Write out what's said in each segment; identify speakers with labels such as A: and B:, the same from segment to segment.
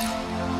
A: Bye.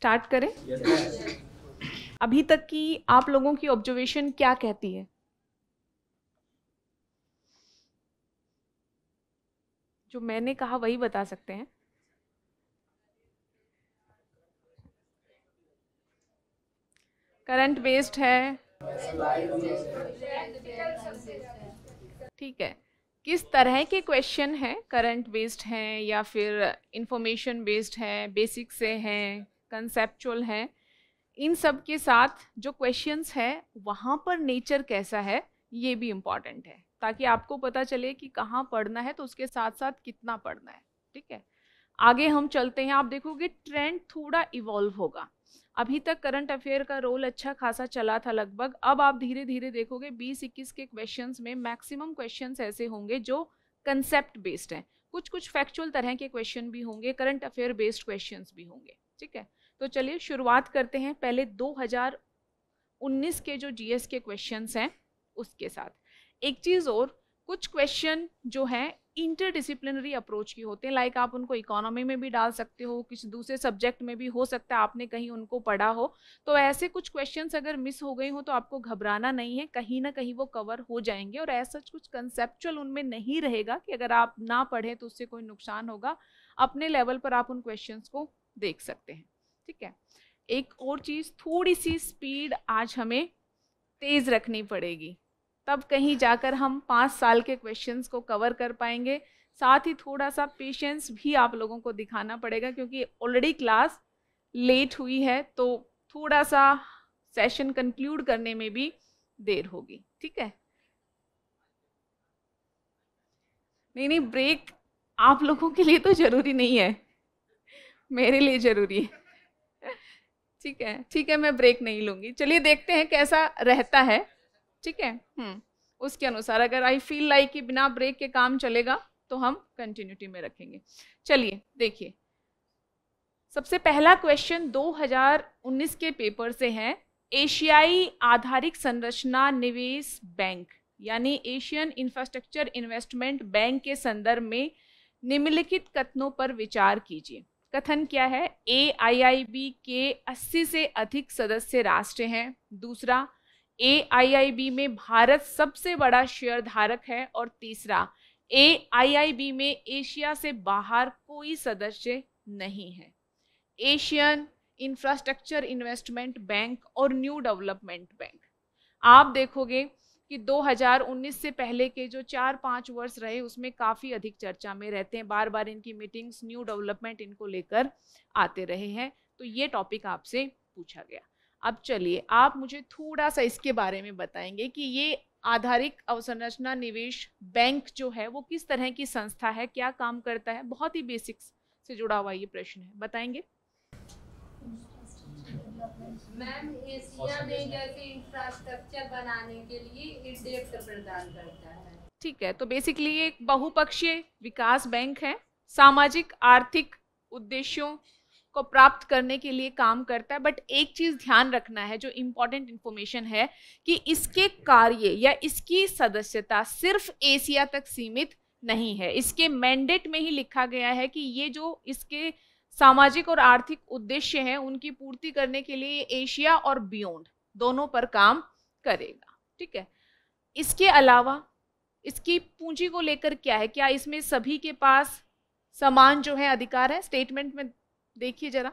A: Start करें अभी तक की आप लोगों की ऑब्जर्वेशन क्या कहती है जो मैंने कहा वही बता सकते हैं करंट बेस्ड है ठीक है किस तरह के क्वेश्चन हैं करंट बेस्ड हैं या फिर इंफॉर्मेशन बेस्ड हैं बेसिक से हैं कंसेप्चुअल हैं इन सब के साथ जो क्वेश्चंस है वहाँ पर नेचर कैसा है ये भी इम्पॉर्टेंट है ताकि आपको पता चले कि कहाँ पढ़ना है तो उसके साथ साथ कितना पढ़ना है ठीक है आगे हम चलते हैं आप देखोगे ट्रेंड थोड़ा इवॉल्व होगा अभी तक करंट अफेयर का रोल अच्छा खासा चला था लगभग अब आप धीरे धीरे देखोगे बीस इक्कीस के क्वेश्चंस में मैक्सिमम क्वेश्चंस ऐसे होंगे जो कंसेप्ट बेस्ड हैं कुछ कुछ फैक्चुअल तरह के क्वेश्चन भी होंगे करंट अफेयर बेस्ड क्वेश्चंस भी होंगे ठीक है तो चलिए शुरुआत करते हैं पहले 2019 के जो जीएस के क्वेश्चंस हैं उसके साथ एक चीज़ और कुछ क्वेश्चन जो है इंटरडिसिप्लिनरी अप्रोच की होते हैं लाइक आप उनको इकोनॉमी में भी डाल सकते हो किसी दूसरे सब्जेक्ट में भी हो सकता है आपने कहीं उनको पढ़ा हो तो ऐसे कुछ क्वेश्चंस अगर मिस हो गए हो तो आपको घबराना नहीं है कहीं ना कहीं वो कवर हो जाएंगे और ऐसा कुछ कंसेप्चुअल उनमें नहीं रहेगा कि अगर आप ना पढ़ें तो उससे कोई नुकसान होगा अपने लेवल पर आप उन क्वेश्चन को देख सकते हैं ठीक है एक और चीज़ थोड़ी सी स्पीड आज हमें तेज़ रखनी पड़ेगी तब कहीं जाकर हम पाँच साल के क्वेश्चंस को कवर कर पाएंगे साथ ही थोड़ा सा पेशेंस भी आप लोगों को दिखाना पड़ेगा क्योंकि ऑलरेडी क्लास लेट हुई है तो थोड़ा सा सेशन कंक्लूड करने में भी देर होगी ठीक है नहीं नहीं ब्रेक आप लोगों के लिए तो ज़रूरी नहीं है मेरे लिए ज़रूरी है ठीक है ठीक है मैं ब्रेक नहीं लूँगी चलिए देखते हैं कैसा रहता है ठीक है हम्म, उसके अनुसार अगर आई फील लाइक कि बिना ब्रेक के काम चलेगा तो हम कंटिन्यूटी में रखेंगे चलिए देखिए सबसे पहला क्वेश्चन 2019 के पेपर से है एशियाई आधारिक संरचना निवेश बैंक यानी एशियन इंफ्रास्ट्रक्चर इन्वेस्टमेंट बैंक के संदर्भ में निम्नलिखित कथनों पर विचार कीजिए कथन क्या है ए आई आई बी के 80 से अधिक सदस्य राष्ट्र हैं दूसरा ए आई आई बी में भारत सबसे बड़ा शेयर धारक है और तीसरा ए आई आई बी में एशिया से बाहर कोई सदस्य नहीं है एशियन इंफ्रास्ट्रक्चर इन्वेस्टमेंट बैंक और न्यू डेवलपमेंट बैंक आप देखोगे कि 2019 से पहले के जो चार पाँच वर्ष रहे उसमें काफ़ी अधिक चर्चा में रहते हैं बार बार इनकी मीटिंग्स न्यू डेवलपमेंट इनको लेकर आते रहे हैं तो ये टॉपिक आपसे पूछा गया अब चलिए आप मुझे थोड़ा सा इसके बारे में बताएंगे कि ये आधारित अवसंरचना निवेश बैंक जो है वो किस तरह की संस्था है क्या काम करता है बहुत ही बेसिक्स से जुड़ा हुआ ये प्रश्न है बताएंगे मैम एशिया में जैसे इंफ्रास्ट्रक्चर बनाने के लिए डेप्ट e प्रदान करता है ठीक है तो बेसिकली एक बहुपक्षीय विकास बैंक है सामाजिक आर्थिक उद्देश्यों को प्राप्त करने के लिए काम करता है बट एक चीज़ ध्यान रखना है जो इम्पोर्टेंट इन्फॉर्मेशन है कि इसके कार्य या इसकी सदस्यता सिर्फ एशिया तक सीमित नहीं है इसके मैंडेट में ही लिखा गया है कि ये जो इसके सामाजिक और आर्थिक उद्देश्य हैं उनकी पूर्ति करने के लिए एशिया और बियॉन्ड दोनों पर काम करेगा ठीक है इसके अलावा इसकी पूंजी को लेकर क्या है क्या इसमें सभी के पास समान जो है अधिकार है स्टेटमेंट में देखिए जरा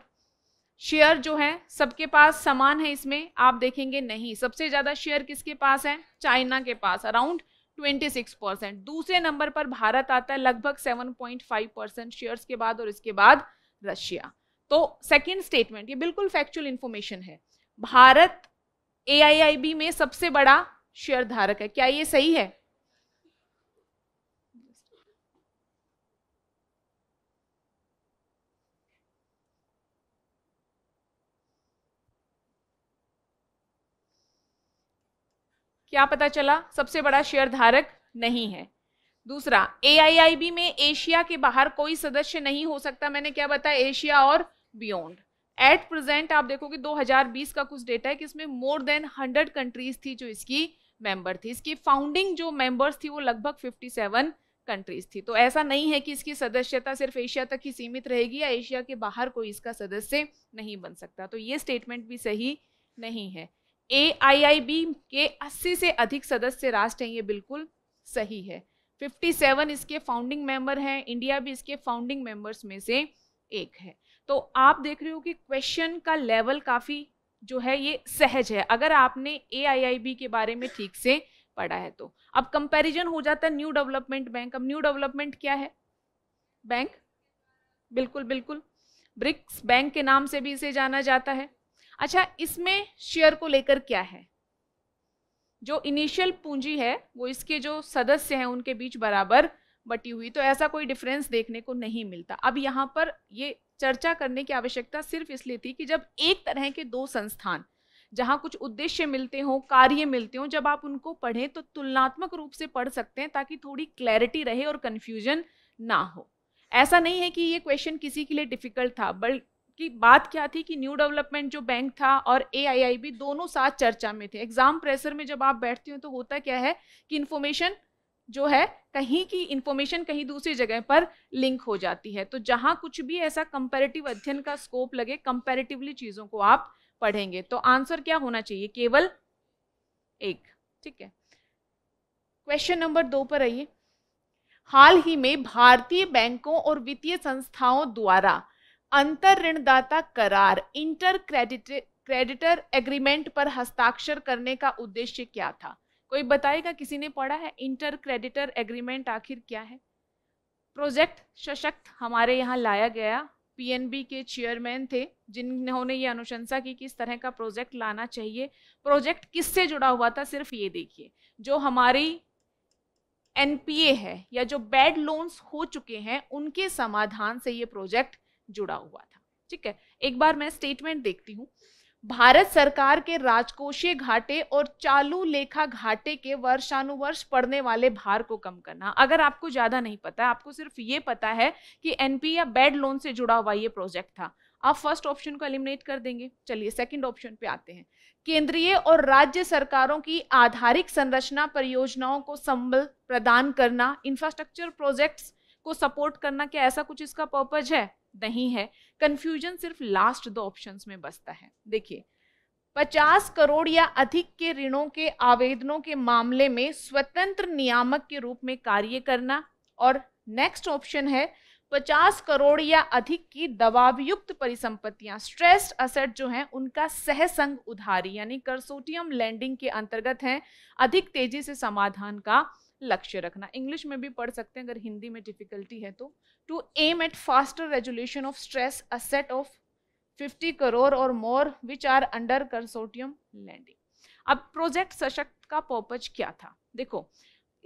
A: शेयर जो है सबके पास समान है इसमें आप देखेंगे नहीं सबसे ज़्यादा शेयर किसके पास है चाइना के पास अराउंड 26 परसेंट दूसरे नंबर पर भारत आता है लगभग 7.5 परसेंट शेयर्स के बाद और इसके बाद रशिया तो सेकेंड स्टेटमेंट ये बिल्कुल फैक्चुअल इन्फॉर्मेशन है भारत ए में सबसे बड़ा शेयर धारक है क्या ये सही है क्या पता चला सबसे बड़ा शेयर धारक नहीं है दूसरा ए में एशिया के बाहर कोई सदस्य नहीं हो सकता मैंने क्या बताया एशिया और बियॉन्ड एट प्रेजेंट आप देखोगे 2020 का कुछ डेटा है कि इसमें मोर देन 100 कंट्रीज थी जो इसकी मेंबर थी इसकी फाउंडिंग जो मेंबर्स थी वो लगभग 57 कंट्रीज थी तो ऐसा नहीं है कि इसकी सदस्यता सिर्फ एशिया तक ही सीमित रहेगी या एशिया के बाहर कोई इसका सदस्य नहीं बन सकता तो ये स्टेटमेंट भी सही नहीं है ए के अस्सी से अधिक सदस्य राष्ट्र हैं ये बिल्कुल सही है 57 इसके फाउंडिंग मेंबर हैं इंडिया भी इसके फाउंडिंग मेंबर्स में से एक है तो आप देख रहे हो कि क्वेश्चन का लेवल काफ़ी जो है ये सहज है अगर आपने ए के बारे में ठीक से पढ़ा है तो अब कंपैरिजन हो जाता है न्यू डेवलपमेंट बैंक अब न्यू डेवलपमेंट क्या है बैंक बिल्कुल बिल्कुल ब्रिक्स बैंक के नाम से भी इसे जाना जाता है अच्छा इसमें शेयर को लेकर क्या है जो इनिशियल पूंजी है वो इसके जो सदस्य हैं उनके बीच बराबर बटी हुई तो ऐसा कोई डिफरेंस देखने को नहीं मिलता अब यहाँ पर ये चर्चा करने की आवश्यकता सिर्फ इसलिए थी कि जब एक तरह के दो संस्थान जहाँ कुछ उद्देश्य मिलते हों कार्य मिलते हों जब आप उनको पढ़ें तो तुलनात्मक रूप से पढ़ सकते हैं ताकि थोड़ी क्लैरिटी रहे और कन्फ्यूजन ना हो ऐसा नहीं है कि ये क्वेश्चन किसी के लिए डिफिकल्ट था बल कि बात क्या थी कि न्यू डेवलपमेंट जो बैंक था और भी दोनों साथ चर्चा में थे एग्जाम प्रेशर में जब आप बैठते हो तो होता क्या है कि इन्फॉर्मेशन जो है कहीं की इन्फॉर्मेशन कहीं दूसरी जगह पर लिंक हो जाती है तो जहाँ कुछ भी ऐसा कंपेरेटिव अध्ययन का स्कोप लगे कंपेरेटिवली चीज़ों को आप पढ़ेंगे तो आंसर क्या होना चाहिए केवल एक ठीक है क्वेश्चन नंबर दो पर आइए हाल ही में भारतीय बैंकों और वित्तीय संस्थाओं द्वारा अंतर ऋणदाता करार इंटर क्रेडिट क्रेडिटर एग्रीमेंट पर हस्ताक्षर करने का उद्देश्य क्या था कोई बताएगा किसी ने पढ़ा है इंटर क्रेडिटर एग्रीमेंट आखिर क्या है प्रोजेक्ट सशक्त हमारे यहाँ लाया गया पीएनबी के चेयरमैन थे जिन्होंने ये अनुशंसा की कि इस तरह का प्रोजेक्ट लाना चाहिए प्रोजेक्ट किससे जुड़ा हुआ था सिर्फ ये देखिए जो हमारी एनपीए है या जो बैड लोन्स हो चुके हैं उनके समाधान से ये प्रोजेक्ट जुड़ा हुआ था ठीक है एक बार मैं स्टेटमेंट देखती हूँ भारत सरकार के राजकोषीय घाटे और चालू लेखा घाटे के वर्षानुवर्ष पड़ने वाले भार को कम करना अगर आपको ज्यादा नहीं पता है आपको सिर्फ ये पता है कि एनपी या बेड लोन से जुड़ा हुआ ये प्रोजेक्ट था आप फर्स्ट ऑप्शन को एलिमिनेट कर देंगे चलिए सेकंड ऑप्शन पे आते हैं केंद्रीय और राज्य सरकारों की आधारिक संरचना परियोजनाओं को संबल प्रदान करना इंफ्रास्ट्रक्चर प्रोजेक्ट्स को सपोर्ट करना क्या ऐसा कुछ इसका पर्पज है नहीं है कंफ्यूजन सिर्फ लास्ट दो ऑप्शंस में बसता है देखिए पचास करोड़ या अधिक के ऋणों के आवेदनों के मामले में स्वतंत्र नियामक के रूप में कार्य करना और नेक्स्ट ऑप्शन है पचास करोड़ या अधिक की दबावयुक्त परिसंपत्तियां स्ट्रेस्ड असेट जो हैं उनका सहसंग उधारी यानी करसोटियम लैंडिंग के अंतर्गत हैं अधिक तेजी से समाधान का लक्ष्य रखना इंग्लिश में भी पढ़ सकते हैं अगर हिंदी में डिफिकल्टी है तो to aim at faster resolution of stress a set of 50 crore और more which are under consortium lending अब प्रोजेक्ट सशक्त का पर्पज क्या था देखो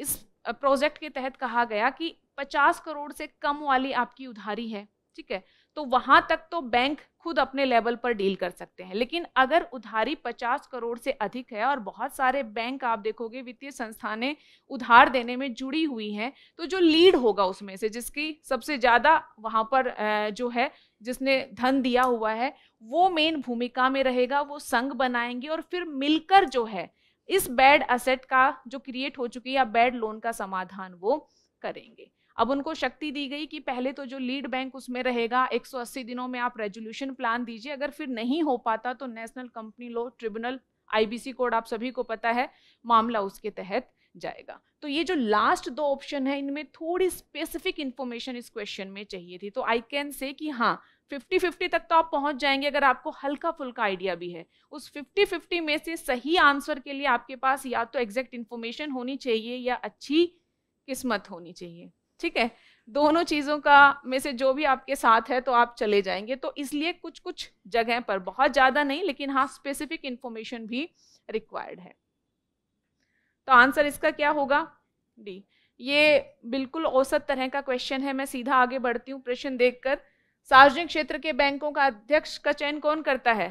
A: इस प्रोजेक्ट के तहत कहा गया कि 50 करोड़ से कम वाली आपकी उधारी है ठीक है तो वहां तक तो बैंक खुद अपने लेवल पर डील कर सकते हैं लेकिन अगर उधारी 50 करोड़ से अधिक है और बहुत सारे बैंक आप देखोगे वित्तीय संस्थानें उधार देने में जुड़ी हुई हैं तो जो लीड होगा उसमें से जिसकी सबसे ज़्यादा वहाँ पर जो है जिसने धन दिया हुआ है वो मेन भूमिका में रहेगा वो संघ बनाएंगे और फिर मिलकर जो है इस बैड असेट का जो क्रिएट हो चुकी है या बैड लोन का समाधान वो करेंगे अब उनको शक्ति दी गई कि पहले तो जो लीड बैंक उसमें रहेगा 180 दिनों में आप रेजोल्यूशन प्लान दीजिए अगर फिर नहीं हो पाता तो National Company Law Tribunal IBC code आप सभी को पता है मामला उसके तहत जाएगा तो ये जो लास्ट दो ऑप्शन है इनमें थोड़ी स्पेसिफिक इन्फॉर्मेशन इस क्वेश्चन में चाहिए थी तो आई कैन से कि हाँ फिफ्टी फिफ्टी तक तो आप पहुंच जाएंगे अगर आपको हल्का फुल्का आइडिया भी है उस फिफ्टी फिफ्टी में से सही आंसर के लिए आपके पास या तो एग्जैक्ट इन्फॉर्मेशन होनी चाहिए या अच्छी किस्मत होनी चाहिए ठीक है दोनों चीज़ों का में से जो भी आपके साथ है तो आप चले जाएंगे तो इसलिए कुछ कुछ जगह पर बहुत ज़्यादा नहीं लेकिन हाँ स्पेसिफिक इन्फॉर्मेशन भी रिक्वायर्ड है तो आंसर इसका क्या होगा डी ये बिल्कुल औसत तरह का क्वेश्चन है मैं सीधा आगे बढ़ती हूँ प्रश्न देखकर सार्वजनिक क्षेत्र के बैंकों का अध्यक्ष का चयन कौन करता है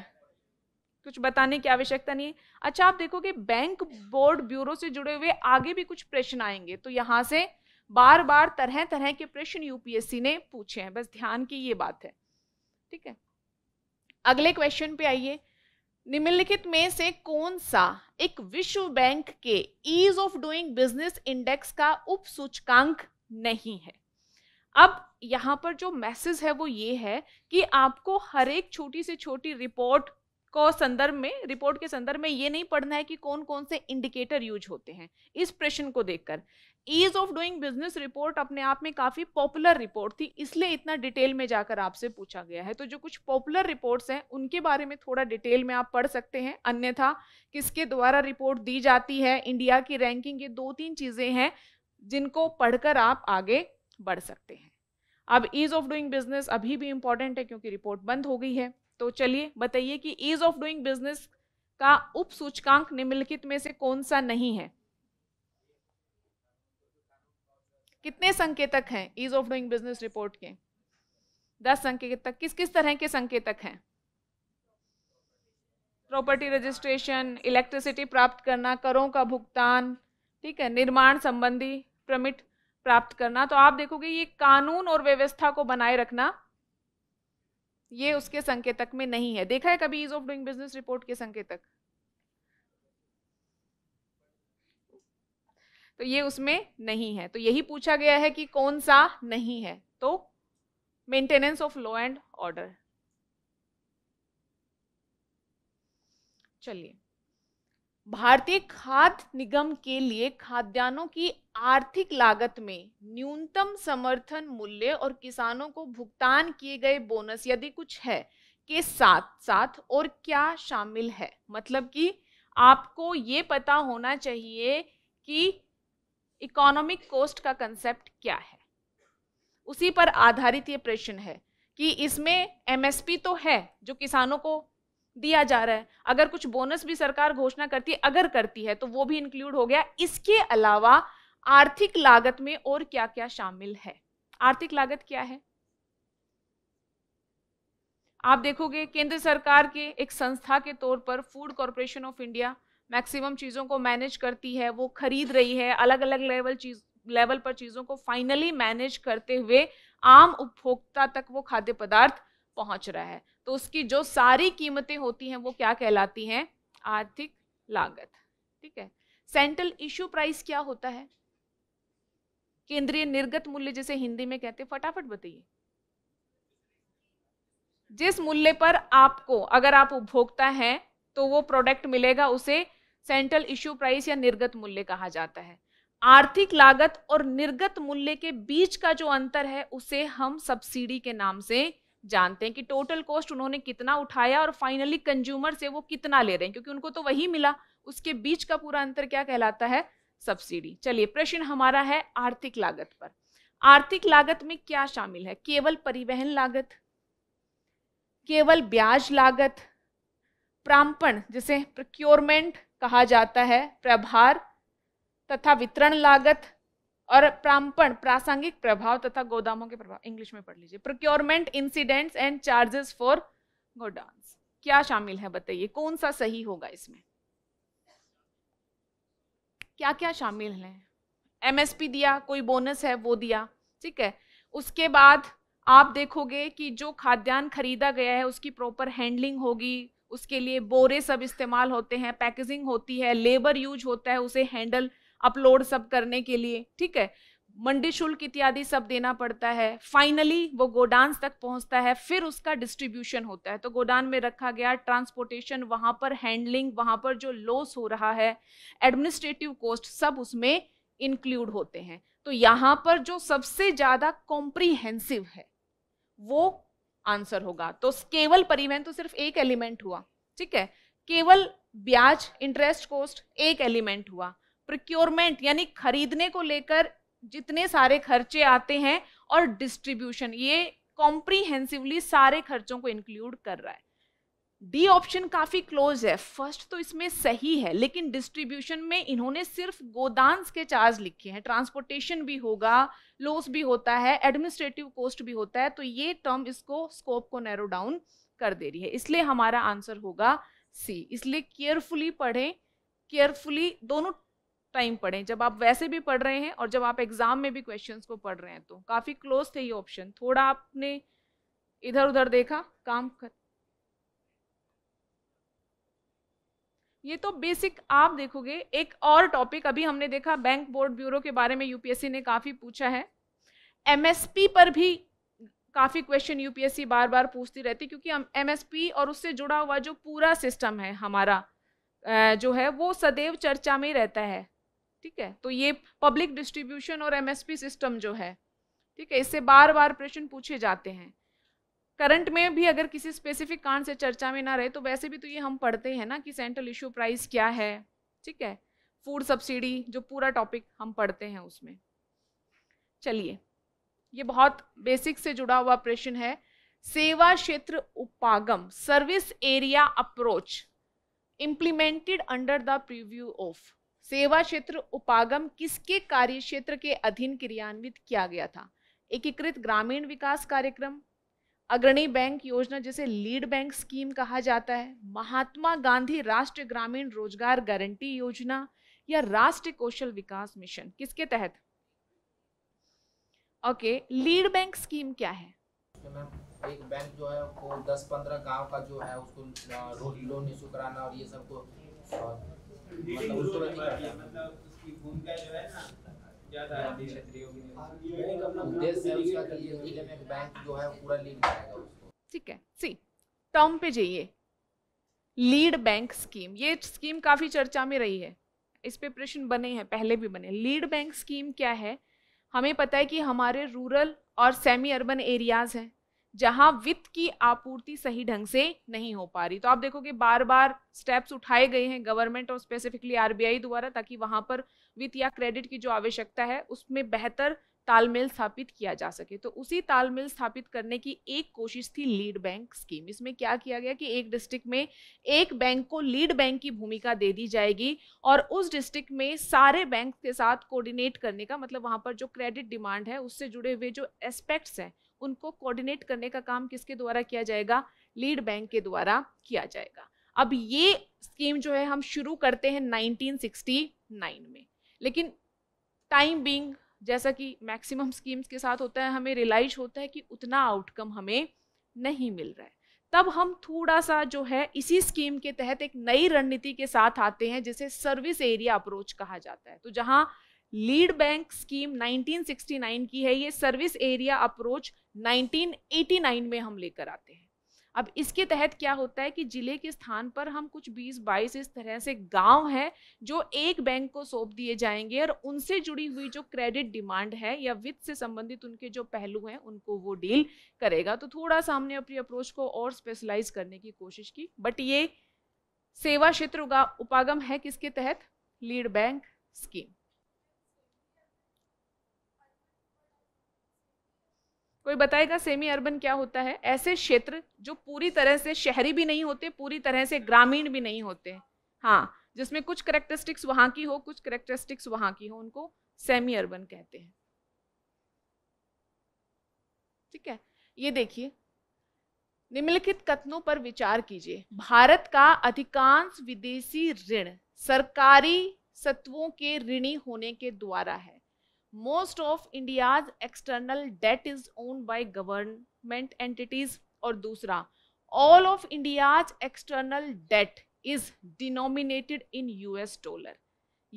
A: कुछ बताने की आवश्यकता नहीं अच्छा आप देखोगे बैंक बोर्ड ब्यूरो से जुड़े हुए आगे भी कुछ प्रश्न आएंगे तो यहाँ से बार बार तरह तरह के प्रश्न यूपीएससी ने पूछे हैं बस ध्यान की ये बात है ठीक है अगले क्वेश्चन पे आइए निम्नलिखित में से कौन सा एक विश्व बैंक के ease of doing business index का उप सूचकांक नहीं है अब यहाँ पर जो मैसेज है वो ये है कि आपको हर एक छोटी से छोटी रिपोर्ट को संदर्भ में रिपोर्ट के संदर्भ में ये नहीं पढ़ना है कि कौन कौन से इंडिकेटर यूज होते हैं इस प्रश्न को देखकर ease of doing business report अपने आप में काफ़ी पॉपुलर रिपोर्ट थी इसलिए इतना डिटेल में जाकर आपसे पूछा गया है तो जो कुछ पॉपुलर रिपोर्ट्स हैं उनके बारे में थोड़ा डिटेल में आप पढ़ सकते हैं अन्यथा किसके द्वारा रिपोर्ट दी जाती है इंडिया की रैंकिंग ये दो तीन चीज़ें हैं जिनको पढ़कर आप आगे बढ़ सकते हैं अब ईज़ ऑफ डूइंग बिजनेस अभी भी इंपॉर्टेंट है क्योंकि रिपोर्ट बंद हो गई है तो चलिए बताइए कि ईज़ ऑफ डूइंग बिजनेस का उप सूचकांक निम्नलिखित में से कौन सा नहीं है कितने संकेतक हैं ease of doing business report के दस संकेतक किस किस तरह के संकेतक हैं प्रॉपर्टी रजिस्ट्रेशन इलेक्ट्रिसिटी प्राप्त करना करों का भुगतान ठीक है निर्माण संबंधी परमिट प्राप्त करना तो आप देखोगे ये कानून और व्यवस्था को बनाए रखना ये उसके संकेतक में नहीं है देखा है कभी ease of doing business report के संकेतक तो ये उसमें नहीं है तो यही पूछा गया है कि कौन सा नहीं है तो maintenance of law and order चलिए भारतीय खाद्य निगम के लिए खाद्यान्नों की आर्थिक लागत में न्यूनतम समर्थन मूल्य और किसानों को भुगतान किए गए बोनस यदि कुछ है के साथ साथ और क्या शामिल है मतलब कि आपको ये पता होना चाहिए कि इकोनॉमिक कोस्ट का कंसेप्ट क्या है उसी पर आधारित ये प्रश्न है कि इसमें एमएसपी तो है जो किसानों को दिया जा रहा है अगर कुछ बोनस भी सरकार घोषणा करती है अगर करती है तो वो भी इंक्लूड हो गया इसके अलावा आर्थिक लागत में और क्या क्या शामिल है आर्थिक लागत क्या है आप देखोगे केंद्र सरकार के एक संस्था के तौर पर Food Corporation of India maximum चीज़ों को मैनेज करती है वो खरीद रही है अलग अलग लेवल चीज लेवल पर चीज़ों को फाइनली मैनेज करते हुए आम उपभोक्ता तक वो खाद्य पदार्थ पहुंच रहा है तो उसकी जो सारी कीमतें होती हैं वो क्या कहलाती हैं आर्थिक लागत ठीक है सेंट्रल इश्यू प्राइस क्या होता है केंद्रीय निर्गत मूल्य जिसे हिंदी में कहते हैं फटाफट बताइए जिस मूल्य पर आपको अगर आप उपभोक्ता हैं तो वो प्रोडक्ट मिलेगा उसे सेंट्रल इश्यू प्राइस या निर्गत मूल्य कहा जाता है आर्थिक लागत और निर्गत मूल्य के बीच का जो अंतर है उसे हम सब्सिडी के नाम से जानते हैं कि टोटल कॉस्ट उन्होंने कितना उठाया और फाइनली कंज्यूमर से वो कितना ले रहे हैं क्योंकि उनको तो वही मिला उसके बीच का पूरा अंतर क्या कहलाता है सब्सिडी चलिए प्रश्न हमारा है आर्थिक लागत पर आर्थिक लागत में क्या शामिल है केवल परिवहन लागत केवल ब्याज लागत प्रांपण जैसे प्रक्योरमेंट कहा जाता है प्रभार तथा वितरण लागत और प्रांपण प्रासंगिक प्रभाव तथा गोदामों के प्रभाव इंग्लिश में पढ़ लीजिए procurement incidents and charges for godowns क्या शामिल है बताइए कौन सा सही होगा इसमें क्या क्या शामिल है एमएसपी दिया कोई बोनस है वो दिया ठीक है उसके बाद आप देखोगे कि जो खाद्यान्न खरीदा गया है उसकी प्रॉपर हैंडलिंग होगी उसके लिए बोरे सब इस्तेमाल होते हैं पैकेजिंग होती है लेबर यूज होता है उसे हैंडल अपलोड सब करने के लिए ठीक है मंडी शुल्क इत्यादि सब देना पड़ता है फाइनली वो गोडाउन तक पहुंचता है फिर उसका डिस्ट्रीब्यूशन होता है तो गोडाउन में रखा गया ट्रांसपोर्टेशन वहाँ पर हैंडलिंग वहाँ पर जो लॉस हो रहा है एडमिनिस्ट्रेटिव कॉस्ट सब उसमें इंक्लूड होते हैं तो यहाँ पर जो सबसे ज़्यादा कॉम्प्रीहेंसिव है वो आंसर होगा तो केवल परिवहन तो सिर्फ एक एलिमेंट हुआ ठीक है केवल ब्याज इंटरेस्ट कॉस्ट एक एलिमेंट हुआ प्रोक्योरमेंट यानी खरीदने को लेकर जितने सारे खर्चे आते हैं और डिस्ट्रीब्यूशन ये कॉम्प्रीहेंसिवली सारे खर्चों को इंक्लूड कर रहा है डी ऑप्शन काफी क्लोज है फर्स्ट तो इसमें सही है लेकिन डिस्ट्रीब्यूशन में इन्होंने सिर्फ गोदान्स के चार्ज लिखे हैं ट्रांसपोर्टेशन भी होगा लॉस भी होता है एडमिनिस्ट्रेटिव कॉस्ट भी होता है तो ये टर्म इसको स्कोप को नैरो डाउन कर दे रही है इसलिए हमारा आंसर होगा सी इसलिए केयरफुली पढ़ें केयरफुली दोनों टाइम पढ़ें जब आप वैसे भी पढ़ रहे हैं और जब आप एग्जाम में भी क्वेश्चंस को पढ़ रहे हैं तो काफ़ी क्लोज थे ये ऑप्शन थोड़ा आपने इधर उधर देखा काम कर ये तो बेसिक आप देखोगे एक और टॉपिक अभी हमने देखा बैंक बोर्ड ब्यूरो के बारे में यूपीएससी ने काफ़ी पूछा है एमएसपी पर भी काफ़ी क्वेश्चन यूपीएससी बार बार पूछती रहती क्योंकि हम एमएसपी और उससे जुड़ा हुआ जो पूरा सिस्टम है हमारा जो है वो सदैव चर्चा में रहता है ठीक है तो ये पब्लिक डिस्ट्रीब्यूशन और एमएसपी सिस्टम जो है ठीक है इससे बार बार प्रश्न पूछे जाते हैं करंट में भी अगर किसी स्पेसिफिक कारण से चर्चा में ना रहे तो वैसे भी तो ये हम पढ़ते हैं ना कि सेंट्रल इशू प्राइस क्या है ठीक है फूड सब्सिडी जो पूरा टॉपिक हम पढ़ते हैं उसमें चलिए ये बहुत बेसिक से जुड़ा हुआ प्रश्न है सेवा क्षेत्र उपागम service area approach implemented under the preview of सेवा क्षेत्र उपागम किसके कार्य क्षेत्र के अधीन क्रियान्वित किया गया था एकीकृत ग्रामीण विकास कार्यक्रम अग्रणी बैंक योजना जिसे लीड बैंक स्कीम कहा जाता है महात्मा गांधी राष्ट्रीय ग्रामीण रोजगार गारंटी योजना या राष्ट्रीय कौशल विकास मिशन किसके तहत ओके लीड बैंक स्कीम क्या है एक बैंक जो है वो दस पंद्रह गांव का जो है उसको लोन इशू कराना और ये सब को मतलब,
B: मतलब उसकी भूमिका जो है ना हाँ। हाँ,
A: ठीक है सी टर्म पे जाइए लीड बैंक स्कीम ये स्कीम काफ़ी चर्चा में रही है इस पे प्रश्न बने हैं पहले भी बने लीड बैंक स्कीम क्या है हमें पता है कि हमारे रूरल और सेमी अर्बन एरियाज़ हैं जहां वित्त की आपूर्ति सही ढंग से नहीं हो पा रही तो आप देखोगे बार बार स्टेप्स उठाए गए हैं गवर्नमेंट और स्पेसिफिकली आरबीआई द्वारा ताकि वहां पर वित्त या क्रेडिट की जो आवश्यकता है उसमें बेहतर तालमेल स्थापित किया जा सके तो उसी तालमेल स्थापित करने की एक कोशिश थी लीड बैंक स्कीम इसमें क्या किया गया कि एक डिस्ट्रिक्ट में एक बैंक को लीड बैंक की भूमिका दे दी जाएगी और उस डिस्ट्रिक्ट में सारे बैंक के साथ कोऑर्डिनेट करने का मतलब वहां पर जो क्रेडिट डिमांड है उससे जुड़े हुए जो एस्पेक्ट्स हैं उनको कोऑर्डिनेट करने का काम किसके द्वारा किया जाएगा लीड बैंक के द्वारा किया जाएगा अब ये स्कीम जो है हम शुरू करते हैं 1969 में लेकिन टाइम बिंग जैसा कि मैक्सिमम स्कीम्स के साथ होता है हमें रियलाइज होता है कि उतना आउटकम हमें नहीं मिल रहा है तब हम थोड़ा सा जो है इसी स्कीम के तहत एक नई रणनीति के साथ आते हैं जिसे सर्विस एरिया अप्रोच कहा जाता है तो जहाँ लीड बैंक स्कीम 1969 की है ये सर्विस एरिया अप्रोच 1989 में हम लेकर आते हैं अब इसके तहत क्या होता है कि जिले के स्थान पर हम कुछ 20-22 इस तरह से गांव हैं जो एक बैंक को सौंप दिए जाएंगे और उनसे जुड़ी हुई जो क्रेडिट डिमांड है या वित्त से संबंधित उनके जो पहलू हैं उनको वो डील करेगा तो थोड़ा सा हमने अपनी अप्रोच को और स्पेशलाइज करने की कोशिश की बट ये सेवा क्षेत्र उपागम है किसके तहत लीड बैंक स्कीम कोई बताएगा सेमी अर्बन क्या होता है ऐसे क्षेत्र जो पूरी तरह से शहरी भी नहीं होते पूरी तरह से ग्रामीण भी नहीं होते हाँ जिसमें कुछ करेक्टरिस्टिक्स वहाँ की हो कुछ करेक्टरिस्टिक्स वहाँ की हो उनको सेमी अर्बन कहते हैं ठीक है ये देखिए निम्नलिखित कथनों पर विचार कीजिए भारत का अधिकांश विदेशी ऋण सरकारी सत्वों के ऋणी होने के द्वारा है most of India's external debt is owned by government entities और दूसरा all of India's external debt is denominated in U S dollar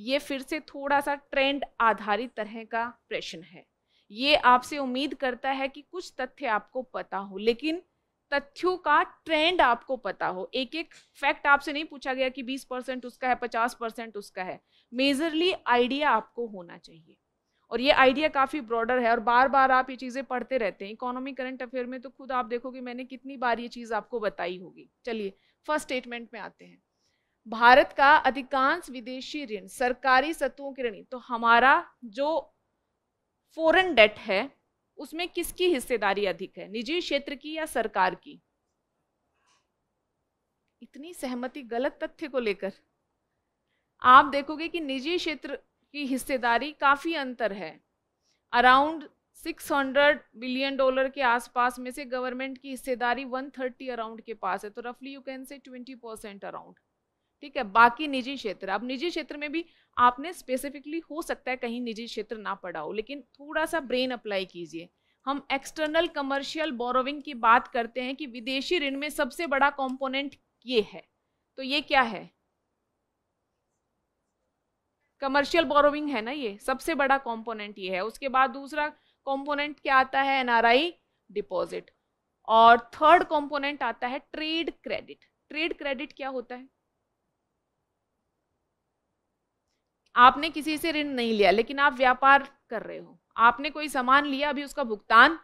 A: ये फिर से थोड़ा सा ट्रेंड आधारित तरह का प्रश्न है ये आपसे उम्मीद करता है कि कुछ तथ्य आपको पता हो लेकिन तथ्यों का ट्रेंड आपको पता हो एक एक फैक्ट आपसे नहीं पूछा गया कि 20 परसेंट उसका है 50 परसेंट उसका है मेजरली आइडिया आपको होना चाहिए और ये आइडिया काफ़ी ब्रॉडर है और बार बार आप ये चीज़ें पढ़ते रहते हैं इकोनॉमी करंट अफेयर में तो खुद आप देखोगे मैंने कितनी बार ये चीज़ आपको बताई होगी चलिए फर्स्ट स्टेटमेंट में आते हैं भारत का अधिकांश विदेशी ऋण सरकारी सत्वों के ऋण तो हमारा जो फॉरेन डेट है उसमें किसकी हिस्सेदारी अधिक है निजी क्षेत्र की या सरकार की इतनी सहमति गलत तथ्य को लेकर आप देखोगे कि निजी क्षेत्र की हिस्सेदारी काफ़ी अंतर है अराउंड 600 बिलियन डॉलर के आसपास में से गवर्नमेंट की हिस्सेदारी 130 अराउंड के पास है तो रफली you can say 20 percent around ठीक है बाकी निजी क्षेत्र अब निजी क्षेत्र में भी आपने स्पेसिफिकली हो सकता है कहीं निजी क्षेत्र ना पड़ा हो लेकिन थोड़ा सा ब्रेन अप्लाई कीजिए हम एक्सटर्नल कमर्शियल बोरोविंग की बात करते हैं कि विदेशी ऋण में सबसे बड़ा कॉम्पोनेंट ये है तो ये क्या है कमर्शियल बोरोविंग है ना ये सबसे बड़ा कॉम्पोनेंट ये है उसके बाद दूसरा कॉम्पोनेंट क्या आता है एनआरआई डिपॉजिट और थर्ड कॉम्पोनेंट आता है ट्रेड क्रेडिट ट्रेड क्रेडिट क्या होता है आपने किसी से ऋण नहीं लिया लेकिन आप व्यापार कर रहे हो आपने कोई सामान लिया अभी उसका भुगतान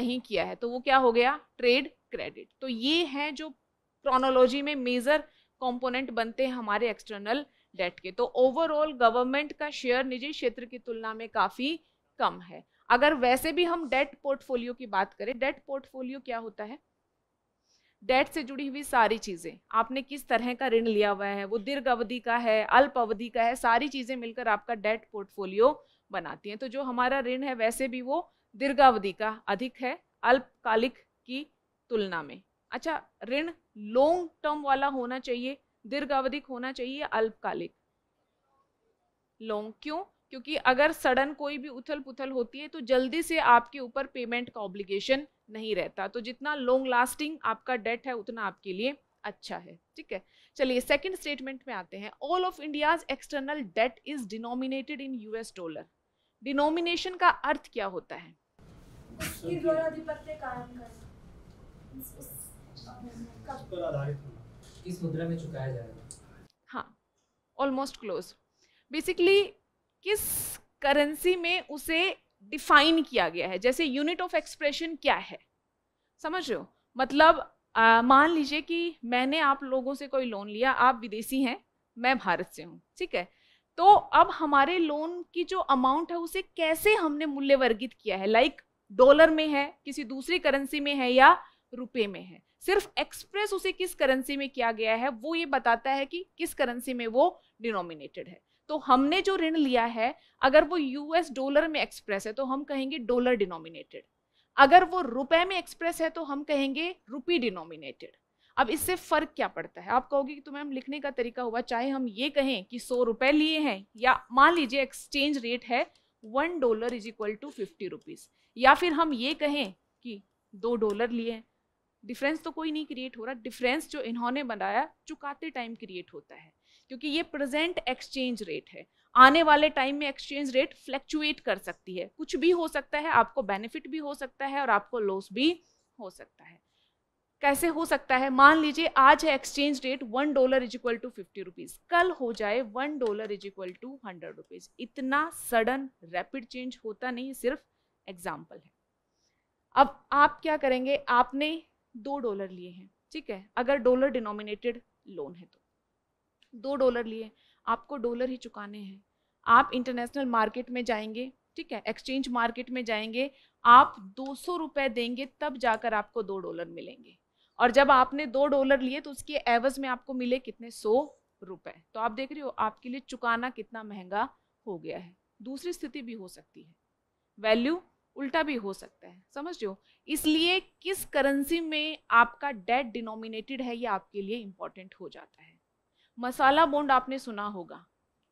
A: नहीं किया है तो वो क्या हो गया ट्रेड क्रेडिट तो ये है जो क्रोनोलॉजी में मेजर कंपोनेंट बनते हैं हमारे एक्सटर्नल डेट के तो ओवरऑल गवर्नमेंट का शेयर निजी क्षेत्र की तुलना में काफ़ी कम है अगर वैसे भी हम डेट पोर्टफोलियो की बात करें डेट पोर्टफोलियो क्या होता है डेट से जुड़ी हुई सारी चीज़ें आपने किस तरह का ऋण लिया हुआ है वो दीर्घ अवधि का है अल्प अवधि का है सारी चीज़ें मिलकर आपका डेट पोर्टफोलियो बनाती हैं तो जो हमारा ऋण है वैसे भी वो दीर्घावधि का अधिक है अल्पकालिक की तुलना में अच्छा ऋण लॉन्ग टर्म वाला होना चाहिए दीर्घावधिक होना चाहिए अल्पकालिक लोंग क्यों क्योंकि अगर सडन कोई भी उथल पुथल होती है तो जल्दी से आपके ऊपर पेमेंट का ऑब्लिगेशन नहीं रहता तो जितना लॉन्ग लास्टिंग आपका डेट है उतना आपके लिए अच्छा है ठीक है चलिए सेकंड स्टेटमेंट में आते हैं all of India's external debt is denominated in US dollar denomination का अर्थ क्या होता है उसकी किस मुद्रा में चुकाया जाएगा हाँ ऑलमोस्ट क्लोज बेसिकली किस करेंसी में उसे डिफाइन किया गया है जैसे यूनिट ऑफ एक्सप्रेशन क्या है समझ रहे हो मतलब आ, मान लीजिए कि मैंने आप लोगों से कोई लोन लिया आप विदेशी हैं मैं भारत से हूँ ठीक है तो अब हमारे लोन की जो अमाउंट है उसे कैसे हमने मूल्य वर्गित किया है लाइक like, डॉलर में है किसी दूसरी करेंसी में है या रुपए में है सिर्फ एक्सप्रेस उसे किस करेंसी में किया गया है वो ये बताता है कि किस करेंसी में वो डिनोमिनेटेड है तो हमने जो ऋण लिया है अगर वो यूएस डॉलर में एक्सप्रेस है तो हम कहेंगे डॉलर डिनोमिनेटेड अगर वो रुपए में एक्सप्रेस है तो हम कहेंगे रुपी डिनोमिनेटेड अब इससे फर्क क्या पड़ता है आप कहोगे कि तो मैम लिखने का तरीका हुआ चाहे हम ये कहें कि सौ रुपए लिए हैं या मान लीजिए एक्सचेंज रेट है one dollar is equal to fifty rupees या फिर हम ये कहें कि दो डॉलर लिए हैं डिफरेंस तो कोई नहीं क्रिएट हो रहा डिफरेंस जो इन्होंने बनाया चुकाते टाइम क्रिएट होता है क्योंकि ये प्रेजेंट एक्सचेंज रेट है आने वाले टाइम में एक्सचेंज रेट फ्लैक्चुएट कर सकती है कुछ भी हो सकता है आपको बेनिफिट भी हो सकता है और आपको लॉस भी हो सकता है कैसे हो सकता है मान लीजिए आज है exchange rate one dollar is equal to fifty rupees कल हो जाए one dollar is equal to hundred rupees इतना सडन रैपिड चेंज होता नहीं सिर्फ एग्जाम्पल है अब आप क्या करेंगे आपने दो डॉलर लिए हैं ठीक है अगर डॉलर डिनोमिनेटेड लोन है तो दो डॉलर लिए आपको डॉलर ही चुकाने हैं आप इंटरनेशनल मार्केट में जाएंगे ठीक है एक्सचेंज मार्केट में जाएंगे आप दो सौ रुपये देंगे तब जाकर आपको दो डॉलर मिलेंगे और जब आपने दो डॉलर लिए तो उसके एवज में आपको मिले कितने सौ रुपए तो आप देख रहे हो आपके लिए चुकाना कितना महंगा हो गया है दूसरी स्थिति भी हो सकती है वैल्यू उल्टा भी हो सकता है समझ लो इसलिए किस करेंसी में आपका डेट डिनोमिनेटेड है ये आपके लिए इम्पॉर्टेंट हो जाता है मसाला बॉन्ड आपने सुना होगा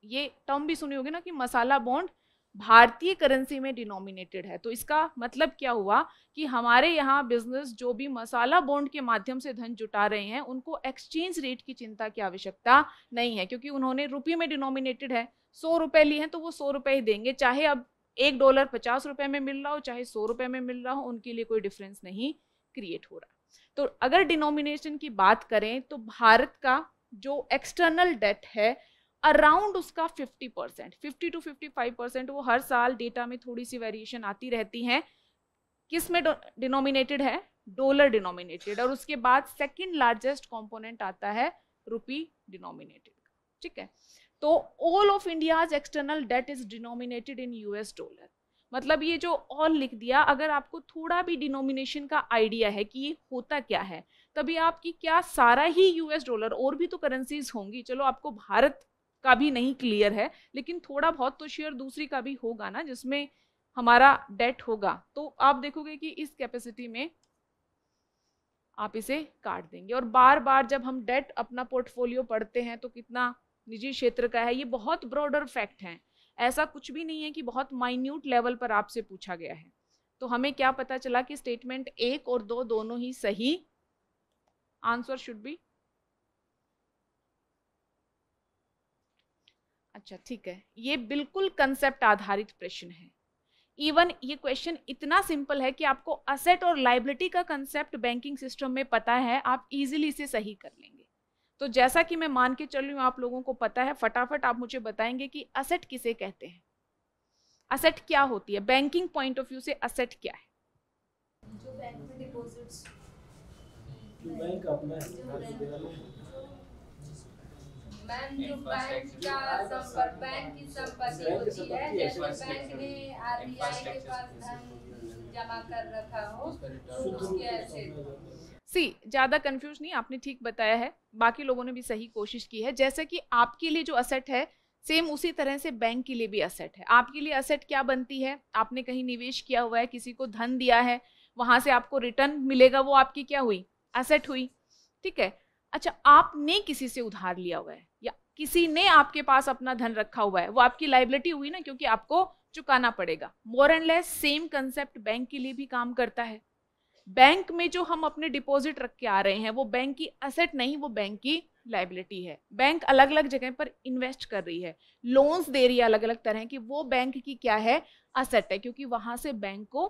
A: ये टर्म भी सुनी होगी ना कि मसाला बॉन्ड भारतीय करेंसी में डिनोमिनेटेड है तो इसका मतलब क्या हुआ कि हमारे यहाँ बिजनेस जो भी मसाला बॉन्ड के माध्यम से धन जुटा रहे हैं उनको एक्सचेंज रेट की चिंता की आवश्यकता नहीं है क्योंकि उन्होंने रुपये में डिनोमिनेटेड है सौ रुपये लिए हैं तो वो सौ रुपये ही देंगे चाहे अब एक डॉलर पचास रुपए में मिल रहा हो चाहे सौ रुपए में मिल रहा हो उनके लिए कोई डिफरेंस नहीं क्रिएट हो रहा तो अगर डिनोमिनेशन की बात करें तो भारत का जो एक्सटर्नल डेट है अराउंड उसका 50 परसेंट फिफ्टी टू 55 परसेंट वो हर साल डेटा में थोड़ी सी वेरिएशन आती रहती है किस में डिनोमिनेटेड है डॉलर डिनोमिनेटेड और उसके बाद सेकंड लार्जेस्ट कंपोनेंट आता है रुपी डिनोमिनेटेड ठीक है तो all of India's external debt is denominated in US dollar मतलब ये जो ऑल लिख दिया अगर आपको थोड़ा भी डिनोमिनेशन का आइडिया है कि ये होता क्या है तभी आपकी क्या सारा ही यूएस डॉलर और भी तो करेंसीज होंगी चलो आपको भारत का भी नहीं क्लियर है लेकिन थोड़ा बहुत तो शेयर दूसरी का भी होगा ना जिसमें हमारा डेट होगा तो आप देखोगे कि इस कैपेसिटी में आप इसे काट देंगे और बार बार जब हम डेट अपना पोर्टफोलियो पढ़ते हैं तो कितना निजी क्षेत्र का है ये बहुत ब्रॉडर फैक्ट हैं ऐसा कुछ भी नहीं है कि बहुत माइन्यूट लेवल पर आपसे पूछा गया है तो हमें क्या पता चला कि स्टेटमेंट एक और दो दोनों ही सही आंसर शुड बी अच्छा ठीक है ये बिल्कुल कंसेप्ट आधारित प्रश्न है इवन ये क्वेश्चन इतना सिंपल है कि आपको असेट और लाइबिलिटी का कंसेप्ट बैंकिंग सिस्टम में पता है आप इजीली इसे सही कर लेंगे तो जैसा कि मैं मान के चल रही हूँ आप लोगों को पता है फटाफट आप मुझे बताएंगे कि असेट किसे कहते हैं असेट क्या होती है बैंकिंग पॉइंट ऑफ व्यू से असेट क्या है जो जमा कर रखा हो तो उसके ऐसे सी ज़्यादा कंफ्यूज नहीं आपने ठीक बताया है बाकी लोगों ने भी सही कोशिश की है जैसे कि आपके लिए जो असेट है सेम उसी तरह से बैंक के लिए भी असेट है आपके लिए असेट क्या बनती है आपने कहीं निवेश किया हुआ है किसी को धन दिया है वहाँ से आपको रिटर्न मिलेगा वो आपकी क्या हुई असेट हुई ठीक है अच्छा आपने किसी से उधार लिया हुआ है या किसी ने आपके पास अपना धन रखा हुआ है वो आपकी लाइबिलिटी हुई ना क्योंकि आपको चुकाना पड़ेगा more and less same concept bank के लिए भी काम करता है बैंक में जो हम अपने डिपॉजिट रख के आ रहे हैं वो बैंक की असेट नहीं वो बैंक की लाइबिलिटी है बैंक अलग अलग जगह पर इन्वेस्ट कर रही है लोन्स दे रही है अलग अलग तरह की वो बैंक की क्या है असेट है क्योंकि वहां से बैंक को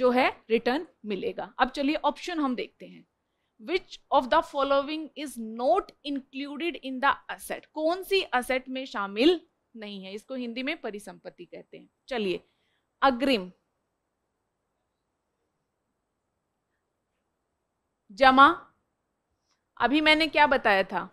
A: जो है रिटर्न मिलेगा अब चलिए ऑप्शन हम देखते हैं which of the following is not included in the asset कौन सी असेट में शामिल नहीं है इसको हिंदी में परिसंपत्ति कहते हैं चलिए अग्रिम जमा अभी मैंने क्या बताया था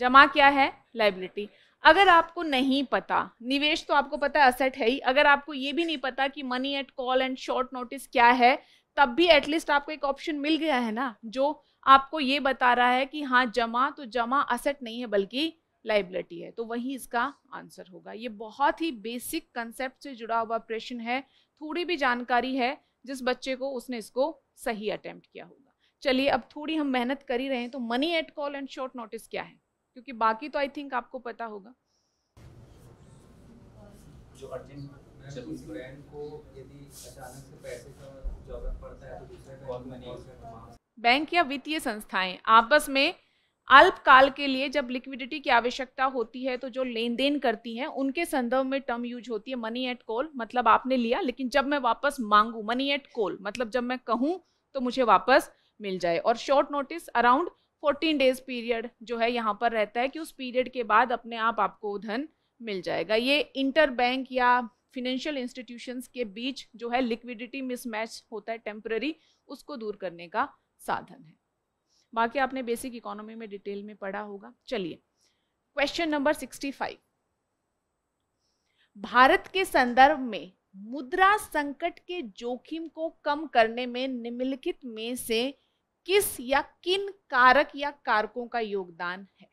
A: जमा क्या है लाइबिलिटी अगर आपको नहीं पता निवेश तो आपको पता है असेट है ही अगर आपको ये भी नहीं पता कि money at call and short notice क्या है तब भी एटलीस्ट आपको एक ऑप्शन मिल गया है ना जो आपको ये बता रहा है कि हाँ जमा तो जमा असेट नहीं है बल्कि लाइबिलिटी है तो वही इसका आंसर होगा ये बहुत ही बेसिक कंसेप्ट से जुड़ा हुआ प्रश्न है थोड़ी भी जानकारी है जिस बच्चे को उसने इसको सही अटेम्प्ट किया होगा चलिए अब थोड़ी हम मेहनत कर ही रहे हैं तो money at call and short notice क्या है क्योंकि बाकी तो आई थिंक आपको पता होगा जो बैंक तो या वित्तीय संस्थाएं आपस में अल्पकाल के लिए जब लिक्विडिटी की आवश्यकता होती है तो जो लेन देन करती हैं उनके संदर्भ में टर्म यूज होती है मनी एट कॉल मतलब आपने लिया लेकिन जब मैं वापस मांगू मनी एट कॉल मतलब जब मैं कहूँ तो मुझे वापस मिल जाए और short notice around fourteen days period जो है यहाँ पर रहता है कि उस पीरियड के बाद अपने आप आपको धन मिल जाएगा ये इंटर बैंक या फिनेंशियल इंस्टीट्यूशंस के बीच जो है लिक्विडिटी मिसमैच होता है टेम्प्ररी उसको दूर करने का साधन है बाकी आपने बेसिक इकोनॉमी में डिटेल में पढ़ा होगा चलिए question number sixty five Bharat के संदर्भ में मुद्रा संकट के जोखिम को कम करने में निम्नलिखित में से किस या किन कारक या कारकों का योगदान है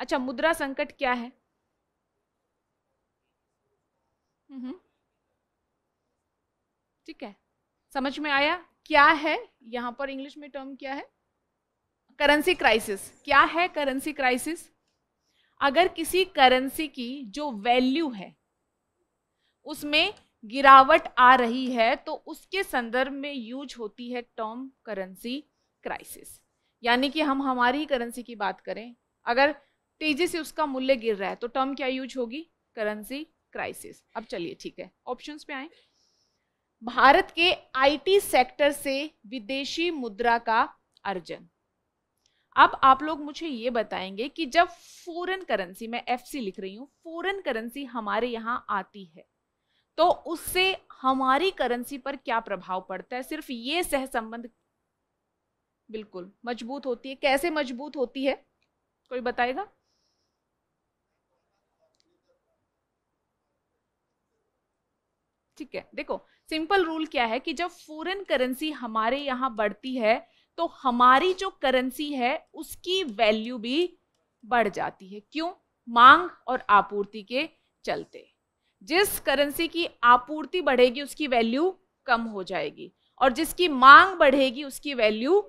A: अच्छा मुद्रा संकट क्या है हम्म। ठीक है समझ में आया क्या है यहां पर इंग्लिश में टर्म क्या है करेंसी क्राइसिस क्या है करेंसी क्राइसिस अगर किसी करेंसी की जो वैल्यू है उसमें गिरावट आ रही है तो उसके संदर्भ में यूज होती है टर्म करेंसी क्राइसिस यानी कि हम हमारी करेंसी की बात करें अगर तेजी से उसका मूल्य गिर रहा है तो टर्म क्या यूज होगी करेंसी क्राइसिस अब चलिए ठीक है ऑप्शंस पे आए भारत के आईटी सेक्टर से विदेशी मुद्रा का अर्जन अब आप लोग मुझे ये बताएंगे कि जब फॉरेन करेंसी मैं एफ सी लिख रही हूँ फॉरेन करेंसी हमारे यहाँ आती है तो उससे हमारी करेंसी पर क्या प्रभाव पड़ता है सिर्फ ये सहसंबंध बिल्कुल मजबूत होती है कैसे मजबूत होती है कोई बताएगा ठीक है देखो सिंपल रूल क्या है कि जब फॉरेन करेंसी हमारे यहाँ बढ़ती है तो हमारी जो करेंसी है उसकी वैल्यू भी बढ़ जाती है क्यों मांग और आपूर्ति के चलते जिस करेंसी की आपूर्ति बढ़ेगी उसकी वैल्यू कम हो जाएगी और जिसकी मांग बढ़ेगी उसकी वैल्यू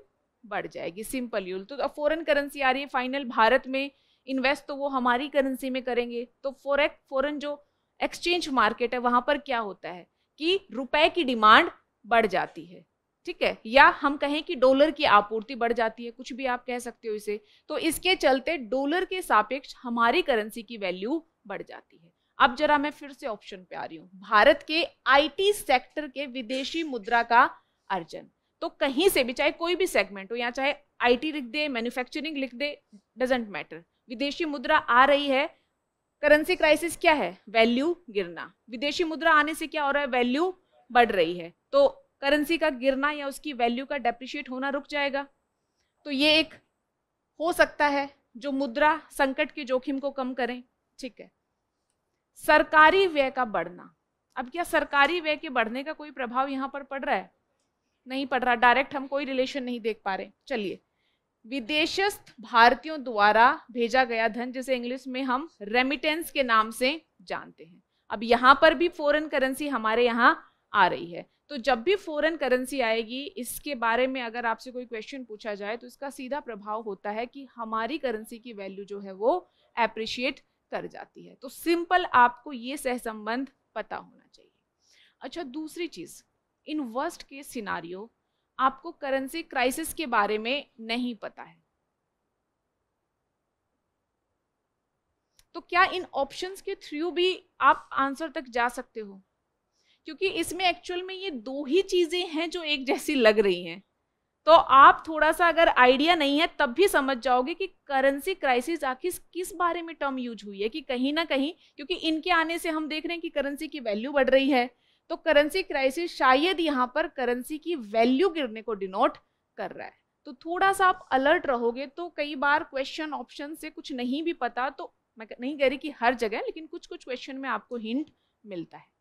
A: बढ़ जाएगी सिंपल यूल तो फॉरेन करेंसी आ रही है फाइनल भारत में इन्वेस्ट तो वो हमारी करेंसी में करेंगे तो फॉरेक फॉरेन जो एक्सचेंज मार्केट है वहाँ पर क्या होता है कि रुपए की डिमांड बढ़ जाती है ठीक है या हम कहें कि डॉलर की आपूर्ति बढ़ जाती है कुछ भी आप कह सकते हो इसे तो इसके चलते डॉलर के सापेक्ष हमारी करेंसी की वैल्यू बढ़ जाती है अब जरा मैं फिर से ऑप्शन पे आ रही हूँ भारत के आईटी सेक्टर के विदेशी मुद्रा का अर्जन तो कहीं से भी चाहे कोई भी सेगमेंट हो या चाहे आईटी लिख दे मैन्युफैक्चरिंग लिख दे डजेंट मैटर विदेशी मुद्रा आ रही है करेंसी क्राइसिस क्या है वैल्यू गिरना विदेशी मुद्रा आने से क्या हो रहा है वैल्यू बढ़ रही है तो करेंसी का गिरना या उसकी वैल्यू का डेप्रिशिएट होना रुक जाएगा तो ये एक हो सकता है जो मुद्रा संकट के जोखिम को कम करें ठीक है सरकारी व्यय का बढ़ना अब क्या सरकारी व्यय के बढ़ने का कोई प्रभाव यहाँ पर पड़ रहा है नहीं पड़ रहा डायरेक्ट हम कोई रिलेशन नहीं देख पा रहे चलिए विदेशस्थ भारतीयों द्वारा भेजा गया धन जिसे इंग्लिश में हम रेमिटेंस के नाम से जानते हैं अब यहाँ पर भी फॉरेन करेंसी हमारे यहाँ आ रही है तो जब भी फॉरेन करेंसी आएगी इसके बारे में अगर आपसे कोई क्वेश्चन पूछा जाए तो इसका सीधा प्रभाव होता है कि हमारी करेंसी की वैल्यू जो है वो एप्रिशिएट कर जाती है तो सिंपल आपको ये सहसंबंध पता होना चाहिए अच्छा दूसरी चीज़ इन वर्स्ट के सिनारियो आपको करेंसी क्राइसिस के बारे में नहीं पता है तो क्या इन ऑप्शंस के थ्रू भी आप आंसर तक जा सकते हो क्योंकि इसमें एक्चुअल में ये दो ही चीज़ें हैं जो एक जैसी लग रही हैं तो आप थोड़ा सा अगर आइडिया नहीं है तब भी समझ जाओगे कि करेंसी क्राइसिस आखिर किस बारे में टर्म यूज हुई है कि कहीं ना कहीं क्योंकि इनके आने से हम देख रहे हैं कि करेंसी की वैल्यू बढ़ रही है तो करेंसी क्राइसिस शायद यहाँ पर करेंसी की वैल्यू गिरने को डिनोट कर रहा है तो थोड़ा सा आप अलर्ट रहोगे तो कई बार क्वेश्चन ऑप्शन से कुछ नहीं भी पता तो मैं नहीं कह रही कि हर जगह लेकिन कुछ कुछ क्वेश्चन में आपको हिंट मिलता है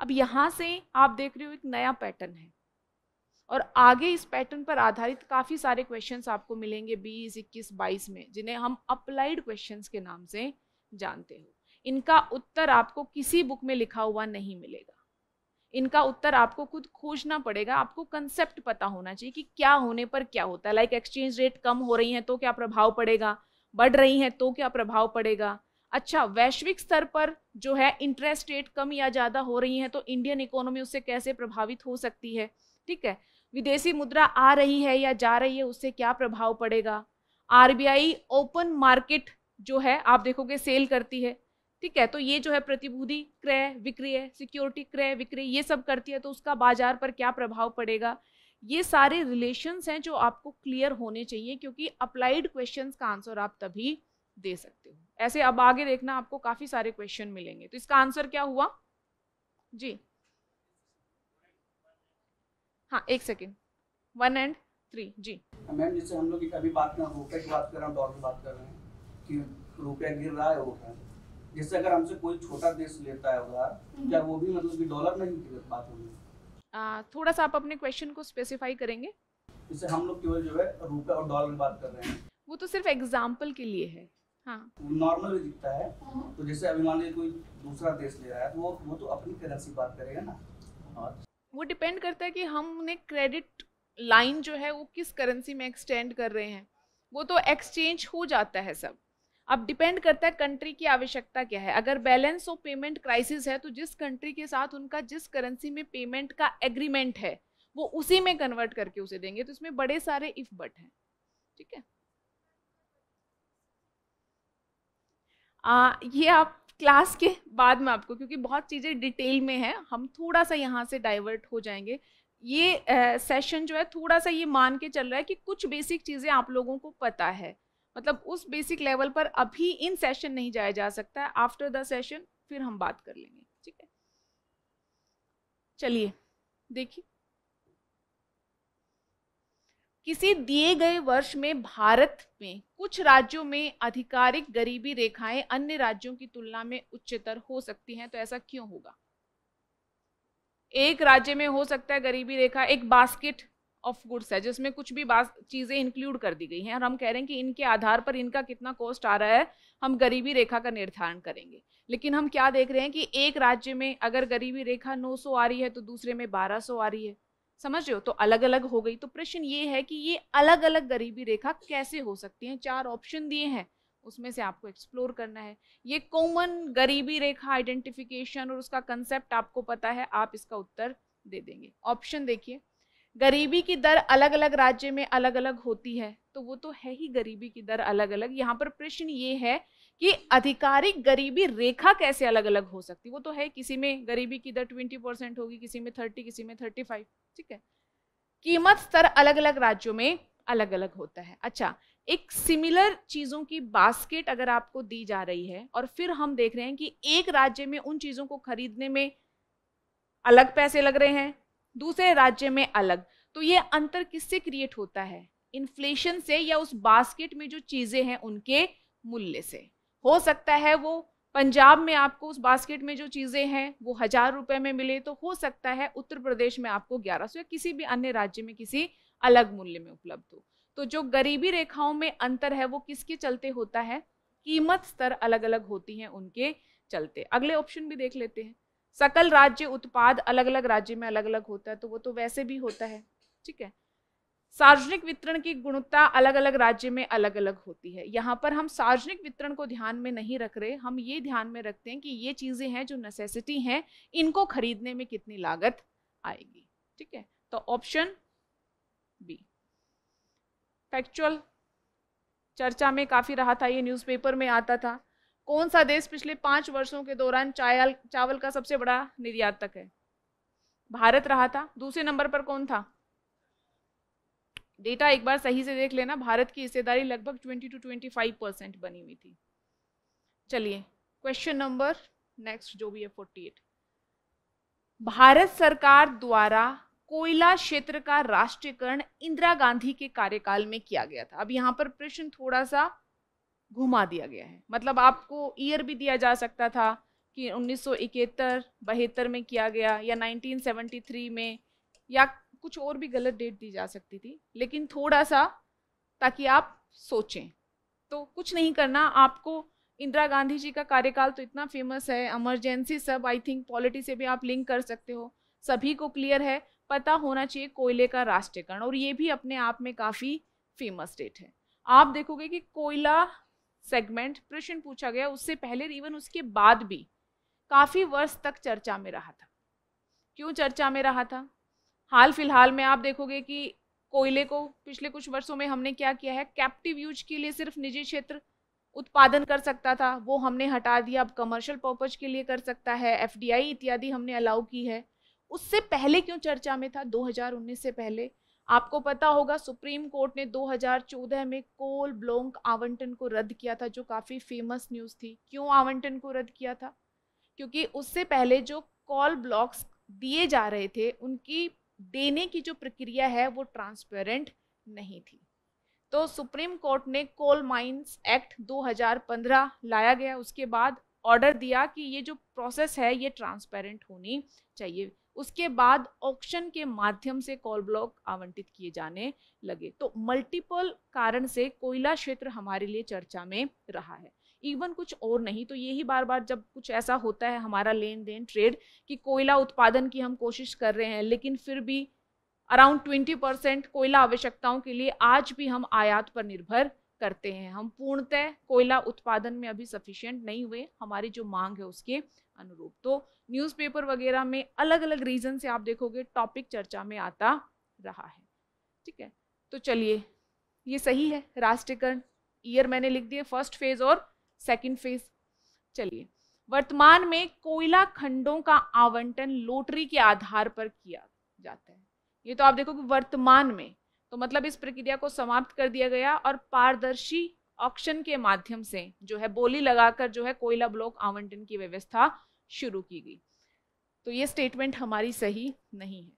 A: अब यहाँ से आप देख रहे हो एक नया पैटर्न है और आगे इस पैटर्न पर आधारित काफ़ी सारे क्वेश्चंस आपको मिलेंगे बीस इक्कीस बाईस में जिन्हें हम अप्लाइड क्वेश्चंस के नाम से जानते हो इनका उत्तर आपको किसी बुक में लिखा हुआ नहीं मिलेगा इनका उत्तर आपको खुद खोजना पड़ेगा आपको कंसेप्ट पता होना चाहिए कि क्या होने पर क्या होता है लाइक एक्सचेंज रेट कम हो रही है तो क्या प्रभाव पड़ेगा बढ़ रही हैं तो क्या प्रभाव पड़ेगा अच्छा वैश्विक स्तर पर जो है इंटरेस्ट रेट कम या ज़्यादा हो रही है तो इंडियन इकोनॉमी उससे कैसे प्रभावित हो सकती है ठीक है विदेशी मुद्रा आ रही है या जा रही है उससे क्या प्रभाव पड़ेगा आर ओपन मार्केट जो है आप देखोगे सेल करती है ठीक है तो ये जो है प्रतिभूति क्रय विक्रय सिक्योरिटी क्रय विक्रय ये सब करती है तो उसका बाजार पर क्या प्रभाव पड़ेगा ये सारे रिलेशंस हैं जो आपको क्लियर होने चाहिए क्योंकि अप्लाइड क्वेश्चंस का आंसर आप तभी दे सकते हो ऐसे अब आगे देखना आपको काफ़ी सारे क्वेश्चन मिलेंगे तो इसका आंसर क्या हुआ जी हाँ एक सेकेंड वन एंड थ्री जी मैम जैसे हम लोग अभी बात कर रुपए की बात कर रहे हैं डॉलर की बात कर रहे हैं कि रुपया गिर रहा है वो जैसे अगर हमसे कोई छोटा देश लेता है उधार हम्म। क्या वो भी मतलब कि डॉलर में ही बात होगी थोड़ा सा आप अपने क्वेश्चन को स्पेसिफाई करेंगे जैसे हम लोग केवल जो है रुपए और डॉलर की बात कर रहे हैं वो तो सिर्फ एग्जाम्पल के लिए है नॉर्मल हाँ। भी दिखता है हाँ। तो जैसे अभी मान लीजिए कोई दूसरा देश ले रहा है तो वो वो तो अपनी करेंसी बात करेगा ना वो डिपेंड करता है कि हमने क्रेडिट लाइन जो है वो किस करेंसी में एक्सटेंड कर रहे हैं वो तो एक्सचेंज हो जाता है सब अब डिपेंड करता है कंट्री की आवश्यकता क्या है अगर बैलेंस ऑफ पेमेंट क्राइसिस है तो जिस कंट्री के साथ उनका जिस करेंसी में पेमेंट का एग्रीमेंट है वो उसी में कन्वर्ट करके उसे देंगे तो इसमें बड़े सारे इफ बट हैं ठीक है आ, ये आप क्लास के बाद में आपको क्योंकि बहुत चीज़ें डिटेल में हैं हम थोड़ा सा यहाँ से डाइवर्ट हो जाएंगे ये सेशन जो है थोड़ा सा ये मान के चल रहा है कि कुछ बेसिक चीज़ें आप लोगों को पता है मतलब उस बेसिक लेवल पर अभी इन सेशन नहीं जाया जा सकता है आफ्टर द सेशन फिर हम बात कर लेंगे ठीक है चलिए देखिए किसी दिए गए वर्ष में भारत में कुछ राज्यों में आधिकारिक गरीबी रेखाएं अन्य राज्यों की तुलना में उच्चतर हो सकती हैं तो ऐसा क्यों होगा एक राज्य में हो सकता है गरीबी रेखा एक बास्केट ऑफ गुड्स है जिसमें कुछ भी चीज़ें इंक्लूड कर दी गई हैं और हम कह रहे हैं कि इनके आधार पर इनका कितना कॉस्ट आ रहा है हम गरीबी रेखा का निर्धारण करेंगे लेकिन हम क्या देख रहे हैं कि एक राज्य में अगर गरीबी रेखा 900 आ रही है तो दूसरे में 1200 आ रही है समझ रहे हो तो अलग अलग हो गई तो प्रश्न ये है कि ये अलग अलग गरीबी रेखा कैसे हो सकती है चार ऑप्शन दिए हैं उसमें से आपको एक्सप्लोर करना है ये कॉमन गरीबी रेखा आइडेंटिफिकेशन और उसका कंसेप्ट आपको पता है आप इसका उत्तर दे देंगे ऑप्शन देखिए गरीबी की दर अलग अलग राज्य में अलग अलग होती है तो वो तो है ही गरीबी की दर अलग अलग यहाँ पर प्रश्न ये है कि आधिकारिक गरीबी रेखा कैसे अलग अलग हो सकती वो तो है किसी में गरीबी की दर ट्वेंटी परसेंट होगी किसी में थर्टी किसी में थर्टी फाइव ठीक है कीमत स्तर अलग अलग राज्यों में अलग अलग होता है अच्छा एक सिमिलर चीज़ों की बास्केट अगर आपको दी जा रही है और फिर हम देख रहे हैं कि एक राज्य में उन चीज़ों को खरीदने में अलग पैसे लग रहे हैं दूसरे राज्य में अलग तो ये अंतर किससे क्रिएट होता है इन्फ्लेशन से या उस बास्केट में जो चीज़ें हैं उनके मूल्य से हो सकता है वो पंजाब में आपको उस बास्केट में जो चीज़ें हैं वो हज़ार रुपये में मिले तो हो सकता है उत्तर प्रदेश में आपको ग्यारह सौ या किसी भी अन्य राज्य में किसी अलग मूल्य में उपलब्ध हो तो जो गरीबी रेखाओं में अंतर है वो किसके चलते होता है कीमत स्तर अलग अलग होती हैं उनके चलते अगले ऑप्शन भी देख लेते हैं सकल राज्य उत्पाद अलग अलग राज्य में अलग अलग होता है तो वो तो वैसे भी होता है ठीक है सार्वजनिक वितरण की गुणवत्ता अलग अलग राज्य में अलग अलग होती है यहाँ पर हम सार्वजनिक वितरण को ध्यान में नहीं रख रहे हम ये ध्यान में रखते हैं कि ये चीज़ें हैं जो नेसेसिटी हैं इनको खरीदने में कितनी लागत आएगी ठीक है तो ऑप्शन बी फैक्चुअल चर्चा में काफ़ी रहा था ये न्यूज़पेपर में आता था कौन सा देश पिछले पाँच वर्षों के दौरान चायल चावल का सबसे बड़ा निर्यातक है भारत रहा था दूसरे नंबर पर कौन था डेटा एक बार सही से देख लेना भारत की हिस्सेदारी लगभग 20 टू 25 परसेंट बनी हुई थी चलिए क्वेश्चन नंबर नेक्स्ट जो भी है 48 भारत सरकार द्वारा कोयला क्षेत्र का राष्ट्रीयकरण इंदिरा गांधी के कार्यकाल में किया गया था अब यहाँ पर प्रश्न थोड़ा सा घुमा दिया गया है मतलब आपको ईयर भी दिया जा सकता था कि उन्नीस सौ में किया गया या 1973 में या कुछ और भी गलत डेट दी जा सकती थी लेकिन थोड़ा सा ताकि आप सोचें तो कुछ नहीं करना आपको इंदिरा गांधी जी का कार्यकाल तो इतना फेमस है एमरजेंसी सब आई थिंक पॉलिटी से भी आप लिंक कर सकते हो सभी को क्लियर है पता होना चाहिए कोयले का राष्ट्रीयकरण और ये भी अपने आप में काफ़ी फेमस डेट है आप देखोगे कि कोयला सेगमेंट प्रश्न पूछा गया उससे पहले इवन उसके बाद भी काफ़ी वर्ष तक चर्चा में रहा था क्यों चर्चा में रहा था हाल फिलहाल में आप देखोगे कि कोयले को पिछले कुछ वर्षों में हमने क्या किया है कैप्टिव यूज के लिए सिर्फ निजी क्षेत्र उत्पादन कर सकता था वो हमने हटा दिया अब कमर्शियल पर्पज के लिए कर सकता है एफ इत्यादि हमने अलाउ की है उससे पहले क्यों चर्चा में था 2019 से पहले आपको पता होगा सुप्रीम कोर्ट ने 2014 में कोल ब्लोंक आवंटन को रद्द किया था जो काफ़ी फेमस न्यूज़ थी क्यों आवंटन को रद्द किया था क्योंकि उससे पहले जो कॉल ब्लॉक्स दिए जा रहे थे उनकी देने की जो प्रक्रिया है वो ट्रांसपेरेंट नहीं थी तो सुप्रीम कोर्ट ने कोल माइंस एक्ट 2015 लाया गया उसके बाद ऑर्डर दिया कि ये जो प्रोसेस है ये ट्रांसपेरेंट होनी चाहिए उसके बाद ऑक्शन के माध्यम से कोल ब्लॉक आवंटित किए जाने लगे तो मल्टीपल कारण से कोयला क्षेत्र हमारे लिए चर्चा में रहा है इवन कुछ और नहीं तो यही बार बार जब कुछ ऐसा होता है हमारा लेन देन ट्रेड कि कोयला उत्पादन की हम कोशिश कर रहे हैं लेकिन फिर भी अराउंड ट्वेंटी परसेंट कोयला आवश्यकताओं के लिए आज भी हम आयात पर निर्भर करते हैं हम पूर्णतः कोयला उत्पादन में अभी सफिशियंट नहीं हुए हमारी जो मांग है उसके अनुरूप तो न्यूज़पेपर वगैरह में अलग अलग रीज़न से आप देखोगे टॉपिक चर्चा में आता रहा है ठीक है तो चलिए ये सही है राष्ट्रीयकरण ईयर मैंने लिख दिए फर्स्ट फेज़ और सेकेंड फेज चलिए वर्तमान में कोयला खंडों का आवंटन लोटरी के आधार पर किया जाता है ये तो आप देखो कि वर्तमान में तो मतलब इस प्रक्रिया को समाप्त कर दिया गया और पारदर्शी ऑक्शन के माध्यम से जो है बोली लगाकर जो है कोयला ब्लॉक आवंटन की व्यवस्था शुरू की गई तो ये स्टेटमेंट हमारी सही नहीं है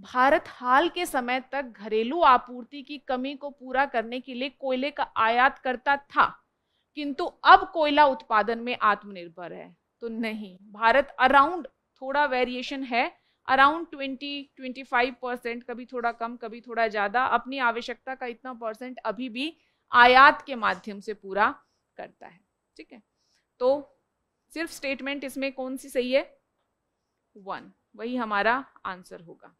A: भारत हाल के समय तक घरेलू आपूर्ति की कमी को पूरा करने के लिए कोयले का आयात करता था किंतु अब कोयला उत्पादन में आत्मनिर्भर है तो नहीं भारत अराउंड थोड़ा वेरिएशन है around twenty twenty five percent कभी थोड़ा कम कभी थोड़ा ज़्यादा अपनी आवश्यकता का इतना परसेंट अभी भी आयात के माध्यम से पूरा करता है ठीक है तो सिर्फ स्टेटमेंट इसमें कौन सी सही है वन वही हमारा आंसर होगा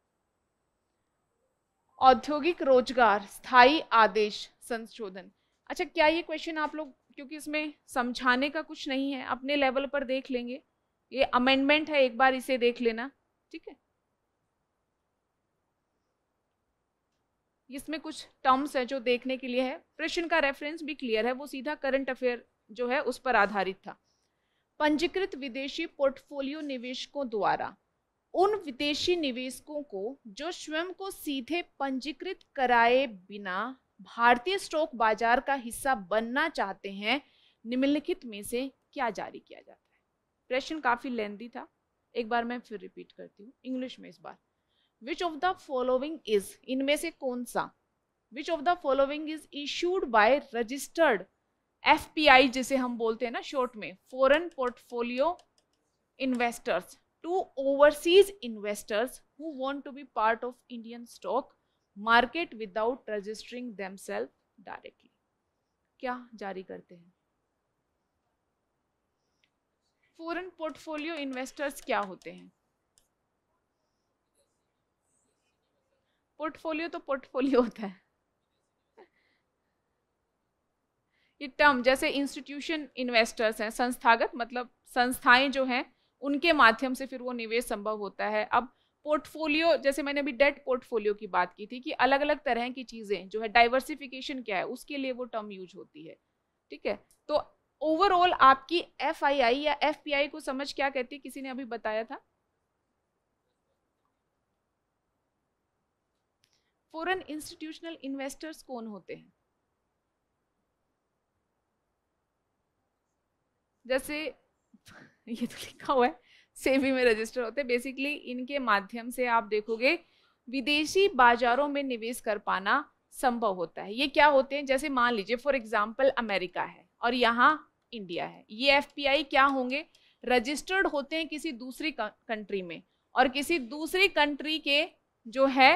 A: औद्योगिक रोजगार स्थायी आदेश संशोधन अच्छा क्या ये क्वेश्चन आप लोग क्योंकि इसमें समझाने का कुछ नहीं है अपने लेवल पर देख लेंगे ये अमेंडमेंट है एक बार इसे देख लेना ठीक है इसमें कुछ टर्म्स है जो देखने के लिए है प्रश्न का रेफरेंस भी क्लियर है वो सीधा करंट अफेयर जो है उस पर आधारित था पंजीकृत विदेशी पोर्टफोलियो निवेशकों द्वारा उन विदेशी निवेशकों को जो स्वयं को सीधे पंजीकृत कराए बिना भारतीय स्टॉक बाजार का हिस्सा बनना चाहते हैं निम्नलिखित में से क्या जारी किया जाता है प्रश्न काफ़ी लेंदी था एक बार मैं फिर रिपीट करती हूँ इंग्लिश में इस बार which of the following is इनमें से कौन सा which of the following is issued by registered F जिसे हम बोलते हैं ना शॉर्ट में foreign portfolio investors to overseas investors who want to be part of Indian stock market without registering themselves directly क्या जारी करते हैं फॉरेन पोर्टफोलियो इन्वेस्टर्स क्या होते हैं पोर्टफोलियो तो पोर्टफोलियो होता है ये टर्म जैसे इंस्टीट्यूशन इन्वेस्टर्स हैं संस्थागत मतलब संस्थाएं जो हैं उनके माध्यम से फिर वो निवेश संभव होता है अब पोर्टफोलियो जैसे मैंने अभी डेट पोर्टफोलियो की बात की थी कि अलग अलग तरह की चीज़ें जो है डाइवर्सिफिकेशन क्या है उसके लिए वो टर्म यूज होती है ठीक है तो ओवरऑल आपकी एफ या एफ को समझ क्या कहती है किसी ने अभी बताया था फॉरन इंस्टीट्यूशनल इन्वेस्टर्स कौन होते हैं जैसे ये तो लिखा हुआ है सेबी में रजिस्टर होते हैं बेसिकली इनके माध्यम से आप देखोगे विदेशी बाजारों में निवेश कर पाना संभव होता है ये क्या होते हैं जैसे मान लीजिए फॉर एग्जाम्पल अमेरिका है और यहाँ इंडिया है ये एफ क्या होंगे रजिस्टर्ड होते हैं किसी दूसरी कंट्री में और किसी दूसरी कंट्री के जो है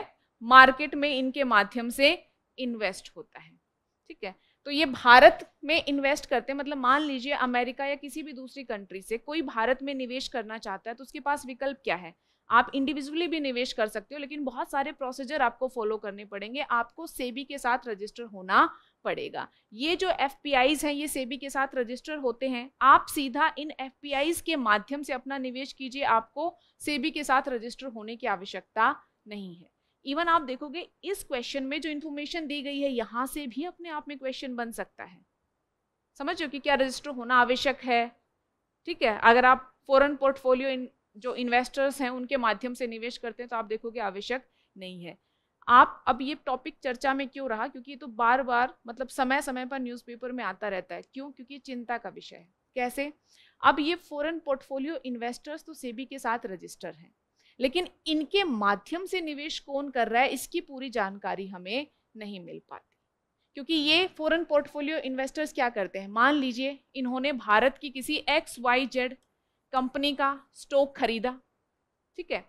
A: मार्केट में इनके माध्यम से इन्वेस्ट होता है ठीक है तो ये भारत में इन्वेस्ट करते हैं मतलब मान लीजिए अमेरिका या किसी भी दूसरी कंट्री से कोई भारत में निवेश करना चाहता है तो उसके पास विकल्प क्या है आप इंडिविजुअली भी निवेश कर सकते हो लेकिन बहुत सारे प्रोसीजर आपको फॉलो करने पड़ेंगे आपको सेबी के साथ रजिस्टर होना पड़ेगा ये जो एफ हैं ये सेबी के साथ रजिस्टर होते हैं आप सीधा इन एफ के माध्यम से अपना निवेश कीजिए आपको सेबी के साथ रजिस्टर होने की आवश्यकता नहीं है इवन आप देखोगे इस क्वेश्चन में जो इन्फॉर्मेशन दी गई है यहाँ से भी अपने आप में क्वेश्चन बन सकता है समझ हो कि क्या रजिस्टर होना आवश्यक है ठीक है अगर आप फॉरेन पोर्टफोलियो इन जो इन्वेस्टर्स हैं उनके माध्यम से निवेश करते हैं तो आप देखोगे आवश्यक नहीं है आप अब ये टॉपिक चर्चा में क्यों रहा क्योंकि ये तो बार बार मतलब समय समय पर न्यूज़पेपर में आता रहता है क्यों क्योंकि चिंता का विषय है कैसे अब ये फॉरेन पोर्टफोलियो इन्वेस्टर्स तो सेबी के साथ रजिस्टर हैं लेकिन इनके माध्यम से निवेश कौन कर रहा है इसकी पूरी जानकारी हमें नहीं मिल पाती क्योंकि ये फॉरेन पोर्टफोलियो इन्वेस्टर्स क्या करते हैं मान लीजिए इन्होंने भारत की किसी एक्स वाई जेड कंपनी का स्टॉक खरीदा ठीक है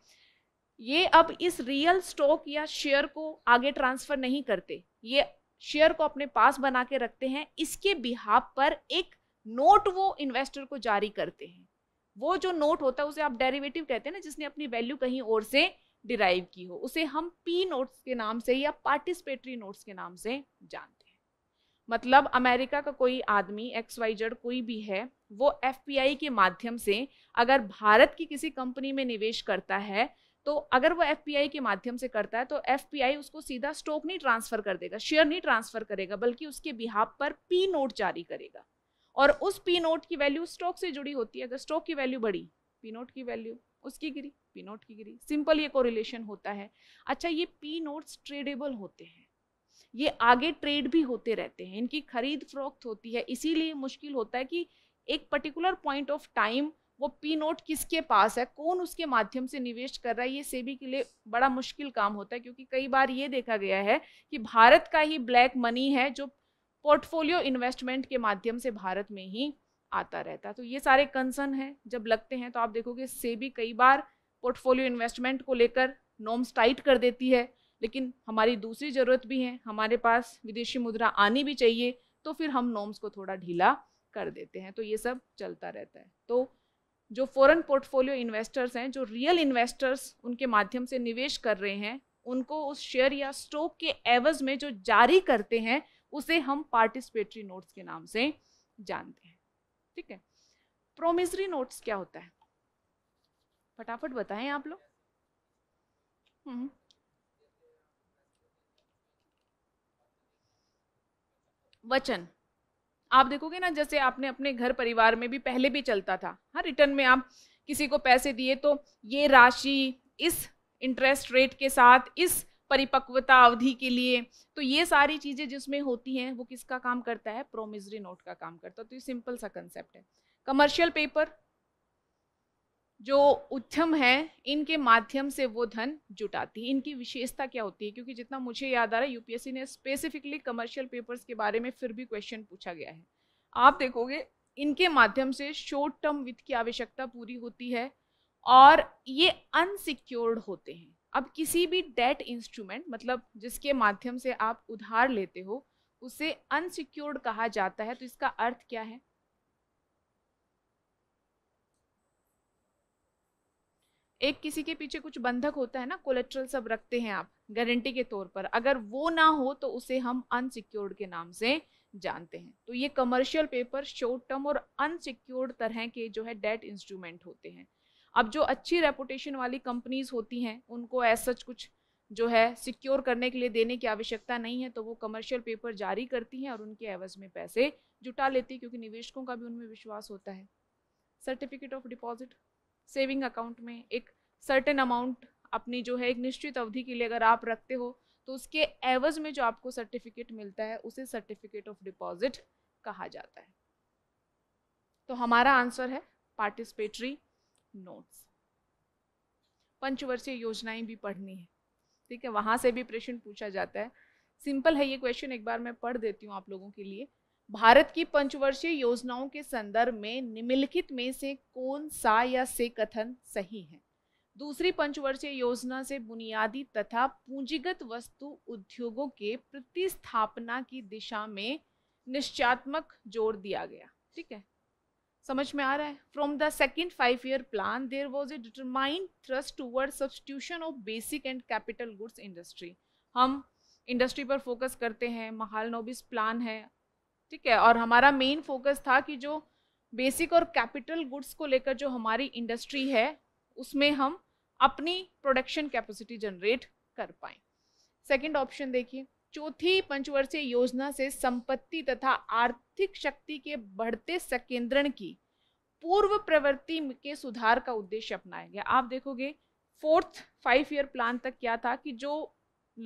A: ये अब इस रियल स्टॉक या शेयर को आगे ट्रांसफर नहीं करते ये शेयर को अपने पास बना के रखते हैं इसके बिहाब पर एक नोट वो इन्वेस्टर को जारी करते हैं वो जो नोट होता है उसे आप डेरिवेटिव कहते हैं ना जिसने अपनी वैल्यू कहीं और से डिराइव की हो उसे हम पी नोट्स के नाम से या पार्टिसिपेटरी नोट्स के नाम से जानते हैं मतलब अमेरिका का कोई आदमी एक्स वाई जेड कोई भी है वो एफ के माध्यम से अगर भारत की किसी कंपनी में निवेश करता है तो अगर वो एफ के माध्यम से करता है तो एफ उसको सीधा स्टॉक नहीं ट्रांसफ़र कर देगा शेयर नहीं ट्रांसफ़र करेगा बल्कि उसके बिहाब पर पी नोट जारी करेगा और उस पी नोट की वैल्यू स्टॉक से जुड़ी होती है अगर स्टॉक की वैल्यू बढ़ी पी नोट की वैल्यू उसकी गिरी पी नोट की गिरी सिंपल ये कोरिलेशन होता है अच्छा ये पी नोट्स ट्रेडेबल होते हैं ये आगे ट्रेड भी होते रहते हैं इनकी खरीद फरोख्त होती है इसीलिए मुश्किल होता है कि एक पर्टिकुलर पॉइंट ऑफ टाइम वो पी नोट किसके पास है कौन उसके माध्यम से निवेश कर रहा है ये सेबी के लिए बड़ा मुश्किल काम होता है क्योंकि कई बार ये देखा गया है कि भारत का ही ब्लैक मनी है जो पोर्टफोलियो इन्वेस्टमेंट के माध्यम से भारत में ही आता रहता है तो ये सारे कंसर्न हैं जब लगते हैं तो आप देखोगे से भी कई बार पोर्टफोलियो इन्वेस्टमेंट को लेकर नॉम्स टाइट कर देती है लेकिन हमारी दूसरी ज़रूरत भी है हमारे पास विदेशी मुद्रा आनी भी चाहिए तो फिर हम नॉम्स को थोड़ा ढीला कर देते हैं तो ये सब चलता रहता है तो जो फॉरेन पोर्टफोलियो इन्वेस्टर्स हैं जो रियल इन्वेस्टर्स उनके माध्यम से निवेश कर रहे हैं उनको उस शेयर या स्टॉक के एवज में जो जारी करते हैं उसे हम पार्टिसिपेटरी नोट्स के नाम से जानते हैं ठीक है प्रोमिसरी नोट्स क्या होता है फटाफट बताएं आप लोग हम्म। वचन आप देखोगे ना जैसे आपने अपने घर परिवार में भी पहले भी चलता था हाँ रिटर्न में आप किसी को पैसे दिए तो ये राशि इस इंटरेस्ट रेट के साथ इस परिपक्वता अवधि के लिए तो ये सारी चीज़ें जिसमें होती हैं वो किसका काम करता है प्रोमिजरी नोट का काम करता है तो ये सिंपल सा कंसेप्ट है कमर्शियल पेपर जो उद्यम है इनके माध्यम से वो धन जुटाती है इनकी विशेषता क्या होती है क्योंकि जितना मुझे याद आ रहा है यूपीएससी ने स्पेसिफिकली कमर्शियल पेपर्स के बारे में फिर भी क्वेश्चन पूछा गया है आप देखोगे इनके माध्यम से शॉर्ट टर्म वित्त की आवश्यकता पूरी होती है और ये अनसिक्योर्ड होते हैं अब किसी भी डेट इंस्ट्रूमेंट मतलब जिसके माध्यम से आप उधार लेते हो उसे अनसिक्योर्ड कहा जाता है तो इसका अर्थ क्या है एक किसी के पीछे कुछ बंधक होता है ना कोलेट्रल सब रखते हैं आप गारंटी के तौर पर अगर वो ना हो तो उसे हम अनसिक्योर्ड के नाम से जानते हैं तो ये कमर्शियल पेपर शॉर्ट टर्म और अनसिक्योर्ड तरह के जो है डेट इंस्ट्रूमेंट होते हैं अब जो अच्छी रेपुटेशन वाली कंपनीज होती हैं उनको एज सच कुछ जो है सिक्योर करने के लिए देने की आवश्यकता नहीं है तो वो कमर्शियल पेपर जारी करती हैं और उनके एवज में पैसे जुटा लेती है क्योंकि निवेशकों का भी उनमें विश्वास होता है certificate of deposit saving account में एक सर्टेन अमाउंट अपनी जो है एक निश्चित अवधि के लिए अगर आप रखते हो तो उसके एवज में जो आपको सर्टिफिकेट मिलता है उसे सर्टिफिकेट ऑफ डिपॉजिट कहा जाता है तो हमारा आंसर है पार्टिसिपेटरी नोट्स पंचवर्षीय योजनाएं भी पढ़नी है ठीक है वहां से भी प्रश्न पूछा जाता है सिंपल है ये क्वेश्चन एक बार मैं पढ़ देती हूँ आप लोगों के लिए भारत की पंचवर्षीय योजनाओं के संदर्भ में निम्नलिखित में से कौन सा या से कथन सही है दूसरी पंचवर्षीय योजना से बुनियादी तथा पूंजीगत वस्तु उद्योगों के प्रतिस्थापना की दिशा में निश्चयात्मक जोर दिया गया ठीक है समझ में आ रहा है from the second five year plan there was a determined thrust toward substitution of basic and capital goods industry हम इंडस्ट्री पर फोकस करते हैं महाल नोबिस प्लान है ठीक है और हमारा मेन फोकस था कि जो बेसिक और कैपिटल गुड्स को लेकर जो हमारी इंडस्ट्री है उसमें हम अपनी प्रोडक्शन कैपेसिटी जनरेट कर पाएँ सेकेंड ऑप्शन देखिए चौथी पंचवर्षीय योजना से संपत्ति तथा आर्थिक शक्ति के बढ़ते संकेंद्रण की पूर्व प्रवृत्ति के सुधार का उद्देश्य अपनाया गया आप देखोगे फोर्थ फाइव ईयर प्लान तक क्या था कि जो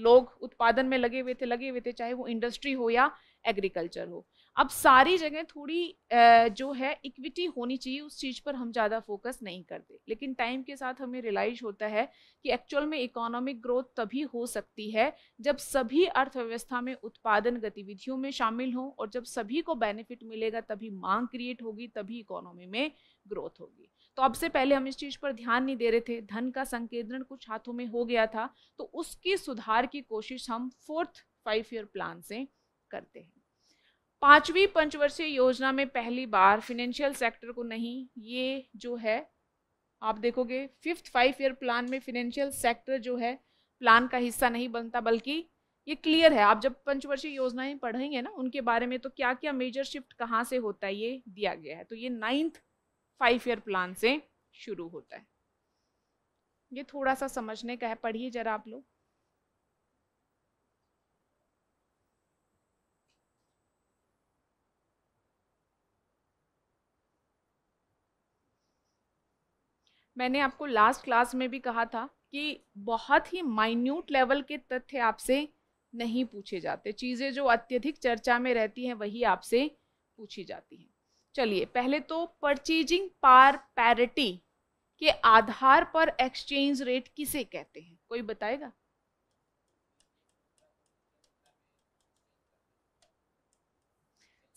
A: लोग उत्पादन में लगे हुए थे लगे हुए थे चाहे वो इंडस्ट्री हो या एग्रीकल्चर हो अब सारी जगह थोड़ी जो है इक्विटी होनी चाहिए उस चीज़ पर हम ज़्यादा फोकस नहीं करते लेकिन टाइम के साथ हमें रियलाइज होता है कि एक्चुअल में इकोनॉमिक ग्रोथ तभी हो सकती है जब सभी अर्थव्यवस्था में उत्पादन गतिविधियों में शामिल हों और जब सभी को बेनिफिट मिलेगा तभी मांग क्रिएट होगी तभी इकोनॉमी में ग्रोथ होगी तो अब से पहले हम इस चीज़ पर ध्यान नहीं दे रहे थे धन का संकेंद्रण कुछ हाथों में हो गया था तो उसके सुधार की कोशिश हम फोर्थ फाइव ईयर प्लान से करते हैं पांचवी पंचवर्षीय योजना में पहली बार फिनेंशियल सेक्टर को नहीं ये जो है आप देखोगे फिफ्थ फाइव ईयर प्लान में फिनेंशियल सेक्टर जो है प्लान का हिस्सा नहीं बनता बल्कि ये क्लियर है आप जब पंचवर्षीय योजनाएं पढ़ेंगे ना उनके बारे में तो क्या क्या मेजर शिफ्ट कहाँ से होता है ये दिया गया है तो ये नाइन्थ फाइव ईयर प्लान से शुरू होता है ये थोड़ा सा समझने का है पढ़िए जरा आप लोग मैंने आपको लास्ट क्लास में भी कहा था कि बहुत ही माइन्यूट लेवल के तथ्य आपसे नहीं पूछे जाते चीज़ें जो अत्यधिक चर्चा में रहती हैं वही आपसे पूछी जाती हैं चलिए पहले तो परचेजिंग पार पैरिटी के आधार पर एक्सचेंज रेट किसे कहते हैं कोई बताएगा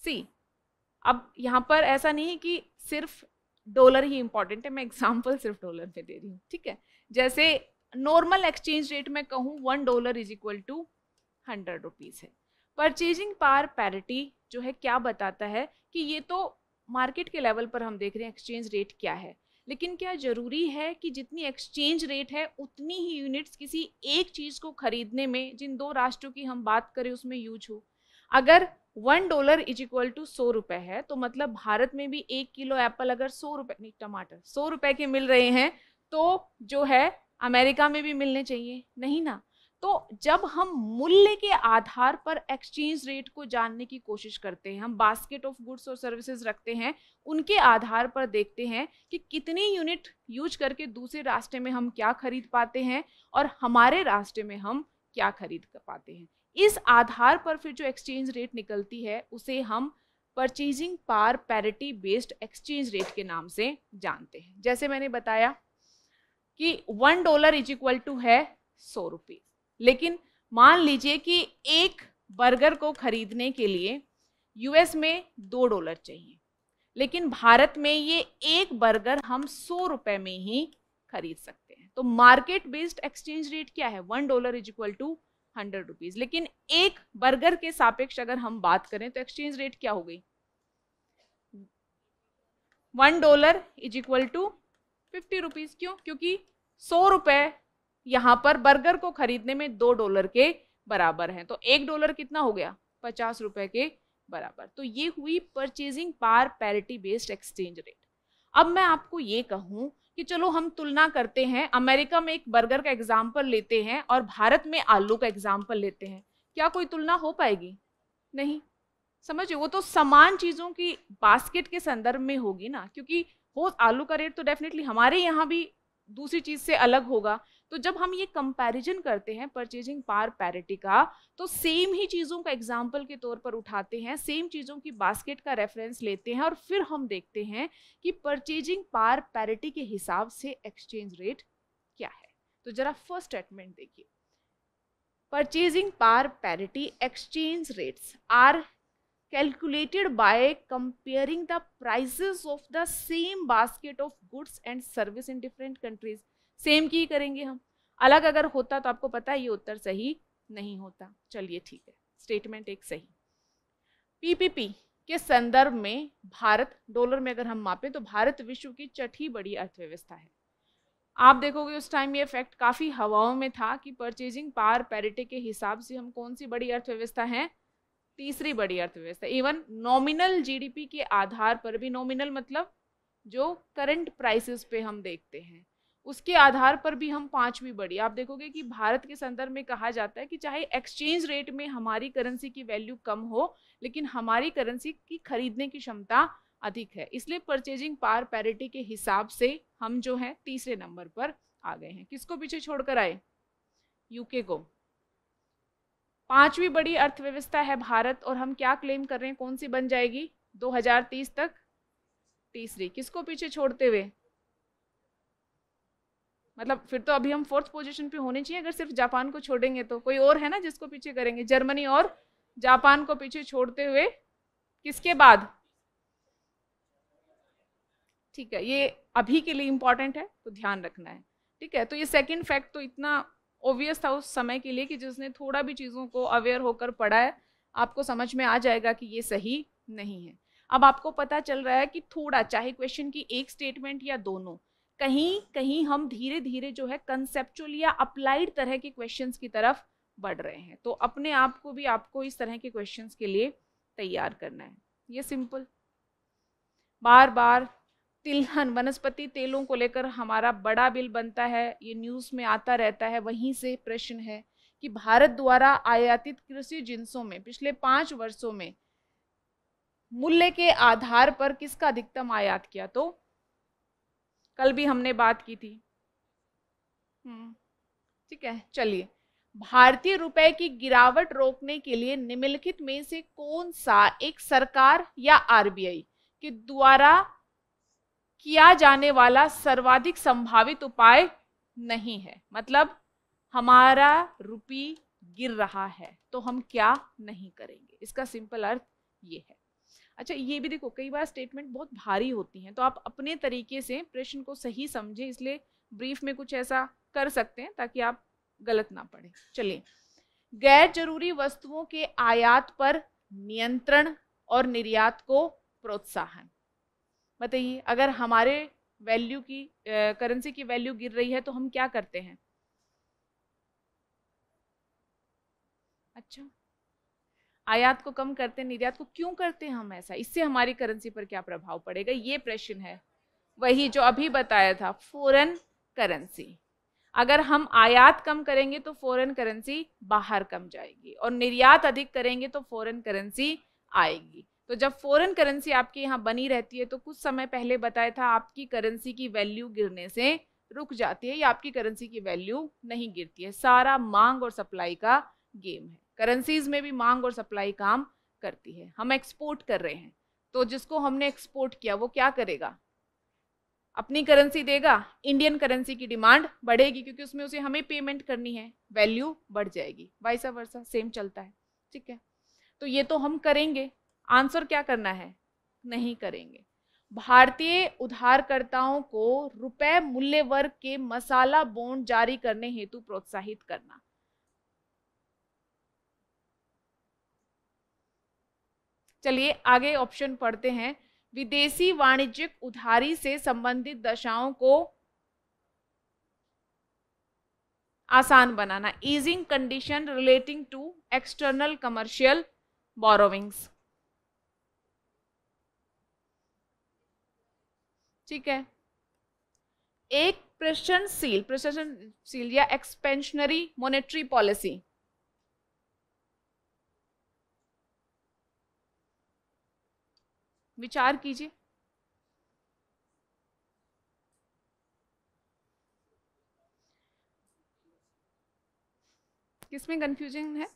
A: सी अब यहाँ पर ऐसा नहीं कि सिर्फ डॉलर ही इम्पॉर्टेंट है मैं एग्जाम्पल सिर्फ डॉलर में दे रही हूँ ठीक है जैसे नॉर्मल एक्सचेंज रेट में कहूँ one dollar is equal to hundred rupees है परचेजिंग पार पैरिटी जो है क्या बताता है कि ये तो मार्केट के लेवल पर हम देख रहे हैं एक्सचेंज रेट क्या है लेकिन क्या ज़रूरी है कि जितनी एक्सचेंज रेट है उतनी ही यूनिट्स किसी एक चीज़ को खरीदने में जिन दो राष्ट्रों की हम बात करें उसमें यूज हो अगर one dollar is equal to सौ रुपए है तो मतलब भारत में भी एक किलो एप्पल अगर सौ रुपए नहीं टमाटर सौ रुपए के मिल रहे हैं तो जो है अमेरिका में भी मिलने चाहिए नहीं ना तो जब हम मूल्य के आधार पर एक्सचेंज रेट को जानने की कोशिश करते हैं हम बास्केट ऑफ गुड्स और सर्विसेज रखते हैं उनके आधार पर देखते हैं कि कितनी यूनिट यूज करके दूसरे रास्ते में हम क्या खरीद पाते हैं और हमारे रास्ते में हम क्या खरीद पाते हैं इस आधार पर फिर जो एक्सचेंज रेट निकलती है उसे हम purchasing power parity based exchange rate के नाम से जानते हैं जैसे मैंने बताया कि one dollar is equal to है सौ रुपये लेकिन मान लीजिए कि एक बर्गर को खरीदने के लिए यूएस में दो डॉलर चाहिए लेकिन भारत में ये एक बर्गर हम सौ रुपये में ही खरीद सकते हैं तो मार्केट बेस्ड एक्सचेंज रेट क्या है one dollar is equal to hundred rupees लेकिन एक बर्गर के सापेक्ष अगर हम बात करें तो एक्सचेंज रेट क्या हो गई one dollar is equal to fifty rupees क्यों क्योंकि सौ रुपए यहां पर बर्गर को खरीदने में दो डॉलर के बराबर है तो एक डॉलर कितना हो गया पचास रुपए के बराबर तो ये हुई purchasing power parity based exchange rate अब मैं आपको ये कहूँ कि चलो हम तुलना करते हैं अमेरिका में एक बर्गर का एग्जाम्पल लेते हैं और भारत में आलू का एग्जाम्पल लेते हैं क्या कोई तुलना हो पाएगी नहीं समझिए वो तो समान चीज़ों की बास्केट के संदर्भ में होगी ना क्योंकि हो आलू का रेट तो डेफिनेटली हमारे यहाँ भी दूसरी चीज़ से अलग होगा तो जब हम ये कंपैरिजन करते हैं परचेजिंग पार पैरिटी का तो सेम ही चीज़ों का एग्जाम्पल के तौर पर उठाते हैं सेम चीज़ों की बास्केट का रेफरेंस लेते हैं और फिर हम देखते हैं कि परचेजिंग पार पैरिटी के हिसाब से एक्सचेंज रेट क्या है तो ज़रा फर्स्ट स्टेटमेंट देखिए purchasing power parity exchange rates are calculated by comparing the prices of the same basket of goods and service in different countries same की करेंगे हम अलग अगर होता तो आपको पता है ये उत्तर सही नहीं होता चलिए ठीक है स्टेटमेंट एक सही पीपीपी के संदर्भ में भारत डॉलर में अगर हम मापें तो भारत विश्व की छठी बड़ी अर्थव्यवस्था है आप देखोगे उस टाइम ये इफेक्ट काफ़ी हवाओं में था कि परचेजिंग पार पैरिटी के हिसाब से हम कौन सी बड़ी अर्थव्यवस्था हैं तीसरी बड़ी अर्थव्यवस्था इवन नॉमिनल जीडीपी के आधार पर भी नॉमिनल मतलब जो करंट प्राइसेस पे हम देखते हैं उसके आधार पर भी हम पांचवी बढ़ी आप देखोगे कि भारत के संदर्भ में कहा जाता है कि चाहे एक्सचेंज रेट में हमारी करेंसी की वैल्यू कम हो लेकिन हमारी करेंसी की खरीदने की क्षमता अधिक है इसलिए परचेजिंग पार पैरिटी के हिसाब से हम जो है तीसरे नंबर पर आ गए हैं किसको पीछे छोड़कर आए यूके को पांचवी बड़ी अर्थव्यवस्था है भारत और हम क्या क्लेम कर रहे हैं कौन सी बन जाएगी 2030 तक तीसरी किसको पीछे छोड़ते हुए मतलब फिर तो अभी हम फोर्थ पोजीशन पे होने चाहिए अगर सिर्फ जापान को छोड़ेंगे तो कोई और है ना जिसको पीछे करेंगे जर्मनी और जापान को पीछे छोड़ते हुए किसके बाद ठीक है ये अभी के लिए इम्पॉर्टेंट है तो ध्यान रखना है ठीक है तो ये सेकंड फैक्ट तो इतना ओबियस था उस समय के लिए कि जिसने थोड़ा भी चीज़ों को अवेयर होकर पढ़ा है आपको समझ में आ जाएगा कि ये सही नहीं है अब आपको पता चल रहा है कि थोड़ा चाहे क्वेश्चन की एक स्टेटमेंट या दोनों कहीं कहीं हम धीरे धीरे जो है कंसेप्चुअल या अप्लाइड तरह के क्वेश्चन की तरफ बढ़ रहे हैं तो अपने आप को भी आपको इस तरह के क्वेश्चन के लिए तैयार करना है ये सिंपल बार बार तिलहन वनस्पति तेलों को लेकर हमारा बड़ा बिल बनता है ये न्यूज़ में आता रहता है वहीं से प्रश्न है कि भारत द्वारा आयातित कृषि जिन्सों में पिछले पाँच वर्षों में मूल्य के आधार पर किसका अधिकतम आयात किया तो कल भी हमने बात की थी हम्म। ठीक है चलिए भारतीय रुपए की गिरावट रोकने के लिए निम्नलिखित में से कौन सा एक सरकार या आरबीआई के द्वारा किया जाने वाला सर्वाधिक संभावित उपाय नहीं है मतलब हमारा रुपी गिर रहा है तो हम क्या नहीं करेंगे इसका सिंपल अर्थ ये है अच्छा ये भी देखो कई बार स्टेटमेंट बहुत भारी होती हैं तो आप अपने तरीके से प्रश्न को सही समझें इसलिए ब्रीफ में कुछ ऐसा कर सकते हैं ताकि आप गलत ना पड़े चलिए गैर जरूरी वस्तुओं के आयात पर नियंत्रण और निर्यात को प्रोत्साहन बताइए अगर हमारे वैल्यू की करेंसी की वैल्यू गिर रही है तो हम क्या करते हैं अच्छा आयात को कम करते हैं निर्यात को क्यों करते हैं हम ऐसा इससे हमारी करेंसी पर क्या प्रभाव पड़ेगा ये प्रश्न है वही जो अभी बताया था फॉरेन करेंसी अगर हम आयात कम करेंगे तो फॉरेन करेंसी बाहर कम जाएगी और निर्यात अधिक करेंगे तो फॉरेन करेंसी आएगी तो जब फॉरेन करेंसी आपके यहाँ बनी रहती है तो कुछ समय पहले बताया था आपकी करेंसी की वैल्यू गिरने से रुक जाती है या आपकी करेंसी की वैल्यू नहीं गिरती है सारा मांग और सप्लाई का गेम है करेंसीज में भी मांग और सप्लाई काम करती है हम एक्सपोर्ट कर रहे हैं तो जिसको हमने एक्सपोर्ट किया वो क्या करेगा अपनी करेंसी देगा इंडियन करेंसी की डिमांड बढ़ेगी क्योंकि उसमें उसे हमें पेमेंट करनी है वैल्यू बढ़ जाएगी वाइसा वर्षा सेम चलता है ठीक है तो ये तो हम करेंगे आंसर क्या करना है नहीं करेंगे भारतीय उधारकर्ताओं को रुपए मूल्य वर्ग के मसाला बॉन्ड जारी करने हेतु प्रोत्साहित करना चलिए आगे ऑप्शन पढ़ते हैं विदेशी वाणिज्यिक उधारी से संबंधित दशाओं को आसान बनाना easing condition relating to external commercial borrowings ठीक है एक प्रशन सील प्रशन सील या एक्सपेंशनरी मॉनेटरी पॉलिसी विचार कीजिए किसमें कंफ्यूजन है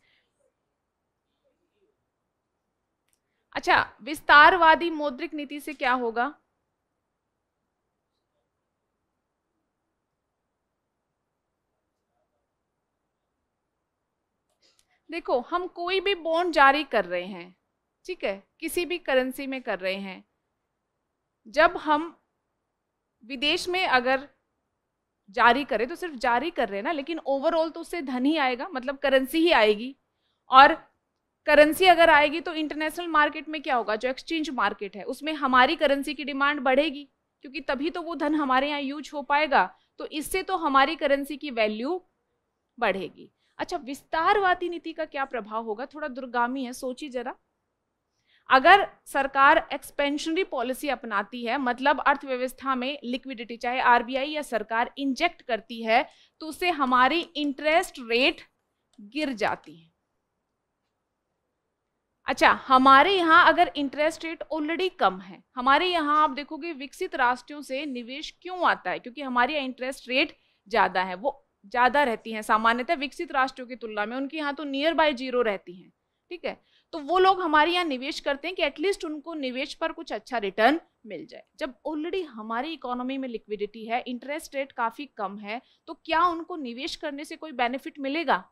A: अच्छा विस्तारवादी मौद्रिक नीति से क्या होगा देखो हम कोई भी बॉन्ड जारी कर रहे हैं ठीक है किसी भी करेंसी में कर रहे हैं जब हम विदेश में अगर जारी करें तो सिर्फ जारी कर रहे हैं ना लेकिन ओवरऑल तो उससे धन ही आएगा मतलब करेंसी ही आएगी और करेंसी अगर आएगी तो इंटरनेशनल मार्केट में क्या होगा जो एक्सचेंज मार्केट है उसमें हमारी करेंसी की डिमांड बढ़ेगी क्योंकि तभी तो वो धन हमारे यहाँ यूज हो पाएगा तो इससे तो हमारी करेंसी की वैल्यू बढ़ेगी अच्छा विस्तारवादी नीति का क्या प्रभाव होगा थोड़ा दुर्गामी है सोचिए जरा अगर सरकार एक्सपेंशनरी पॉलिसी अपनाती है मतलब अर्थव्यवस्था में लिक्विडिटी चाहे आरबीआई या सरकार इंजेक्ट करती है तो उससे हमारी इंटरेस्ट रेट गिर जाती है अच्छा हमारे यहाँ अगर इंटरेस्ट रेट ऑलरेडी कम है हमारे यहाँ आप देखोगे विकसित राष्ट्रों से निवेश क्यों आता है क्योंकि हमारे यहाँ इंटरेस्ट रेट ज़्यादा है वो ज़्यादा रहती हैं सामान्यतः विकसित राष्ट्रों की तुलना में उनके यहाँ तो नियर बाय जीरो रहती हैं ठीक है तो वो लोग हमारे यहाँ निवेश करते हैं कि एटलीस्ट उनको निवेश पर कुछ अच्छा रिटर्न मिल जाए जब ऑलरेडी हमारी इकोनॉमी में लिक्विडिटी है इंटरेस्ट रेट काफ़ी कम है तो क्या उनको निवेश करने से कोई बेनिफिट मिलेगा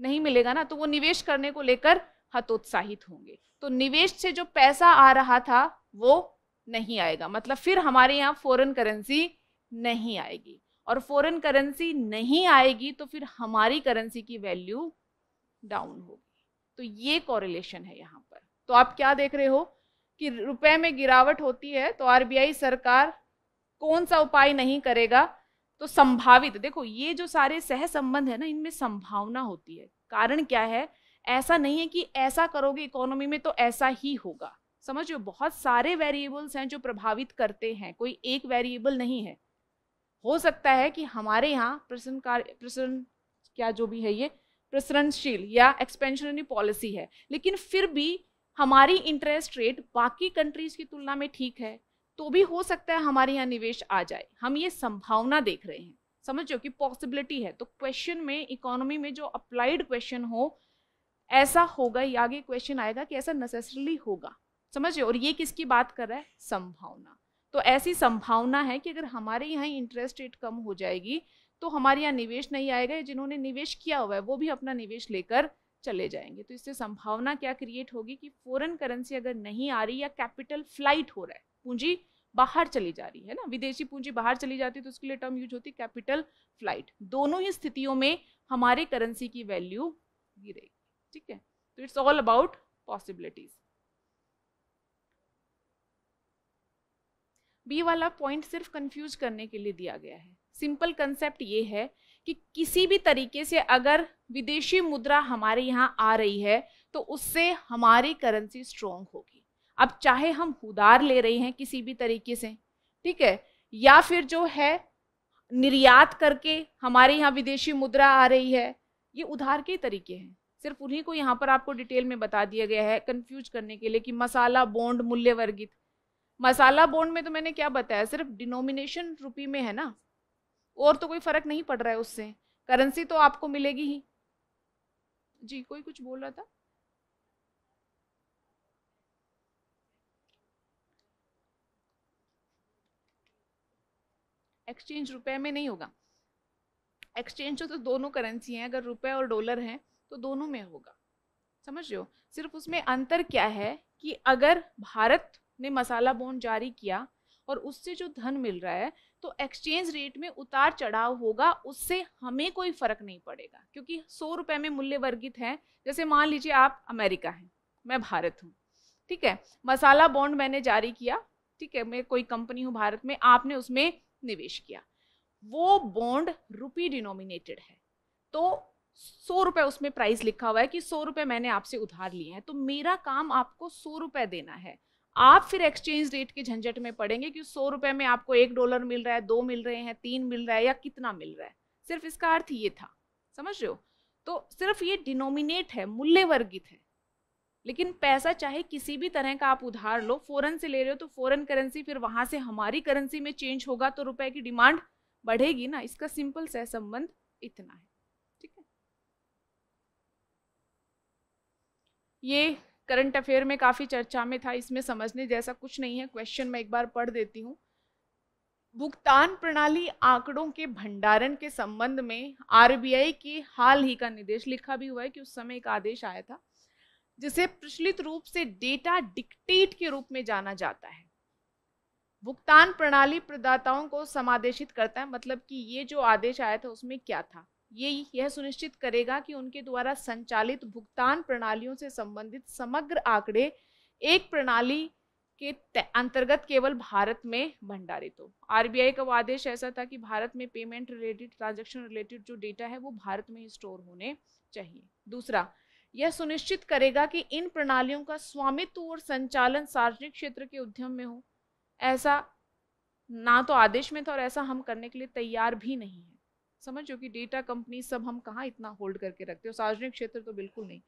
A: नहीं मिलेगा ना तो वो निवेश करने को लेकर हतोत्साहित होंगे तो निवेश से जो पैसा आ रहा था वो नहीं आएगा मतलब फिर हमारे यहाँ फॉरेन करेंसी नहीं आएगी और फॉरेन करेंसी नहीं आएगी तो फिर हमारी करेंसी की वैल्यू डाउन होगी तो ये कॉरिलेशन है यहाँ पर तो आप क्या देख रहे हो कि रुपए में गिरावट होती है तो आरबीआई सरकार कौन सा उपाय नहीं करेगा तो संभावित देखो ये जो सारे सहसंबंध है ना इनमें संभावना होती है कारण क्या है ऐसा नहीं है कि ऐसा करोगे इकोनॉमी में तो ऐसा ही होगा समझो बहुत सारे वेरिएबल्स हैं जो प्रभावित करते हैं कोई एक वेरिएबल नहीं है हो सकता है कि हमारे यहाँ प्रसन्न कार्य प्रसन्न क्या जो भी है ये प्रसरणशील या एक्सपेंशनरी पॉलिसी है लेकिन फिर भी हमारी इंटरेस्ट रेट बाकी कंट्रीज की तुलना में ठीक है तो भी हो सकता है हमारे यहाँ निवेश आ जाए हम ये संभावना देख रहे हैं समझो कि पॉसिबिलिटी है तो क्वेश्चन में इकोनॉमी में जो अप्लाइड क्वेश्चन हो ऐसा होगा या आगे क्वेश्चन आएगा कि ऐसा नेसेसरली होगा समझे और ये किसकी बात कर रहा है संभावना तो ऐसी संभावना है कि अगर हमारे यहाँ इंटरेस्ट रेट कम हो जाएगी तो हमारे यहाँ निवेश नहीं आएगा जिन्होंने निवेश किया हुआ है वो भी अपना निवेश लेकर चले जाएंगे तो इससे संभावना क्या क्रिएट होगी कि फॉरेन करेंसी अगर नहीं आ रही या कैपिटल फ्लाइट हो रहा है पूंजी बाहर चली जा रही है ना विदेशी पूंजी बाहर चली जाती है तो उसके लिए टर्म यूज होती है कैपिटल फ्लाइट दोनों ही स्थितियों में हमारे करेंसी की वैल्यू गिरेगी ठीक है तो it's all about possibilities B वाला पॉइंट सिर्फ कंफ्यूज करने के लिए दिया गया है सिंपल कंसेप्ट ये है कि किसी भी तरीके से अगर विदेशी मुद्रा हमारे यहाँ आ रही है तो उससे हमारी करेंसी स्ट्रोंग होगी अब चाहे हम उधार ले रहे हैं किसी भी तरीके से ठीक है या फिर जो है निर्यात करके हमारे यहाँ विदेशी मुद्रा आ रही है ये उधार के तरीके हैं सिर्फ उन्हीं को यहाँ पर आपको डिटेल में बता दिया गया है कंफ्यूज करने के लिए कि मसाला बॉन्ड मूल्य वर्गित मसाला बॉन्ड में तो मैंने क्या बताया सिर्फ डिनोमिनेशन रुपी में है ना और तो कोई फर्क नहीं पड़ रहा है उससे करेंसी तो आपको मिलेगी ही जी कोई कुछ बोल रहा था एक्सचेंज रुपए में नहीं होगा एक्सचेंज तो दोनों करेंसी हैं अगर रुपए और डॉलर हैं तो दोनों में होगा समझ रहे हो सिर्फ उसमें अंतर क्या है कि अगर भारत ने मसाला बॉन्ड जारी किया और उससे जो धन मिल रहा है तो एक्सचेंज रेट में उतार चढ़ाव होगा उससे हमें कोई फर्क नहीं पड़ेगा क्योंकि सौ रुपए में मूल्य वर्गित है जैसे मान लीजिए आप अमेरिका हैं मैं भारत हूँ ठीक है मसाला बॉन्ड मैंने जारी किया ठीक है मैं कोई कंपनी हूँ भारत में आपने उसमें निवेश किया वो बॉन्ड रुपी डिनोमिनेटेड है तो सौ रुपये उसमें प्राइस लिखा हुआ है कि सौ रुपये मैंने आपसे उधार लिए हैं तो मेरा काम आपको सौ रुपये देना है आप फिर एक्सचेंज रेट के झंझट में पड़ेंगे कि सौ रुपए में आपको एक डॉलर मिल रहा है दो मिल रहे हैं तीन मिल रहा है या कितना मिल रहा है सिर्फ इसका अर्थ ये था समझ रहे हो तो सिर्फ ये डिनोमिनेट है मूल्य वर्गित है लेकिन पैसा चाहे किसी भी तरह का आप उधार लो फॉरन से ले रहे हो तो फॉरन करेंसी फिर वहां से हमारी करेंसी में चेंज होगा तो रुपए की डिमांड बढ़ेगी ना इसका सिंपल सह संबंध इतना है ठीक है ये करंट अफेयर में काफ़ी चर्चा में था इसमें समझने जैसा कुछ नहीं है क्वेश्चन मैं एक बार पढ़ देती हूँ भुगतान प्रणाली आंकड़ों के भंडारण के संबंध में आरबीआई के हाल ही का निर्देश लिखा भी हुआ है कि उस समय एक आदेश आया था जिसे प्रचलित रूप से डेटा डिक्टेट के रूप में जाना जाता है भुगतान प्रणाली प्रदाताओं को समादेशित करता है मतलब कि ये जो आदेश आया था उसमें क्या था ये यह सुनिश्चित करेगा कि उनके द्वारा संचालित भुगतान प्रणालियों से संबंधित समग्र आंकड़े एक प्रणाली के अंतर्गत केवल भारत में भंडारित हो आरबीआई का आदेश ऐसा था कि भारत में पेमेंट रिलेटेड ट्रांजेक्शन रिलेटेड जो डेटा है वो भारत में ही स्टोर होने चाहिए दूसरा यह सुनिश्चित करेगा कि इन प्रणालियों का स्वामित्व और संचालन सार्वजनिक क्षेत्र के उद्यम में हो ऐसा ना तो आदेश में था और ऐसा हम करने के लिए तैयार भी नहीं है समझ जो कि डेटा कंपनी सब हम कहाँ इतना होल्ड करके रखते हो सार्वजनिक क्षेत्र तो बिल्कुल नहीं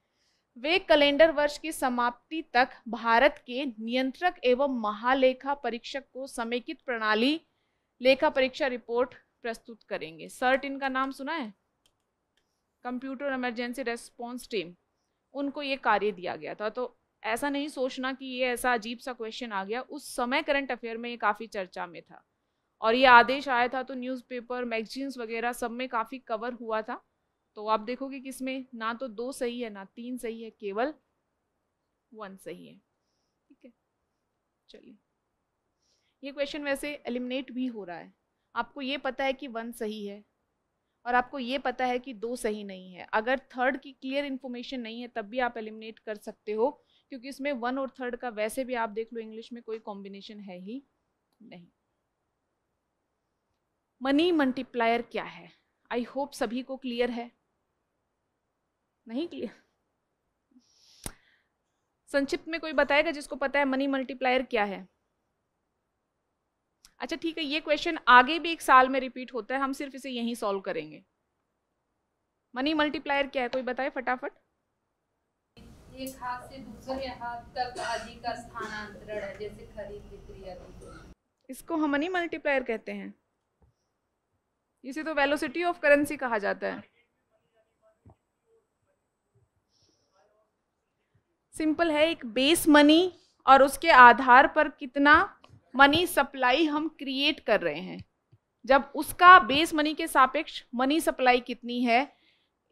A: वे कैलेंडर वर्ष की समाप्ति तक भारत के नियंत्रक एवं महालेखा परीक्षक को समेकित प्रणाली लेखा परीक्षा रिपोर्ट प्रस्तुत करेंगे सर्ट इनका नाम सुना है कंप्यूटर इमरजेंसी रेस्पॉन्स टीम उनको ये कार्य दिया गया था तो ऐसा नहीं सोचना कि ये ऐसा अजीब सा क्वेश्चन आ गया उस समय करंट अफेयर में ये काफ़ी चर्चा में था और ये आदेश आया था तो न्यूज़पेपर मैगजीन्स वगैरह सब में काफ़ी कवर हुआ था तो आप देखोगे कि इसमें ना तो दो सही है ना तीन सही है केवल वन सही है ठीक है चलिए ये क्वेश्चन वैसे एलिमिनेट भी हो रहा है आपको ये पता है कि वन सही है और आपको ये पता है कि दो सही नहीं है अगर थर्ड की क्लियर इन्फॉर्मेशन नहीं है तब भी आप एलिमिनेट कर सकते हो क्योंकि इसमें वन और थर्ड का वैसे भी आप देख लो इंग्लिश में कोई कॉम्बिनेशन है ही नहीं मनी मल्टीप्लायर क्या है आई होप सभी को क्लियर है नहीं क्लियर संक्षिप्त में कोई बताएगा जिसको पता है मनी मल्टीप्लायर क्या है अच्छा ठीक है ये क्वेश्चन आगे भी एक साल में रिपीट होता है हम सिर्फ इसे यहीं सॉल्व करेंगे मनी मल्टीप्लायर क्या है कोई बताए फटाफट एक हाथ से दूसरे हाथ तक आदि का स्थानांतरण है जैसे खरीद बिक्री आदि इसको हम मनी मल्टीप्लायर कहते हैं इसे तो वेलोसिटी ऑफ करेंसी कहा जाता है सिंपल है एक बेस मनी और उसके आधार पर कितना मनी सप्लाई हम क्रिएट कर रहे हैं जब उसका बेस मनी के सापेक्ष मनी सप्लाई कितनी है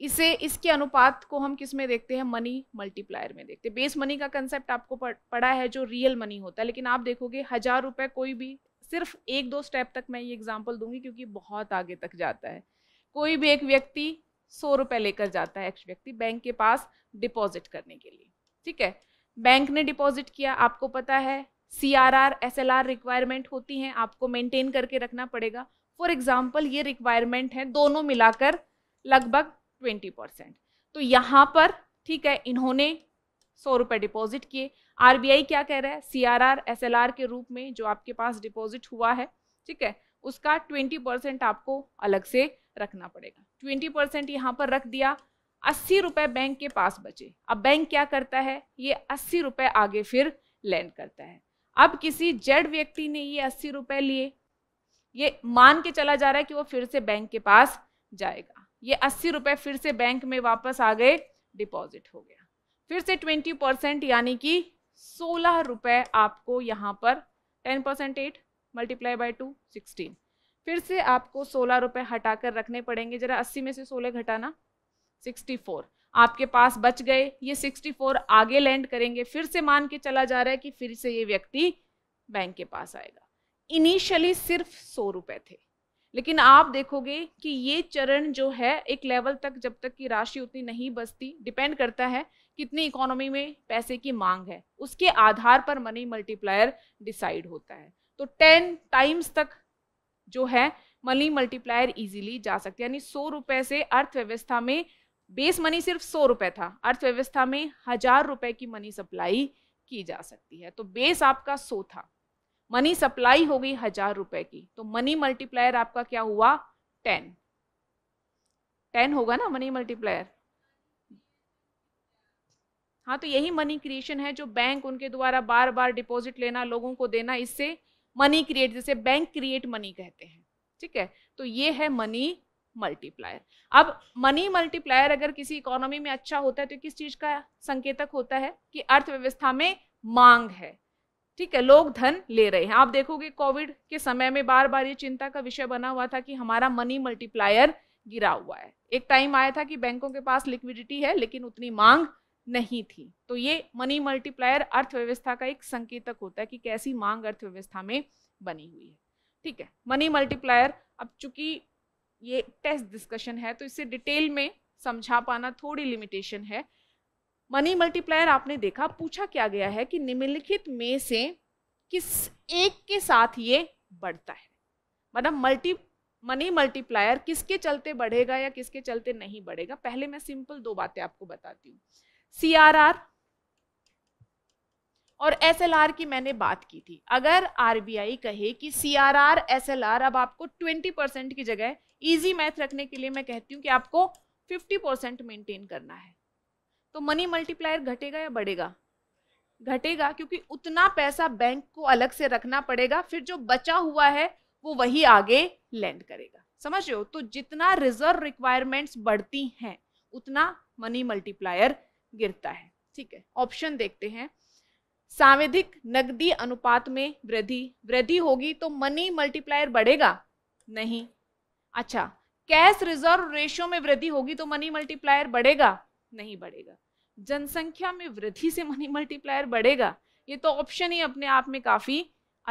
A: इसे इसके अनुपात को हम किस में देखते हैं मनी मल्टीप्लायर में देखते हैं बेस मनी का कंसेप्ट आपको पढ़ा है जो रियल मनी होता है लेकिन आप देखोगे हज़ार रुपये कोई भी सिर्फ एक दो स्टेप तक मैं ये एग्जाम्पल दूंगी क्योंकि बहुत आगे तक जाता है कोई भी एक व्यक्ति सौ रुपये लेकर जाता है एक व्यक्ति बैंक के पास डिपॉजिट करने के लिए ठीक है बैंक ने डिपॉजिट किया आपको पता है C R R S L R requirement होती हैं आपको मेंटेन करके रखना पड़ेगा फॉर एग्जाम्पल ये रिक्वायरमेंट है दोनों मिलाकर लगभग ट्वेंटी परसेंट तो यहाँ पर ठीक है इन्होंने सौ रुपये डिपॉजिट किए आरबीआई क्या कह रहा है सीआरआर एसएलआर के रूप में जो आपके पास डिपॉजिट हुआ है ठीक है उसका ट्वेंटी परसेंट आपको अलग से रखना पड़ेगा ट्वेंटी परसेंट यहाँ पर रख दिया अस्सी रुपये बैंक के पास बचे अब बैंक क्या करता है ये अस्सी रुपये आगे फिर लैंड करता है अब किसी जेड व्यक्ति ने ये अस्सी रुपये लिए ये मान के चला जा रहा है कि वो फिर से बैंक के पास जाएगा ये अस्सी रुपये फिर से बैंक में वापस आ गए डिपॉजिट हो गया फिर से ट्वेंटी परसेंट यानी कि सोलह रुपये आपको यहाँ पर ten percent eight multiply by two sixteen फिर से आपको सोलह रुपये हटा कर रखने पड़ेंगे ज़रा अस्सी में से सोलह घटाना सिक्सटी फोर आपके पास बच गए ये सिक्सटी फोर आगे लैंड करेंगे फिर से मान के चला जा रहा है कि फिर से ये व्यक्ति बैंक के पास आएगा इनिशियली सिर्फ सौ रुपये थे लेकिन आप देखोगे कि ये चरण जो है एक लेवल तक जब तक कि राशि उतनी नहीं बचती डिपेंड करता है कितनी इकोनॉमी में पैसे की मांग है उसके आधार पर मनी मल्टीप्लायर डिसाइड होता है तो टेन टाइम्स तक जो है मनी मल्टीप्लायर इजीली जा सकते यानी सौ रुपए से अर्थव्यवस्था में बेस मनी सिर्फ सौ रुपए था अर्थव्यवस्था में हजार रुपए की मनी सप्लाई की जा सकती है तो बेस आपका सौ था मनी सप्लाई हो गई हजार रुपए की तो मनी मल्टीप्लायर आपका क्या हुआ टेन टेन होगा ना मनी मल्टीप्लायर हाँ तो यही मनी क्रिएशन है जो बैंक उनके द्वारा बार बार डिपॉजिट लेना लोगों को देना इससे मनी क्रिएट जैसे बैंक क्रिएट मनी कहते हैं ठीक है तो ये है मनी मल्टीप्लायर अब मनी मल्टीप्लायर अगर किसी इकोनॉमी में अच्छा होता है तो किस चीज़ का संकेतक होता है कि अर्थव्यवस्था में मांग है ठीक है लोग धन ले रहे हैं आप देखोगे कोविड के समय में बार बार ये चिंता का विषय बना हुआ था कि हमारा मनी मल्टीप्लायर गिरा हुआ है एक टाइम आया था कि बैंकों के पास लिक्विडिटी है लेकिन उतनी मांग नहीं थी तो ये मनी मल्टीप्लायर अर्थव्यवस्था का एक संकेतक होता है कि कैसी मांग अर्थव्यवस्था में बनी हुई है ठीक है मनी मल्टीप्लायर अब चूंकि ये टेस्ट डिस्कशन है तो इसे डिटेल में समझा पाना थोड़ी लिमिटेशन है मनी मल्टीप्लायर आपने देखा पूछा क्या गया है कि निम्नलिखित में से किस एक के साथ ये बढ़ता है मतलब मल्टी मनी मल्टीप्लायर किसके चलते बढ़ेगा या किसके चलते नहीं बढ़ेगा पहले मैं सिंपल दो बातें आपको बताती हूँ सी आर आर और एस एल आर की मैंने बात की थी अगर आर बी आई कहे कि C R R S L R अब आपको ट्वेंटी परसेंट की जगह इजी मैथ रखने के लिए मैं कहती हूँ कि आपको फिफ्टी परसेंट मेंटेन करना है तो मनी मल्टीप्लायर घटेगा या बढ़ेगा घटेगा क्योंकि उतना पैसा बैंक को अलग से रखना पड़ेगा फिर जो बचा हुआ है वो वही आगे लैंड करेगा समझ रहे हो तो जितना रिजर्व रिक्वायरमेंट्स बढ़ती हैं उतना मनी मल्टीप्लायर गिरता है ठीक है ऑप्शन देखते हैं सांवेधिक नगदी अनुपात में वृद्धि वृद्धि होगी तो मनी मल्टीप्लायर बढ़ेगा नहीं अच्छा कैश रिजर्व रेशियो में वृद्धि होगी तो मनी मल्टीप्लायर बढ़ेगा नहीं बढ़ेगा जनसंख्या में वृद्धि से मनी मल्टीप्लायर बढ़ेगा ये तो ऑप्शन ही अपने आप में काफी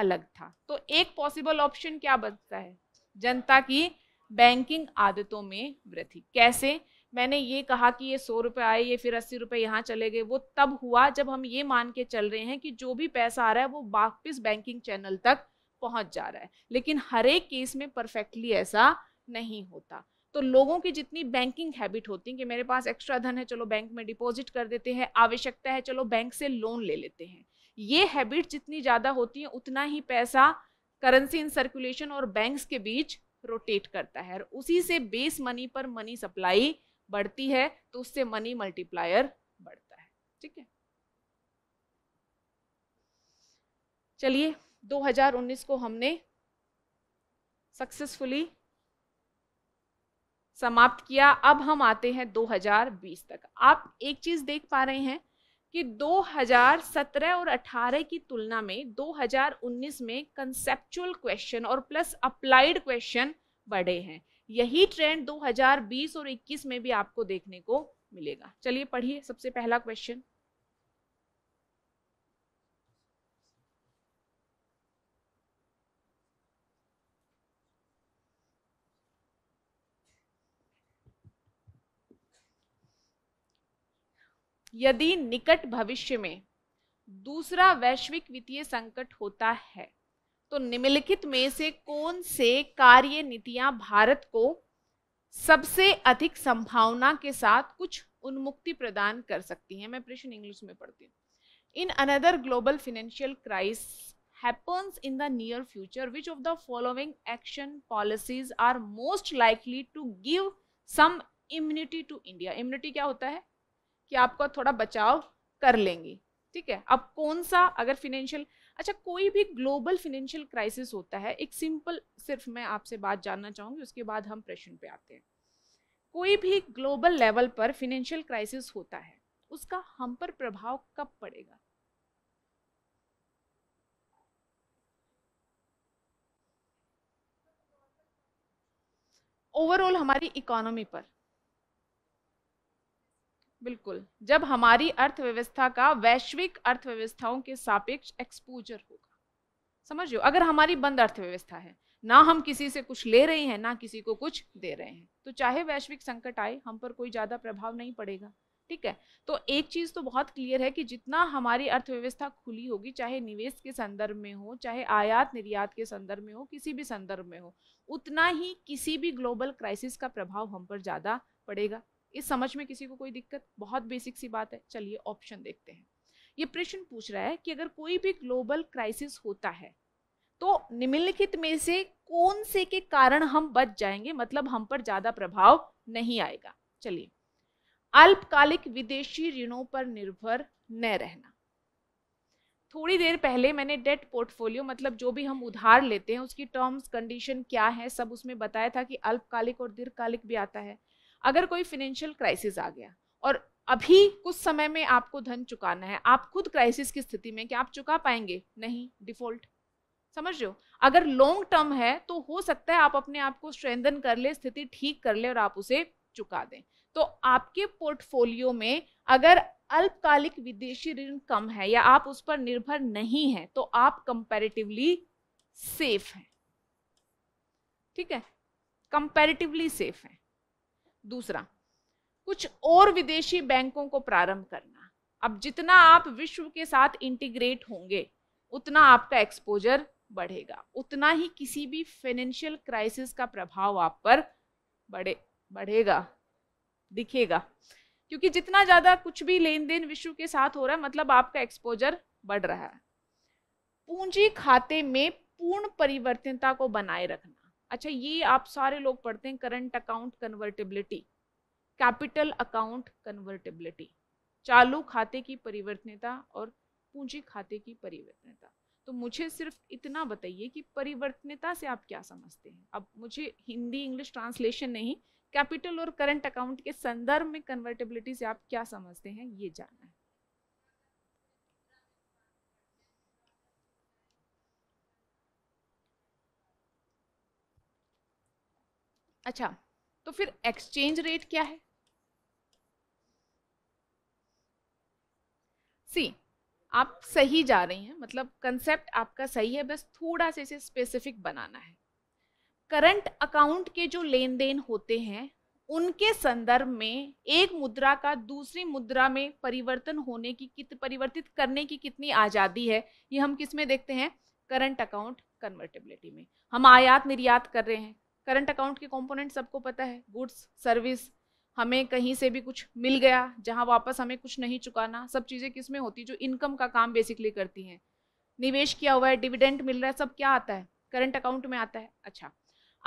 A: अलग था तो एक पॉसिबल ऑप्शन क्या बचता है जनता की बैंकिंग आदतों में वृद्धि कैसे मैंने ये कहा कि ये सौ रुपये आए ये फिर अस्सी रुपये यहाँ चले गए वो तब हुआ जब हम ये मान के चल रहे हैं कि जो भी पैसा आ रहा है वो वापस बैंकिंग चैनल तक पहुँच जा रहा है लेकिन हर एक केस में परफेक्टली ऐसा नहीं होता तो लोगों की जितनी बैंकिंग हैबिट होती है कि मेरे पास एक्स्ट्रा धन है चलो बैंक में डिपॉजिट कर देते हैं आवश्यकता है चलो बैंक से लोन ले लेते हैं ये हैबिट जितनी ज़्यादा होती है उतना ही पैसा करेंसी इन सर्कुलेशन और बैंक्स के बीच रोटेट करता है और उसी से बेस मनी पर मनी सप्लाई बढ़ती है तो उससे मनी मल्टीप्लायर बढ़ता है ठीक है चलिए 2019 को हमने सक्सेसफुली समाप्त किया अब हम आते हैं 2020 तक आप एक चीज देख पा रहे हैं कि 2017 और 18 की तुलना में 2019 में कंसेप्चुअल क्वेश्चन और प्लस अप्लाइड क्वेश्चन बढ़े हैं यही ट्रेंड 2020 और 21 में भी आपको देखने को मिलेगा चलिए पढ़िए सबसे पहला क्वेश्चन यदि निकट भविष्य में दूसरा वैश्विक वित्तीय संकट होता है तो निम्नलिखित में से कौन से कार्य नीतियां भारत को सबसे अधिक संभावना के साथ कुछ उन्मुक्ति प्रदान कर सकती हैं मैं प्रश्न इंग्लिश में पढ़ती हूँ in another global financial crisis happens in the near future which of the following action policies are most likely to give some immunity to India immunity क्या होता है कि आपका थोड़ा बचाव कर लेंगी ठीक है अब कौन सा अगर फिनेंशियल अच्छा कोई भी ग्लोबल फिनेंशियल क्राइसिस होता है एक सिंपल सिर्फ मैं आपसे बात जानना चाहूँगी उसके बाद हम प्रश्न पे आते हैं कोई भी ग्लोबल लेवल पर फिनेंशियल क्राइसिस होता है उसका हम पर प्रभाव कब पड़ेगा ओवरऑल हमारी इकोनॉमी पर बिल्कुल जब हमारी अर्थव्यवस्था का वैश्विक अर्थव्यवस्थाओं के सापेक्ष एक्सपोजर होगा समझो अगर हमारी बंद अर्थव्यवस्था है ना हम किसी से कुछ ले रहे हैं ना किसी को कुछ दे रहे हैं तो चाहे वैश्विक संकट आए हम पर कोई ज़्यादा प्रभाव नहीं पड़ेगा ठीक है तो एक चीज़ तो बहुत क्लियर है कि जितना हमारी अर्थव्यवस्था खुली होगी चाहे निवेश के संदर्भ में हो चाहे आयात निर्यात के संदर्भ में हो किसी भी संदर्भ में हो उतना ही किसी भी ग्लोबल क्राइसिस का प्रभाव हम पर ज़्यादा पड़ेगा इस समझ में किसी को कोई दिक्कत बहुत बेसिक सी बात है चलिए ऑप्शन देखते हैं ये प्रश्न पूछ रहा है कि अगर कोई भी ग्लोबल क्राइसिस होता है तो निम्नलिखित में से कौन से के कारण हम बच जाएंगे मतलब हम पर ज़्यादा प्रभाव नहीं आएगा चलिए अल्पकालिक विदेशी ऋणों पर निर्भर न रहना थोड़ी देर पहले मैंने डेट पोर्टफोलियो मतलब जो भी हम उधार लेते हैं उसकी टर्म्स कंडीशन क्या है सब उसमें बताया था कि अल्पकालिक और दीर्घकालिक भी आता है अगर कोई फिनेंशियल क्राइसिस आ गया और अभी कुछ समय में आपको धन चुकाना है आप खुद क्राइसिस की स्थिति में क्या आप चुका पाएंगे नहीं डिफॉल्ट समझ रहे हो अगर लॉन्ग टर्म है तो हो सकता है आप अपने आप को स्ट्रेंदन कर ले स्थिति ठीक कर ले और आप उसे चुका दें तो आपके पोर्टफोलियो में अगर अल्पकालिक विदेशी ऋण कम है या आप उस पर निर्भर नहीं है तो आप कंपैरेटिवली सेफ हैं ठीक है कंपैरेटिवली सेफ हैं दूसरा कुछ और विदेशी बैंकों को प्रारंभ करना अब जितना आप विश्व के साथ इंटीग्रेट होंगे उतना आपका एक्सपोजर बढ़ेगा उतना ही किसी भी फाइनेंशियल क्राइसिस का प्रभाव आप पर बढ़े बढ़ेगा दिखेगा क्योंकि जितना ज़्यादा कुछ भी लेन देन विश्व के साथ हो रहा है मतलब आपका एक्सपोजर बढ़ रहा है पूंजी खाते में पूर्ण परिवर्तनता को बनाए रखना अच्छा ये आप सारे लोग पढ़ते हैं current account convertibility capital account convertibility चालू खाते की परिवर्तनता और पूंजी खाते की परिवर्तनता तो मुझे सिर्फ इतना बताइए कि परिवर्तनता से आप क्या समझते हैं अब मुझे हिंदी इंग्लिश ट्रांसलेशन नहीं कैपिटल और करंट अकाउंट के संदर्भ में कन्वर्टेबिलिटी से आप क्या समझते हैं ये जानना है अच्छा तो फिर एक्सचेंज रेट क्या है सी आप सही जा रही हैं मतलब कंसेप्ट आपका सही है बस थोड़ा सा इसे स्पेसिफिक बनाना है करंट अकाउंट के जो लेन देन होते हैं उनके संदर्भ में एक मुद्रा का दूसरी मुद्रा में परिवर्तन होने की कित परिवर्तित करने की कितनी आज़ादी है ये हम किस में देखते हैं करंट अकाउंट कन्वर्टेबिलिटी में हम आयात निर्यात कर रहे हैं करंट अकाउंट के कंपोनेंट सबको पता है गुड्स सर्विस हमें कहीं से भी कुछ मिल गया जहां वापस हमें कुछ नहीं चुकाना सब चीज़ें किस में होती जो इनकम का काम बेसिकली करती हैं निवेश किया हुआ है डिविडेंट मिल रहा है सब क्या आता है करंट अकाउंट में आता है अच्छा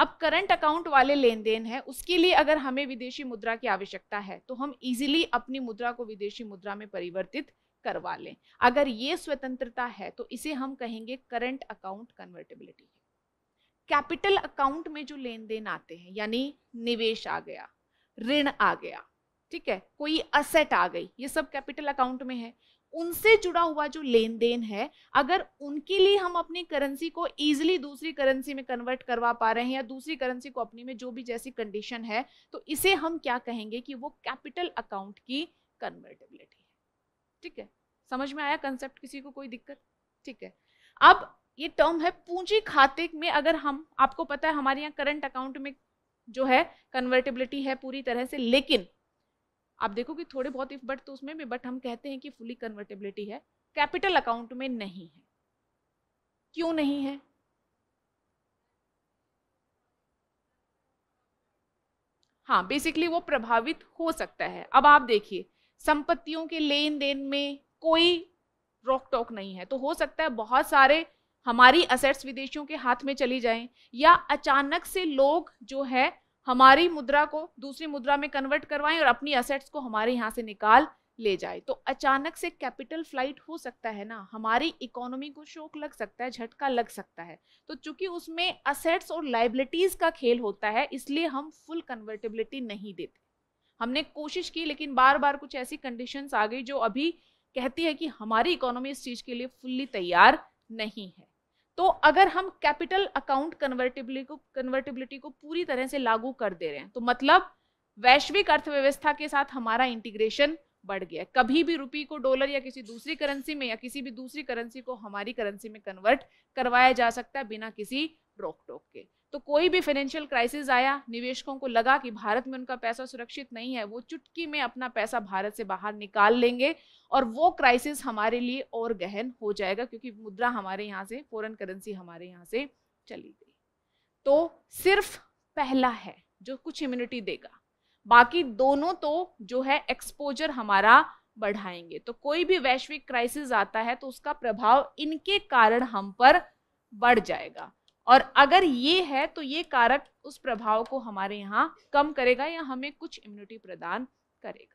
A: अब करंट अकाउंट वाले लेन देन है उसके लिए अगर हमें विदेशी मुद्रा की आवश्यकता है तो हम इजीली अपनी मुद्रा को विदेशी मुद्रा में परिवर्तित करवा लें अगर ये स्वतंत्रता है तो इसे हम कहेंगे current account convertibility capital account में जो लेन देन आते हैं यानी निवेश आ गया ऋण आ गया ठीक है कोई असेट आ गई ये सब कैपिटल अकाउंट में है उनसे जुड़ा हुआ जो लेन देन है अगर उनके लिए हम अपनी करेंसी को ईजिली दूसरी करेंसी में कन्वर्ट करवा पा रहे हैं या दूसरी करेंसी को अपनी में जो भी जैसी कंडीशन है तो इसे हम क्या कहेंगे कि वो कैपिटल अकाउंट की कन्वर्टेबिलिटी है ठीक है समझ में आया कंसेप्ट किसी को कोई दिक्कत ठीक है अब ये टर्म है पूंजी खाते में अगर हम आपको पता है हमारे यहाँ करंट अकाउंट में जो है कन्वर्टेबिलिटी है पूरी तरह से लेकिन आप देखो कि थोड़े बहुत इफ बट तो उसमें भी बट हम कहते हैं कि फुली कन्वर्टेबिलिटी है कैपिटल अकाउंट में नहीं है क्यों नहीं है हाँ बेसिकली वो प्रभावित हो सकता है अब आप देखिए संपत्तियों के लेन देन में कोई रोक टोक नहीं है तो हो सकता है बहुत सारे हमारी असेट्स विदेशियों के हाथ में चली जाएं या अचानक से लोग जो है हमारी मुद्रा को दूसरी मुद्रा में कन्वर्ट करवाएं और अपनी असेट्स को हमारे यहाँ से निकाल ले जाए तो अचानक से कैपिटल फ्लाइट हो सकता है ना हमारी इकोनॉमी को शोक लग सकता है झटका लग सकता है तो चूंकि उसमें असेट्स और लाइबिलिटीज का खेल होता है इसलिए हम फुल कन्वर्टेबिलिटी नहीं देते हमने कोशिश की लेकिन बार बार कुछ ऐसी कंडीशंस आ गई जो अभी कहती है कि हमारी इकोनॉमी इस चीज़ के लिए फुल्ली तैयार नहीं है तो अगर हम कैपिटल अकाउंट कन्वर्टिबिलिटी को कन्वर्टिबिलिटी को पूरी तरह से लागू कर दे रहे हैं तो मतलब वैश्विक अर्थव्यवस्था के साथ हमारा इंटीग्रेशन बढ़ गया कभी भी रुपी को डॉलर या किसी दूसरी करेंसी में या किसी भी दूसरी करेंसी को हमारी करेंसी में कन्वर्ट करवाया जा सकता है बिना किसी रोक टोक के तो कोई भी फाइनेंशियल क्राइसिस आया निवेशकों को लगा कि भारत में उनका पैसा सुरक्षित नहीं है वो चुटकी में अपना पैसा भारत से बाहर निकाल लेंगे और वो क्राइसिस हमारे लिए और गहन हो जाएगा क्योंकि मुद्रा हमारे यहाँ से फॉरन करेंसी हमारे यहाँ से चली गई तो सिर्फ पहला है जो कुछ इम्यूनिटी देगा बाकी दोनों तो जो है एक्सपोजर हमारा बढ़ाएंगे तो कोई भी वैश्विक क्राइसिस आता है तो उसका प्रभाव इनके कारण हम पर बढ़ जाएगा और अगर ये है तो ये कारक उस प्रभाव को हमारे यहाँ कम करेगा या हमें कुछ इम्यूनिटी प्रदान करेगा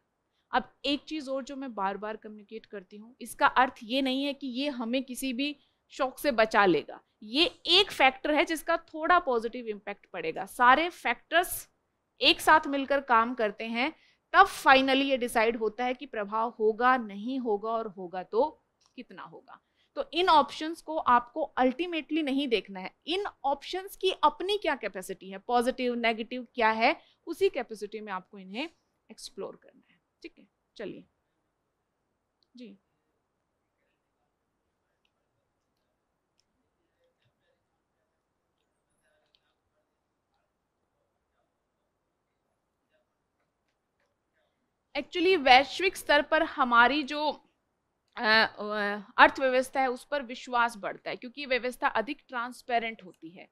A: अब एक चीज़ और जो मैं बार बार कम्युनिकेट करती हूँ इसका अर्थ ये नहीं है कि ये हमें किसी भी शौक से बचा लेगा ये एक फैक्टर है जिसका थोड़ा पॉजिटिव इम्पैक्ट पड़ेगा सारे फैक्टर्स एक साथ मिलकर काम करते हैं तब फाइनली ये डिसाइड होता है कि प्रभाव होगा नहीं होगा और होगा तो कितना होगा तो इन ऑप्शंस को आपको अल्टीमेटली नहीं देखना है इन ऑप्शंस की अपनी क्या कैपेसिटी है पॉजिटिव नेगेटिव क्या है उसी कैपेसिटी में आपको इन्हें एक्सप्लोर करना है ठीक है चलिए जी एक्चुअली वैश्विक स्तर पर हमारी जो अर्थव्यवस्था है उस पर विश्वास बढ़ता है क्योंकि व्यवस्था अधिक ट्रांसपेरेंट होती है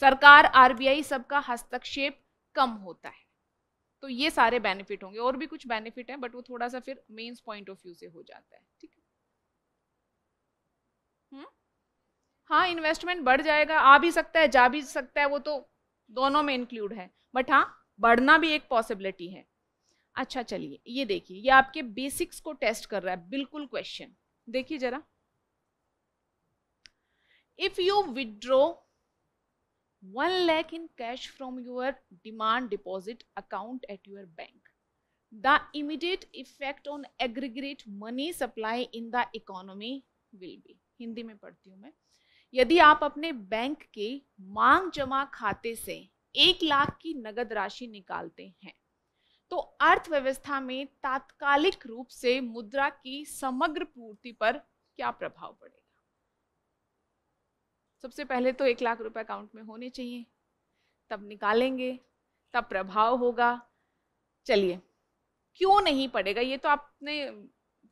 A: सरकार आरबीआई सबका हस्तक्षेप कम होता है तो ये सारे बेनिफिट होंगे और भी कुछ बेनिफिट हैं बट वो थोड़ा सा फिर मेंस पॉइंट ऑफ व्यू से हो जाता है ठीक है हाँ इन्वेस्टमेंट बढ़ जाएगा आ भी सकता है जा भी सकता है वो तो दोनों में इंक्लूड है बट हाँ बढ़ना भी एक पॉसिबिलिटी है अच्छा चलिए ये देखिए ये आपके बेसिक्स को टेस्ट कर रहा है बिल्कुल क्वेश्चन देखिए जरा if you withdraw one lakh in cash from your demand deposit account at your bank the immediate effect on aggregate money supply in the economy will be Hindi में पढ़ती हूँ मैं यदि आप अपने बैंक के मांग जमा खाते से एक लाख की नगद राशि निकालते हैं तो अर्थव्यवस्था में तात्कालिक रूप से मुद्रा की समग्र पूर्ति पर क्या प्रभाव पड़ेगा सबसे पहले तो एक लाख रुपए अकाउंट में होने चाहिए तब निकालेंगे तब प्रभाव होगा चलिए क्यों नहीं पड़ेगा ये तो आपने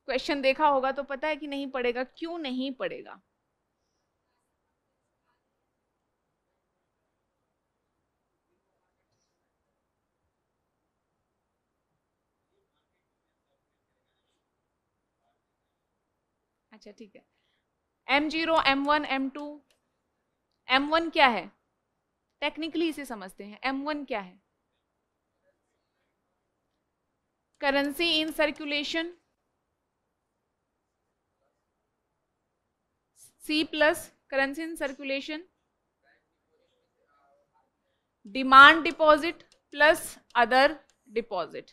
A: क्वेश्चन देखा होगा तो पता है कि नहीं पड़ेगा क्यों नहीं पड़ेगा अच्छा ठीक है M zero M one M two M one क्या है टेक्निकली इसे समझते हैं एम वन क्या है currency in circulation C plus currency in circulation demand deposit plus other deposit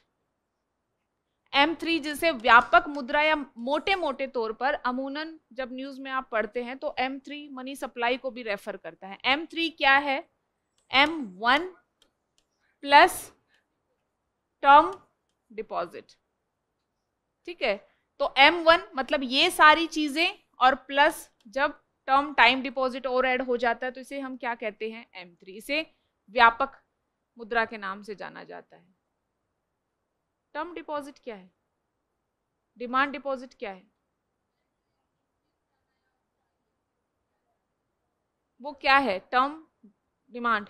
A: M three जिसे व्यापक मुद्रा या मोटे मोटे तौर पर अमूनन जब न्यूज़ में आप पढ़ते हैं तो एम थ्री मनी सप्लाई को भी रेफर करता है एम थ्री क्या है M one plus term deposit ठीक है तो एम वन मतलब ये सारी चीज़ें और प्लस जब टर्म टाइम डिपॉजिट और ऐड हो जाता है तो इसे हम क्या कहते हैं एम थ्री इसे व्यापक मुद्रा के नाम से जाना जाता है टर्म डिपॉजिट क्या है डिमांड डिपॉजिट क्या है वो क्या है टर्म डिमांड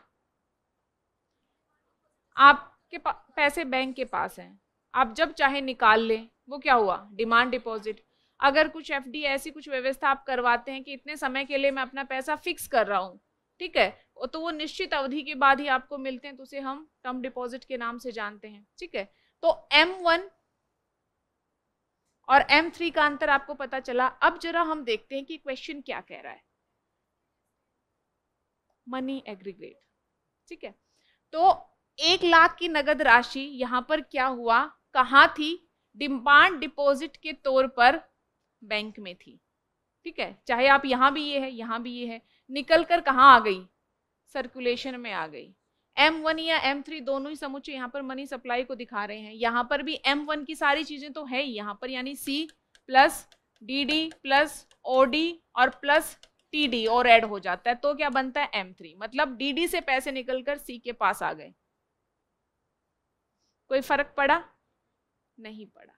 A: आपके पैसे बैंक के पास हैं आप जब चाहे निकाल लें वो क्या हुआ डिमांड डिपॉजिट अगर कुछ एफ ऐसी कुछ व्यवस्था आप करवाते हैं कि इतने समय के लिए मैं अपना पैसा फिक्स कर रहा हूँ ठीक है तो वो निश्चित अवधि के बाद ही आपको मिलते हैं तो उसे हम टर्म डिपॉजिट के नाम से जानते हैं ठीक है तो M1 और M3 का अंतर आपको पता चला अब जरा हम देखते हैं कि क्वेश्चन क्या कह रहा है मनी एग्रीगेट ठीक है तो एक लाख की नगद राशि यहां पर क्या हुआ कहाँ थी डिमांड डिपॉजिट के तौर पर बैंक में थी ठीक है चाहे आप यहां भी ये यह है यहां भी ये यह है निकल कर कहाँ आ गई सर्कुलेशन में आ गई एम वन या एम थ्री दोनों ही समुच्चय यहाँ पर मनी सप्लाई को दिखा रहे हैं यहाँ पर भी एम वन की सारी चीजें तो है ही यहाँ पर यानी C plus D D plus O D और प्लस टी डी और एड हो जाता है तो क्या बनता है एम थ्री मतलब डी डी से पैसे निकलकर सी के पास आ गए कोई फर्क पड़ा नहीं पड़ा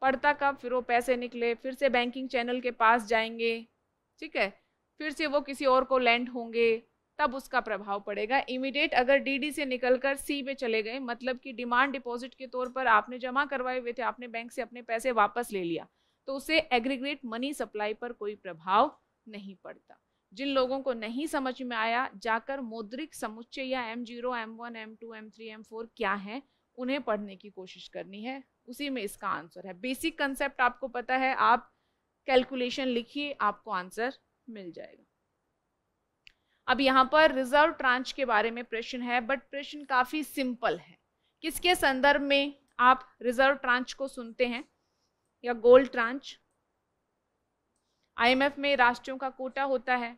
A: पड़ता कब फिर वो पैसे निकले फिर से बैंकिंग चैनल के पास जाएंगे ठीक है फिर से वो किसी और को लैंड होंगे तब उसका प्रभाव पड़ेगा इमीडिएट अगर डीडी से निकलकर सी में चले गए मतलब कि डिमांड डिपॉजिट के तौर पर आपने जमा करवाए हुए थे आपने बैंक से अपने पैसे वापस ले लिया तो उसे एग्रीग्रेट मनी सप्लाई पर कोई प्रभाव नहीं पड़ता जिन लोगों को नहीं समझ में आया जाकर मौद्रिक समुच्चय या M zero M one M two M three M four क्या है उन्हें पढ़ने की कोशिश करनी है उसी में इसका आंसर है बेसिक कंसेप्ट आपको पता है आप कैलकुलेशन लिखिए आपको आंसर मिल जाएगा अब यहाँ पर रिजर्व ट्रांच के बारे में प्रश्न है बट प्रश्न काफ़ी सिंपल है किसके संदर्भ में आप रिजर्व ट्रांच को सुनते हैं या गोल्ड ट्रांच आईएमएफ में राष्ट्रों का कोटा होता है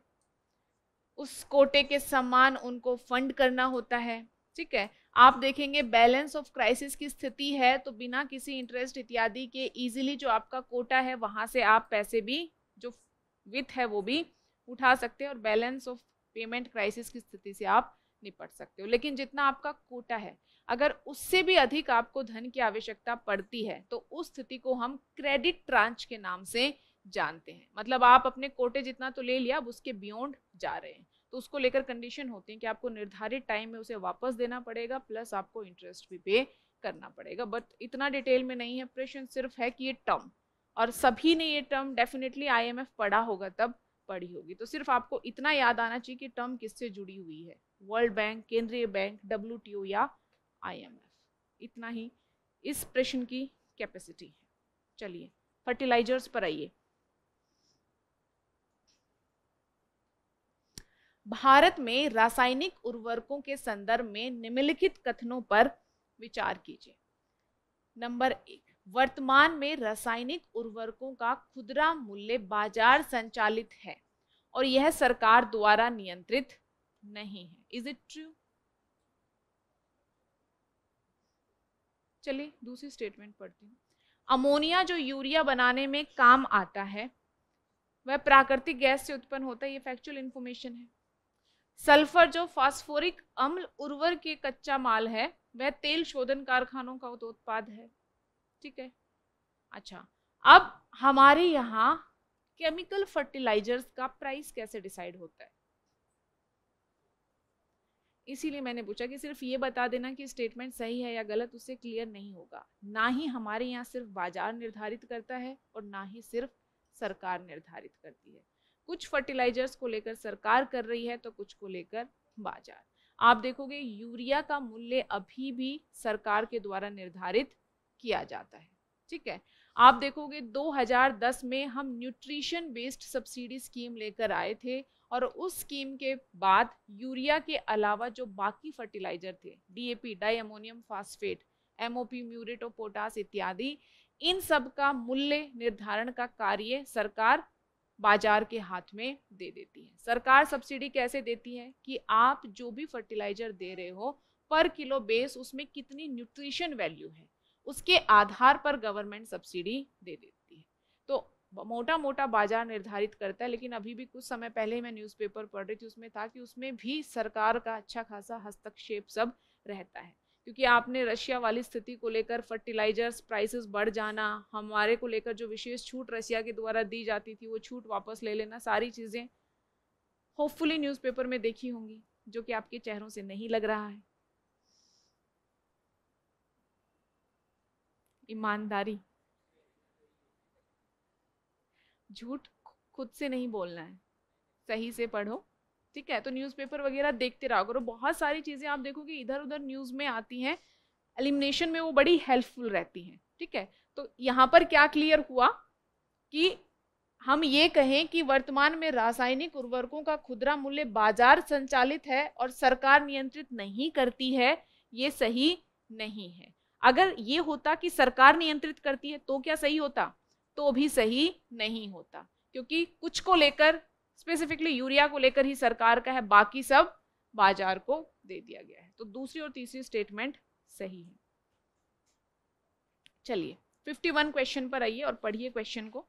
A: उस कोटे के समान उनको फंड करना होता है ठीक है आप देखेंगे बैलेंस ऑफ क्राइसिस की स्थिति है तो बिना किसी इंटरेस्ट इत्यादि के इजीली जो आपका कोटा है वहाँ से आप पैसे भी जो विथ है वो भी उठा सकते हैं और बैलेंस ऑफ पेमेंट क्राइसिस की स्थिति से आप निपट सकते हो लेकिन जितना आपका कोटा है अगर उससे भी अधिक आपको धन की आवश्यकता पड़ती है तो उस स्थिति को हम क्रेडिट ट्रांच के नाम से जानते हैं मतलब आप अपने कोटे जितना तो ले लिया अब उसके बियॉन्ड जा रहे हैं तो उसको लेकर कंडीशन होती है कि आपको निर्धारित टाइम में उसे वापस देना पड़ेगा प्लस आपको इंटरेस्ट भी पे करना पड़ेगा बट इतना डिटेल में नहीं है प्रश्न सिर्फ है कि ये टर्म और सभी ने ये टर्म डेफिनेटली आईएमएफ पढ़ा होगा तब पढ़ी होगी तो सिर्फ आपको इतना याद आना चाहिए कि टर्म किससे जुड़ी हुई है वर्ल्ड बैंक केंद्रीय बैंक डब्ल्यू या आई इतना ही इस प्रश्न की कैपेसिटी है चलिए फर्टिलाइजर्स पर आइए भारत में रासायनिक उर्वरकों के संदर्भ में निम्नलिखित कथनों पर विचार कीजिए नंबर एक वर्तमान में रासायनिक उर्वरकों का खुदरा मूल्य बाजार संचालित है और यह सरकार द्वारा नियंत्रित नहीं है इज इट ट्रू चलिए दूसरी स्टेटमेंट पढ़ती हूँ अमोनिया जो यूरिया बनाने में काम आता है वह प्राकृतिक गैस से उत्पन्न होता है ये फैक्चुअल इन्फॉर्मेशन है सल्फर जो फास्फोरिक अम्ल उर्वर के कच्चा माल है वह तेल शोधन कारखानों का उत्पाद है ठीक है अच्छा अब हमारे यहाँ केमिकल फर्टिलाइजर्स का प्राइस कैसे डिसाइड होता है इसीलिए मैंने पूछा कि सिर्फ ये बता देना कि स्टेटमेंट सही है या गलत उससे क्लियर नहीं होगा ना ही हमारे यहाँ सिर्फ बाजार निर्धारित करता है और ना ही सिर्फ सरकार निर्धारित करती है कुछ फर्टिलाइजर्स को लेकर सरकार कर रही है तो कुछ को लेकर बाजार आप देखोगे यूरिया का मूल्य अभी भी सरकार के द्वारा निर्धारित किया जाता है ठीक है आप देखोगे 2010 में हम न्यूट्रिशन बेस्ड सब्सिडी स्कीम लेकर आए थे और उस स्कीम के बाद यूरिया के अलावा जो बाकी फर्टिलाइजर थे DAP di ammonium phosphate MOP muriate of potash इत्यादि इन सब का मूल्य निर्धारण का कार्य सरकार बाजार के हाथ में दे देती है सरकार सब्सिडी कैसे देती है कि आप जो भी फर्टिलाइजर दे रहे हो पर किलो बेस उसमें कितनी न्यूट्रिशन वैल्यू है उसके आधार पर गवर्नमेंट सब्सिडी दे देती है तो मोटा मोटा बाजार निर्धारित करता है लेकिन अभी भी कुछ समय पहले ही मैं न्यूज़पेपर पढ़ रही थी उसमें था कि उसमें भी सरकार का अच्छा खासा हस्तक्षेप सब रहता है क्योंकि आपने रशिया वाली स्थिति को लेकर फर्टिलाइजर्स प्राइसेस बढ़ जाना हमारे को लेकर जो विशेष छूट रशिया के द्वारा दी जाती थी वो छूट वापस ले लेना सारी चीज़ें होपफुली न्यूज़पेपर में देखी होंगी जो कि आपके चेहरों से नहीं लग रहा है ईमानदारी झूठ खुद से नहीं बोलना है सही से पढ़ो ठीक है तो न्यूज़पेपर वगैरह देखते रहो करो बहुत सारी चीज़ें आप देखो कि इधर उधर न्यूज़ में आती हैं एलिमिनेशन में वो बड़ी हेल्पफुल रहती हैं ठीक है तो यहाँ पर क्या क्लियर हुआ कि हम ये कहें कि वर्तमान में रासायनिक उर्वरकों का खुदरा मूल्य बाजार संचालित है और सरकार नियंत्रित नहीं करती है ये सही नहीं है अगर ये होता कि सरकार नियंत्रित करती है तो क्या सही होता तो भी सही नहीं होता क्योंकि कुछ को लेकर स्पेसिफिकली यूरिया को लेकर ही सरकार का है बाकी सब बाजार को दे दिया गया है तो दूसरी और तीसरी स्टेटमेंट सही है चलिए 51 क्वेश्चन पर आइए और पढ़िए क्वेश्चन को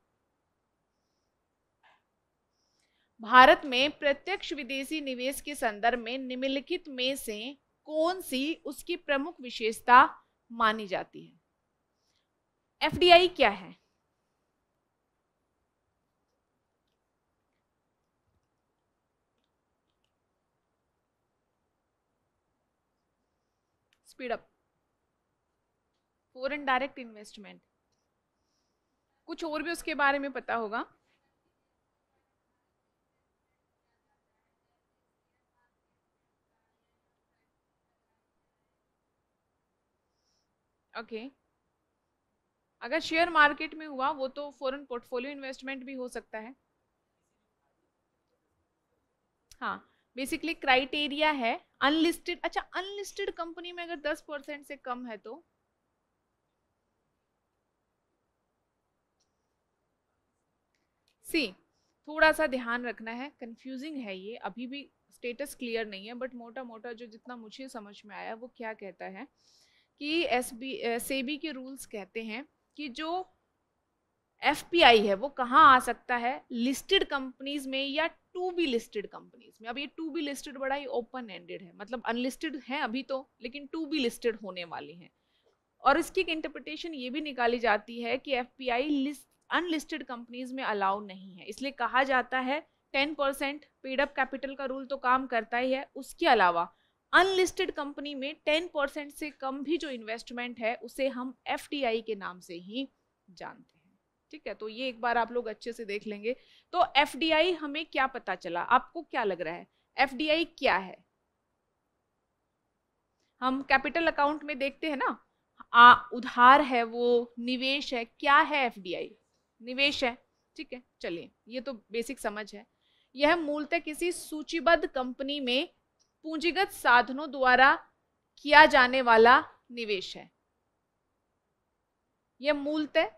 A: भारत में प्रत्यक्ष विदेशी निवेश के संदर्भ में निम्नलिखित में से कौन सी उसकी प्रमुख विशेषता मानी जाती है एफ क्या है स्पीड अप डायरेक्ट इन्वेस्टमेंट कुछ और भी उसके बारे में पता होगा ओके अगर शेयर मार्केट में हुआ वो तो फॉरेन पोर्टफोलियो इन्वेस्टमेंट भी हो सकता है हाँ बेसिकली क्राइटेरिया है अनलिस्टेड अच्छा अनलिस्टेड कंपनी में अगर दस परसेंट से कम है तो सी थोड़ा सा ध्यान रखना है कंफ्यूजिंग है ये अभी भी स्टेटस क्लियर नहीं है बट मोटा मोटा जो जितना मुझे समझ में आया वो क्या कहता है कि एस बी सेबी के रूल्स कहते हैं कि जो एफ है वो कहाँ आ सकता है लिस्टेड कंपनीज में या टू बी लिस्टेड कंपनीज में अब ये टू बी लिस्टेड बड़ा ही ओपन एंडेड है मतलब अनलिस्टेड हैं अभी तो लेकिन टू बी लिस्टेड होने वाली हैं और इसकी एक इंटरप्रिटेशन ये भी निकाली जाती है कि F P I unlisted companies में अलाउ नहीं है इसलिए कहा जाता है टेन परसेंट पेडअप कैपिटल का रूल तो काम करता ही है उसके अलावा अनलिस्टेड कंपनी में टेन परसेंट से कम भी जो इन्वेस्टमेंट है उसे हम एफ के नाम से ही जानते हैं ठीक है तो ये एक बार आप लोग अच्छे से देख लेंगे तो एफ हमें क्या पता चला आपको क्या लग रहा है एफ क्या है हम कैपिटल अकाउंट में देखते हैं ना आ, उधार है वो निवेश है क्या है एफ निवेश है ठीक है चलिए ये तो बेसिक समझ है यह मूलतः किसी सूचीबद्ध कंपनी में पूंजीगत साधनों द्वारा किया जाने वाला निवेश है यह मूलतः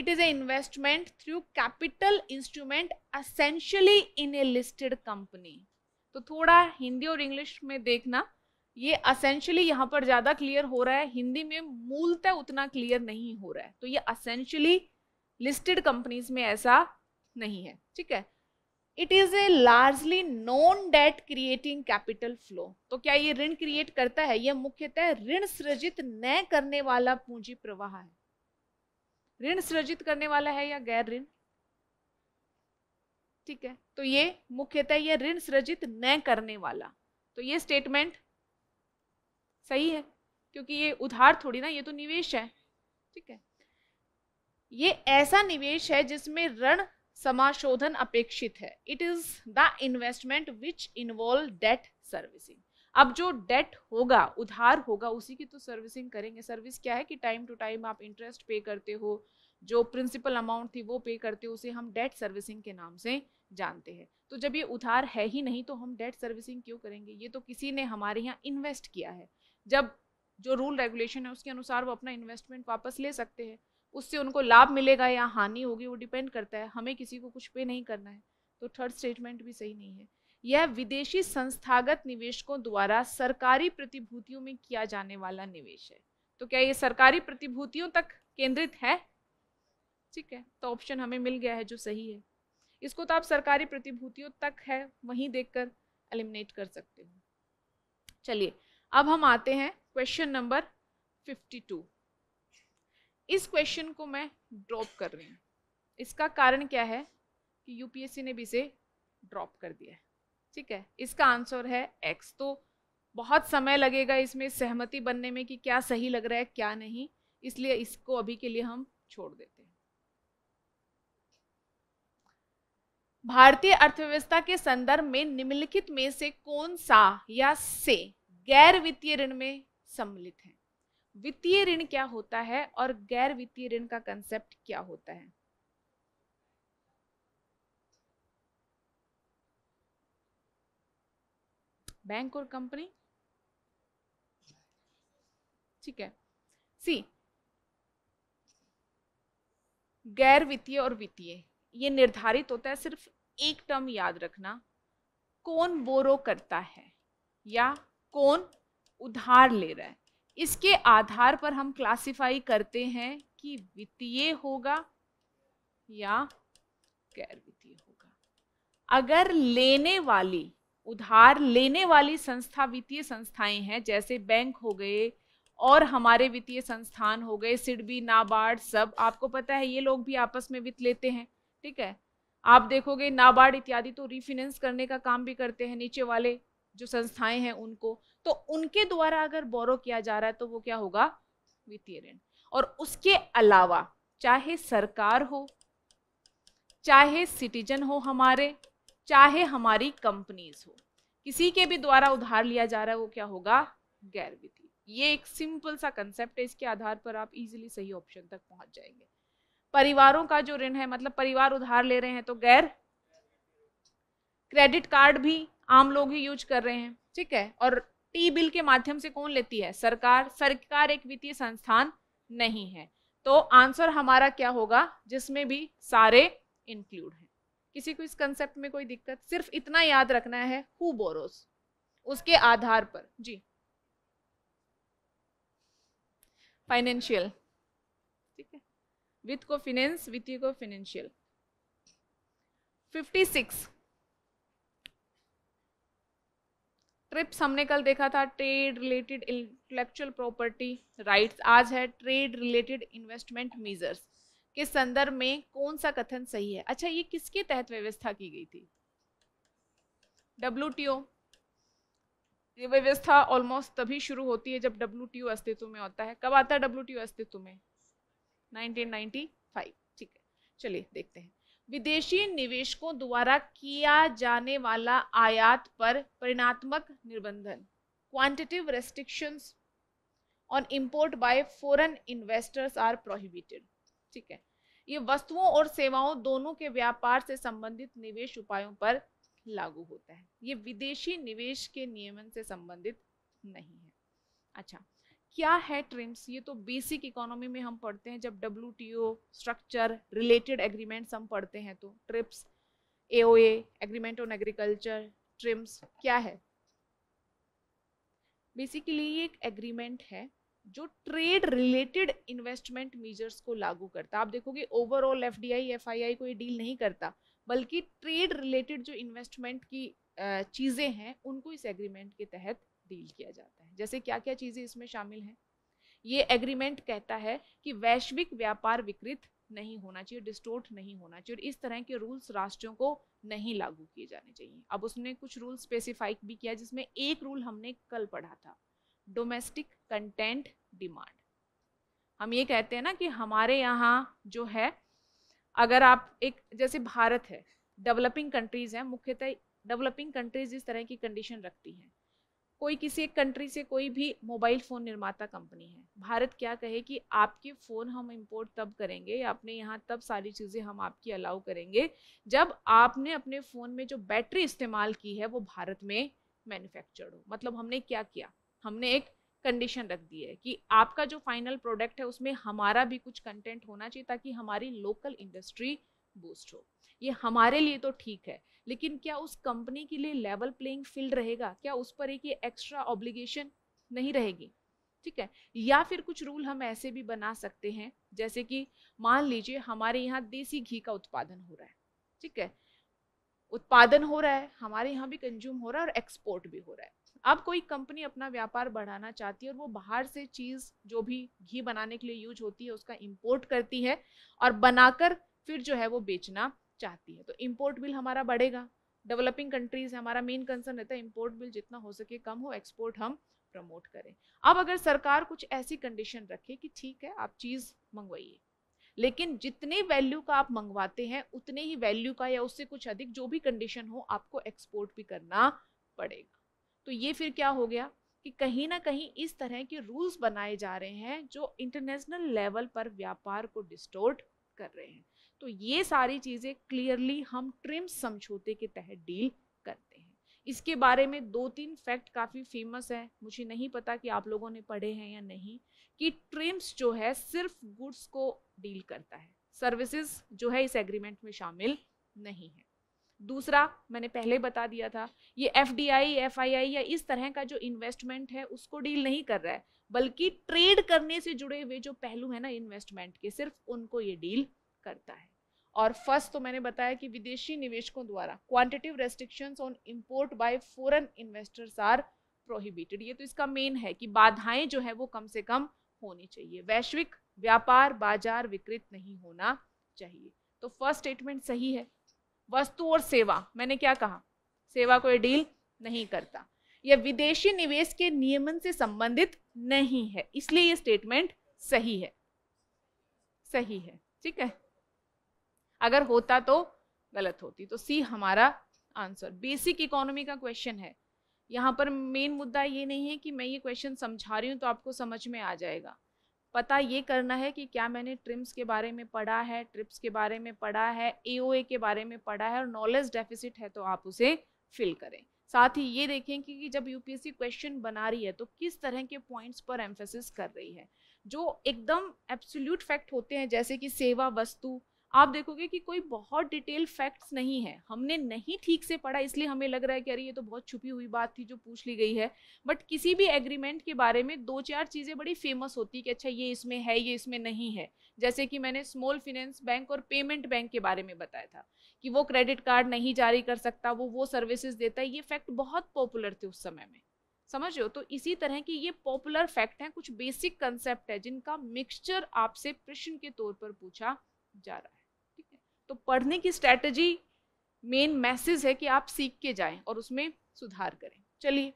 A: it is a investment through capital instrument essentially in a listed company तो थोड़ा हिंदी और इंग्लिश में देखना ये असेंशियली यहाँ पर ज़्यादा क्लियर हो रहा है हिंदी में मूलतः उतना क्लियर नहीं हो रहा है तो ये असेंशियली लिस्टेड कंपनीज में ऐसा नहीं है ठीक है it is a largely non debt creating capital flow तो क्या ये ऋण क्रिएट करता है यह मुख्यतः ऋण सृजित न करने वाला पूंजी प्रवाह है ऋण सृजित करने वाला है या गैर ऋण ठीक है तो ये मुख्यतः यह ऋण सृजित न करने वाला तो ये स्टेटमेंट सही है क्योंकि ये उधार थोड़ी ना ये तो निवेश है ठीक है ये ऐसा निवेश है जिसमें ऋण समाशोधन अपेक्षित है it is the investment which involve debt servicing अब जो डेट होगा उधार होगा उसी की तो सर्विसिंग करेंगे सर्विस क्या है कि टाइम टू टाइम आप इंटरेस्ट पे करते हो जो प्रिंसिपल अमाउंट थी वो पे करते हो उसे हम डेट सर्विसिंग के नाम से जानते हैं तो जब ये उधार है ही नहीं तो हम डेट सर्विसिंग क्यों करेंगे ये तो किसी ने हमारे यहाँ इन्वेस्ट किया है जब जो रूल रेगुलेशन है उसके अनुसार वो अपना इन्वेस्टमेंट वापस ले सकते हैं उससे उनको लाभ मिलेगा या हानि होगी वो डिपेंड करता है हमें किसी को कुछ पे नहीं करना है तो थर्ड स्टेटमेंट भी सही नहीं है यह विदेशी संस्थागत निवेशकों द्वारा सरकारी प्रतिभूतियों में किया जाने वाला निवेश है तो क्या ये सरकारी प्रतिभूतियों तक केंद्रित है ठीक है तो ऑप्शन हमें मिल गया है जो सही है इसको तो आप सरकारी प्रतिभूतियों तक है वहीं देखकर एलिमिनेट कर सकते हो चलिए अब हम आते हैं क्वेश्चन नंबर फिफ्टी टू इस क्वेश्चन को मैं ड्रॉप कर रही हूँ इसका कारण क्या है कि यूपीएससी ने भी इसे ड्रॉप कर दिया है ठीक है इसका आंसर है एक्स तो बहुत समय लगेगा इसमें सहमति बनने में कि क्या सही लग रहा है क्या नहीं इसलिए इसको अभी के लिए हम छोड़ देते हैं भारतीय अर्थव्यवस्था के संदर्भ में निम्नलिखित में से कौन सा या से गैर वित्तीय ऋण में सम्मिलित है वित्तीय ऋण क्या होता है और गैर वित्तीय ऋण का कंसेप्ट क्या होता है बैंक और कंपनी ठीक है सी गैर वित्तीय और वित्तीय ये निर्धारित होता है सिर्फ एक टर्म याद रखना कौन बोरो करता है या कौन उधार ले रहा है इसके आधार पर हम क्लासिफाई करते हैं कि वित्तीय होगा या गैर वित्तीय होगा अगर लेने वाली उधार लेने वाली संस्था वित्तीय संस्थाएं हैं जैसे बैंक हो गए और हमारे वित्तीय संस्थान हो गए सिडबी नाबार्ड सब आपको पता है ये लोग भी आपस में वित्त लेते हैं ठीक है आप देखोगे नाबार्ड इत्यादि तो रिफिनेंस करने का काम भी करते हैं नीचे वाले जो संस्थाएं हैं उनको तो उनके द्वारा अगर बोरो किया जा रहा है तो वो क्या होगा वित्तीय ऋण और उसके अलावा चाहे सरकार हो चाहे सिटीजन हो हमारे चाहे हमारी कंपनीज हो किसी के भी द्वारा उधार लिया जा रहा है वो क्या होगा गैर वित्तीय ये एक सिंपल सा कंसेप्ट है इसके आधार पर आप इजीली सही ऑप्शन तक पहुंच जाएंगे परिवारों का जो ऋण है मतलब परिवार उधार ले रहे हैं तो गैर क्रेडिट कार्ड भी आम लोग ही यूज कर रहे हैं ठीक है और टी बिल के माध्यम से कौन लेती है सरकार सरकार एक वित्तीय संस्थान नहीं है तो आंसर हमारा क्या होगा जिसमें भी सारे इंक्लूड हैं किसी को इस कंसेप्ट में कोई दिक्कत सिर्फ इतना याद रखना है हु बोरोस उसके आधार पर जी फाइनेंशियल ठीक है वित्त को फिनेंस वित्तीय को फाइनेंशियल 56 ट्रिप्स हमने कल देखा था trade related intellectual property rights आज है ट्रेड रिलेटेड इन्वेस्टमेंट मीजर्स के संदर्भ में कौन सा कथन सही है अच्छा ये किसके तहत व्यवस्था की गई थी डब्ल्यू ये व्यवस्था ऑलमोस्ट तभी शुरू होती है जब डब्ल्यू अस्तित्व में होता है कब आता है डब्ल्यू अस्तित्व में 1995 ठीक है चलिए देखते हैं विदेशी निवेशकों द्वारा किया जाने वाला आयात पर परिणात्मक निर्बंधन quantitative restrictions on import by foreign investors are prohibited ठीक है ये वस्तुओं और सेवाओं दोनों के व्यापार से संबंधित निवेश उपायों पर लागू होता है ये विदेशी निवेश के नियमन से संबंधित नहीं है अच्छा क्या है ट्रेंड्स ये तो बेसिक इकोनॉमी में हम पढ़ते हैं जब डब्ल्यू स्ट्रक्चर रिलेटेड एग्रीमेंट्स हम पढ़ते हैं तो TRIPS a agreement on agriculture TRIMS क्या है बेसिकली ये एक एग्रीमेंट है जो ट्रेड रिलेटेड इन्वेस्टमेंट मेजर्स को लागू करता आप देखोगे overall F D I F I I को ये डील नहीं करता बल्कि ट्रेड रिलेटेड जो इन्वेस्टमेंट की चीज़ें हैं उनको इस एग्रीमेंट के तहत डील किया जाता है जैसे क्या क्या चीज़ें इसमें शामिल हैं ये एग्रीमेंट कहता है कि वैश्विक व्यापार विकृत नहीं होना चाहिए डिस्टोर्ट नहीं होना चाहिए और इस तरह के रूल्स राष्ट्रों को नहीं लागू किए जाने चाहिए अब उसने कुछ रूल स्पेसिफाई भी किया जिसमें एक रूल हमने कल पढ़ा था डोमेस्टिक कंटेंट डिमांड हम ये कहते हैं ना कि हमारे यहाँ जो है अगर आप एक जैसे भारत है डेवलपिंग कंट्रीज़ हैं मुख्यतः डेवलपिंग कंट्रीज़ इस तरह की कंडीशन रखती हैं कोई किसी एक कंट्री से कोई भी मोबाइल फ़ोन निर्माता कंपनी है भारत क्या कहे कि आपके फ़ोन हम इंपोर्ट तब करेंगे या अपने यहाँ तब सारी चीज़ें हम आपकी अलाउ करेंगे जब आपने अपने फ़ोन में जो बैटरी इस्तेमाल की है वो भारत में मैन्युफैक्चर्ड हो मतलब हमने क्या किया हमने एक कंडीशन रख दी है कि आपका जो फाइनल प्रोडक्ट है उसमें हमारा भी कुछ कंटेंट होना चाहिए ताकि हमारी लोकल इंडस्ट्री बूस्ट हो ये हमारे लिए तो ठीक है लेकिन क्या उस कंपनी के लिए लेवल प्लेइंग फील्ड रहेगा क्या उस पर एक ये एक्स्ट्रा ऑब्लिगेशन नहीं रहेगी ठीक है या फिर कुछ रूल हम ऐसे भी बना सकते हैं जैसे कि मान लीजिए हमारे यहाँ देसी घी का उत्पादन हो रहा है ठीक है उत्पादन हो रहा है हमारे यहाँ भी कंज्यूम हो रहा है और एक्सपोर्ट भी हो रहा है अब कोई कंपनी अपना व्यापार बढ़ाना चाहती है और वो बाहर से चीज़ जो भी घी बनाने के लिए यूज होती है उसका इम्पोर्ट करती है और बनाकर फिर जो है वो बेचना चाहती है तो इम्पोर्ट बिल हमारा बढ़ेगा डेवलपिंग कंट्रीज हमारा मेन कंसर्न रहता है इम्पोर्ट बिल जितना हो सके कम हो एक्सपोर्ट हम प्रमोट करें अब अगर सरकार कुछ ऐसी कंडीशन रखे कि ठीक है आप चीज़ मंगवाइए लेकिन जितने वैल्यू का आप मंगवाते हैं उतने ही वैल्यू का या उससे कुछ अधिक जो भी कंडीशन हो आपको एक्सपोर्ट भी करना पड़ेगा तो ये फिर क्या हो गया कि कहीं ना कहीं इस तरह के रूल्स बनाए जा रहे हैं जो इंटरनेशनल लेवल पर व्यापार को डिस्टोर्ट कर रहे हैं तो ये सारी चीज़ें क्लियरली हम ट्रिम्स समझौते के तहत डील करते हैं इसके बारे में दो तीन फैक्ट काफ़ी फेमस है मुझे नहीं पता कि आप लोगों ने पढ़े हैं या नहीं कि ट्रिम्स जो है सिर्फ गुड्स को डील करता है सर्विसेज जो है इस एग्रीमेंट में शामिल नहीं है दूसरा मैंने पहले बता दिया था ये F D I F I I या इस तरह का जो इन्वेस्टमेंट है उसको डील नहीं कर रहा है बल्कि ट्रेड करने से जुड़े हुए जो पहलू है ना इन्वेस्टमेंट के सिर्फ उनको ये डील करता है और फर्स्ट तो मैंने बताया कि विदेशी निवेशकों द्वारा quantitative restrictions on import by foreign investors are prohibited ये तो इसका मेन है कि बाधाएं जो है वो कम से कम होनी चाहिए वैश्विक व्यापार बाजार विकृत नहीं होना चाहिए तो फर्स्ट स्टेटमेंट सही है वस्तु और सेवा मैंने क्या कहा सेवा कोई डील नहीं करता यह विदेशी निवेश के नियमन से संबंधित नहीं है इसलिए यह स्टेटमेंट सही है सही है ठीक है अगर होता तो गलत होती तो सी हमारा आंसर बेसिक इकोनॉमी का क्वेश्चन है यहाँ पर मेन मुद्दा ये नहीं है कि मैं ये क्वेश्चन समझा रही हूँ तो आपको समझ में आ जाएगा पता ये करना है कि क्या मैंने ट्रिम्स के बारे में पढ़ा है ट्रिप्स के बारे में पढ़ा है ए के बारे में पढ़ा है और नॉलेज डेफिसिट है तो आप उसे फिल करें साथ ही ये देखें कि, कि जब यूपीएससी क्वेश्चन बना रही है तो किस तरह के पॉइंट्स पर एम्फेसिस कर रही है जो एकदम एब्सोल्यूट फैक्ट होते हैं जैसे कि सेवा वस्तु आप देखोगे कि कोई बहुत डिटेल फैक्ट्स नहीं है हमने नहीं ठीक से पढ़ा इसलिए हमें लग रहा है कि अरे ये तो बहुत छुपी हुई बात थी जो पूछ ली गई है बट किसी भी एग्रीमेंट के बारे में दो चार चीज़ें बड़ी फेमस होती है कि अच्छा ये इसमें है ये इसमें नहीं है जैसे कि मैंने स्मॉल फिनेंस बैंक और पेमेंट बैंक के बारे में बताया था कि वो क्रेडिट कार्ड नहीं जारी कर सकता वो वो सर्विसेज देता है ये फैक्ट बहुत पॉपुलर थे उस समय में समझ रहे हो तो इसी तरह की ये पॉपुलर फैक्ट हैं कुछ बेसिक कंसेप्ट है जिनका मिक्सचर आपसे प्रश्न के तौर पर पूछा जा रहा है तो पढ़ने की स्ट्रैटेजी मेन मैसेज है कि आप सीख के जाएं और उसमें सुधार करें चलिए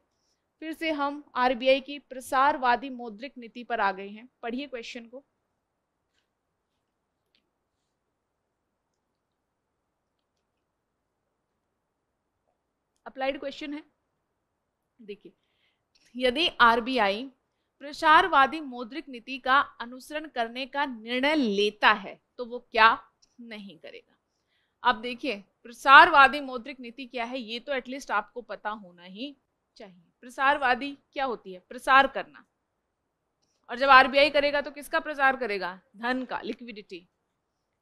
A: फिर से हम आरबीआई की प्रसारवादी मौद्रिक नीति पर आ गए हैं पढ़िए क्वेश्चन को अप्लाइड क्वेश्चन है देखिए यदि आरबीआई प्रसारवादी मौद्रिक नीति का अनुसरण करने का निर्णय लेता है तो वो क्या नहीं करेगा अब देखिए प्रसारवादी मौद्रिक नीति क्या है ये तो एटलीस्ट आपको पता होना ही चाहिए प्रसारवादी क्या होती है प्रसार करना और जब आरबीआई करेगा तो किसका प्रसार करेगा धन का लिक्विडिटी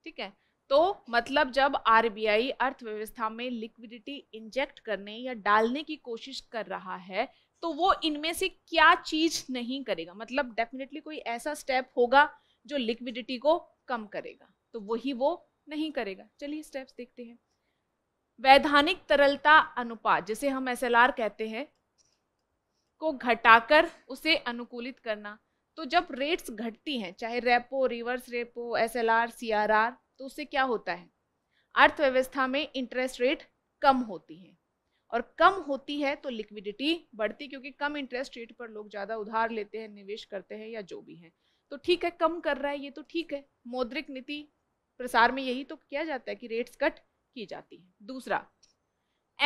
A: ठीक है तो मतलब जब आरबीआई अर्थव्यवस्था में लिक्विडिटी इंजेक्ट करने या डालने की कोशिश कर रहा है तो वो इनमें से क्या चीज नहीं करेगा मतलब डेफिनेटली कोई ऐसा स्टेप होगा जो लिक्विडिटी को कम करेगा तो वही वो नहीं करेगा चलिए स्टेप्स देखते हैं वैधानिक तरलता अनुपात जिसे हम एस कहते हैं को घटाकर उसे अनुकूलित करना तो जब रेट्स घटती हैं चाहे repo reverse repo S L R C R R तो उससे क्या होता है अर्थव्यवस्था में इंटरेस्ट रेट कम होती है और कम होती है तो लिक्विडिटी बढ़ती क्योंकि कम इंटरेस्ट रेट पर लोग ज़्यादा उधार लेते हैं निवेश करते हैं या जो भी हैं तो ठीक है कम कर रहा है ये तो ठीक है मौद्रिक नीति प्रसार में यही तो किया जाता है कि रेट्स कट की जाती है दूसरा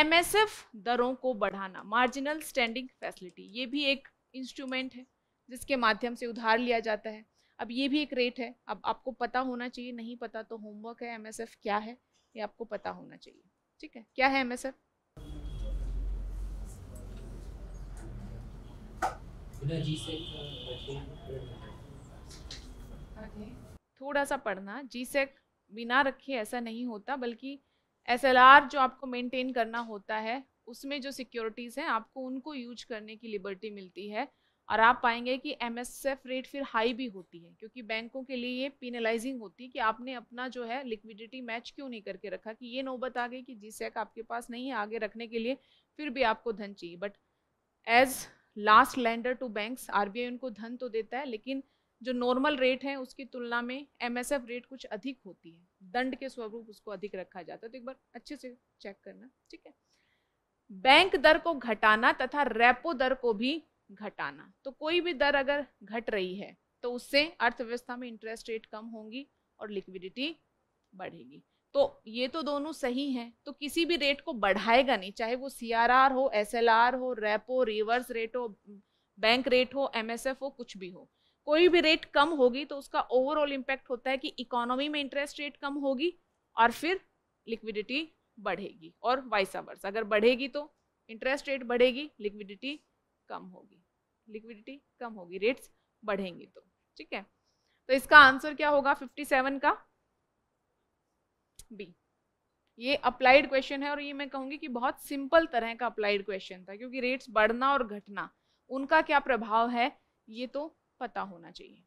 A: एमएसएफ दरों को बढ़ाना मार्जिनल स्टैंडिंग फैसिलिटी ये भी एक इंस्ट्रूमेंट है जिसके माध्यम से उधार लिया जाता है अब ये भी एक रेट है अब आपको पता होना चाहिए नहीं पता तो होमवर्क है एमएसएफ क्या है ये आपको पता होना चाहिए ठीक है क्या है एमएसएफ थोड़ा सा पढ़ना जीसेक बिना रखे ऐसा नहीं होता बल्कि एस जो आपको मेंटेन करना होता है उसमें जो सिक्योरिटीज़ हैं आपको उनको यूज करने की लिबर्टी मिलती है और आप पाएंगे कि एम रेट फिर हाई भी होती है क्योंकि बैंकों के लिए ये पिनलाइजिंग होती है कि आपने अपना जो है लिक्विडिटी मैच क्यों नहीं करके रखा कि ये नौबत आ गई कि जी सैक e आपके पास नहीं है आगे रखने के लिए फिर भी आपको धन चाहिए but as last lender to banks are उनको धन तो देता है लेकिन जो नॉर्मल रेट है उसकी तुलना में एफ रेट कुछ अधिक होती है दंड के स्वरूप उसको अधिक रखा जाता है तो एक बार अच्छे से चेक करना ठीक है बैंक दर को घटाना तथा रेपो दर को भी घटाना तो कोई भी दर अगर घट रही है तो उससे अर्थव्यवस्था में इंटरेस्ट रेट कम होंगी और लिक्विडिटी बढ़ेगी तो ये तो दोनों सही हैं तो किसी भी रेट को बढ़ाएगा नहीं चाहे वो सी हो एस हो रेपो रिवर्स रेट हो बैंक रेट हो एमएसएफ हो कुछ भी हो कोई भी रेट कम होगी तो उसका ओवरऑल इम्पैक्ट होता है कि इकोनॉमी में इंटरेस्ट रेट कम होगी और फिर लिक्विडिटी बढ़ेगी और वाइस अवर्स अगर बढ़ेगी तो इंटरेस्ट रेट बढ़ेगी लिक्विडिटी कम होगी लिक्विडिटी कम होगी रेट्स बढ़ेंगी तो ठीक है तो इसका आंसर क्या होगा 57 का बी ये अप्लाइड क्वेश्चन है और ये मैं कहूँगी कि बहुत सिंपल तरह का अप्लाइड क्वेश्चन था क्योंकि रेट्स बढ़ना और घटना उनका क्या प्रभाव है ये तो पता होना चाहिए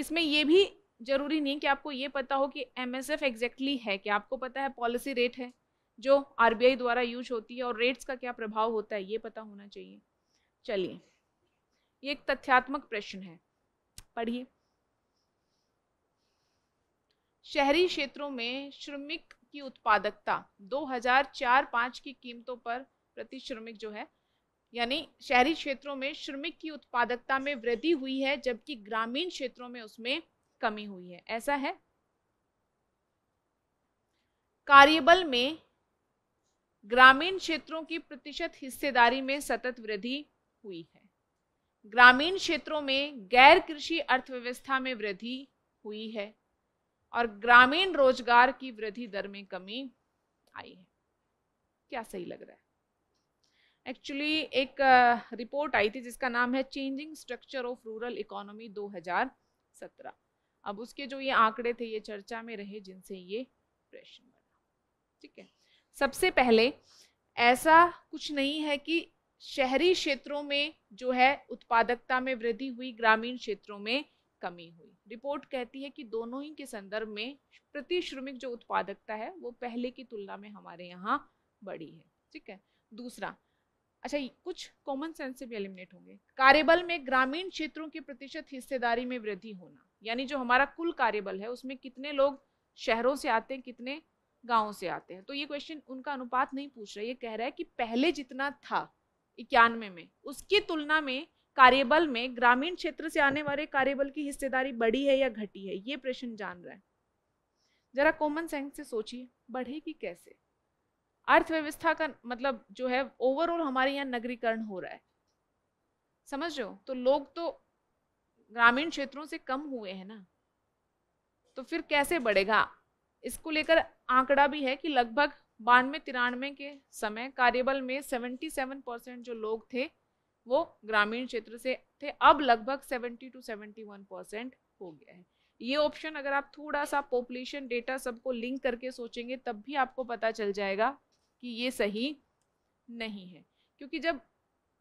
A: इसमें ये भी जरूरी नहीं कि आपको ये पता हो कि एम एस एफ एग्जैक्टली है क्या आपको पता है पॉलिसी रेट है जो आर बी आई द्वारा यूज होती है और रेट्स का क्या प्रभाव होता है ये पता होना चाहिए चलिए ये एक तथ्यात्मक प्रश्न है पढ़िए शहरी क्षेत्रों में श्रमिक की उत्पादकता 2004-5 की कीमतों पर प्रति श्रमिक जो है यानी शहरी क्षेत्रों में श्रमिक की उत्पादकता में वृद्धि हुई है जबकि ग्रामीण क्षेत्रों में उसमें कमी हुई है ऐसा है कार्यबल में ग्रामीण क्षेत्रों की प्रतिशत हिस्सेदारी में सतत वृद्धि हुई है ग्रामीण क्षेत्रों में गैर कृषि अर्थव्यवस्था में वृद्धि हुई है और ग्रामीण रोजगार की वृद्धि दर में कमी आई है क्या सही लग रहा है एक्चुअली एक रिपोर्ट आई थी जिसका नाम है changing structure of rural economy 2017 अब उसके जो ये आंकड़े थे ये चर्चा में रहे जिनसे ये प्रश्न बना ठीक है सबसे पहले ऐसा कुछ नहीं है कि शहरी क्षेत्रों में जो है उत्पादकता में वृद्धि हुई ग्रामीण क्षेत्रों में कमी हुई रिपोर्ट कहती है कि दोनों ही के संदर्भ में प्रति श्रमिक जो उत्पादकता है वो पहले की तुलना में हमारे यहाँ बढ़ी है ठीक है दूसरा अच्छा कुछ कॉमन सेंस से भी एलिमिनेट होंगे कार्यबल में ग्रामीण क्षेत्रों की प्रतिशत हिस्सेदारी में वृद्धि होना यानी जो हमारा कुल कार्यबल है उसमें कितने लोग शहरों से आते हैं कितने गाँव से आते हैं तो ये क्वेश्चन उनका अनुपात नहीं पूछ रहा ये कह रहा है कि पहले जितना था इक्यानवे में उसकी तुलना में कार्यबल में ग्रामीण क्षेत्र से आने वाले कार्यबल की हिस्सेदारी बढ़ी है या घटी है ये प्रश्न जान रहा है जरा कॉमन सेंस से सोचिए बढ़ेगी कैसे अर्थव्यवस्था का मतलब जो है ओवरऑल हमारे यहाँ नगरीकरण हो रहा है समझ रहे हो तो लोग तो ग्रामीण क्षेत्रों से कम हुए हैं ना तो फिर कैसे बढ़ेगा इसको लेकर आंकड़ा भी है कि लगभग बानवे तिरानवे के समय कार्यबल में 77 परसेंट जो लोग थे वो ग्रामीण क्षेत्र से थे अब लगभग 70 टू 71 परसेंट हो गया है ये ऑप्शन अगर आप थोड़ा सा पॉपुलेशन डेटा सबको लिंक करके सोचेंगे तब भी आपको पता चल जाएगा कि ये सही नहीं है क्योंकि जब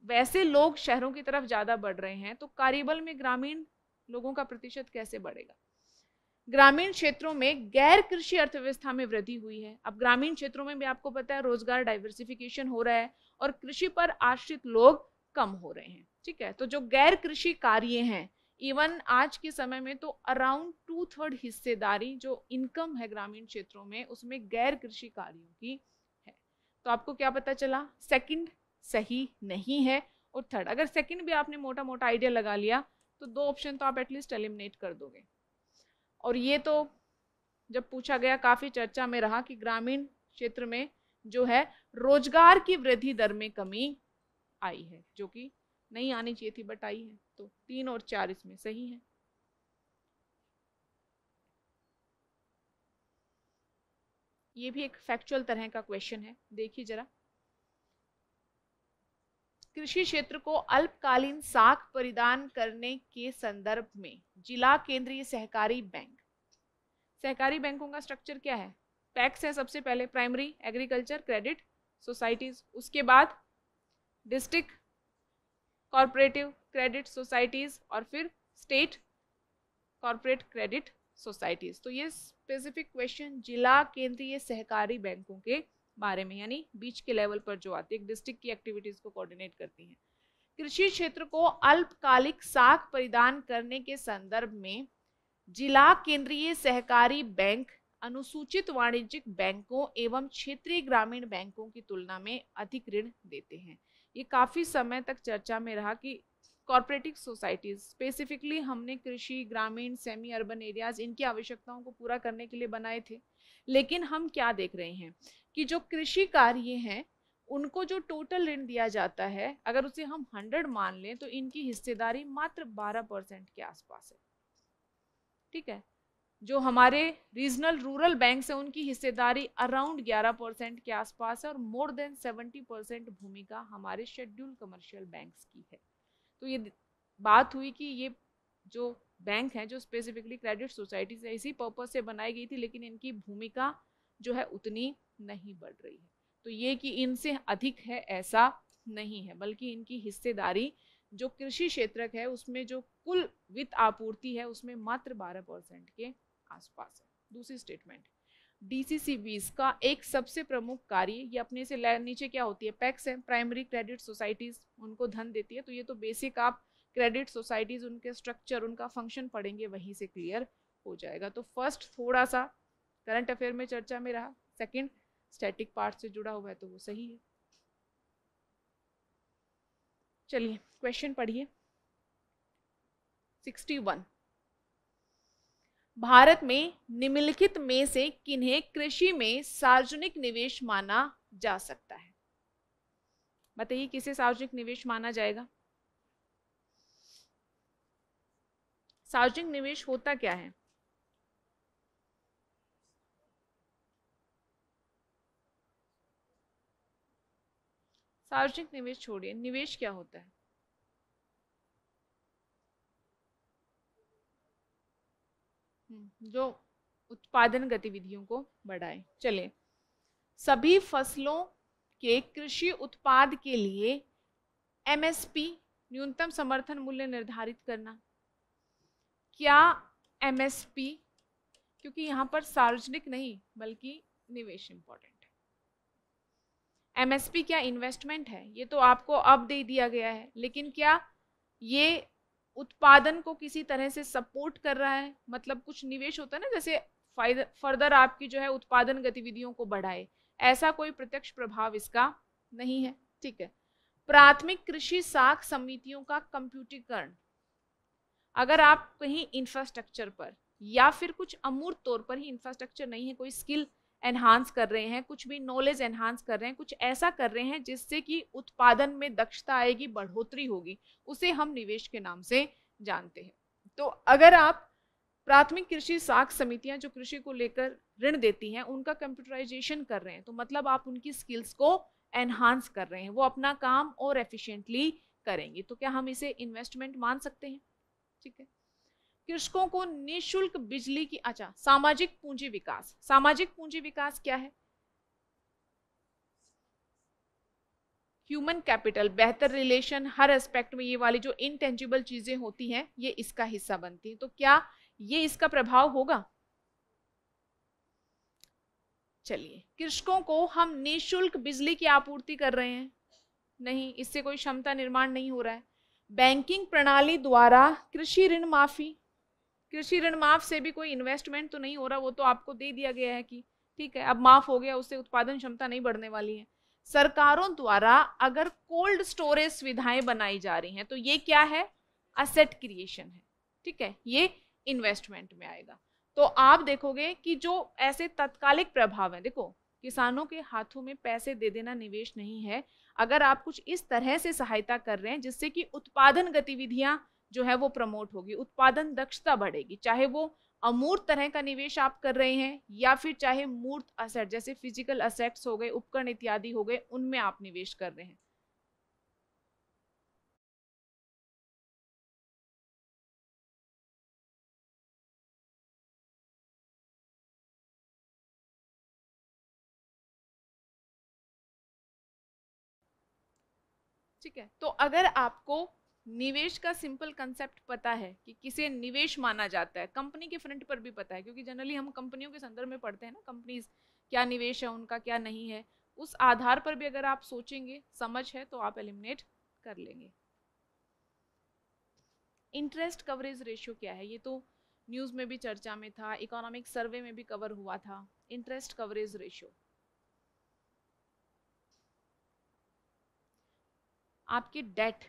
A: वैसे लोग शहरों की तरफ ज़्यादा बढ़ रहे हैं तो कार्यबल में ग्रामीण लोगों का प्रतिशत कैसे बढ़ेगा ग्रामीण क्षेत्रों में गैर कृषि अर्थव्यवस्था में वृद्धि हुई है अब ग्रामीण क्षेत्रों में भी आपको पता है रोजगार डाइवर्सिफिकेशन हो रहा है और कृषि पर आश्रित लोग कम हो रहे हैं ठीक है तो जो गैर कृषि कार्य हैं इवन आज के समय में तो अराउंड टू थर्ड हिस्सेदारी जो इनकम है ग्रामीण क्षेत्रों में उसमें गैर कृषि कार्यों की तो आपको क्या पता चला सेकंड सही नहीं है और थर्ड अगर सेकंड भी आपने मोटा मोटा आइडिया लगा लिया तो दो ऑप्शन तो आप एटलीस्ट एलिमिनेट कर दोगे और ये तो जब पूछा गया काफ़ी चर्चा में रहा कि ग्रामीण क्षेत्र में जो है रोजगार की वृद्धि दर में कमी आई है जो कि नहीं आनी चाहिए थी बट आई है तो तीन और चार इसमें सही है ये भी एक फैक्चुअल तरह का क्वेश्चन है देखिए जरा कृषि क्षेत्र को अल्पकालीन साख परिदान करने के संदर्भ में जिला केंद्रीय सहकारी बैंक सहकारी बैंकों का स्ट्रक्चर क्या है पैक्स है सबसे पहले प्राइमरी एग्रीकल्चर क्रेडिट सोसाइटीज उसके बाद डिस्ट्रिक्ट कॉरपोरेटिव क्रेडिट सोसाइटीज और फिर स्टेट कॉरपोरेट क्रेडिट सोसाइटीज़ तो ये स्पेसिफिक क्वेश्चन जिला केंद्रीय सहकारी बैंकों के बारे में यानी बीच के लेवल पर जो आती है एक डिस्ट्रिक्ट की एक्टिविटीज़ को कोऑर्डिनेट करती हैं कृषि क्षेत्र को अल्पकालिक साख परिदान करने के संदर्भ में जिला केंद्रीय सहकारी बैंक अनुसूचित वाणिज्यिक बैंकों एवं क्षेत्रीय ग्रामीण बैंकों की तुलना में अधिक ऋण देते हैं ये काफ़ी समय तक चर्चा में रहा कि कॉरपोरेटिव सोसाइटीज़ स्पेसिफिकली हमने कृषि ग्रामीण सेमी अर्बन एरियाज़ इनकी आवश्यकताओं को पूरा करने के लिए बनाए थे लेकिन हम क्या देख रहे हैं कि जो कृषि कार्य हैं उनको जो टोटल ऋण दिया जाता है अगर उसे हम हंड्रेड मान लें तो इनकी हिस्सेदारी मात्र बारह परसेंट के आसपास है ठीक है जो हमारे रीजनल रूरल बैंक है उनकी हिस्सेदारी अराउंड ग्यारह परसेंट के आसपास है और मोर देन सेवेंटी परसेंट भूमिका हमारे शेड्यूल कमर्शियल बैंक्स की है तो ये बात हुई कि ये जो बैंक हैं जो स्पेसिफिकली क्रेडिट सोसाइटीज है इसी पर्पज़ से बनाई गई थी लेकिन इनकी भूमिका जो है उतनी नहीं बढ़ रही है तो ये कि इनसे अधिक है ऐसा नहीं है बल्कि इनकी हिस्सेदारी जो कृषि क्षेत्र है उसमें जो कुल वित्त आपूर्ति है उसमें मात्र बारह परसेंट के आसपास है दूसरी स्टेटमेंट डीसीसीबीज का एक सबसे प्रमुख कार्य ये अपने से नीचे क्या होती है पैक्स है प्राइमरी क्रेडिट सोसाइटीज उनको धन देती है तो ये तो बेसिक आप क्रेडिट सोसाइटीज उनके स्ट्रक्चर उनका फंक्शन पढ़ेंगे वहीं से क्लियर हो जाएगा तो फर्स्ट थोड़ा सा करंट अफेयर में चर्चा में रहा सेकेंड स्टैटिक पार्ट से जुड़ा हुआ है तो वो सही है चलिए क्वेश्चन पढ़िए वन भारत में निम्नलिखित में से किन्हें कृषि में सार्वजनिक निवेश माना जा सकता है बताइए किसे सार्वजनिक निवेश माना जाएगा सार्वजनिक निवेश होता क्या है सार्वजनिक निवेश छोड़िए निवेश क्या होता है हम्म, जो उत्पादन गतिविधियों को बढ़ाए चले सभी फसलों के कृषि उत्पाद के लिए एमएसपी न्यूनतम समर्थन मूल्य निर्धारित करना क्या एमएसपी क्योंकि यहाँ पर सार्वजनिक नहीं बल्कि निवेश इम्पोर्टेंट है एमएसपी क्या इन्वेस्टमेंट है ये तो आपको अब दे दिया गया है लेकिन क्या ये उत्पादन को किसी तरह से सपोर्ट कर रहा है मतलब कुछ निवेश होता है ना जैसे फर्दर आपकी जो है उत्पादन गतिविधियों को बढ़ाए ऐसा कोई प्रत्यक्ष प्रभाव इसका नहीं है ठीक है प्राथमिक कृषि साख समितियों का कंप्यूटीकरण अगर आप कहीं इंफ्रास्ट्रक्चर पर या फिर कुछ अमूर्त तौर पर ही इंफ्रास्ट्रक्चर नहीं है कोई स्किल एनहांस कर रहे हैं कुछ भी नॉलेज एनहांस कर रहे हैं कुछ ऐसा कर रहे हैं जिससे कि उत्पादन में दक्षता आएगी बढ़ोतरी होगी उसे हम निवेश के नाम से जानते हैं तो अगर आप प्राथमिक कृषि साख समितियां जो कृषि को लेकर ऋण देती हैं उनका कंप्यूटराइजेशन कर रहे हैं तो मतलब आप उनकी स्किल्स को एनहांस कर रहे हैं वो अपना काम और एफिशिएंटली करेंगे तो क्या हम इसे इन्वेस्टमेंट मान सकते हैं ठीक है कृषकों को निशुल्क बिजली की अच्छा सामाजिक पूंजी विकास सामाजिक पूंजी विकास क्या है ह्यूमन कैपिटल बेहतर रिलेशन हर एस्पेक्ट में ये वाली जो इनटेंजिबल चीजें होती हैं ये इसका हिस्सा बनती है तो क्या ये इसका प्रभाव होगा चलिए कृषकों को हम निशुल्क बिजली की आपूर्ति कर रहे हैं नहीं इससे कोई क्षमता निर्माण नहीं हो रहा है बैंकिंग प्रणाली द्वारा कृषि ऋण माफी कृषि ऋण माफ से भी कोई इन्वेस्टमेंट तो नहीं हो रहा वो तो आपको दे दिया गया है कि ठीक है अब माफ हो गया उससे उत्पादन क्षमता नहीं बढ़ने वाली है सरकारों द्वारा अगर कोल्ड स्टोरेज सुविधाएं बनाई जा रही हैं तो ये क्या है असेट क्रिएशन है ठीक है ये इन्वेस्टमेंट में आएगा तो आप देखोगे कि जो ऐसे तत्कालिक प्रभाव हैं देखो किसानों के हाथों में पैसे दे देना निवेश नहीं है अगर आप कुछ इस तरह से सहायता कर रहे हैं जिससे कि उत्पादन गतिविधियां जो है वो प्रमोट होगी उत्पादन दक्षता बढ़ेगी चाहे वो अमूर्त तरह का निवेश आप कर रहे हैं या फिर चाहे मूर्त असेट जैसे फिजिकल असेट्स हो गए उपकरण इत्यादि हो गए उनमें आप निवेश कर रहे हैं ठीक है तो अगर आपको निवेश का सिंपल कंसेप्ट पता है कि किसे निवेश माना जाता है कंपनी के फ्रंट पर भी पता है क्योंकि जनरली हम कंपनियों के संदर्भ में पढ़ते हैं ना कंपनीज क्या निवेश है उनका क्या नहीं है उस आधार पर भी अगर आप सोचेंगे समझ है तो आप एलिमिनेट कर लेंगे इंटरेस्ट कवरेज रेशियो क्या है ये तो न्यूज़ में भी चर्चा में था इकोनॉमिक सर्वे में भी कवर हुआ था इंटरेस्ट कवरेज रेशियो आपके डेट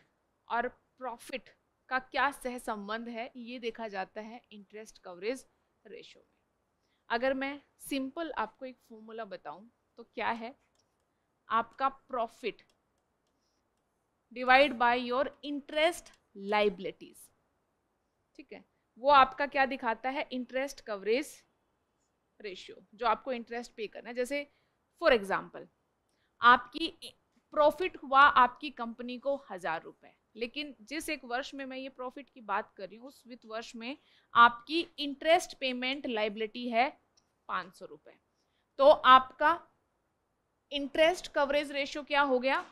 A: और प्रॉफिट का क्या सहसंबंध है ये देखा जाता है इंटरेस्ट कवरेज रेशो में अगर मैं सिंपल आपको एक फॉर्मूला बताऊं तो क्या है आपका profit divide by your interest liabilities ठीक है वो आपका क्या दिखाता है इंटरेस्ट कवरेज रेशियो जो आपको इंटरेस्ट पे करना है जैसे फॉर एग्जांपल आपकी प्रॉफिट हुआ आपकी कंपनी को हज़ार रुपये लेकिन जिस एक वर्ष में मैं ये प्रॉफिट की बात कर रही हूँ उस वित्त वर्ष में आपकी इंटरेस्ट पेमेंट लाइबिलिटी है पाँच सौ रुपये तो आपका इंटरेस्ट कवरेज रेशियो क्या हो गया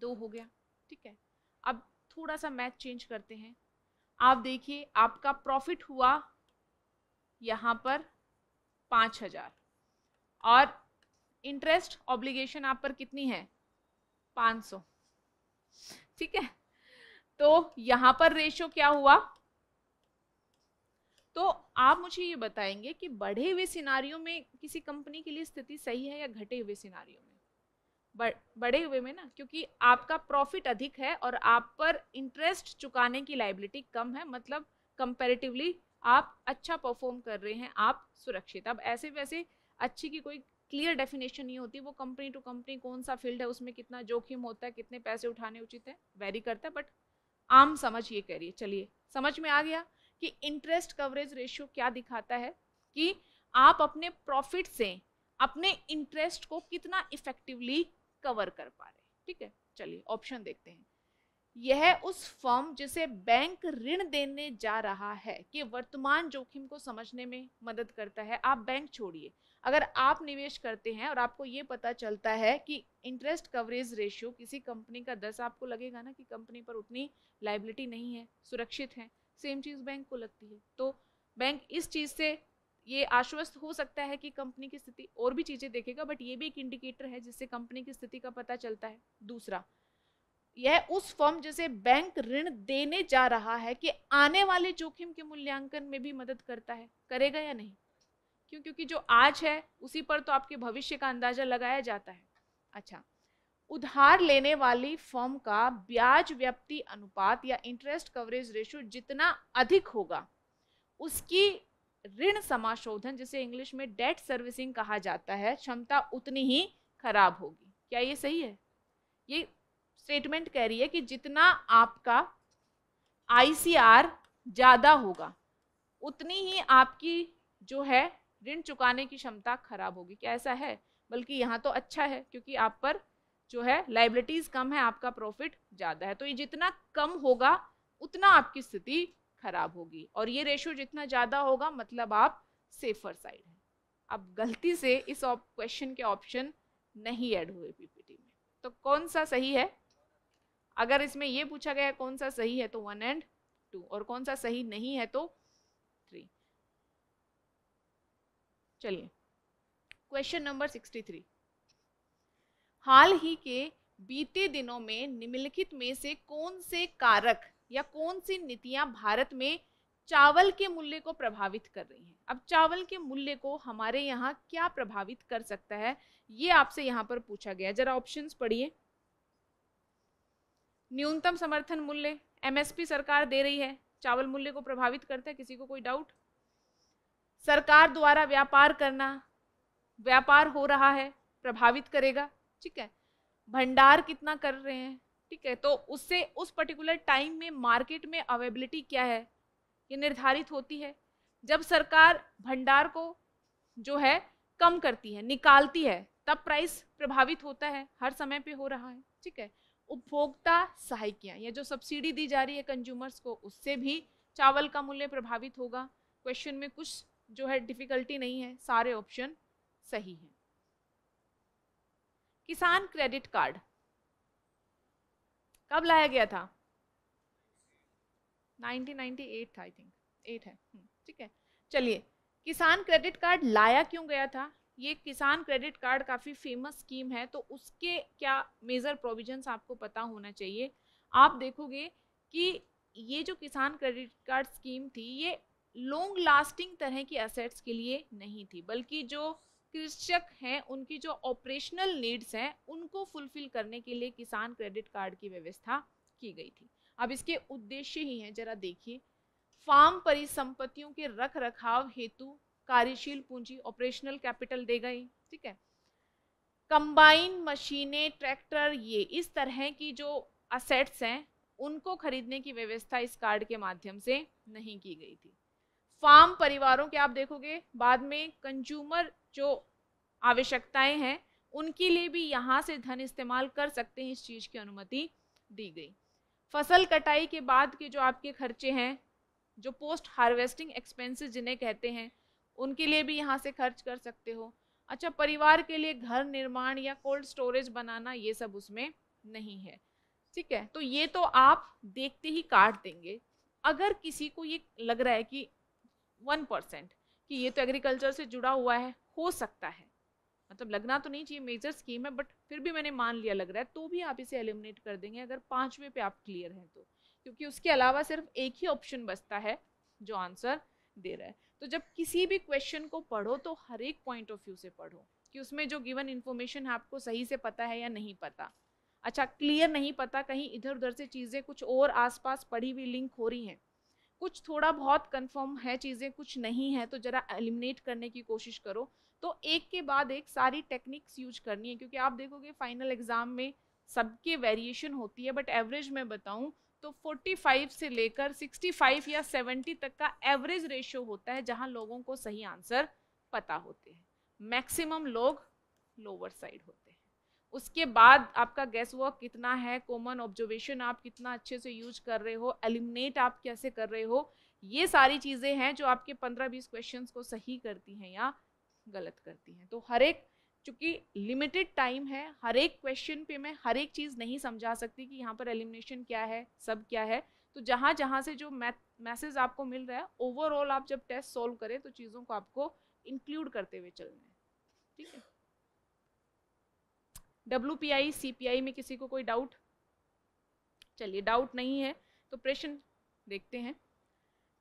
A: दो हो गया ठीक है अब थोड़ा सा मैथ चेंज करते हैं आप देखिए आपका प्रॉफिट हुआ यहाँ पर पाँच हजार और इंटरेस्ट ऑब्लिगेशन आप पर कितनी है पाँच सौ ठीक है तो यहां पर रेशो क्या हुआ तो आप मुझे ये बताएंगे कि बढ़े हुए सिनारियों में किसी कंपनी के लिए स्थिति सही है या घटे हुए सिनारियों में बढ़े हुए में ना क्योंकि आपका प्रॉफिट अधिक है और आप पर इंटरेस्ट चुकाने की लाइबिलिटी कम है मतलब कंपेरेटिवली आप अच्छा परफॉर्म कर रहे हैं आप सुरक्षित अब ऐसे वैसे अच्छी की कोई क्लियर डेफिनेशन नहीं होती वो कंपनी टू कंपनी कौन सा फील्ड है उसमें कितना जोखिम होता है कितने पैसे उठाने उचित है वेरी करता है बट आम समझ ये कह है चलिए समझ में आ गया कि इंटरेस्ट कवरेज रेशियो क्या दिखाता है कि आप अपने प्रॉफिट से अपने इंटरेस्ट को कितना इफेक्टिवली कवर कर पा रहे ठीक है चलिए ऑप्शन देखते हैं यह उस फर्म जिसे बैंक ऋण देने जा रहा है कि वर्तमान जोखिम को समझने में मदद करता है आप बैंक छोड़िए अगर आप निवेश करते हैं और आपको ये पता चलता है कि इंटरेस्ट कवरेज रेशियो किसी कंपनी का दस आपको लगेगा ना कि कंपनी पर उतनी लाइबिलिटी नहीं है सुरक्षित है सेम चीज़ बैंक को लगती है तो बैंक इस चीज़ से ये आश्वस्त हो सकता है कि कंपनी की स्थिति और भी चीज़ें देखेगा बट ये भी एक इंडिकेटर है जिससे कंपनी की स्थिति का पता चलता है दूसरा यह उस फर्म जिसे बैंक ऋण देने जा रहा है कि आने वाले जोखिम के मूल्यांकन में भी मदद करता है करेगा या नहीं क्यों क्योंकि जो आज है उसी पर तो आपके भविष्य का अंदाजा लगाया जाता है अच्छा उधार लेने वाली फर्म का ब्याज व्याप्ति अनुपात या इंटरेस्ट कवरेज रेशो जितना अधिक होगा उसकी ऋण समाशोधन जिसे इंग्लिश में डेट सर्विसिंग कहा जाता है क्षमता उतनी ही खराब होगी क्या ये सही है ये स्टेटमेंट कह रही है कि जितना आपका
B: आईसीआर
A: ज़्यादा होगा उतनी ही आपकी जो है ऋण चुकाने की क्षमता खराब होगी क्या ऐसा है बल्कि यहाँ तो अच्छा है क्योंकि आप पर जो है लाइबिलिटीज़ कम है आपका प्रॉफिट ज़्यादा है तो ये जितना कम होगा उतना आपकी स्थिति खराब होगी और ये रेशियो जितना ज़्यादा होगा मतलब आप सेफर साइड हैं अब गलती से इस क्वेश्चन के ऑप्शन नहीं ऐड हुए पीपीटी में तो कौन सा सही है अगर इसमें ये पूछा गया कौन सा सही है तो वन एंड टू और कौन सा सही नहीं है तो चलिए क्वेश्चन नंबर सिक्सटी थ्री हाल ही के बीते दिनों में निम्नलिखित में से कौन से कारक या कौन सी नीतियां भारत में चावल के मूल्य को प्रभावित कर रही हैं अब चावल के मूल्य को हमारे यहाँ क्या प्रभावित कर सकता है ये आपसे यहाँ पर पूछा गया जरा ऑप्शंस पढ़िए न्यूनतम समर्थन मूल्य एमएसपी सरकार दे रही है चावल मूल्य को प्रभावित करता है किसी को कोई डाउट सरकार द्वारा व्यापार करना व्यापार हो रहा है प्रभावित करेगा ठीक है भंडार कितना कर रहे हैं ठीक है तो उससे उस पर्टिकुलर टाइम में मार्केट में अवेबिलिटी क्या है ये निर्धारित होती है जब सरकार भंडार को जो है कम करती है निकालती है तब प्राइस प्रभावित होता है हर समय पे हो रहा है ठीक है उपभोक्ता सहायकियाँ या जो सब्सिडी दी जा रही है कंज्यूमर्स को उससे भी चावल का मूल्य प्रभावित होगा क्वेश्चन में कुछ जो है डिफ़िकल्टी नहीं है सारे ऑप्शन सही हैं किसान क्रेडिट कार्ड कब लाया गया था 1998 था आई थिंक एट है हम्म, ठीक है चलिए किसान क्रेडिट कार्ड लाया क्यों गया था ये किसान क्रेडिट कार्ड काफ़ी फेमस स्कीम है तो उसके क्या मेजर प्रोविजंस आपको पता होना चाहिए आप देखोगे कि ये जो किसान क्रेडिट कार्ड स्कीम थी ये लॉन्ग लास्टिंग तरह की एसेट्स के लिए नहीं थी बल्कि जो कृषक हैं उनकी जो ऑपरेशनल नीड्स हैं उनको फुलफिल करने के लिए किसान क्रेडिट कार्ड की व्यवस्था की गई थी अब इसके उद्देश्य ही हैं जरा देखिए फार्म परिसंपत्तियों के रख रखाव हेतु कार्यशील पूंजी ऑपरेशनल कैपिटल दे गई ठीक है कंबाइन मशीनें ट्रैक्टर ये इस तरह की जो असेट्स हैं उनको खरीदने की व्यवस्था इस कार्ड के माध्यम से नहीं की गई थी फार्म परिवारों के आप देखोगे बाद में कंज्यूमर जो आवश्यकताएं हैं उनके लिए भी यहाँ से धन इस्तेमाल कर सकते हैं इस चीज़ की अनुमति दी गई फसल कटाई के बाद के जो आपके खर्चे हैं जो पोस्ट हार्वेस्टिंग एक्सपेंसेस जिन्हें कहते हैं उनके लिए भी यहाँ से खर्च कर सकते हो अच्छा परिवार के लिए घर निर्माण या कोल्ड स्टोरेज बनाना ये सब उसमें नहीं है ठीक है तो ये तो आप देखते ही काट देंगे अगर किसी को ये लग रहा है कि वन परसेंट कि ये तो एग्रीकल्चर से जुड़ा हुआ है हो सकता है मतलब लगना तो नहीं चाहिए मेजर स्कीम है बट फिर भी मैंने मान लिया लग रहा है तो भी आप इसे एलिमिनेट कर देंगे अगर पाँचवें पे आप क्लियर हैं तो क्योंकि उसके अलावा सिर्फ एक ही ऑप्शन बचता है जो आंसर दे रहा है तो जब किसी भी क्वेश्चन को पढ़ो तो हर एक पॉइंट ऑफ व्यू से पढ़ो कि उसमें जो गिवन इन्फॉर्मेशन है आपको सही से पता है या नहीं पता अच्छा क्लियर नहीं पता कहीं इधर उधर से चीज़ें कुछ और आसपास पढ़ी हुई लिंक हो रही हैं कुछ थोड़ा बहुत कंफर्म है चीज़ें कुछ नहीं है तो ज़रा एलिमिनेट करने की कोशिश करो तो एक के बाद एक सारी टेक्निक्स यूज करनी है क्योंकि आप देखोगे फाइनल एग्ज़ाम में सबके वेरिएशन होती है बट एवरेज में बताऊँ तो 45 से लेकर 65 या 70 तक का एवरेज रेशियो होता है जहां लोगों को सही आंसर पता होते हैं मैक्सिमम लोग लोअर साइड होते हैं उसके बाद आपका गैस वर्क कितना है कॉमन ऑब्जर्वेशन आप कितना अच्छे से यूज कर रहे हो एलिमिनेट आप कैसे कर रहे हो ये सारी चीज़ें हैं जो आपके पंद्रह बीस क्वेश्चन को सही करती हैं या गलत करती हैं तो हर एक चूँकि लिमिटेड टाइम है हर एक क्वेश्चन पे मैं हर एक चीज़ नहीं समझा सकती कि यहाँ पर एलिमिनेशन क्या है सब क्या है तो जहाँ जहाँ से जो मैसेज आपको मिल रहा है ओवरऑल आप जब टेस्ट सॉल्व करें तो चीज़ों को आपको इंक्लूड करते हुए चलना है ठीक है W P I C P I में किसी को कोई डाउट चलिए डाउट नहीं है तो प्रश्न देखते हैं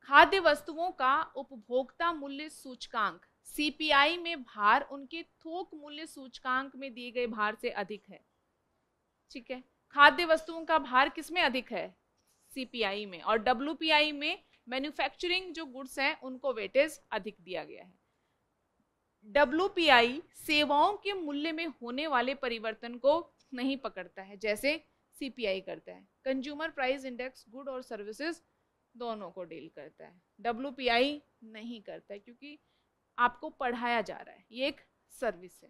A: खाद्य वस्तुओं का उपभोक्ता मूल्य सूचकांक आई में भार उनके थोक मूल्य सूचकांक में दिए गए भार से अधिक है ठीक है खाद्य वस्तुओं का भार किस में अधिक है सीपीआई में और आई में मैन्युफैक्चरिंग जो गुड्स हैं उनको वेटेज अधिक दिया गया है डब्ल्यू सेवाओं के मूल्य में होने वाले परिवर्तन को नहीं पकड़ता है जैसे सी करता है कंज्यूमर प्राइस इंडेक्स गुड और सर्विसेज दोनों को डील करता है डब्ल्यू नहीं करता है क्योंकि आपको पढ़ाया जा रहा है ये एक सर्विस है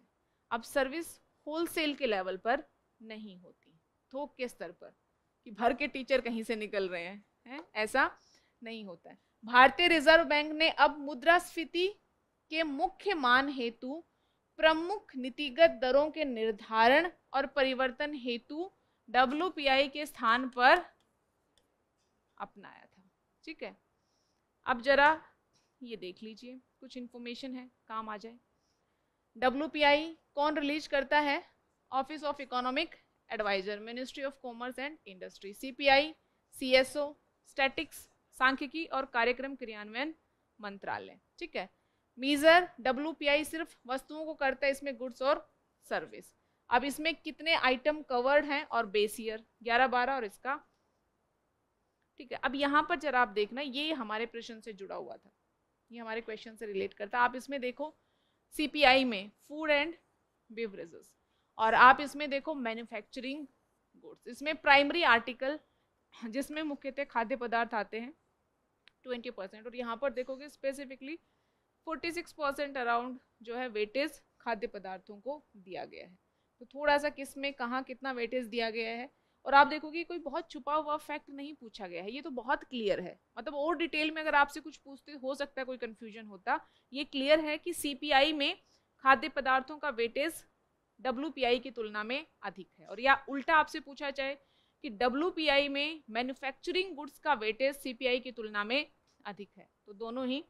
A: अब सर्विस होलसेल के लेवल पर नहीं होती थोक तो के स्तर पर कि भर के टीचर कहीं से निकल रहे हैं है? ऐसा नहीं होता है भारतीय रिजर्व बैंक ने अब मुद्रास्फीति के मुख्य मान हेतु प्रमुख नीतिगत दरों के निर्धारण और परिवर्तन हेतु डब्ल्यू के स्थान पर अपनाया था ठीक है अब जरा ये देख लीजिए कुछ इन्फॉर्मेशन है काम आ जाए डब्ल्यू कौन रिलीज करता है office of economic advisor ministry of commerce and industry CPI CSO statistics सांख्यिकी और कार्यक्रम क्रियान्वयन मंत्रालय ठीक है मीजर डब्ल्यू सिर्फ वस्तुओं को करता है इसमें गुड्स और सर्विस अब इसमें कितने आइटम कवर्ड हैं और बेसियर ग्यारह बारह और इसका ठीक है अब यहाँ पर जरा आप देखना ये हमारे प्रश्न से जुड़ा हुआ था ये हमारे क्वेश्चन से रिलेट करता आप इसमें देखो आई में फूड एंड बेवरेजेस और आप इसमें देखो मैन्युफैक्चरिंग गुड्स इसमें प्राइमरी आर्टिकल जिसमें मुख्यतः खाद्य पदार्थ आते हैं ट्वेंटी परसेंट और यहाँ पर देखोगे स्पेसिफिकली 46 परसेंट अराउंड जो है वेटेज खाद्य पदार्थों को दिया गया है तो थोड़ा सा किस में कहाँ कितना वेटेज दिया गया है और आप देखोगे कोई बहुत छुपा हुआ फैक्ट नहीं पूछा गया है ये तो बहुत क्लियर है मतलब और डिटेल में अगर आपसे कुछ पूछते हो सकता है कोई कन्फ्यूजन होता ये क्लियर है कि सी में खाद्य पदार्थों का वेटेज डब्ल्यू की तुलना में अधिक है और या उल्टा आपसे पूछा जाए कि डब्ल्यू में मैन्युफैक्चरिंग गुड्स का वेटेज सी की तुलना में अधिक है तो दोनों ही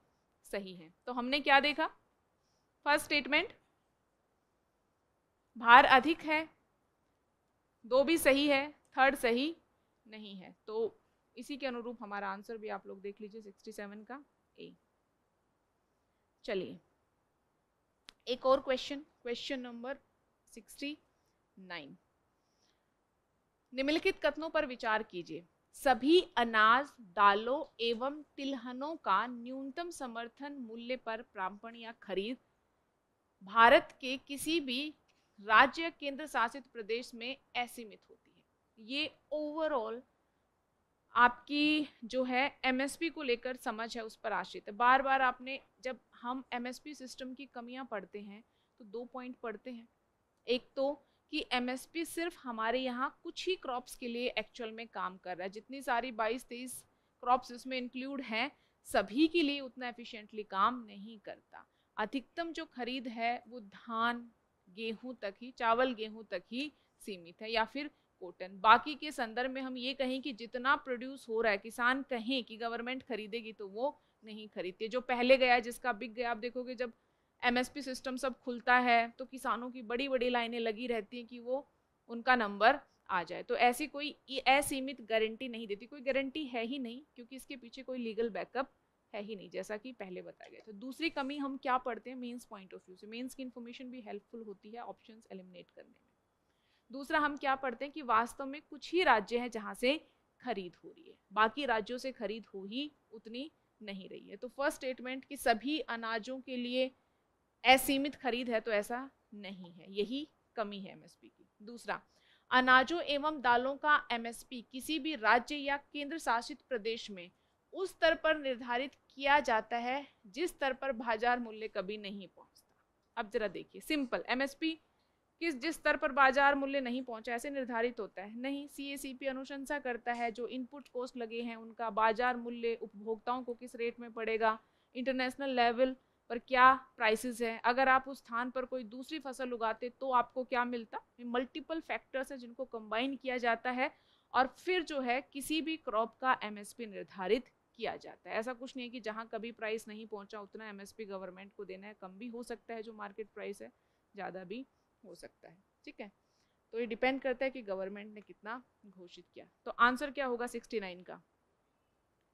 A: सही है तो हमने क्या देखा फर्स्ट स्टेटमेंट भार अधिक है दो भी सही है थर्ड सही नहीं है तो इसी के अनुरूप हमारा आंसर भी आप लोग देख लीजिए सिक्सटी सेवन का ए चलिए एक और question question number sixty nine निम्नलिखित कथनों पर विचार कीजिए सभी अनाज दालों एवं तिलहनों का न्यूनतम समर्थन मूल्य पर प्रापण या खरीद भारत के किसी भी राज्य केंद्र शासित प्रदेश में असीमित होती है ये ओवरऑल आपकी जो है एमएसपी को लेकर समझ है उस पर आश्रित है बार बार आपने जब हम एमएसपी सिस्टम की कमियां पढ़ते हैं तो दो पॉइंट पढ़ते हैं एक तो कि एमएसपी सिर्फ हमारे यहाँ कुछ ही क्रॉप्स के लिए एक्चुअल में काम कर रहा है जितनी सारी बाईस तेईस क्रॉप्स उसमें इंक्लूड हैं सभी के लिए उतना एफिशिएंटली काम नहीं करता अधिकतम जो खरीद है वो धान गेहूं तक ही चावल गेहूं तक ही सीमित है या फिर कॉटन बाकी के संदर्भ में हम ये कहें कि जितना प्रोड्यूस हो रहा है किसान कहें कि गवर्नमेंट खरीदेगी तो वो नहीं ख़रीदती जो पहले गया जिसका बिक गया आप देखोगे जब एमएसपी सिस्टम सब खुलता है तो किसानों की बड़ी बड़ी लाइनें लगी रहती हैं कि वो उनका नंबर आ जाए तो ऐसी कोई असीमित गारंटी नहीं देती कोई गारंटी है ही नहीं क्योंकि इसके पीछे कोई लीगल बैकअप है ही नहीं जैसा कि पहले बताया गया था दूसरी कमी हम क्या पढ़ते हैं मेंस पॉइंट ऑफ व्यू से मेंस की इन्फॉर्मेशन भी हेल्पफुल होती है ऑप्शंस एलिमिनेट करने में दूसरा हम क्या पढ़ते हैं कि वास्तव में कुछ ही राज्य हैं जहाँ से खरीद हो रही है बाकी राज्यों से खरीद हो ही उतनी नहीं रही है तो फर्स्ट स्टेटमेंट कि सभी अनाजों के लिए असीमित खरीद है तो ऐसा नहीं है यही कमी है एमएसपी की दूसरा अनाजों एवं दालों का एमएसपी किसी भी राज्य या केंद्र शासित प्रदेश में उस स्तर पर निर्धारित किया जाता है जिस स्तर पर बाजार मूल्य कभी नहीं पहुंचता अब जरा देखिए सिंपल एमएसपी किस जिस स्तर पर बाजार मूल्य नहीं पहुंचा ऐसे निर्धारित होता है नहीं सीएसीपी अनुशंसा करता है जो इनपुट कॉस्ट लगे हैं उनका बाजार मूल्य उपभोक्ताओं को किस रेट में पड़ेगा इंटरनेशनल लेवल पर क्या प्राइसेस हैं अगर आप उस स्थान पर कोई दूसरी फसल उगाते तो आपको क्या मिलता मल्टीपल फैक्टर्स हैं जिनको कंबाइन किया जाता है और फिर जो है किसी भी क्रॉप का एमएसपी निर्धारित किया जाता है ऐसा कुछ नहीं है कि जहाँ कभी प्राइस नहीं पहुँचा उतना एमएसपी गवर्नमेंट को देना है कम भी हो सकता है जो मार्केट प्राइस है ज़्यादा भी हो सकता है ठीक है तो ये डिपेंड करता है कि गवर्नमेंट ने कितना घोषित किया तो आंसर क्या होगा सिक्सटी नाइन का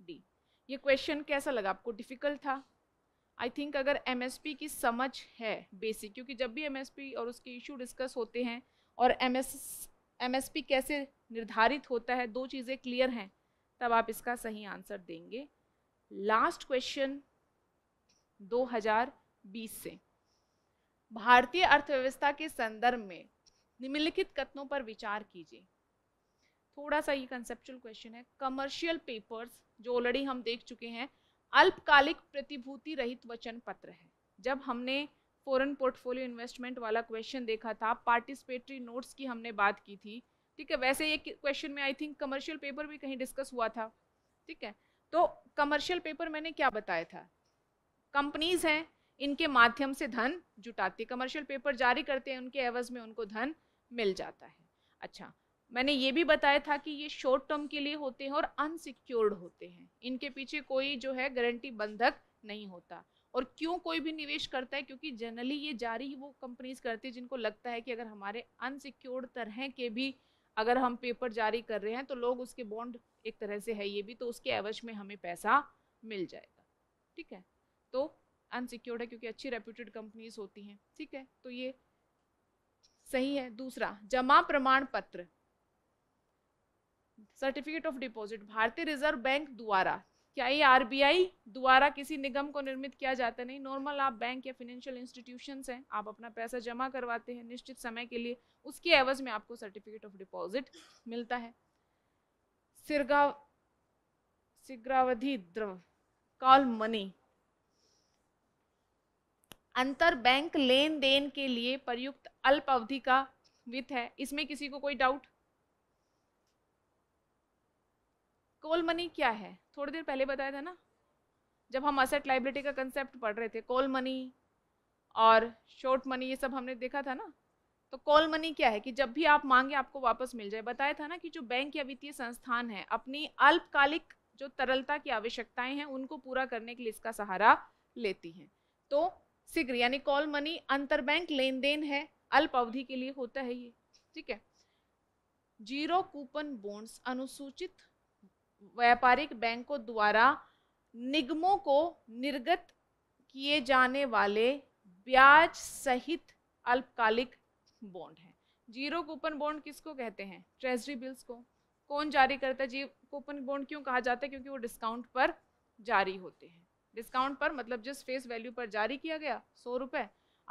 A: डी ये क्वेश्चन कैसा लगा आपको डिफिकल्ट था आई थिंक अगर एम की समझ है बेसिक क्योंकि जब भी एम और उसके इशू डिस्कस होते हैं और एम एस कैसे निर्धारित होता है दो चीज़ें क्लियर हैं तब आप इसका सही आंसर देंगे लास्ट क्वेश्चन 2020 से भारतीय अर्थव्यवस्था के संदर्भ में निम्नलिखित कथनों पर विचार कीजिए थोड़ा सा ये कंसेप्चुअल क्वेश्चन है कमर्शियल पेपर्स जो ऑलरेडी हम देख चुके हैं अल्पकालिक प्रतिभूति रहित वचन पत्र है जब हमने फॉरेन पोर्टफोलियो इन्वेस्टमेंट वाला क्वेश्चन देखा था पार्टिसिपेटरी नोट्स की हमने बात की थी ठीक है वैसे ये क्वेश्चन में आई थिंक कमर्शियल पेपर भी कहीं डिस्कस हुआ था ठीक है तो कमर्शियल पेपर मैंने क्या बताया था कंपनीज हैं इनके माध्यम से धन जुटाती कमर्शियल पेपर जारी करते हैं उनके एवज में उनको धन मिल जाता है अच्छा मैंने ये भी बताया था कि ये शॉर्ट टर्म के लिए होते हैं और अनसिक्योर्ड होते हैं इनके पीछे कोई जो है गारंटी बंधक नहीं होता और क्यों कोई भी निवेश करता है क्योंकि जनरली ये जारी ही वो कंपनीज करती है जिनको लगता है कि अगर हमारे अनसिक्योर्ड तरह के भी अगर हम पेपर जारी कर रहे हैं तो लोग उसके बॉन्ड एक तरह से है ये भी तो उसके एवज में हमें पैसा मिल जाएगा ठीक है तो अनसिक्योर्ड है क्योंकि अच्छी रेप्यूटेड कंपनीज होती हैं ठीक है तो ये सही है दूसरा जमा प्रमाण पत्र सर्टिफिकेट ऑफ डिपॉजिट भारतीय रिजर्व बैंक द्वारा क्या ये आरबीआई द्वारा किसी निगम को निर्मित किया जाता नहीं नॉर्मल आप बैंक या फिनेंशियल इंस्टीट्यूशंस हैं आप अपना पैसा जमा करवाते हैं निश्चित समय के लिए उसके एवज में आपको सर्टिफिकेट ऑफ डिपॉजिट मिलता है सिरगा द्रव कॉल मनी अंतर बैंक लेन देन के लिए प्रयुक्त अल्प अवधि का वित्त है इसमें किसी को कोई डाउट कोल मनी क्या है थोड़ी देर पहले बताया था ना जब हम असेट लाइबिलिटी का कंसेप्ट पढ़ रहे थे कोल मनी और शॉर्ट मनी ये सब हमने देखा था ना तो कॉल मनी क्या है कि जब भी आप मांगे आपको वापस मिल जाए बताया था ना कि जो बैंक या वित्तीय संस्थान है अपनी अल्पकालिक जो तरलता की आवश्यकताएं हैं उनको पूरा करने के लिए इसका सहारा लेती हैं तो शीघ्र यानी कॉल मनी अंतर बैंक लेन देन है अल्प अवधि के लिए होता है ये ठीक है जीरो कूपन बोन्स अनुसूचित व्यापारिक बैंकों द्वारा निगमों को निर्गत किए जाने वाले ब्याज सहित अल्पकालिक बॉन्ड हैं जीरो कूपन बॉन्ड किसको कहते हैं ट्रेजरी बिल्स को कौन जारी करता है जी कूपन बॉन्ड क्यों कहा जाता है क्योंकि वो डिस्काउंट पर जारी होते हैं डिस्काउंट पर मतलब जिस फेस वैल्यू पर जारी किया गया सौ रुपये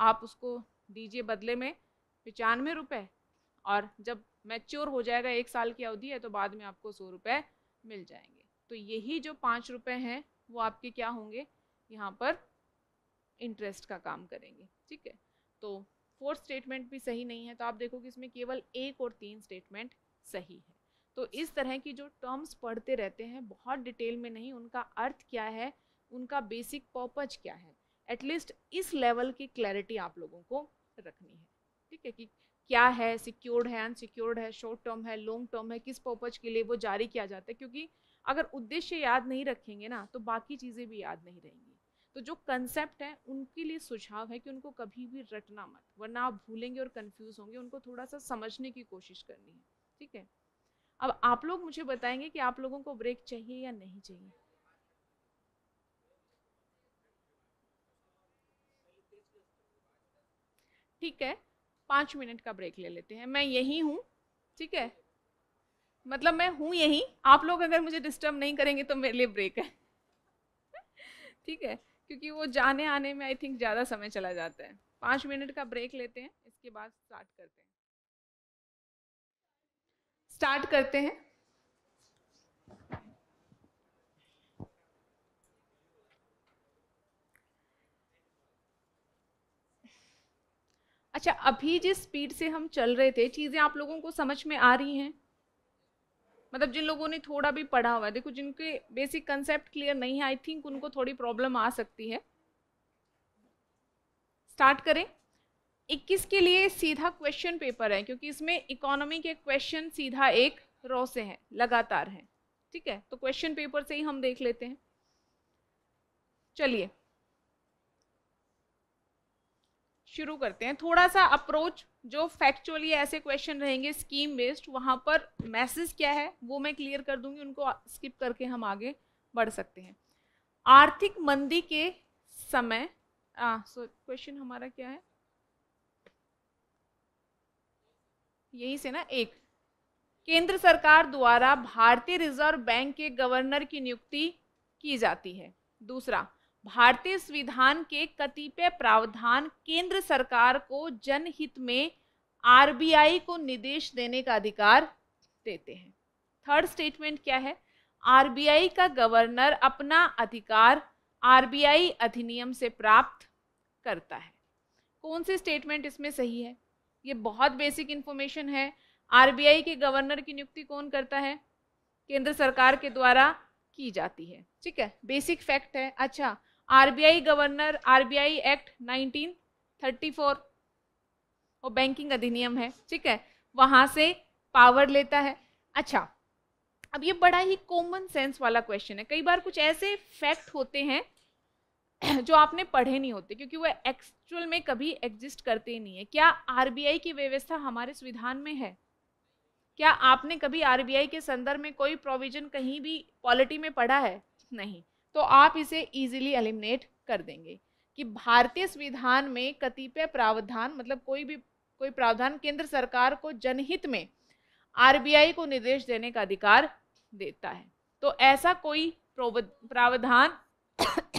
A: आप उसको दीजिए बदले में पचानवे रुपये और जब मैच्योर हो जाएगा एक साल की अवधि है तो बाद में आपको सौ रुपये मिल जाएंगे तो यही जो पाँच रुपये हैं वो आपके क्या होंगे यहाँ पर इंटरेस्ट का काम करेंगे ठीक है तो फोर्थ स्टेटमेंट भी सही नहीं है तो आप देखो कि इसमें केवल एक और तीन स्टेटमेंट सही है तो इस तरह की जो टर्म्स पढ़ते रहते हैं बहुत डिटेल में नहीं उनका अर्थ क्या है उनका बेसिक पर्पज क्या है एटलीस्ट इस लेवल की क्लैरिटी आप लोगों को रखनी है ठीक है कि क्या है सिक्योर्ड है अनसिक्योर्ड है शॉर्ट टर्म है लॉन्ग टर्म है किस पर्पज के लिए वो जारी किया जाता है क्योंकि अगर उद्देश्य याद नहीं रखेंगे ना तो बाकी चीज़ें भी याद नहीं रहेंगी तो जो कंसेप्ट है उनके लिए सुझाव है कि उनको कभी भी रटना मत वरना आप भूलेंगे और कंफ्यूज होंगे उनको थोड़ा सा समझने की कोशिश करनी है ठीक है अब आप लोग मुझे बताएंगे कि आप लोगों को ब्रेक चाहिए या नहीं चाहिए ठीक है पाँच मिनट का ब्रेक ले लेते हैं मैं यही हूँ ठीक है मतलब मैं हूँ यहीं आप लोग अगर मुझे डिस्टर्ब नहीं करेंगे तो मेरे लिए ब्रेक है ठीक है क्योंकि वो जाने आने में आई थिंक ज़्यादा समय चला जाता है पाँच मिनट का ब्रेक लेते हैं इसके बाद स्टार्ट करते हैं स्टार्ट करते हैं अच्छा अभी जिस स्पीड से हम चल रहे थे चीज़ें आप लोगों को समझ में आ रही हैं मतलब जिन लोगों ने थोड़ा भी पढ़ा हुआ है देखो जिनके बेसिक कंसेप्ट क्लियर नहीं है आई थिंक उनको थोड़ी प्रॉब्लम आ सकती है स्टार्ट करें 21 के लिए सीधा क्वेश्चन पेपर है क्योंकि इसमें इकोनॉमी के क्वेश्चन सीधा एक रो से हैं लगातार हैं ठीक है तो क्वेश्चन पेपर से ही हम देख लेते हैं चलिए शुरू करते हैं थोड़ा सा अप्रोच जो फैक्चुअली ऐसे क्वेश्चन रहेंगे स्कीम बेस्ड वहाँ पर मैसेज क्या है वो मैं क्लियर कर दूंगी उनको स्किप करके हम आगे बढ़ सकते हैं आर्थिक मंदी के समय सो क्वेश्चन हमारा क्या है यही से ना एक केंद्र सरकार द्वारा भारतीय रिजर्व बैंक के गवर्नर की नियुक्ति की जाती है दूसरा भारतीय संविधान के कतिपय प्रावधान केंद्र सरकार को जनहित में आरबीआई को निर्देश देने का अधिकार देते हैं थर्ड स्टेटमेंट क्या है आरबीआई का गवर्नर अपना अधिकार आरबीआई अधिनियम से प्राप्त करता है कौन सी स्टेटमेंट इसमें सही है ये बहुत बेसिक इन्फॉर्मेशन है आरबीआई के गवर्नर की नियुक्ति कौन करता है केंद्र सरकार के द्वारा की जाती है ठीक है बेसिक फैक्ट है अच्छा आरबीआई गवर्नर आरबीआई एक्ट 1934 वो बैंकिंग अधिनियम है ठीक है वहां से पावर लेता है अच्छा अब ये बड़ा ही कॉमन सेंस वाला क्वेश्चन है कई बार कुछ ऐसे फैक्ट होते हैं जो आपने पढ़े नहीं होते क्योंकि वह एक्चुअल में कभी एग्जिस्ट करते ही नहीं है क्या आरबीआई की व्यवस्था हमारे संविधान में है क्या आपने कभी आरबीआई के संदर्भ में कोई प्रोविजन कहीं भी पॉलिटी में पढ़ा है नहीं तो आप इसे ईजिली एलिमिनेट कर देंगे कि भारतीय संविधान में कतिपय प्रावधान मतलब कोई भी कोई प्रावधान केंद्र सरकार को जनहित में आरबीआई को निर्देश देने का अधिकार देता है तो ऐसा कोई प्रावधान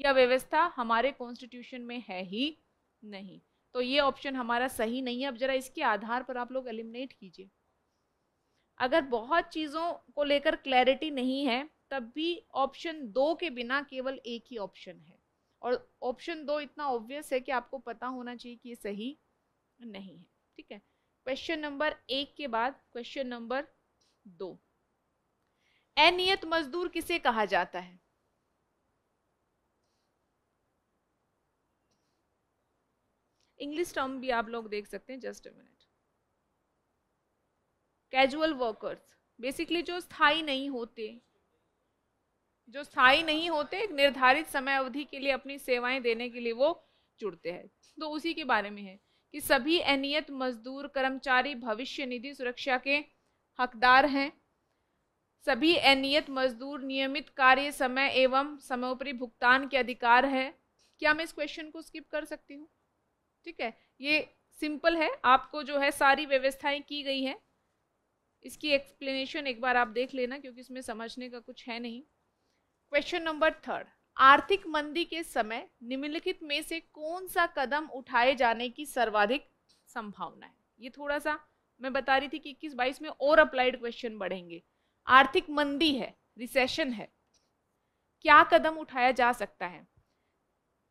A: या व्यवस्था हमारे कॉन्स्टिट्यूशन में है ही नहीं तो ये ऑप्शन हमारा सही नहीं है अब जरा इसके आधार पर आप लोग एलिमिनेट कीजिए अगर बहुत चीज़ों को लेकर क्लैरिटी नहीं है तब भी ऑप्शन दो के बिना केवल एक ही ऑप्शन है और ऑप्शन दो इतना ऑब्वियस है कि आपको पता होना चाहिए कि ये सही नहीं है ठीक है क्वेश्चन नंबर एक के बाद क्वेश्चन नंबर दो अनियत मजदूर किसे कहा जाता है इंग्लिश टर्म भी आप लोग देख सकते हैं just a minute casual workers basically जो स्थाई नहीं होते जो स्थायी नहीं होते एक निर्धारित समय अवधि के लिए अपनी सेवाएं देने के लिए वो जुड़ते हैं तो उसी के बारे में है कि सभी अनियत मजदूर कर्मचारी भविष्य निधि सुरक्षा के हकदार हैं सभी अनियत मजदूर नियमित कार्य समय एवं समयोपरी भुगतान के अधिकार है क्या मैं इस क्वेश्चन को स्किप कर सकती हूँ ठीक है ये सिंपल है आपको जो है सारी व्यवस्थाएं की गई हैं इसकी एक्सप्लेनेशन एक बार आप देख लेना क्योंकि इसमें समझने का कुछ है नहीं क्वेश्चन नंबर थर्ड आर्थिक मंदी के समय निम्नलिखित में से कौन सा कदम उठाए जाने की सर्वाधिक संभावना है ये थोड़ा सा मैं बता रही थी कि इक्कीस बाईस में और अप्लाइड क्वेश्चन बढ़ेंगे आर्थिक मंदी है रिसेशन है क्या कदम उठाया जा सकता है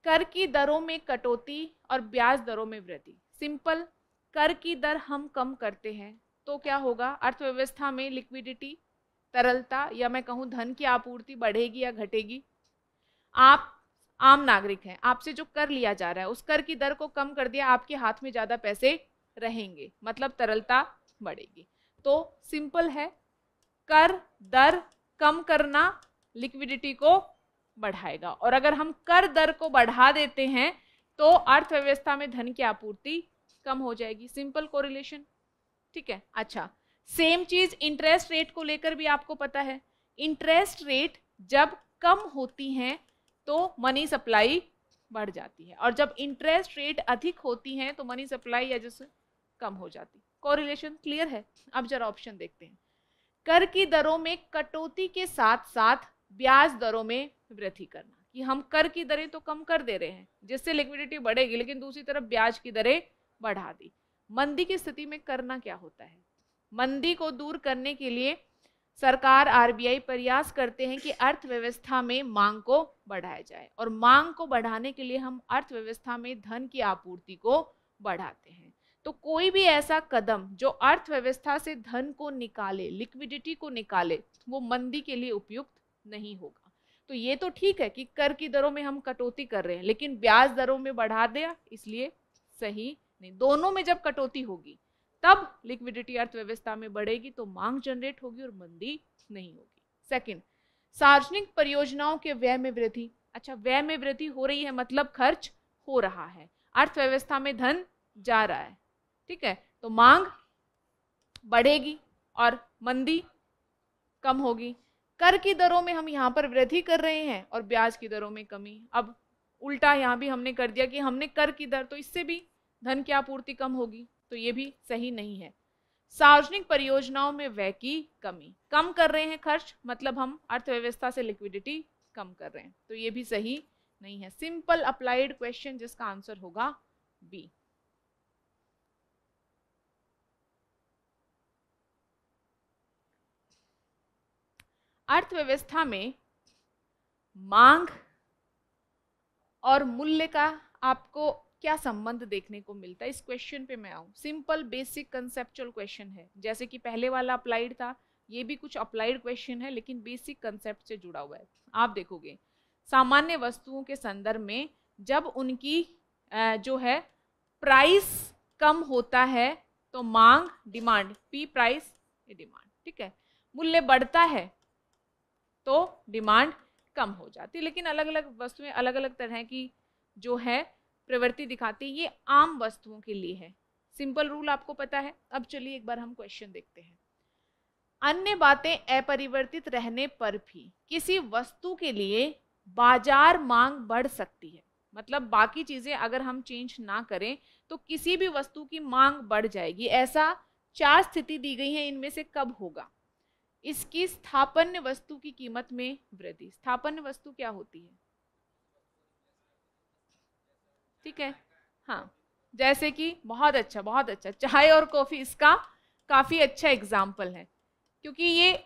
A: कर की दरों में कटौती और ब्याज दरों में वृद्धि सिंपल कर की दर हम कम करते हैं तो क्या होगा अर्थव्यवस्था में लिक्विडिटी तरलता या मैं कहूँ धन की आपूर्ति बढ़ेगी या घटेगी आप आम नागरिक हैं आपसे जो कर लिया जा रहा है उस कर की दर को कम कर दिया आपके हाथ में ज़्यादा पैसे रहेंगे मतलब तरलता बढ़ेगी तो सिंपल है कर दर कम करना लिक्विडिटी को बढ़ाएगा और अगर हम कर दर को बढ़ा देते हैं तो अर्थव्यवस्था में धन की आपूर्ति कम हो जाएगी सिंपल कोरिलेशन ठीक है अच्छा सेम चीज इंटरेस्ट रेट को लेकर भी आपको पता है इंटरेस्ट रेट जब कम होती हैं तो मनी सप्लाई बढ़ जाती है और जब इंटरेस्ट रेट अधिक होती हैं तो मनी सप्लाई या जैसे कम हो जाती कोरिलेशन क्लियर है अब जरा ऑप्शन देखते हैं कर की दरों में कटौती के साथ साथ ब्याज दरों में वृद्धि करना कि हम कर की दरें तो कम कर दे रहे हैं जिससे लिक्विडिटी बढ़ेगी लेकिन दूसरी तरफ ब्याज की दरें बढ़ा दी मंदी की स्थिति में करना क्या होता है मंदी को दूर करने के लिए सरकार आरबीआई प्रयास करते हैं कि अर्थव्यवस्था में मांग को बढ़ाया जाए और मांग को बढ़ाने के लिए हम अर्थव्यवस्था में धन की आपूर्ति को बढ़ाते हैं तो कोई भी ऐसा कदम जो अर्थव्यवस्था से धन को निकाले लिक्विडिटी को निकाले वो मंदी के लिए उपयुक्त नहीं होगा तो ये तो ठीक है कि कर की दरों में हम कटौती कर रहे हैं लेकिन ब्याज दरों में बढ़ा दिया इसलिए सही नहीं दोनों में जब कटौती होगी तब लिक्विडिटी अर्थव्यवस्था में बढ़ेगी तो मांग जनरेट होगी और मंदी नहीं होगी सेकंड सार्वजनिक परियोजनाओं के व्यय में वृद्धि अच्छा व्यय में वृद्धि हो रही है मतलब खर्च हो रहा है अर्थव्यवस्था में धन जा रहा है ठीक है तो मांग बढ़ेगी और मंदी कम होगी कर की दरों में हम यहाँ पर वृद्धि कर रहे हैं और ब्याज की दरों में कमी अब उल्टा यहाँ भी हमने कर दिया कि हमने कर की दर तो इससे भी धन की आपूर्ति कम होगी तो ये भी सही नहीं है सार्वजनिक परियोजनाओं में व्यय की कमी कम कर रहे हैं खर्च मतलब हम अर्थव्यवस्था से लिक्विडिटी कम कर रहे हैं तो ये भी सही नहीं है सिंपल अप्लाइड क्वेश्चन जिसका आंसर होगा बी अर्थव्यवस्था में मांग और मूल्य का आपको क्या संबंध देखने को मिलता है इस क्वेश्चन पे मैं आऊँ सिंपल बेसिक कंसेप्चुअल क्वेश्चन है जैसे कि पहले वाला अप्लाइड था ये भी कुछ अप्लाइड क्वेश्चन है लेकिन बेसिक कंसेप्ट से जुड़ा हुआ है आप देखोगे सामान्य वस्तुओं के संदर्भ में जब उनकी जो है प्राइस कम होता है तो मांग डिमांड पी प्राइस ये डिमांड ठीक है मूल्य बढ़ता है तो डिमांड कम हो जाती है लेकिन अलग अलग वस्तुएं अलग अलग तरह की जो है प्रवृत्ति दिखाती है ये आम वस्तुओं के लिए है सिंपल रूल आपको पता है अब चलिए एक बार हम क्वेश्चन देखते हैं अन्य बातें अपरिवर्तित रहने पर भी किसी वस्तु के लिए बाजार मांग बढ़ सकती है मतलब बाकी चीज़ें अगर हम चेंज ना करें तो किसी भी वस्तु की मांग बढ़ जाएगी ऐसा चार स्थिति दी गई है इनमें से कब होगा इसकी स्थापन्य वस्तु की कीमत में वृद्धि स्थापन्य वस्तु क्या होती है ठीक है हाँ जैसे कि बहुत अच्छा बहुत अच्छा चाय और कॉफ़ी इसका काफ़ी अच्छा एग्जाम्पल है क्योंकि ये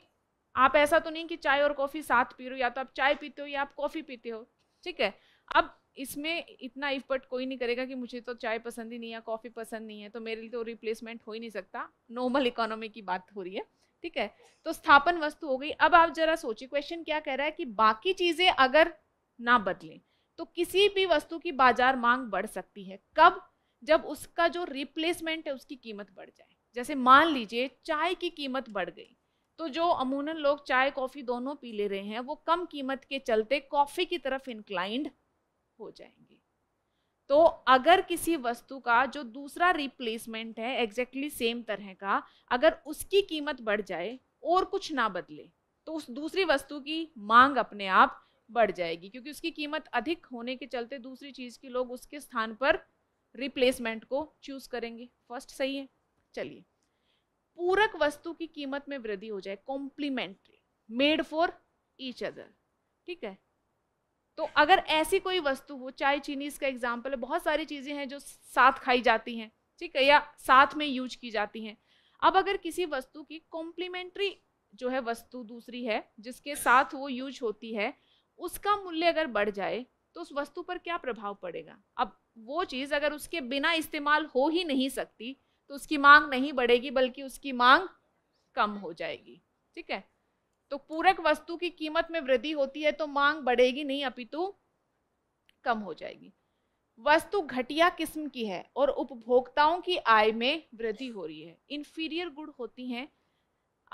A: आप ऐसा तो नहीं कि चाय और कॉफ़ी साथ पी रहे हो या तो आप चाय पीते हो या आप कॉफ़ी पीते हो ठीक है अब इसमें इतना इफर्ट कोई नहीं करेगा कि मुझे तो चाय पसंद ही नहीं है कॉफ़ी पसंद नहीं है तो मेरे लिए तो रिप्लेसमेंट हो ही नहीं सकता नॉर्मल इकोनॉमी की बात हो रही है ठीक है तो स्थापन वस्तु हो गई अब आप जरा सोचिए क्वेश्चन क्या कह रहा है कि बाकी चीज़ें अगर ना बदलें तो किसी भी वस्तु की बाजार मांग बढ़ सकती है कब जब उसका जो रिप्लेसमेंट है उसकी कीमत बढ़ जाए जैसे मान लीजिए चाय की कीमत बढ़ गई तो जो अमूनन लोग चाय कॉफ़ी दोनों पी ले रहे हैं वो कम कीमत के चलते कॉफ़ी की तरफ इंक्लाइंड हो जाएंगे तो अगर किसी वस्तु का जो दूसरा रिप्लेसमेंट है एग्जैक्टली सेम तरह का अगर उसकी कीमत बढ़ जाए और कुछ ना बदले तो उस दूसरी वस्तु की मांग अपने आप बढ़ जाएगी क्योंकि उसकी कीमत अधिक होने के चलते दूसरी चीज़ की लोग उसके स्थान पर रिप्लेसमेंट को चूज करेंगे फर्स्ट सही है चलिए पूरक वस्तु की कीमत में वृद्धि हो जाए complementary made for each other ठीक है तो अगर ऐसी कोई वस्तु हो चाय चीनी इसका एग्जाम्पल है बहुत सारी चीज़ें हैं जो साथ खाई जाती हैं ठीक है या साथ में यूज की जाती हैं अब अगर किसी वस्तु की कॉम्प्लीमेंट्री जो है वस्तु दूसरी है जिसके साथ वो यूज होती है उसका मूल्य अगर बढ़ जाए तो उस वस्तु पर क्या प्रभाव पड़ेगा अब वो चीज़ अगर उसके बिना इस्तेमाल हो ही नहीं सकती तो उसकी मांग नहीं बढ़ेगी बल्कि उसकी मांग कम हो जाएगी ठीक है तो पूरक वस्तु की कीमत में वृद्धि होती है तो मांग बढ़ेगी नहीं अपितु कम हो जाएगी वस्तु घटिया किस्म की है और उपभोक्ताओं की आय में वृद्धि हो रही है इन्फीरियर गुड होती हैं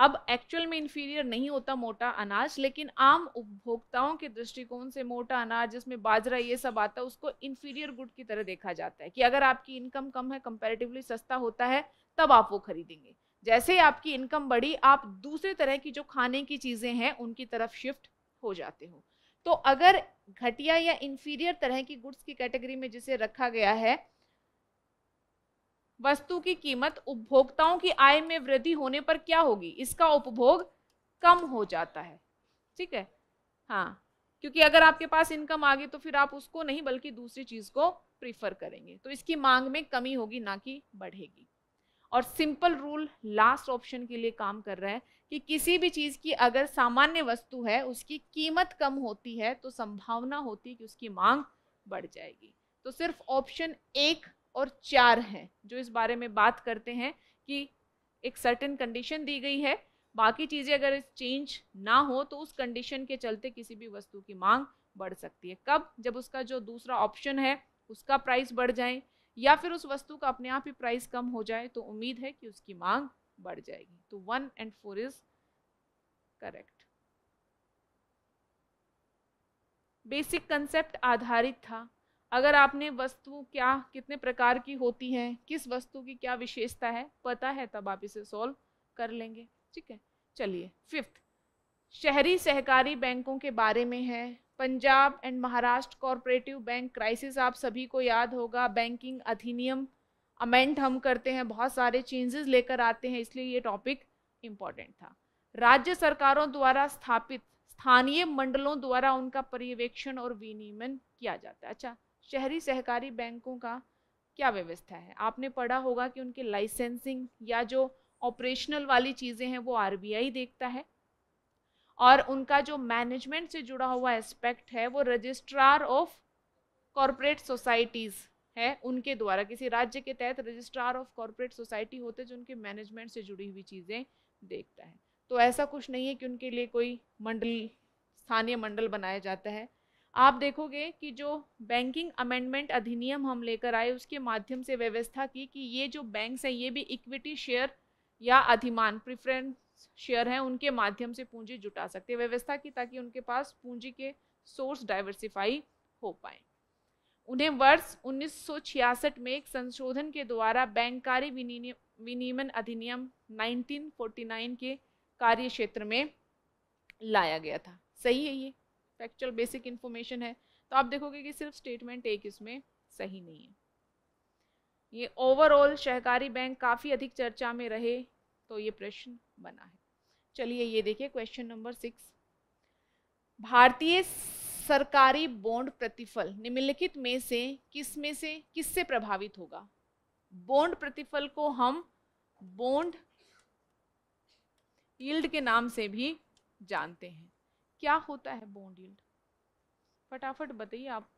A: अब एक्चुअल में इन्फीरियर नहीं होता मोटा अनाज लेकिन आम उपभोक्ताओं के दृष्टिकोण से मोटा अनाज जिसमें बाजरा ये सब आता है उसको इन्फीरियर गुड की तरह देखा जाता है कि अगर आपकी इनकम कम है कंपेरेटिवली सस्ता होता है तब आप वो खरीदेंगे जैसे आपकी इनकम बढ़ी आप दूसरे तरह की जो खाने की चीज़ें हैं उनकी तरफ शिफ्ट हो जाते हो तो अगर घटिया या इन्फीरियर तरह की गुड्स की कैटेगरी में जिसे रखा गया है वस्तु की कीमत उपभोक्ताओं की आय में वृद्धि होने पर क्या होगी इसका उपभोग कम हो जाता है ठीक है हाँ क्योंकि अगर आपके पास इनकम आ गई तो फिर आप उसको नहीं बल्कि दूसरी चीज को प्रीफर करेंगे तो इसकी मांग में कमी होगी ना कि बढ़ेगी और सिंपल रूल लास्ट ऑप्शन के लिए काम कर रहा है कि किसी भी चीज़ की अगर सामान्य वस्तु है उसकी कीमत कम होती है तो संभावना होती है कि उसकी मांग बढ़ जाएगी तो सिर्फ ऑप्शन एक और चार हैं जो इस बारे में बात करते हैं कि एक सर्टेन कंडीशन दी गई है बाकी चीज़ें अगर चेंज ना हो तो उस कंडीशन के चलते किसी भी वस्तु की मांग बढ़ सकती है कब जब उसका जो दूसरा ऑप्शन है उसका प्राइस बढ़ जाए या फिर उस वस्तु का अपने आप ही प्राइस कम हो जाए तो उम्मीद है कि उसकी मांग बढ़ जाएगी तो one and four is correct basic concept आधारित था अगर आपने वस्तु क्या कितने प्रकार की होती हैं किस वस्तु की क्या विशेषता है पता है तब आप इसे सॉल्व कर लेंगे ठीक है चलिए फिफ्थ शहरी सहकारी बैंकों के बारे में है Punjab and Maharashtra cooperative bank crisis आप सभी को याद होगा बैंकिंग अधिनियम अमेंड हम करते हैं बहुत सारे चेंजेस लेकर आते हैं इसलिए ये टॉपिक इम्पॉर्टेंट था राज्य सरकारों द्वारा स्थापित स्थानीय मंडलों द्वारा उनका पर्यवेक्षण और विनियमन किया जाता है अच्छा शहरी सहकारी बैंकों का क्या व्यवस्था है आपने पढ़ा होगा कि उनके लाइसेंसिंग या जो ऑपरेशनल वाली चीज़ें हैं वो आर देखता है और उनका जो मैनेजमेंट से जुड़ा हुआ एस्पेक्ट है वो रजिस्ट्रार ऑफ कॉरपोरेट सोसाइटीज़ है उनके द्वारा किसी राज्य के तहत रजिस्ट्रार ऑफ कॉरपोरेट सोसाइटी होते जो उनके मैनेजमेंट से जुड़ी हुई चीज़ें देखता है तो ऐसा कुछ नहीं है कि उनके लिए कोई मंडल स्थानीय मंडल बनाया जाता है आप देखोगे कि जो बैंकिंग अमेंडमेंट अधिनियम हम लेकर आए उसके माध्यम से व्यवस्था की कि ये जो बैंक्स हैं ये भी इक्विटी शेयर या अधिमान प्रिफरेंस शेयर हैं उनके माध्यम से पूंजी जुटा सकते हैं व्यवस्था की ताकि उनके पास पूंजी के सोर्स डाइवर्सिफाई हो पाए उन्हें वर्ष 1966 में एक संशोधन के द्वारा बैंककारी विनियमन अधिनियम 1949 के कार्य क्षेत्र में लाया गया था सही है ये फैक्चुअल बेसिक इन्फॉर्मेशन है तो आप देखोगे कि सिर्फ स्टेटमेंट एक इसमें सही नहीं है ये ओवरऑल सहकारी बैंक काफ़ी अधिक चर्चा में रहे तो ये प्रश्न बना है चलिए ये देखिए क्वेश्चन नंबर सिक्स भारतीय सरकारी बॉन्ड प्रतिफल निम्नलिखित में से किस में से किससे प्रभावित होगा बॉन्ड प्रतिफल को हम बॉन्ड यील्ड के नाम से भी जानते हैं क्या होता है बॉन्ड यील्ड फटाफट बताइए आप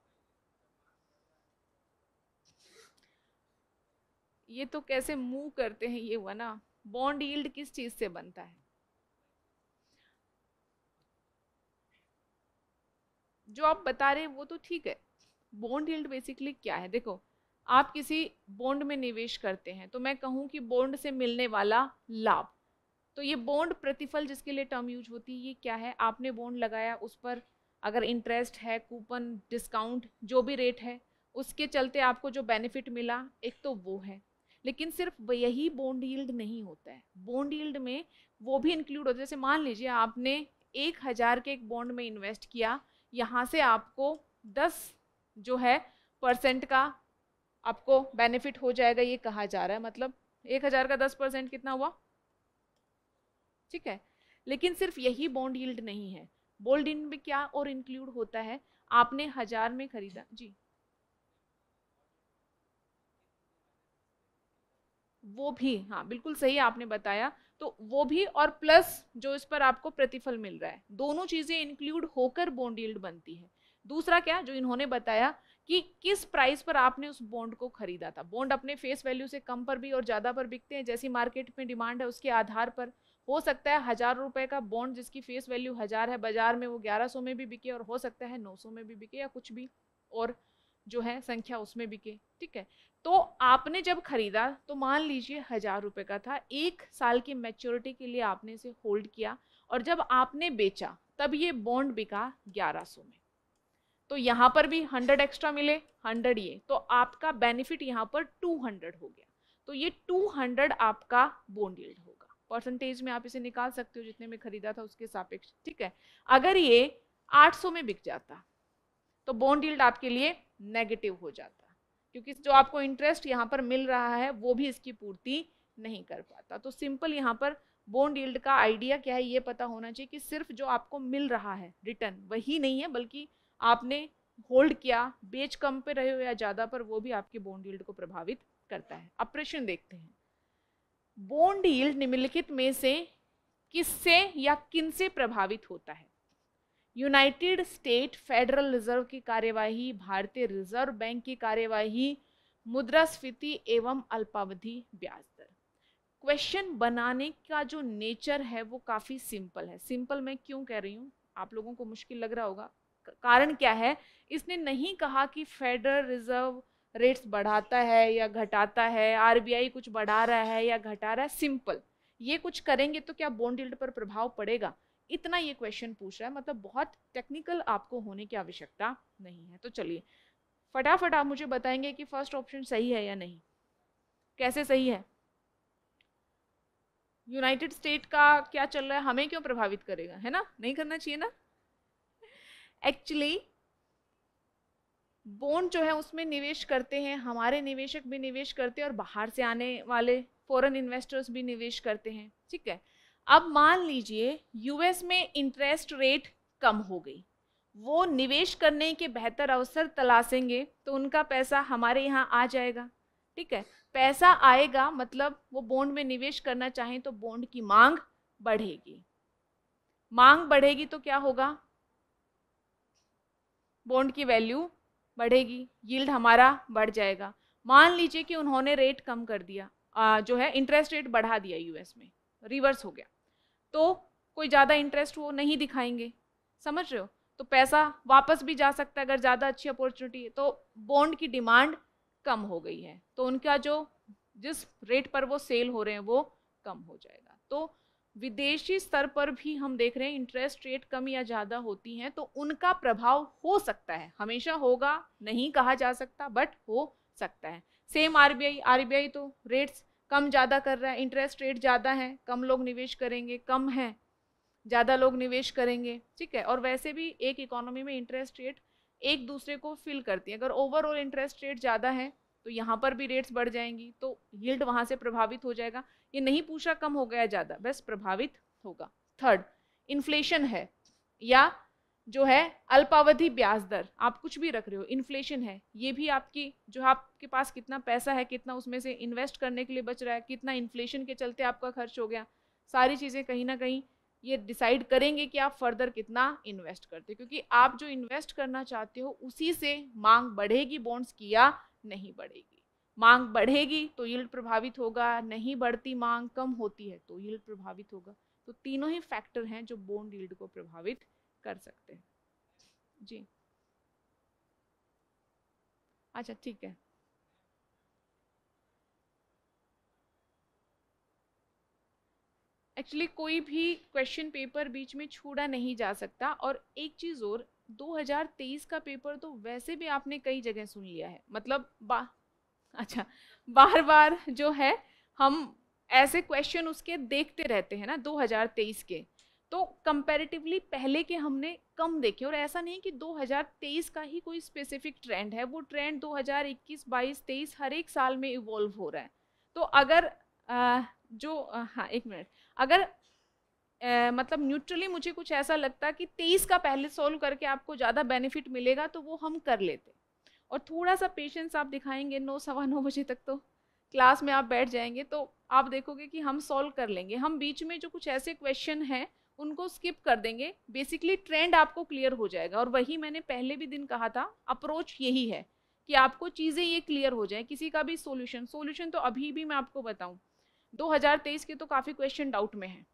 A: ये तो कैसे मूव करते हैं ये हुआ ना बॉन्ड यील्ड किस चीज से बनता है जो आप बता रहे हैं वो तो ठीक है बॉन्ड यील्ड बेसिकली क्या है देखो आप किसी बॉन्ड में निवेश करते हैं तो मैं कहूं कि बॉन्ड से मिलने वाला लाभ तो ये बॉन्ड प्रतिफल जिसके लिए टर्म यूज होती है ये क्या है आपने बॉन्ड लगाया उस पर अगर इंटरेस्ट है कूपन डिस्काउंट जो भी रेट है उसके चलते आपको जो बेनिफिट मिला एक तो वो है लेकिन सिर्फ यही बॉन्ड यील्ड नहीं होता है बॉन्ड यील्ड में वो भी इंक्लूड होता है जैसे मान लीजिए आपने एक हज़ार के एक बॉन्ड में इन्वेस्ट किया यहाँ से आपको दस जो है परसेंट का आपको बेनिफिट हो जाएगा ये कहा जा रहा है मतलब एक हज़ार का दस परसेंट कितना हुआ ठीक है लेकिन सिर्फ यही बॉन्ड यील्ड नहीं है बोल्ड इन में क्या और इंक्लूड होता है आपने हजार में खरीदा जी वो भी हाँ बिल्कुल सही आपने बताया तो वो भी और प्लस जो इस पर आपको प्रतिफल मिल रहा है दोनों चीज़ें इंक्लूड होकर बॉन्ड यील्ड बनती है दूसरा क्या जो इन्होंने बताया कि किस प्राइस पर आपने उस बॉन्ड को खरीदा था बॉन्ड अपने फेस वैल्यू से कम पर भी और ज़्यादा पर बिकते हैं जैसी मार्केट में डिमांड है उसके आधार पर हो सकता है हज़ार रुपए का बॉन्ड जिसकी फेस वैल्यू हज़ार है बाज़ार में वो ग्यारह सौ में भी बिके और हो सकता है नौ सौ में भी बिके या कुछ भी और जो है संख्या उसमें बिके ठीक है तो आपने जब खरीदा तो मान लीजिए हज़ार रुपये का था एक साल की मैच्योरिटी के लिए आपने इसे होल्ड किया और जब आपने बेचा तब ये बॉन्ड बिका ग्यारह सौ में तो यहाँ पर भी हंड्रेड एक्स्ट्रा मिले हंड्रेड ये तो आपका बेनिफिट यहाँ पर टू हंड्रेड हो गया तो ये टू हंड्रेड आपका बॉन्ड यील्ड हो परसेंटेज में आप इसे निकाल सकते हो जितने में खरीदा था उसके सापेक्ष ठीक है अगर ये 800 में बिक जाता तो बॉन्ड डील्ड आपके लिए नेगेटिव हो जाता क्योंकि जो आपको इंटरेस्ट यहाँ पर मिल रहा है वो भी इसकी पूर्ति नहीं कर पाता तो सिंपल यहाँ पर बॉन्ड ईल्ड का आइडिया क्या है ये पता होना चाहिए कि सिर्फ जो आपको मिल रहा है रिटर्न वही नहीं है बल्कि आपने होल्ड किया बेच कम पे रहे हो या ज़्यादा पर वो भी आपके बॉन्ड डील्ड को प्रभावित करता है अप्रेशन देखते हैं बोन्ड यील्ड निम्नलिखित में से किससे या किनसे प्रभावित होता है यूनाइटेड स्टेट फेडरल रिजर्व की कार्यवाही भारतीय रिजर्व बैंक की कार्यवाही मुद्रास्फीति एवं अल्पावधि ब्याज दर क्वेश्चन बनाने का जो नेचर है वो काफ़ी सिंपल है सिंपल मैं क्यों कह रही हूँ आप लोगों को मुश्किल लग रहा होगा कारण क्या है इसने नहीं कहा कि फेडरल रिजर्व रेट्स बढ़ाता है या घटाता है आरबीआई कुछ बढ़ा रहा है या घटा रहा है सिंपल ये कुछ करेंगे तो क्या बोन डील्ड पर प्रभाव पड़ेगा इतना ये क्वेश्चन पूछ रहा है मतलब बहुत टेक्निकल आपको होने की आवश्यकता नहीं है तो चलिए फटाफट आप मुझे बताएंगे कि फर्स्ट ऑप्शन सही है या नहीं कैसे सही है यूनाइटेड स्टेट का क्या चल रहा है हमें क्यों प्रभावित करेगा है ना नहीं करना चाहिए ना एक्चुअली बॉन्ड जो है उसमें निवेश करते हैं हमारे निवेशक भी निवेश करते हैं और बाहर से आने वाले फॉरेन इन्वेस्टर्स भी निवेश करते हैं ठीक है अब मान लीजिए यूएस में इंटरेस्ट रेट कम हो गई वो निवेश करने के बेहतर अवसर तलाशेंगे तो उनका पैसा हमारे यहाँ आ जाएगा ठीक है पैसा आएगा मतलब वो बॉन्ड में निवेश करना चाहें तो बॉन्ड की मांग बढ़ेगी मांग बढ़ेगी तो क्या होगा बॉन्ड की वैल्यू बढ़ेगी यील्ड हमारा बढ़ जाएगा मान लीजिए कि उन्होंने रेट कम कर दिया आ, जो है इंटरेस्ट रेट बढ़ा दिया यूएस में रिवर्स हो गया तो कोई ज़्यादा इंटरेस्ट वो नहीं दिखाएंगे समझ रहे हो तो पैसा वापस भी जा सकता है अगर ज़्यादा अच्छी अपॉर्चुनिटी है तो बॉन्ड की डिमांड कम हो गई है तो उनका जो जिस रेट पर वो सेल हो रहे हैं वो कम हो जाएगा तो विदेशी स्तर पर भी हम देख रहे हैं इंटरेस्ट रेट कम या ज़्यादा होती हैं तो उनका प्रभाव हो सकता है हमेशा होगा नहीं कहा जा सकता बट हो सकता है सेम आरबीआई आरबीआई तो रेट्स कम ज़्यादा कर रहा है इंटरेस्ट रेट ज़्यादा है कम लोग निवेश करेंगे कम है ज़्यादा लोग निवेश करेंगे ठीक है और वैसे भी एक इकोनॉमी में इंटरेस्ट रेट एक दूसरे को फिल करती है अगर ओवरऑल इंटरेस्ट रेट ज़्यादा है तो यहाँ पर भी रेट्स बढ़ जाएंगी तो यील्ड वहाँ से प्रभावित हो जाएगा ये नहीं पूछा कम हो गया ज़्यादा बस प्रभावित होगा थर्ड इन्फ्लेशन है या जो है अल्पावधि ब्याज दर आप कुछ भी रख रहे हो इन्फ्लेशन है ये भी आपकी जो आपके पास कितना पैसा है कितना उसमें से इन्वेस्ट करने के लिए बच रहा है कितना इन्फ्लेशन के चलते आपका खर्च हो गया सारी चीज़ें कहीं ना कहीं ये डिसाइड करेंगे कि आप फर्दर कितना इन्वेस्ट करते क्योंकि आप जो इन्वेस्ट करना चाहते हो उसी से मांग बढ़ेगी बॉन्ड्स की या नहीं बढ़ेगी मांग बढ़ेगी तो यील्ड प्रभावित होगा नहीं बढ़ती मांग कम होती है तो यील्ड प्रभावित होगा तो तीनों ही फैक्टर हैं जो बोन यील्ड को प्रभावित कर सकते हैं जी अच्छा ठीक है एक्चुअली कोई भी क्वेश्चन पेपर बीच में छोड़ा नहीं जा सकता और एक चीज़ और 2023 का पेपर तो वैसे भी आपने कई जगह सुन लिया है मतलब बा अच्छा बार बार जो है हम ऐसे क्वेश्चन उसके देखते रहते हैं ना 2023 के तो कंपैरेटिवली पहले के हमने कम देखे और ऐसा नहीं कि 2023 का ही कोई स्पेसिफिक ट्रेंड है वो ट्रेंड 2021, 22, 23 हर एक साल में इवॉल्व हो रहा है तो अगर आ, जो हाँ एक मिनट अगर ए, मतलब न्यूट्रली मुझे कुछ ऐसा लगता कि तेईस का पहले सॉल्व करके आपको ज़्यादा बेनिफिट मिलेगा तो वो हम कर लेते और थोड़ा सा पेशेंस आप दिखाएंगे नौ सवा नौ बजे तक तो क्लास में आप बैठ जाएंगे तो आप देखोगे कि हम सॉल्व कर लेंगे हम बीच में जो कुछ ऐसे क्वेश्चन हैं उनको स्किप कर देंगे बेसिकली ट्रेंड आपको क्लियर हो जाएगा और वही मैंने पहले भी दिन कहा था अप्रोच यही है कि आपको चीज़ें ये क्लियर हो जाए किसी का भी सोल्यूशन सोल्यूशन तो अभी भी मैं आपको बताऊँ दो के तो काफ़ी क्वेश्चन डाउट में हैं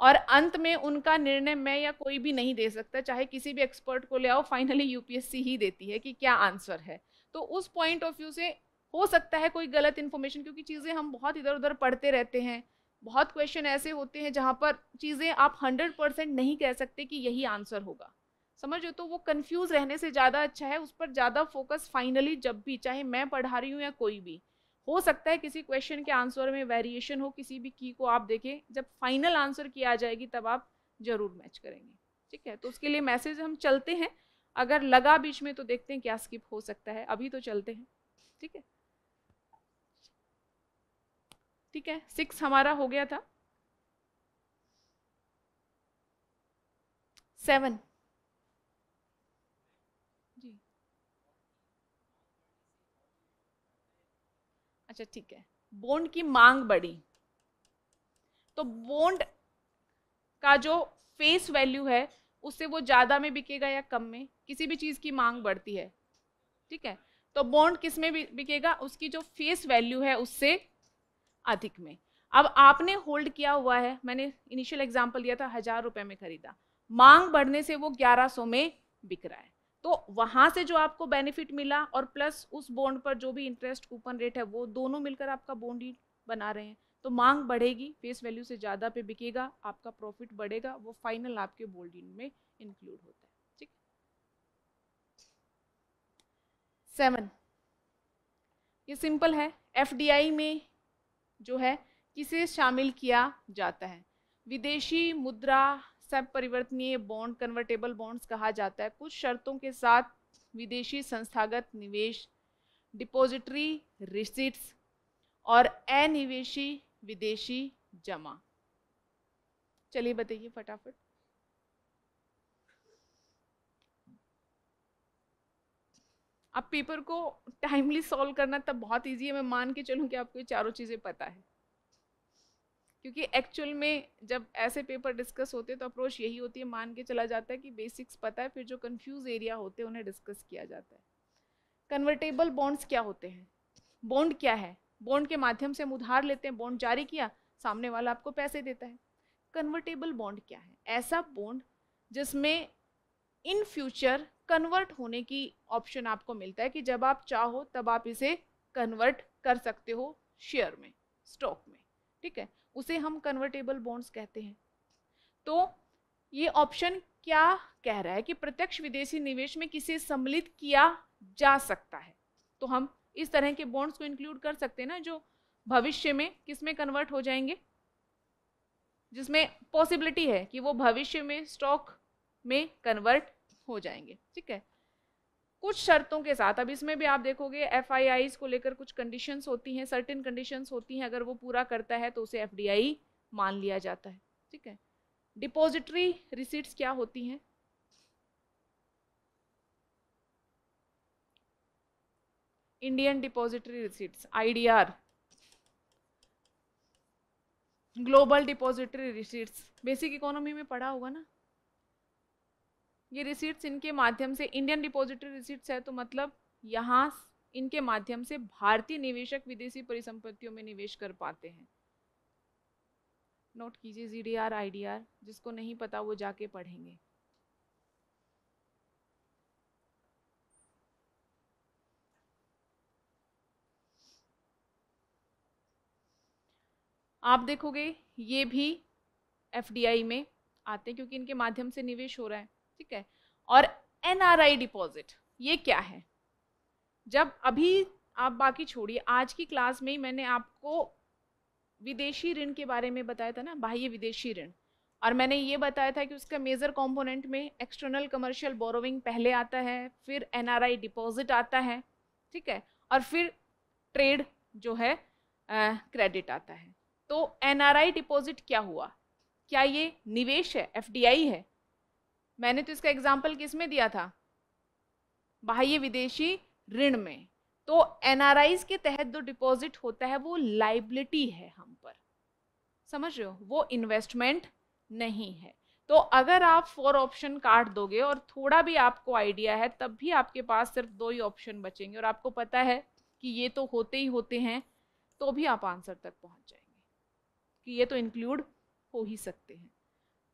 A: और अंत में उनका निर्णय मैं या कोई भी नहीं दे सकता चाहे किसी भी एक्सपर्ट को ले आओ फाइनली यूपीएससी ही देती है कि क्या आंसर है तो उस पॉइंट ऑफ व्यू से हो सकता है कोई गलत इन्फॉर्मेशन क्योंकि चीज़ें हम बहुत इधर उधर पढ़ते रहते हैं बहुत क्वेश्चन ऐसे होते हैं जहाँ पर चीज़ें आप हंड्रेड परसेंट नहीं कह सकते कि यही आंसर होगा समझ हो तो वो कन्फ्यूज रहने से ज़्यादा अच्छा है उस पर ज़्यादा फोकस फाइनली जब भी चाहे मैं पढ़ा रही हूँ या कोई भी हो सकता है किसी क्वेश्चन के आंसर में वेरिएशन हो किसी भी की को आप देखें जब फाइनल आंसर की आ जाएगी तब आप ज़रूर मैच करेंगे ठीक है तो उसके लिए मैसेज हम चलते हैं अगर लगा बीच में तो देखते हैं क्या स्किप हो सकता है अभी तो चलते हैं ठीक है ठीक है सिक्स हमारा हो गया था सेवन अच्छा ठीक है बोंड की मांग बढ़ी तो बोंड का जो फेस वैल्यू है उससे वो ज़्यादा में बिकेगा या कम में किसी भी चीज़ की मांग बढ़ती है ठीक है तो बोंड किस में बिकेगा उसकी जो फेस वैल्यू है उससे अधिक में अब आपने होल्ड किया हुआ है मैंने इनिशियल एग्जाम्पल दिया था हज़ार रुपये में ख़रीदा मांग बढ़ने से वो ग्यारह सौ में बिक रहा है तो वहां से जो आपको बेनिफिट मिला और प्लस उस बॉन्ड पर जो भी इंटरेस्ट कूपन रेट है वो दोनों मिलकर आपका बॉन्ड ही बना रहे हैं तो मांग बढ़ेगी फेस वैल्यू से ज़्यादा पे बिकेगा आपका प्रॉफिट बढ़ेगा वो फाइनल आपके बोल्ड में इंक्लूड होता है ठीक सेवन ये सिंपल है एफ में जो है किसे शामिल किया जाता है विदेशी मुद्रा सब परिवर्तनीय बॉन्ड कन्वर्टेबल बॉन्ड्स कहा जाता है कुछ शर्तों के साथ विदेशी संस्थागत निवेश डिपॉजिटरी रिसिट्स और अनिवेशी विदेशी जमा चलिए बताइए फटाफट अब पेपर को टाइमली सॉल्व करना तब बहुत इजी है मैं मान के चलूँ कि आपको ये चारों चीज़ें पता है क्योंकि एक्चुअल में जब ऐसे पेपर डिस्कस होते हैं तो अप्रोच यही होती है मान के चला जाता है कि बेसिक्स पता है फिर जो कन्फ्यूज एरिया होते हैं उन्हें डिस्कस किया जाता है कन्वर्टेबल बॉन्ड्स क्या होते हैं बॉन्ड क्या है बॉन्ड के माध्यम से हम उधार लेते हैं बॉन्ड जारी किया सामने वाला आपको पैसे देता है कन्वर्टेबल बॉन्ड क्या है ऐसा बॉन्ड जिसमें इन फ्यूचर कन्वर्ट होने की ऑप्शन आपको मिलता है कि जब आप चाहो तब आप इसे कन्वर्ट कर सकते हो शेयर में स्टॉक में ठीक है उसे हम कन्वर्टेबल बॉन्ड्स कहते हैं तो ये ऑप्शन क्या कह रहा है कि प्रत्यक्ष विदेशी निवेश में किसे सम्मिलित किया जा सकता है तो हम इस तरह के बॉन्ड्स को इंक्लूड कर सकते हैं ना जो भविष्य में किस में कन्वर्ट हो जाएंगे जिसमें पॉसिबिलिटी है कि वो भविष्य में स्टॉक में कन्वर्ट हो जाएंगे ठीक है कुछ शर्तों के साथ अब इसमें भी आप देखोगे एफ को लेकर कुछ कंडीशंस होती हैं सर्टेन कंडीशंस होती हैं अगर वो पूरा करता है तो उसे एफ मान लिया जाता है ठीक है डिपॉजिटरी रिसीट्स क्या होती हैं Indian depository receipts I global depository receipts basic economy में पढ़ा होगा ना ये रिसीट्स इनके माध्यम से इंडियन डिपॉजिटरी रिसीट्स है तो मतलब यहाँ इनके माध्यम से भारतीय निवेशक विदेशी परिसंपत्तियों में निवेश कर पाते हैं नोट कीजिए G D R I D R जिसको नहीं पता वो जाके पढ़ेंगे आप देखोगे ये भी एफ में आते हैं क्योंकि इनके माध्यम से निवेश हो रहा है ठीक है और आई डिपॉजिट ये क्या है जब अभी आप बाकी छोड़िए आज की क्लास में ही मैंने आपको विदेशी ऋण के बारे में बताया था ना बाह्य विदेशी ऋण और मैंने ये बताया था कि उसका मेजर कंपोनेंट में एक्सटर्नल कमर्शियल बोरोविंग पहले आता है फिर एनआरआई डिपॉजिट आता है ठीक है और फिर ट्रेड जो है क्रेडिट आता है तो एनआरआई डिपॉजिट क्या हुआ क्या ये निवेश है एफडीआई है मैंने तो इसका एग्जाम्पल किस में दिया था बाह्य विदेशी ऋण में तो एन के तहत जो डिपॉजिट होता है वो लाइबिलिटी है हम पर समझ रहे हो वो इन्वेस्टमेंट नहीं है तो अगर आप फोर ऑप्शन काट दोगे और थोड़ा भी आपको आइडिया है तब भी आपके पास सिर्फ दो ही ऑप्शन बचेंगे और आपको पता है कि ये तो होते ही होते हैं तो भी आप आंसर तक पहुंच जाएंगे कि ये तो इंक्लूड हो ही सकते हैं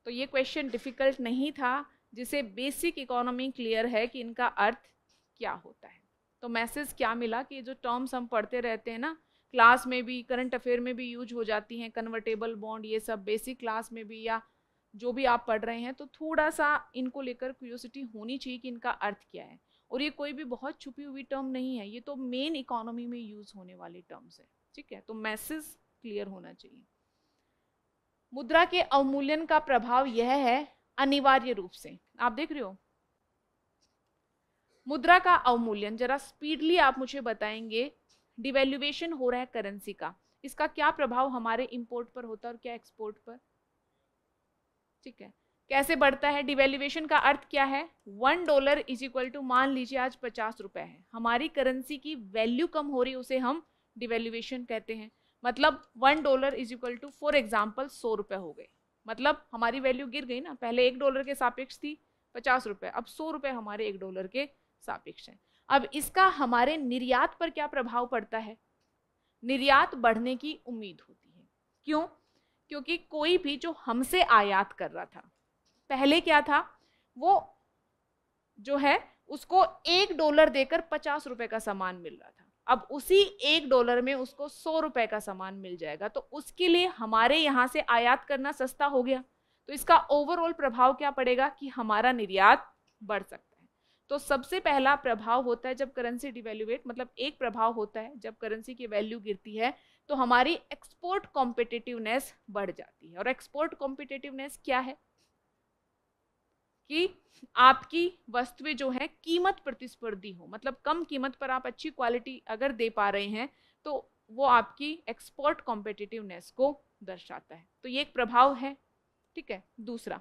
A: तो ये क्वेश्चन डिफ़िकल्ट नहीं था जिसे बेसिक इकोनॉमी क्लियर है कि इनका अर्थ क्या होता है तो मैसेज क्या मिला कि जो टर्म्स हम पढ़ते रहते हैं ना क्लास में भी करंट अफेयर में भी यूज हो जाती हैं कन्वर्टेबल बॉन्ड ये सब बेसिक क्लास में भी या जो भी आप पढ़ रहे हैं तो थोड़ा सा इनको लेकर क्यूरियोसिटी होनी चाहिए कि इनका अर्थ क्या है और ये कोई भी बहुत छुपी हुई टर्म नहीं है ये तो मेन इकोनॉमी में यूज होने वाले टर्म्स है ठीक है तो मैसेज क्लियर होना चाहिए मुद्रा के अवमूल्यन का प्रभाव यह है अनिवार्य रूप से आप देख रहे हो मुद्रा का अवमूल्यन जरा स्पीडली आप मुझे बताएंगे डिवेल्युएशन हो रहा है करेंसी का इसका क्या प्रभाव हमारे इंपोर्ट पर होता है और क्या एक्सपोर्ट पर ठीक है कैसे बढ़ता है डिवेल्युएशन का अर्थ क्या है one dollar is equal to मान लीजिए आज पचास रुपए है हमारी करेंसी की वैल्यू कम हो रही है उसे हम डिवेल्युएशन कहते हैं मतलब one dollar is equal to for example सौ रुपए हो गए मतलब हमारी वैल्यू गिर गई ना पहले एक डॉलर के सापेक्ष थी पचास रुपये अब सौ रुपये हमारे एक डॉलर के सापेक्ष हैं अब इसका हमारे निर्यात पर क्या प्रभाव पड़ता है निर्यात बढ़ने की उम्मीद होती है क्यों क्योंकि कोई भी जो हमसे आयात कर रहा था पहले क्या था वो जो है उसको एक डॉलर देकर पचास रुपए का सामान मिल रहा था अब उसी एक डॉलर में उसको सौ रुपए का सामान मिल जाएगा तो उसके लिए हमारे यहाँ से आयात करना सस्ता हो गया तो इसका ओवरऑल प्रभाव क्या पड़ेगा कि हमारा निर्यात बढ़ सकता है तो सबसे पहला प्रभाव होता है जब करेंसी डिवेल्यूएट मतलब एक प्रभाव होता है जब करेंसी की वैल्यू गिरती है तो हमारी एक्सपोर्ट कॉम्पिटिटिवनेस बढ़ जाती है और एक्सपोर्ट कॉम्पिटिटिवनेस क्या है कि आपकी वस्तुएं जो है कीमत प्रतिस्पर्धी हो मतलब कम कीमत पर आप अच्छी क्वालिटी अगर दे पा रहे हैं तो वो आपकी एक्सपोर्ट कॉम्पिटिटिवनेस को दर्शाता है तो ये एक प्रभाव है ठीक है दूसरा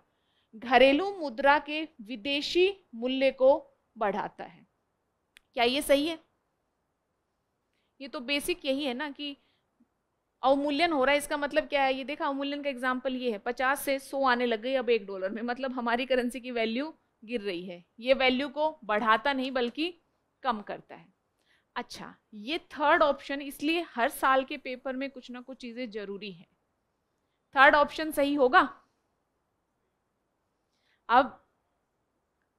A: घरेलू मुद्रा के विदेशी मूल्य को बढ़ाता है क्या ये सही है ये तो बेसिक यही है ना कि अवमूल्यन हो रहा है इसका मतलब क्या है ये देखा अवमूल्यन का एग्जाम्पल ये है पचास से सौ आने लग गई अब एक डॉलर में मतलब हमारी करेंसी की वैल्यू गिर रही है ये वैल्यू को बढ़ाता नहीं बल्कि कम करता है अच्छा ये थर्ड ऑप्शन इसलिए हर साल के पेपर में कुछ ना कुछ चीज़ें जरूरी हैं थर्ड ऑप्शन सही होगा अब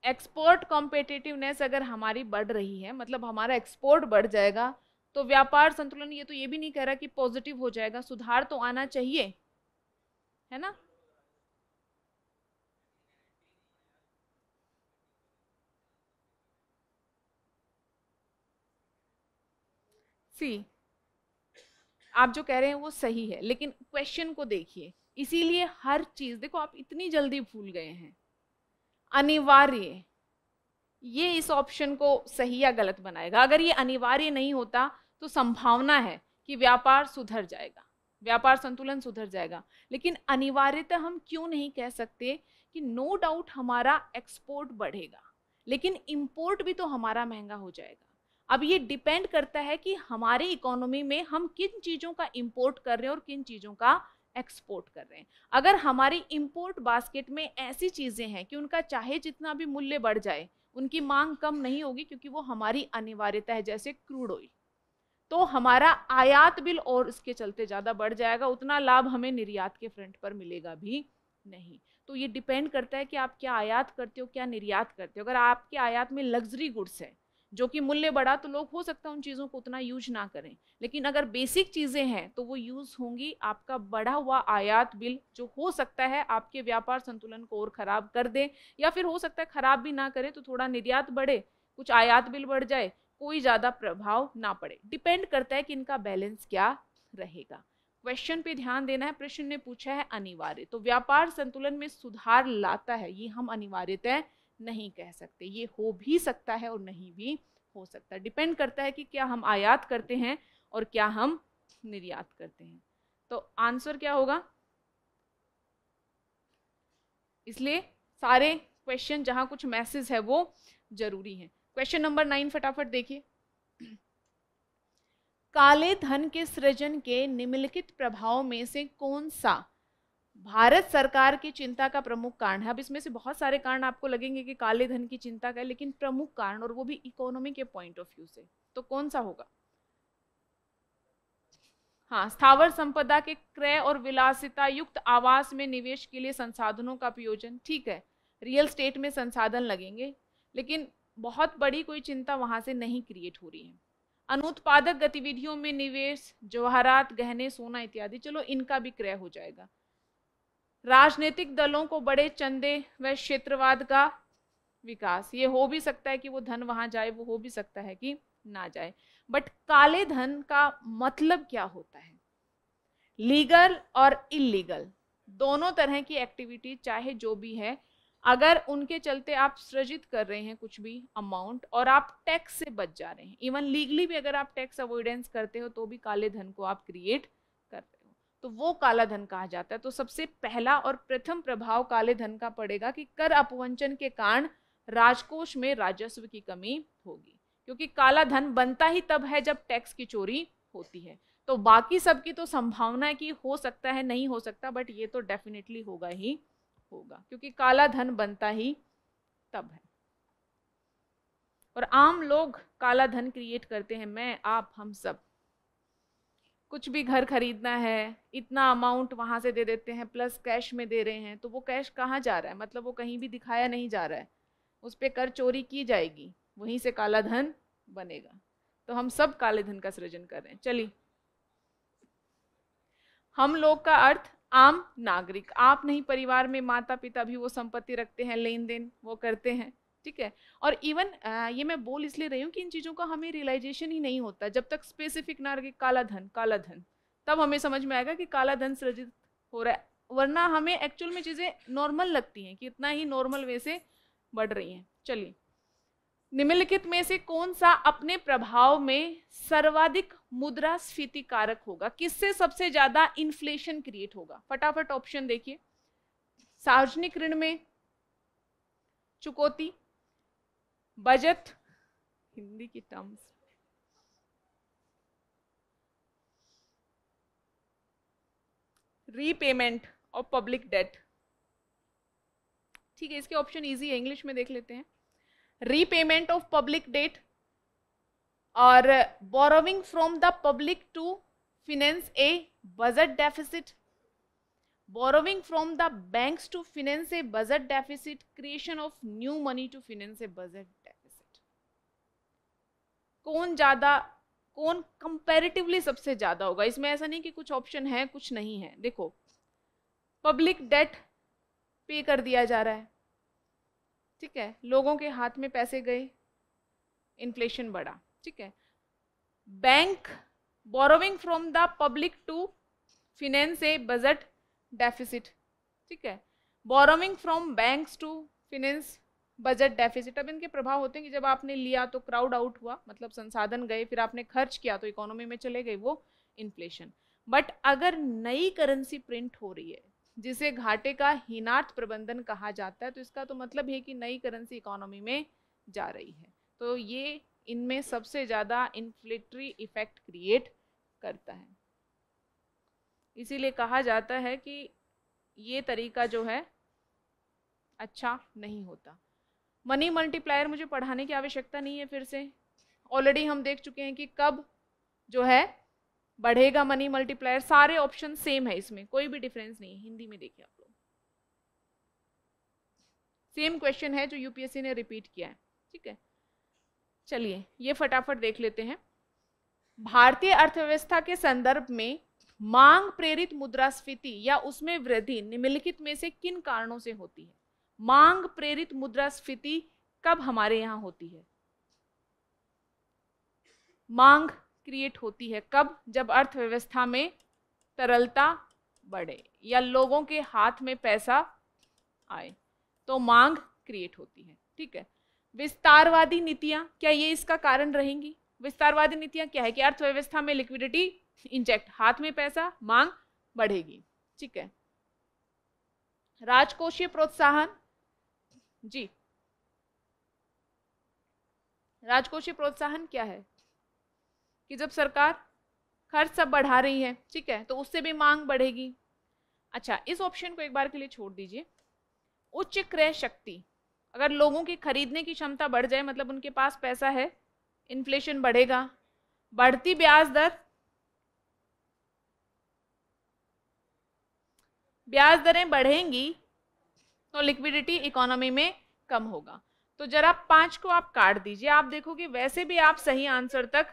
A: एक्सपोर्ट कॉम्पिटिटिवनेस अगर हमारी बढ़ रही है मतलब हमारा एक्सपोर्ट बढ़ जाएगा तो व्यापार संतुलन ये तो ये भी नहीं कह रहा कि पॉजिटिव हो जाएगा सुधार तो आना चाहिए है ना सी आप जो कह रहे हैं वो सही है लेकिन क्वेश्चन को देखिए इसीलिए हर चीज देखो आप इतनी जल्दी भूल गए हैं अनिवार्य ये इस ऑप्शन को सही या गलत बनाएगा अगर ये अनिवार्य नहीं होता तो संभावना है कि व्यापार सुधर जाएगा व्यापार संतुलन सुधर जाएगा लेकिन अनिवार्यता हम क्यों नहीं कह सकते कि नो डाउट हमारा एक्सपोर्ट बढ़ेगा लेकिन इम्पोर्ट भी तो हमारा महंगा हो जाएगा अब ये डिपेंड करता है कि हमारे इकोनॉमी में हम किन चीज़ों का इम्पोर्ट कर रहे हैं और किन चीज़ों का एक्सपोर्ट कर रहे हैं अगर हमारी इम्पोर्ट बास्केट में ऐसी चीज़ें हैं कि उनका चाहे जितना भी मूल्य बढ़ जाए उनकी मांग कम नहीं होगी क्योंकि वो हमारी अनिवार्यता है जैसे क्रूड ऑयल तो हमारा आयात बिल और उसके चलते ज़्यादा बढ़ जाएगा उतना लाभ हमें निर्यात के फ्रंट पर मिलेगा भी नहीं तो ये डिपेंड करता है कि आप क्या आयात करते हो क्या निर्यात करते हो अगर आपके आयात में लग्जरी गुड्स हैं जो कि मूल्य बढ़ा तो लोग हो सकता है उन चीज़ों को उतना यूज ना करें लेकिन अगर बेसिक चीज़ें हैं तो वो यूज़ होंगी आपका बढ़ा हुआ आयात बिल जो हो सकता है आपके व्यापार संतुलन को और ख़राब कर दे या फिर हो सकता है ख़राब भी ना करें तो थोड़ा निर्यात बढ़े कुछ आयात बिल बढ़ जाए कोई ज़्यादा प्रभाव ना पड़े डिपेंड करता है कि इनका बैलेंस क्या रहेगा क्वेश्चन पे ध्यान देना है प्रश्न ने पूछा है अनिवार्य तो व्यापार संतुलन में सुधार लाता है ये हम अनिवार्यतः नहीं कह सकते ये हो भी सकता है और नहीं भी हो सकता डिपेंड करता है कि क्या हम आयात करते हैं और क्या हम निर्यात करते हैं तो आंसर क्या होगा इसलिए सारे क्वेश्चन जहाँ कुछ मैसेज है वो ज़रूरी है क्वेश्चन नंबर नाइन फटाफट देखिए काले धन के सृजन के निम्नलिखित प्रभाव में से कौन सा भारत सरकार की चिंता का प्रमुख कारण है अब इसमें से बहुत सारे कारण आपको लगेंगे कि काले धन की चिंता का है लेकिन प्रमुख कारण और वो भी इकोनॉमी के पॉइंट ऑफ व्यू से तो कौन सा होगा हाँ स्थावर संपदा के क्रय और विलासिता युक्त आवास में निवेश के लिए संसाधनों का प्रयोजन ठीक है रियल स्टेट में संसाधन लगेंगे लेकिन बहुत बड़ी कोई चिंता वहाँ से नहीं क्रिएट हो रही है अनुत्पादक गतिविधियों में निवेश जवाहरात गहने सोना इत्यादि चलो इनका भी क्रय हो जाएगा राजनीतिक दलों को बड़े चंदे व क्षेत्रवाद का विकास ये हो भी सकता है कि वो धन वहाँ जाए वो हो भी सकता है कि ना जाए बट काले धन का मतलब क्या होता है लीगल और इलीगल दोनों तरह की एक्टिविटी चाहे जो भी है अगर उनके चलते आप सृजित कर रहे हैं कुछ भी अमाउंट और आप टैक्स से बच जा रहे हैं इवन लीगली भी अगर आप टैक्स अवॉइडेंस करते हो तो भी काले धन को आप क्रिएट करते हो तो वो काला धन कहा जाता है तो सबसे पहला और प्रथम प्रभाव काले धन का पड़ेगा कि कर अपवंचन के कारण राजकोष में राजस्व की कमी होगी क्योंकि काला धन बनता ही तब है जब टैक्स की चोरी होती है तो बाकी सबकी तो संभावना है कि हो सकता है नहीं हो सकता बट ये तो डेफिनेटली होगा ही होगा क्योंकि काला धन बनता ही तब है और आम लोग काला धन क्रिएट करते हैं मैं आप हम सब कुछ भी घर खरीदना है इतना अमाउंट वहां से दे देते हैं प्लस कैश में दे रहे हैं तो वो कैश कहाँ जा रहा है मतलब वो कहीं भी दिखाया नहीं जा रहा है उस पर कर चोरी की जाएगी वहीं से काला धन बनेगा तो हम सब काले धन का सृजन कर रहे हैं चलिए हम लोग का अर्थ आम नागरिक आप नहीं परिवार में माता पिता भी वो संपत्ति रखते हैं लेन देन वो करते हैं ठीक है और इवन ये मैं बोल इसलिए रही हूँ कि इन चीज़ों का हमें रियलाइजेशन ही नहीं होता जब तक स्पेसिफिक ना रखे काला धन काला धन तब हमें समझ में आएगा कि काला धन सृजित हो रहा है वरना हमें एक्चुअल में चीज़ें नॉर्मल लगती हैं कि इतना ही नॉर्मल वे से बढ़ रही हैं चलिए निम्नलिखित में से कौन सा अपने प्रभाव में सर्वाधिक मुद्रास्फीति कारक होगा किससे सबसे ज्यादा इन्फ्लेशन क्रिएट होगा फटाफट ऑप्शन देखिए सार्वजनिक ऋण में चुकौती बजट हिंदी की terms repayment of public debt ठीक है इसके ऑप्शन इजी है इंग्लिश में देख लेते हैं रीपेमेंट ऑफ पब्लिक डेट और borrowing from the public to finance a budget deficit borrowing from the banks to finance a budget deficit creation of new money to finance a budget deficit कौन ज़्यादा कौन comparatively सबसे ज़्यादा होगा इसमें ऐसा नहीं कि कुछ ऑप्शन है कुछ नहीं है देखो पब्लिक डेट पे कर दिया जा रहा है ठीक है लोगों के हाथ में पैसे गए इन्फ्लेशन बढ़ा ठीक है bank borrowing from the public to finance a budget deficit ठीक है borrowing from banks to finance budget deficit अब इनके प्रभाव होते हैं कि जब आपने लिया तो क्राउड आउट हुआ मतलब संसाधन गए फिर आपने खर्च किया तो इकोनॉमी में चले गए वो इन्फ्लेशन बट अगर नई करेंसी प्रिंट हो रही है जिसे घाटे का हिनार्थ प्रबंधन कहा जाता है तो इसका तो मतलब है कि नई करेंसी इकोनॉमी में जा रही है तो ये इनमें सबसे ज़्यादा इन्फ्लेटरी इफ़ेक्ट क्रिएट करता है इसीलिए कहा जाता है कि ये तरीका जो है अच्छा नहीं होता मनी मल्टीप्लायर मुझे पढ़ाने की आवश्यकता नहीं है फिर से ऑलरेडी हम देख चुके हैं कि कब जो है बढ़ेगा मनी मल्टीप्लायर सारे ऑप्शन सेम है इसमें कोई भी डिफरेंस नहीं है हिंदी में देखिए आप लोग सेम क्वेश्चन है जो यूपीएससी ने रिपीट किया है ठीक है चलिए ये फटाफट देख लेते हैं भारतीय अर्थव्यवस्था के संदर्भ में मांग प्रेरित मुद्रास्फीति या उसमें वृद्धि निम्नलिखित में से किन कारणों से होती है मांग प्रेरित मुद्रास्फीति कब हमारे यहाँ होती है मांग क्रिएट होती है कब जब अर्थव्यवस्था में तरलता बढ़े या लोगों के हाथ में पैसा आए तो मांग क्रिएट होती है ठीक है विस्तारवादी नीतियां क्या ये इसका कारण रहेंगी विस्तारवादी नीतियां क्या है कि अर्थव्यवस्था में लिक्विडिटी इंजेक्ट हाथ में पैसा मांग बढ़ेगी ठीक है राजकोषीय प्रोत्साहन जी राजकोषीय प्रोत्साहन क्या है कि जब सरकार खर्च सब बढ़ा रही है ठीक है तो उससे भी मांग बढ़ेगी अच्छा इस ऑप्शन को एक बार के लिए छोड़ दीजिए उच्च क्रय शक्ति अगर लोगों की खरीदने की क्षमता बढ़ जाए मतलब उनके पास पैसा है इन्फ्लेशन बढ़ेगा बढ़ती ब्याज दर ब्याज दरें बढ़ेंगी तो लिक्विडिटी इकोनॉमी में कम होगा तो जरा पाँच को आप काट दीजिए आप देखोगे वैसे भी आप सही आंसर तक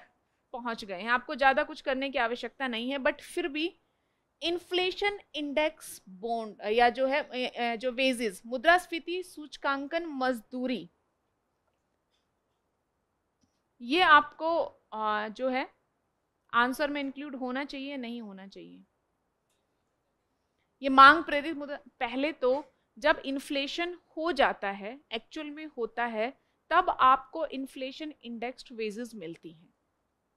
A: पहुंच गए हैं आपको ज़्यादा कुछ करने की आवश्यकता नहीं है बट फिर भी इन्फ्लेशन इंडेक्स बोंड या जो है uh, uh, जो वेजिस मुद्रास्फीति सूचकांकन मजदूरी ये आपको uh, जो है आंसर में इंक्लूड होना चाहिए नहीं होना चाहिए ये मांग प्रेरित मुद्रा पहले तो जब इन्फ्लेशन हो जाता है एक्चुअल में होता है तब आपको इन्फ्लेशन इंडेक्स्ड वेजेस मिलती हैं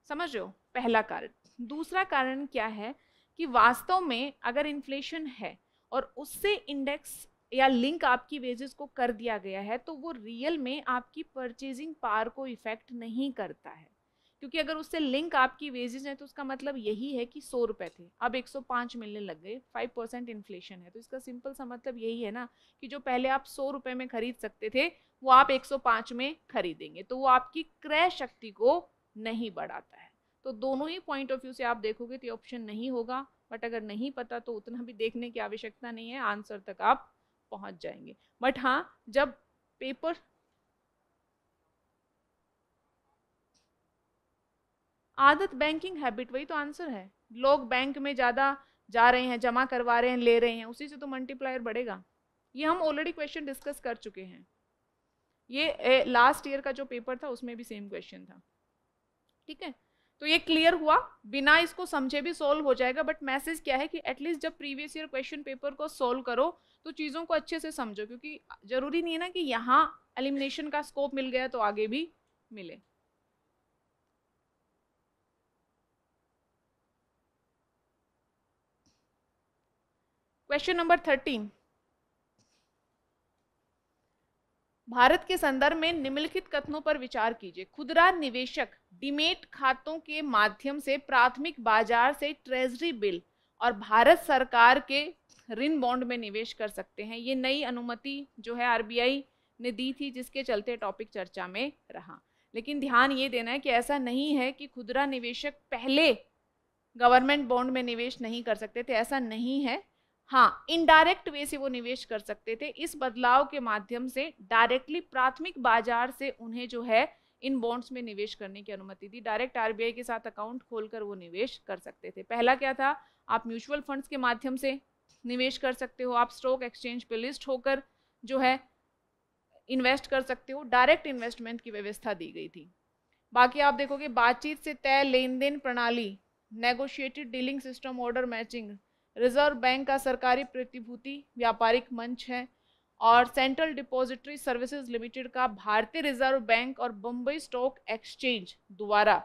A: समझ रहे हो पहला कारण दूसरा कारण क्या है कि वास्तव में अगर इन्फ्लेशन है और उससे इंडेक्स या लिंक आपकी वेजेस को कर दिया गया है तो वो रियल में आपकी परचेजिंग पावर को इफ़ेक्ट नहीं करता है क्योंकि अगर उससे लिंक आपकी वेजेज हैं तो उसका मतलब यही है कि सौ रुपये थे अब एक सौ पाँच मिलने लग गए फाइव परसेंट इन्फ्लेशन है तो इसका सिंपल सा मतलब यही है ना कि जो पहले आप सौ रुपये में खरीद सकते थे वो आप एक सौ पाँच में खरीदेंगे तो वो आपकी क्रय शक्ति को नहीं बढ़ाता है तो दोनों ही पॉइंट ऑफ व्यू से आप देखोगे तो ऑप्शन नहीं होगा बट अगर नहीं पता तो उतना भी देखने की आवश्यकता नहीं है आंसर तक आप पहुंच जाएंगे बट हाँ जब पेपर आदत बैंकिंग हैबिट वही तो आंसर है लोग बैंक में ज़्यादा जा रहे हैं जमा करवा रहे हैं ले रहे हैं उसी से तो मल्टीप्लायर बढ़ेगा ये हम ऑलरेडी क्वेश्चन डिस्कस कर चुके हैं ये ए, लास्ट ईयर का जो पेपर था उसमें भी सेम क्वेश्चन था ठीक है तो ये क्लियर हुआ बिना इसको समझे भी सोल्व हो जाएगा बट मैसेज क्या है कि एटलीस्ट जब प्रीवियस ईयर क्वेश्चन पेपर को सोल्व करो तो चीज़ों को अच्छे से समझो क्योंकि ज़रूरी नहीं है ना कि यहाँ एलिमिनेशन का स्कोप मिल गया तो आगे भी मिले क्वेश्चन नंबर थर्टीन भारत के संदर्भ में निम्नलिखित कथनों पर विचार कीजिए खुदरा निवेशक डिमेट खातों के माध्यम से प्राथमिक बाजार से ट्रेजरी बिल और भारत सरकार के ऋण बॉन्ड में निवेश कर सकते हैं ये नई अनुमति जो है आरबीआई ने दी थी जिसके चलते टॉपिक चर्चा में रहा लेकिन ध्यान ये देना है कि ऐसा नहीं है कि खुदरा निवेशक पहले गवर्नमेंट बॉन्ड में निवेश नहीं कर सकते थे ऐसा नहीं है हाँ इनडायरेक्ट वे से वो निवेश कर सकते थे इस बदलाव के माध्यम से डायरेक्टली प्राथमिक बाजार से उन्हें जो है इन बॉन्ड्स में निवेश करने की अनुमति दी डायरेक्ट आरबीआई के साथ अकाउंट खोलकर वो निवेश कर सकते थे पहला क्या था आप म्यूचुअल फंड्स के माध्यम से निवेश कर सकते हो आप स्टॉक एक्सचेंज पे लिस्ट होकर जो है इन्वेस्ट कर सकते हो डायरेक्ट इन्वेस्टमेंट की व्यवस्था दी गई थी बाकी आप देखोगे बातचीत से तय लेन देन प्रणाली negotiated dealing system order matching reserve bank का सरकारी प्रतिभूति व्यापारिक मंच है और सेंट्रल डिपॉजिटरी सर्विसेज लिमिटेड का भारतीय रिजर्व बैंक और बम्बई स्टॉक एक्सचेंज द्वारा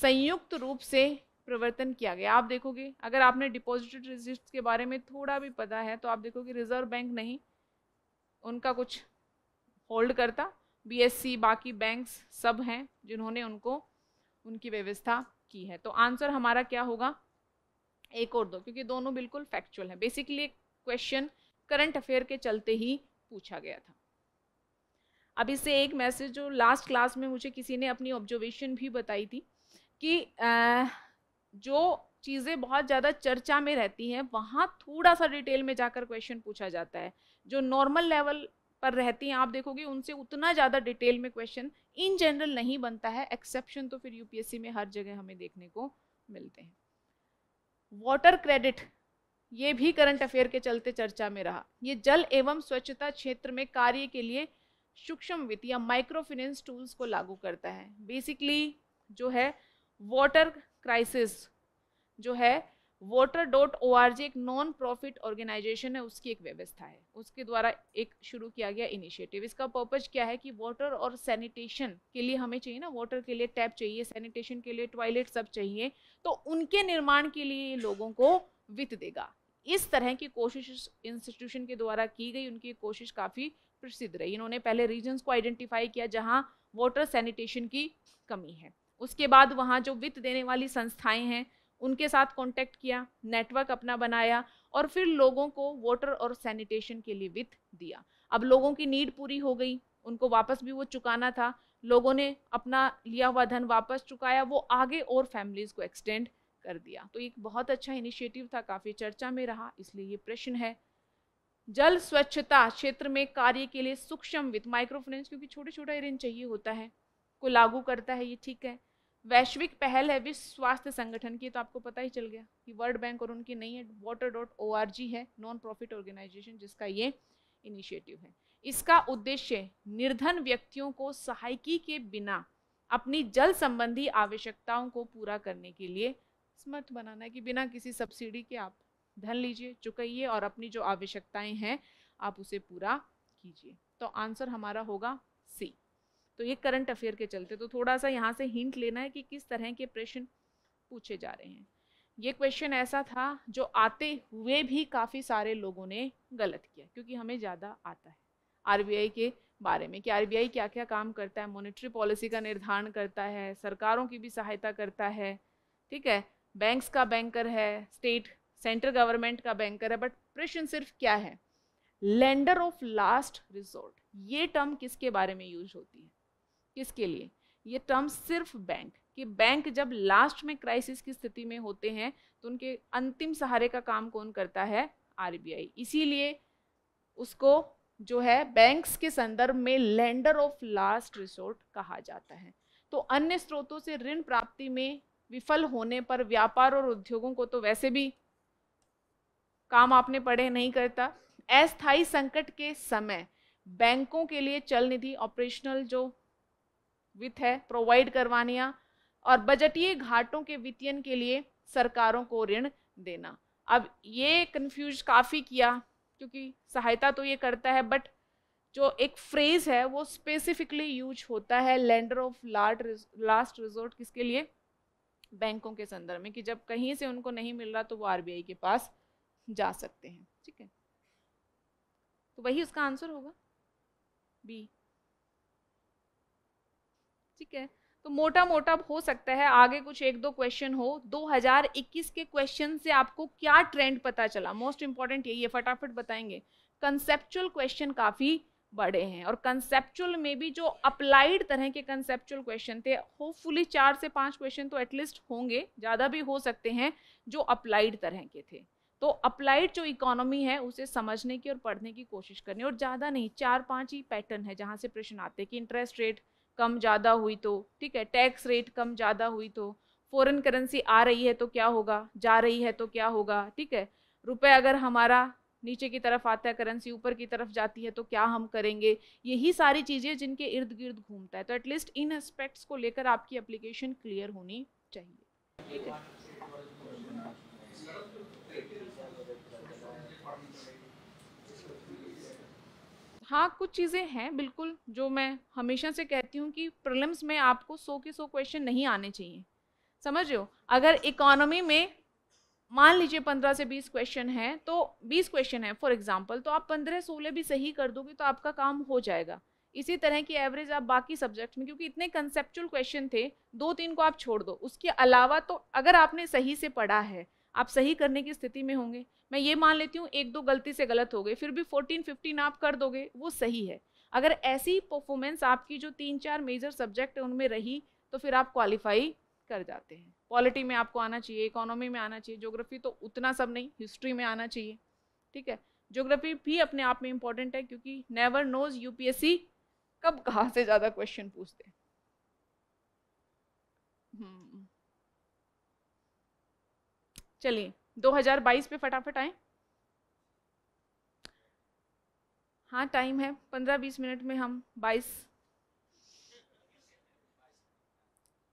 A: संयुक्त रूप से प्रवर्तन किया गया आप देखोगे अगर आपने डिपॉजिट रजिस्ट के बारे में थोड़ा भी पता है तो आप देखोगे रिजर्व बैंक नहीं उनका कुछ होल्ड करता बीएससी e, बाकी बैंक्स सब हैं जिन्होंने उनको उनकी व्यवस्था की है तो आंसर हमारा क्या होगा एक और दो क्योंकि दोनों बिल्कुल फैक्चुअल हैं बेसिकली एक क्वेश्चन करंट अफेयर के चलते ही पूछा गया था अब इससे एक मैसेज जो लास्ट क्लास में मुझे किसी ने अपनी ऑब्जर्वेशन भी बताई थी कि आ, जो चीज़ें बहुत ज़्यादा चर्चा में रहती हैं वहाँ थोड़ा सा डिटेल में जाकर क्वेश्चन पूछा जाता है जो नॉर्मल लेवल पर रहती हैं आप देखोगे उनसे उतना ज़्यादा डिटेल में क्वेश्चन इन जनरल नहीं बनता है एक्सेप्शन तो फिर यूपीएससी में हर जगह हमें देखने को मिलते हैं वाटर क्रेडिट ये भी करंट अफेयर के चलते चर्चा में रहा ये जल एवं स्वच्छता क्षेत्र में कार्य के लिए सूक्ष्म वित्त या माइक्रो फिनेंस टूल्स को लागू करता है बेसिकली जो है वाटर क्राइसिस जो है water dot O R G एक नॉन प्रॉफिट ऑर्गेनाइजेशन है उसकी एक व्यवस्था है उसके द्वारा एक शुरू किया गया इनिशिएटिव इसका पर्पज क्या है कि वाटर और सैनिटेशन के लिए हमें चाहिए ना वाटर के लिए टैप चाहिए सैनिटेशन के लिए टॉयलेट सब चाहिए तो उनके निर्माण के लिए लोगों को वित्त देगा इस तरह की कोशिश इंस्टीट्यूशन के द्वारा की गई उनकी कोशिश काफ़ी प्रसिद्ध रही इन्होंने पहले रीजन्स को आइडेंटिफाई किया जहाँ वाटर सैनिटेशन की कमी है उसके बाद वहाँ जो वित्त देने वाली संस्थाएं हैं उनके साथ कॉन्टैक्ट किया नेटवर्क अपना बनाया और फिर लोगों को वाटर और सैनिटेशन के लिए विथ दिया अब लोगों की नीड पूरी हो गई उनको वापस भी वो चुकाना था लोगों ने अपना लिया हुआ धन वापस चुकाया वो आगे और फैमिलीज़ को एक्सटेंड कर दिया तो एक बहुत अच्छा इनिशिएटिव था काफ़ी चर्चा में रहा इसलिए ये प्रश्न है जल स्वच्छता क्षेत्र में कार्य के लिए सूक्ष्म वित्त माइक्रोफाइनेंस क्योंकि छोटे छोटा ऋण चाहिए होता है को लागू करता है ये ठीक है वैश्विक पहल है विश्व स्वास्थ्य संगठन की तो आपको पता ही चल गया कि वर्ल्ड बैंक और उनकी नहीं है water dot O R G है नॉन प्रॉफिट ऑर्गेनाइजेशन जिसका ये इनिशिएटिव है इसका उद्देश्य निर्धन व्यक्तियों को सहायकी के बिना अपनी जल संबंधी आवश्यकताओं को पूरा करने के लिए समर्थ बनाना है कि बिना किसी सब्सिडी के आप धन लीजिए चुकाइए और अपनी जो आवश्यकताएं हैं आप उसे पूरा कीजिए तो आंसर हमारा होगा सी तो ये करंट अफेयर के चलते तो थोड़ा सा यहाँ से हिंट लेना है कि किस तरह के प्रश्न पूछे जा रहे हैं ये क्वेश्चन ऐसा था जो आते हुए भी काफ़ी सारे लोगों ने गलत किया क्योंकि हमें ज़्यादा आता है आर के बारे में कि आर क्या क्या काम करता है मोनिट्री पॉलिसी का निर्धारण करता है सरकारों की भी सहायता करता है ठीक है बैंक्स का बैंकर है स्टेट सेंट्रल गवर्नमेंट का बैंकर है बट प्रश्न सिर्फ क्या है लेंडर ऑफ लास्ट रिजोर्ट ये टर्म किसके बारे में यूज होती है किसके लिए ये टर्म सिर्फ बैंक कि बैंक जब लास्ट में क्राइसिस की स्थिति में होते हैं तो उनके अंतिम सहारे का काम कौन करता है आर इसीलिए उसको जो है बैंक्स के संदर्भ में लेंडर ऑफ लास्ट रिसोर्ट कहा जाता है तो अन्य स्रोतों से ऋण प्राप्ति में विफल होने पर व्यापार और उद्योगों को तो वैसे भी काम आपने पढ़े नहीं करता अस्थायी संकट के समय बैंकों के लिए चल निधि ऑपरेशनल जो वित्त है प्रोवाइड करवानिया और बजटीय घाटों के वित्तीयन के लिए सरकारों को ऋण देना अब ये कन्फ्यूज काफ़ी किया क्योंकि सहायता तो ये करता है बट जो एक फ्रेज है वो स्पेसिफिकली यूज होता है lender of last last resort किसके लिए बैंकों के संदर्भ में कि जब कहीं से उनको नहीं मिल रहा तो वो आरबीआई के पास जा सकते हैं ठीक है तो वही उसका आंसर होगा बी ठीक है तो मोटा मोटा हो सकता है आगे कुछ एक दो क्वेश्चन हो 2021 के क्वेश्चन से आपको क्या ट्रेंड पता चला मोस्ट इंपॉर्टेंट यही है फटाफट बताएंगे कंसेप्चुअल क्वेश्चन काफ़ी बड़े हैं और कंसेप्चुअल में भी जो अप्लाइड तरह के कंसेप्चुअल क्वेश्चन थे होपफुली चार से पांच क्वेश्चन तो एटलीस्ट होंगे ज़्यादा भी हो सकते हैं जो अप्लाइड तरह के थे तो अप्लाइड जो इकोनॉमी है उसे समझने की और पढ़ने की कोशिश करनी और ज़्यादा नहीं चार पाँच ही पैटर्न है जहाँ से प्रश्न आते हैं कि इंटरेस्ट रेट कम ज़्यादा हुई तो ठीक है टैक्स रेट कम ज़्यादा हुई तो फ़ॉरन करेंसी आ रही है तो क्या होगा जा रही है तो क्या होगा ठीक है रुपए अगर हमारा नीचे की तरफ आता है करेंसी ऊपर की तरफ जाती है तो क्या हम करेंगे यही सारी चीज़ें जिनके इर्द गिर्द घूमता है तो एटलीस्ट इन एस्पेक्ट्स को लेकर आपकी एप्लीकेशन क्लियर होनी चाहिए ठीक है हाँ कुछ चीज़ें हैं बिल्कुल जो मैं हमेशा से कहती हूँ कि प्रलम्स में आपको सौ के सौ क्वेश्चन नहीं आने चाहिए समझ रहे हो अगर इकोनॉमी में मान लीजिए पंद्रह से बीस क्वेश्चन है तो बीस क्वेश्चन है फॉर एग्जाम्पल तो आप पंद्रह सोलह भी सही कर दोगे तो आपका काम हो जाएगा इसी तरह की एवरेज आप बाकी सब्जेक्ट में क्योंकि इतने कंसेप्चुअल क्वेश्चन थे दो तीन को आप छोड़ दो उसके अलावा तो अगर आपने सही से पढ़ा है आप सही करने की स्थिति में होंगे मैं ये मान लेती हूँ एक दो गलती से गलत हो गए फिर भी फोर्टीन फिफ्टीन आप कर दोगे वो सही है अगर ऐसी परफॉर्मेंस आपकी जो तीन चार मेजर सब्जेक्ट है उनमें रही तो फिर आप क्वालिफाई कर जाते हैं पॉलिटी में आपको आना चाहिए इकोनॉमी में आना चाहिए ज्योग्राफी तो उतना सब नहीं हिस्ट्री में आना चाहिए ठीक है ज्योग्राफी भी अपने आप में इंपॉर्टेंट है क्योंकि नेवर नोज यूपीएससी कब कहाँ से ज़्यादा क्वेश्चन पूछते हैं hmm. चलिए 2022 पे फटाफट आए हाँ टाइम है 15-20 मिनट में हम 22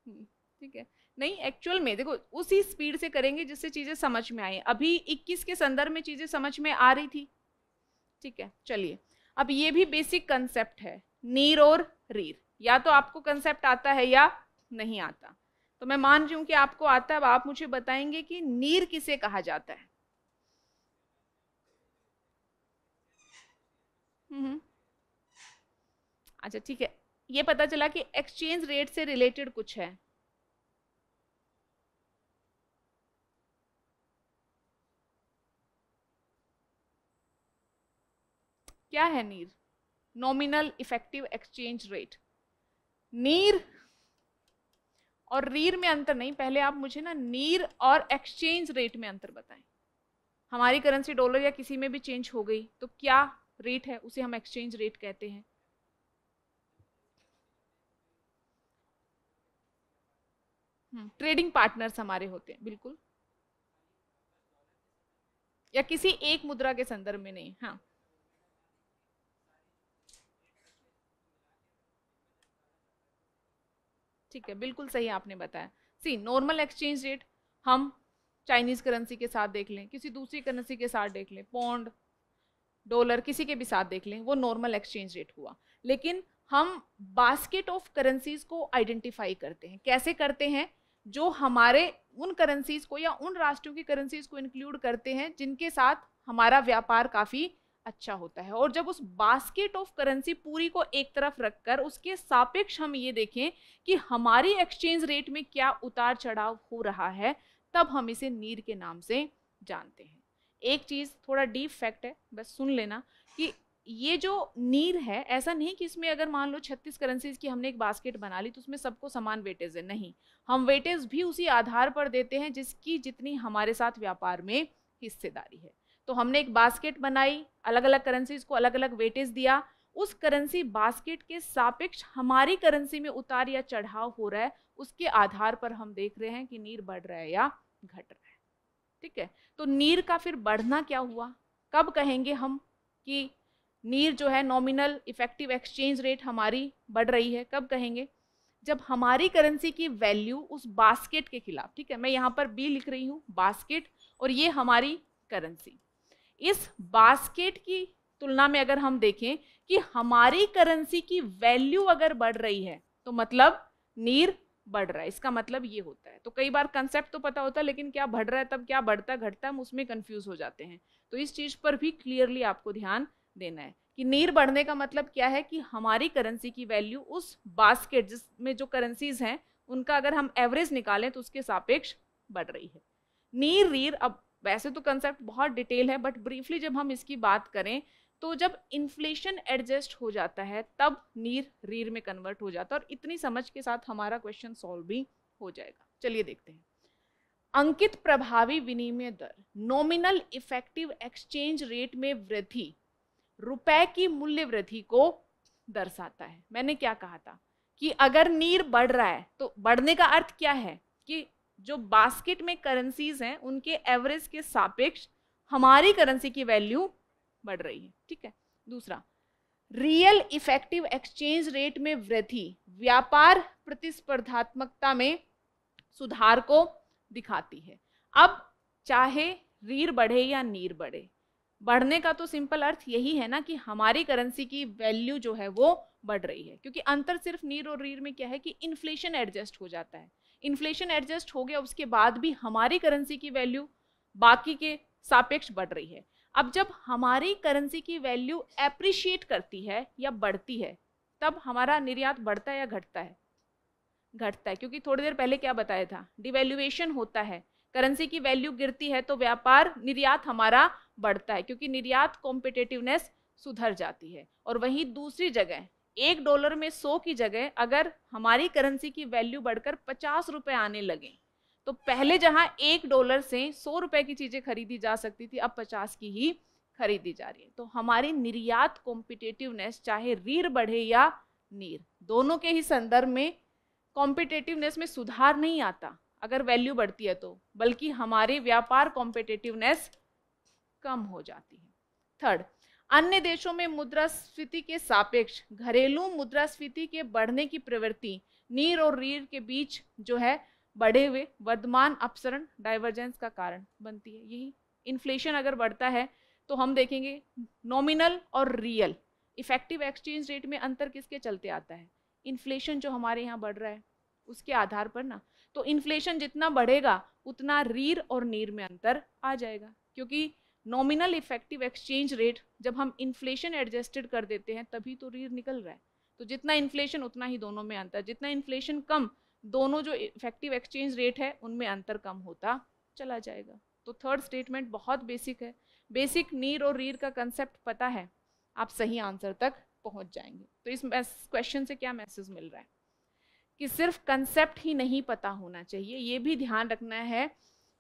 A: हम्म, ठीक है नहीं एक्चुअल में देखो उसी स्पीड से करेंगे जिससे चीज़ें समझ में आए अभी 21 के संदर्भ में चीज़ें समझ में आ रही थी ठीक है चलिए अब ये भी बेसिक कंसेप्ट है नीर और रीर या तो आपको कंसेप्ट आता है या नहीं आता तो मैं मान रही हूं कि आपको आता है अब आप मुझे बताएंगे कि नीर किसे कहा जाता है हम्म। अच्छा ठीक है ये पता चला कि एक्सचेंज रेट से रिलेटेड कुछ है क्या है नीर नॉमिनल इफेक्टिव एक्सचेंज रेट नीर और रीर में अंतर नहीं पहले आप मुझे ना नीर और एक्सचेंज रेट में अंतर बताएं हमारी करेंसी डॉलर या किसी में भी चेंज हो गई तो क्या रेट है उसे हम एक्सचेंज रेट कहते हैं हम्म, ट्रेडिंग पार्टनर्स हमारे होते हैं बिल्कुल या किसी एक मुद्रा के संदर्भ में नहीं हाँ ठीक है बिल्कुल सही आपने बताया सी नॉर्मल एक्सचेंज रेट हम चाइनीज़ करेंसी के साथ देख लें किसी दूसरी करेंसी के साथ देख लें पौंड डॉलर किसी के भी साथ देख लें वो नॉर्मल एक्सचेंज रेट हुआ लेकिन हम बास्केट ऑफ करेंसीज को आइडेंटिफाई करते हैं कैसे करते हैं जो हमारे उन करेंसीज को या उन राष्ट्रों की करेंसीज को इंक्लूड करते हैं जिनके साथ हमारा व्यापार काफ़ी अच्छा होता है और जब उस बास्केट ऑफ करेंसी पूरी को एक तरफ रखकर उसके सापेक्ष हम ये देखें कि हमारी एक्सचेंज रेट में क्या उतार चढ़ाव हो रहा है तब हम इसे नीर के नाम से जानते हैं एक चीज़ थोड़ा डीप फैक्ट है बस सुन लेना कि ये जो नीर है ऐसा नहीं कि इसमें अगर मान लो छत्तीस करेंसीज की हमने एक बास्केट बना ली तो उसमें सबको समान वेटेज है नहीं हम वेटेज भी उसी आधार पर देते हैं जिसकी जितनी हमारे साथ व्यापार में हिस्सेदारी है तो हमने एक बास्केट बनाई अलग अलग करेंसीज को अलग अलग वेटेज दिया उस करेंसी बास्केट के सापेक्ष हमारी करेंसी में उतार या चढ़ाव हो रहा है उसके आधार पर हम देख रहे हैं कि नीर बढ़ रहा है या घट रहा है ठीक है तो नीर का फिर बढ़ना क्या हुआ कब कहेंगे हम कि नीर जो है नॉमिनल इफेक्टिव एक्सचेंज रेट हमारी बढ़ रही है कब कहेंगे जब हमारी करेंसी की वैल्यू उस बास्केट के खिलाफ ठीक है मैं यहाँ पर बी लिख रही हूँ बास्केट और ये हमारी करेंसी इस बास्केट की तुलना में अगर हम देखें कि हमारी करेंसी की वैल्यू अगर बढ़ रही है तो मतलब नीर बढ़ रहा है इसका मतलब ये होता है तो कई बार कंसेप्ट तो पता होता है लेकिन क्या बढ़ रहा है तब क्या बढ़ता घटता हम उसमें कंफ्यूज हो जाते हैं तो इस चीज़ पर भी क्लियरली आपको ध्यान देना है कि नीर बढ़ने का मतलब क्या है कि हमारी करेंसी की वैल्यू उस बास्केट जिसमें जो करेंसीज हैं उनका अगर हम एवरेज निकालें तो उसके सापेक्ष बढ़ रही है नीर रीर अब वैसे तो कंसेप्ट बहुत डिटेल है बट ब्रीफली जब हम इसकी बात करें तो जब इन्फ्लेशन एडजस्ट हो जाता है तब नीर रीर में कन्वर्ट हो जाता है और इतनी समझ के साथ हमारा क्वेश्चन सॉल्व भी हो जाएगा चलिए देखते हैं अंकित प्रभावी विनिमय दर नॉमिनल इफेक्टिव एक्सचेंज रेट में वृद्धि रुपए की मूल्य वृद्धि को दर्शाता है मैंने क्या कहा था कि अगर नीर बढ़ रहा है तो बढ़ने का अर्थ क्या है कि जो बास्केट में करेंसीज हैं उनके एवरेज के सापेक्ष हमारी करेंसी की वैल्यू बढ़ रही है ठीक है दूसरा रियल इफेक्टिव एक्सचेंज रेट में वृद्धि व्यापार प्रतिस्पर्धात्मकता में सुधार को दिखाती है अब चाहे रीर बढ़े या नीर बढ़े बढ़ने का तो सिंपल अर्थ यही है ना कि हमारी करेंसी की वैल्यू जो है वो बढ़ रही है क्योंकि अंतर सिर्फ नीर और रीर में क्या है कि इन्फ्लेशन एडजस्ट हो जाता है इन्फ्लेशन एडजस्ट हो गया उसके बाद भी हमारी करेंसी की वैल्यू बाकी के सापेक्ष बढ़ रही है अब जब हमारी करेंसी की वैल्यू एप्रिशिएट करती है या बढ़ती है तब हमारा निर्यात बढ़ता है या घटता है घटता है क्योंकि थोड़ी देर पहले क्या बताया था डिवेल्युएशन होता है करेंसी की वैल्यू गिरती है तो व्यापार निर्यात हमारा बढ़ता है क्योंकि निर्यात कॉम्पिटेटिवनेस सुधर जाती है और वहीं दूसरी जगह एक डॉलर में सौ की जगह अगर हमारी करेंसी की वैल्यू बढ़कर पचास रुपये आने लगे तो पहले जहां एक डॉलर से सौ रुपए की चीज़ें खरीदी जा सकती थी अब पचास की ही खरीदी जा रही है तो हमारी निर्यात कॉम्पिटेटिवनेस चाहे रीर बढ़े या नीर दोनों के ही संदर्भ में कॉम्पिटेटिवनेस में सुधार नहीं आता अगर वैल्यू बढ़ती है तो बल्कि हमारे व्यापार कॉम्पिटेटिवनेस कम हो जाती है थर्ड अन्य देशों में मुद्रास्फीति के सापेक्ष घरेलू मुद्रास्फीति के बढ़ने की प्रवृत्ति नीर और रीढ़ के बीच जो है बढ़े हुए वर्धमान अपसरण डाइवर्जेंस का कारण बनती है यही इन्फ्लेशन अगर बढ़ता है तो हम देखेंगे नॉमिनल और रियल इफेक्टिव एक्सचेंज रेट में अंतर किसके चलते आता है इन्फ्लेशन जो हमारे यहाँ बढ़ रहा है उसके आधार पर ना तो इन्फ्लेशन जितना बढ़ेगा उतना रीर और नीर में अंतर आ जाएगा क्योंकि नॉमिनल इफेक्टिव एक्सचेंज रेट जब हम इन्फ्लेशन एडजस्टेड कर देते हैं तभी तो रीढ़ निकल रहा है तो जितना इन्फ्लेशन उतना ही दोनों में अंतर जितना इन्फ्लेशन कम दोनों जो इफेक्टिव एक्सचेंज रेट है उनमें अंतर कम होता चला जाएगा तो थर्ड स्टेटमेंट बहुत बेसिक है बेसिक नीर और रीर का कंसेप्ट पता है आप सही आंसर तक पहुंच जाएंगे तो इस क्वेश्चन से क्या मैसेज मिल रहा है कि सिर्फ कंसेप्ट ही नहीं पता होना चाहिए ये भी ध्यान रखना है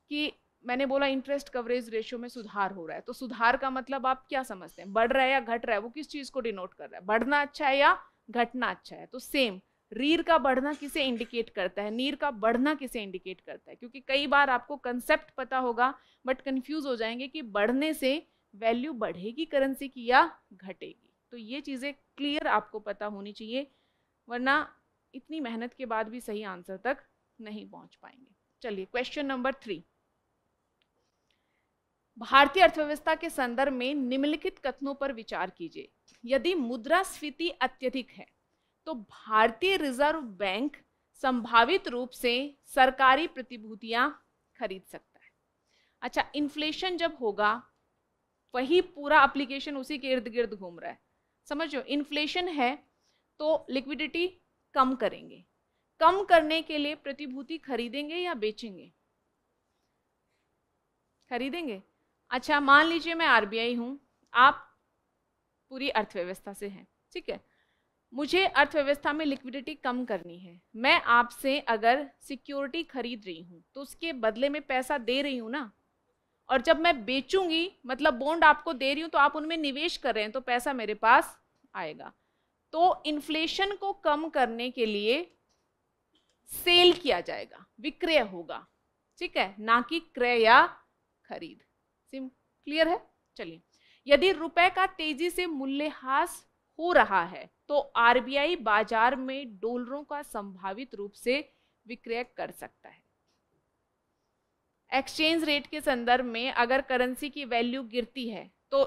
A: कि मैंने बोला इंटरेस्ट कवरेज रेशियो में सुधार हो रहा है तो सुधार का मतलब आप क्या समझते हैं बढ़ रहा है या घट रहा है वो किस चीज़ को डिनोट कर रहा है बढ़ना अच्छा है या घटना अच्छा है तो सेम रीर का बढ़ना किसे इंडिकेट करता है नीर का बढ़ना किसे इंडिकेट करता है क्योंकि कई बार आपको कंसेप्ट पता होगा बट कन्फ्यूज़ हो जाएंगे कि बढ़ने से वैल्यू बढ़ेगी करेंसी की या घटेगी तो ये चीज़ें क्लियर आपको पता होनी चाहिए वरना इतनी मेहनत के बाद भी सही आंसर तक नहीं पहुंच पाएंगे चलिए क्वेश्चन नंबर थ्री भारतीय अर्थव्यवस्था के संदर्भ में निम्नलिखित कथनों पर विचार कीजिए यदि मुद्रा स्फीति अत्यधिक है तो भारतीय रिजर्व बैंक संभावित रूप से सरकारी प्रतिभूतियां खरीद सकता है अच्छा इन्फ्लेशन जब होगा वही पूरा एप्लीकेशन उसी के इर्द गिर्द घूम रहा है समझो इन्फ्लेशन है तो लिक्विडिटी कम करेंगे कम करने के लिए प्रतिभूति खरीदेंगे या बेचेंगे खरीदेंगे अच्छा मान लीजिए मैं आरबीआई हूँ आप पूरी अर्थव्यवस्था से हैं ठीक है मुझे अर्थव्यवस्था में लिक्विडिटी कम करनी है मैं आपसे अगर सिक्योरिटी खरीद रही हूँ तो उसके बदले में पैसा दे रही हूँ ना और जब मैं बेचूंगी मतलब बॉन्ड आपको दे रही हूँ तो आप उनमें निवेश कर रहे हैं तो पैसा मेरे पास आएगा तो इन्फ्लेशन को कम करने के लिए सेल किया जाएगा विक्रय होगा ठीक है ना कि क्रय या खरीद सिम क्लियर है चलिए यदि रुपए का तेजी से मूल्यह्रास हो रहा है तो आरबीआई बाजार में डॉलरों का संभावित रूप से विक्रय कर सकता है एक्सचेंज रेट के संदर्भ में अगर करेंसी की वैल्यू गिरती है तो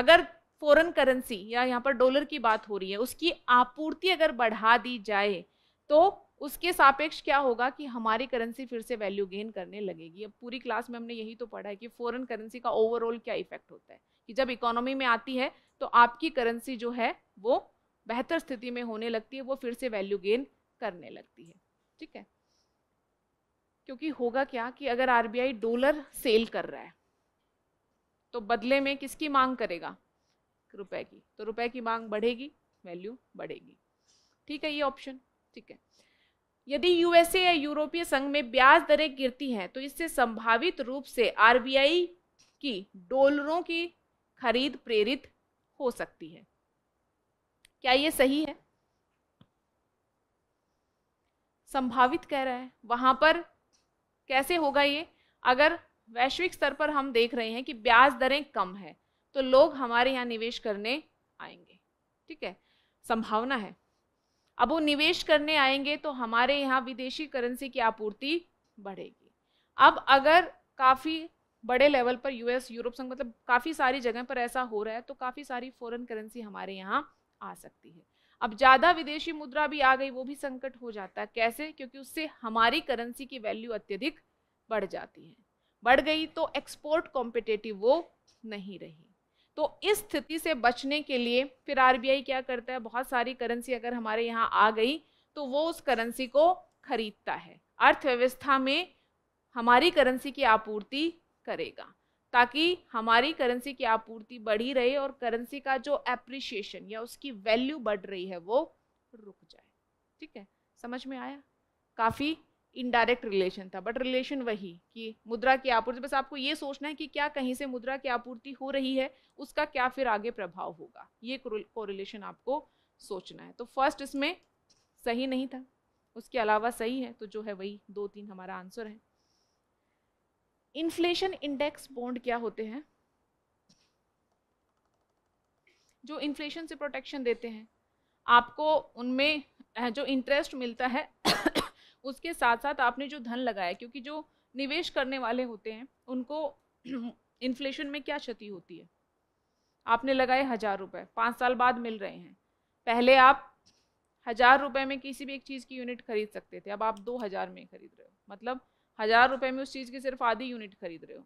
A: अगर फॉरेन करेंसी या यहाँ पर डॉलर की बात हो रही है उसकी आपूर्ति अगर बढ़ा दी जाए तो उसके सापेक्ष क्या होगा कि हमारी करेंसी फिर से वैल्यू गेन करने लगेगी अब पूरी क्लास में हमने यही तो पढ़ा है कि फॉरेन करेंसी का ओवरऑल क्या इफेक्ट होता है कि जब इकोनॉमी में आती है तो आपकी करेंसी जो है वो बेहतर स्थिति में होने लगती है वो फिर से वैल्यू गेन करने लगती है ठीक है क्योंकि होगा क्या कि अगर आर डॉलर सेल कर रहा है तो बदले में किसकी मांग करेगा रुपए की तो रुपए की मांग बढ़ेगी वैल्यू बढ़ेगी ठीक है ये ऑप्शन ठीक है यदि यूएसए या यूरोपीय संघ में ब्याज दरें गिरती हैं तो इससे संभावित रूप से आरबीआई की डॉलरों की खरीद प्रेरित हो सकती है क्या ये सही है संभावित कह रहा है वहां पर कैसे होगा ये अगर वैश्विक स्तर पर हम देख रहे हैं कि ब्याज दरें कम है तो लोग हमारे यहाँ निवेश करने आएंगे ठीक है संभावना है अब वो निवेश करने आएंगे तो हमारे यहाँ विदेशी करेंसी की आपूर्ति बढ़ेगी अब अगर काफ़ी बड़े लेवल पर यूएस यूरोप संघ मतलब काफ़ी सारी जगह पर ऐसा हो रहा है तो काफ़ी सारी फॉरेन करेंसी हमारे यहाँ आ सकती है अब ज़्यादा विदेशी मुद्रा भी आ गई वो भी संकट हो जाता है कैसे क्योंकि उससे हमारी करेंसी की वैल्यू अत्यधिक बढ़ जाती है बढ़ गई तो एक्सपोर्ट कॉम्पिटेटिव वो नहीं रही तो इस स्थिति से बचने के लिए फिर आर क्या करता है बहुत सारी करेंसी अगर हमारे यहाँ आ गई तो वो उस करेंसी को खरीदता है अर्थव्यवस्था में हमारी करेंसी की आपूर्ति करेगा ताकि हमारी करेंसी की आपूर्ति बढ़ी रहे और करेंसी का जो एप्रिशिएशन या उसकी वैल्यू बढ़ रही है वो रुक जाए ठीक है समझ में आया काफ़ी इनडायरेक्ट रिलेशन था बट रिलेशन वही कि मुद्रा की आपूर्ति बस आपको ये सोचना है कि क्या कहीं से मुद्रा की आपूर्ति हो रही है उसका क्या फिर आगे प्रभाव होगा ये कोरिलेशन आपको सोचना है तो फर्स्ट इसमें सही नहीं था उसके अलावा सही है तो जो है वही दो तीन हमारा आंसर है इन्फ्लेशन इंडेक्स बॉन्ड क्या होते हैं जो इन्फ्लेशन से प्रोटेक्शन देते हैं आपको उनमें जो इंटरेस्ट मिलता है उसके साथ साथ आपने जो धन लगाया क्योंकि जो निवेश करने वाले होते हैं उनको इन्फ्लेशन में क्या क्षति होती है आपने लगाए हज़ार रुपये पाँच साल बाद मिल रहे हैं
B: पहले आप
A: हज़ार रुपये में किसी भी एक चीज़ की यूनिट खरीद सकते थे अब आप दो हज़ार में खरीद रहे हो मतलब हज़ार रुपये में उस चीज़ की सिर्फ आधी यूनिट खरीद रहे हो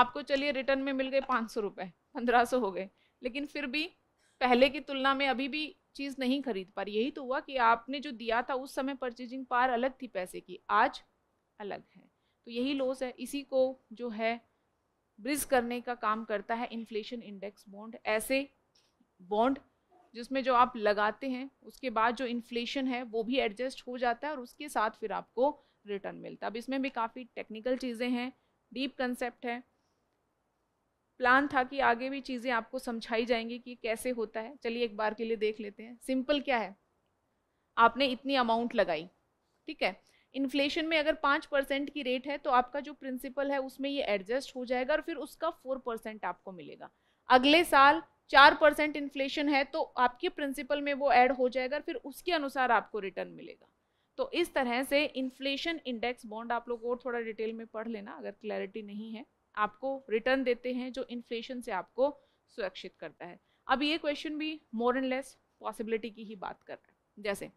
A: आपको चलिए रिटर्न में मिल गए पाँच सौ रुपये पंद्रह सौ हो गए लेकिन फिर भी पहले की तुलना में अभी भी चीज़ नहीं खरीद पा रही यही तो हुआ कि आपने जो दिया था उस समय परचेजिंग पार अलग थी पैसे की आज अलग है तो यही लॉस है इसी को जो है ब्रिज करने का काम करता है इन्फ्लेशन इंडेक्स बॉन्ड ऐसे बॉन्ड जिसमें जो आप लगाते हैं उसके बाद जो इन्फ्लेशन है वो भी एडजस्ट हो जाता है और उसके साथ फिर आपको रिटर्न मिलता है अब इसमें भी काफ़ी टेक्निकल चीज़ें हैं डीप कंसेप्ट है प्लान था कि आगे भी चीज़ें आपको समझाई जाएंगी कि कैसे होता है चलिए एक बार के लिए देख लेते हैं सिंपल क्या है आपने इतनी अमाउंट लगाई ठीक है इन्फ्लेशन में अगर पाँच परसेंट की रेट है तो आपका जो प्रिंसिपल है उसमें ये एडजस्ट हो जाएगा और फिर उसका फोर परसेंट आपको मिलेगा अगले साल चार परसेंट इन्फ्लेशन है तो आपके प्रिंसिपल में वो ऐड हो जाएगा फिर उसके अनुसार आपको रिटर्न मिलेगा तो इस तरह से इन्फ्लेशन इंडेक्स बॉन्ड आप लोग और थोड़ा डिटेल में पढ़ लेना अगर क्लैरिटी नहीं है आपको रिटर्न देते हैं जो इन्फ्लेशन से आपको सुरक्षित करता है अब ये क्वेश्चन भी मोर एंड लेस पॉसिबिलिटी की ही बात कर रहा है जैसे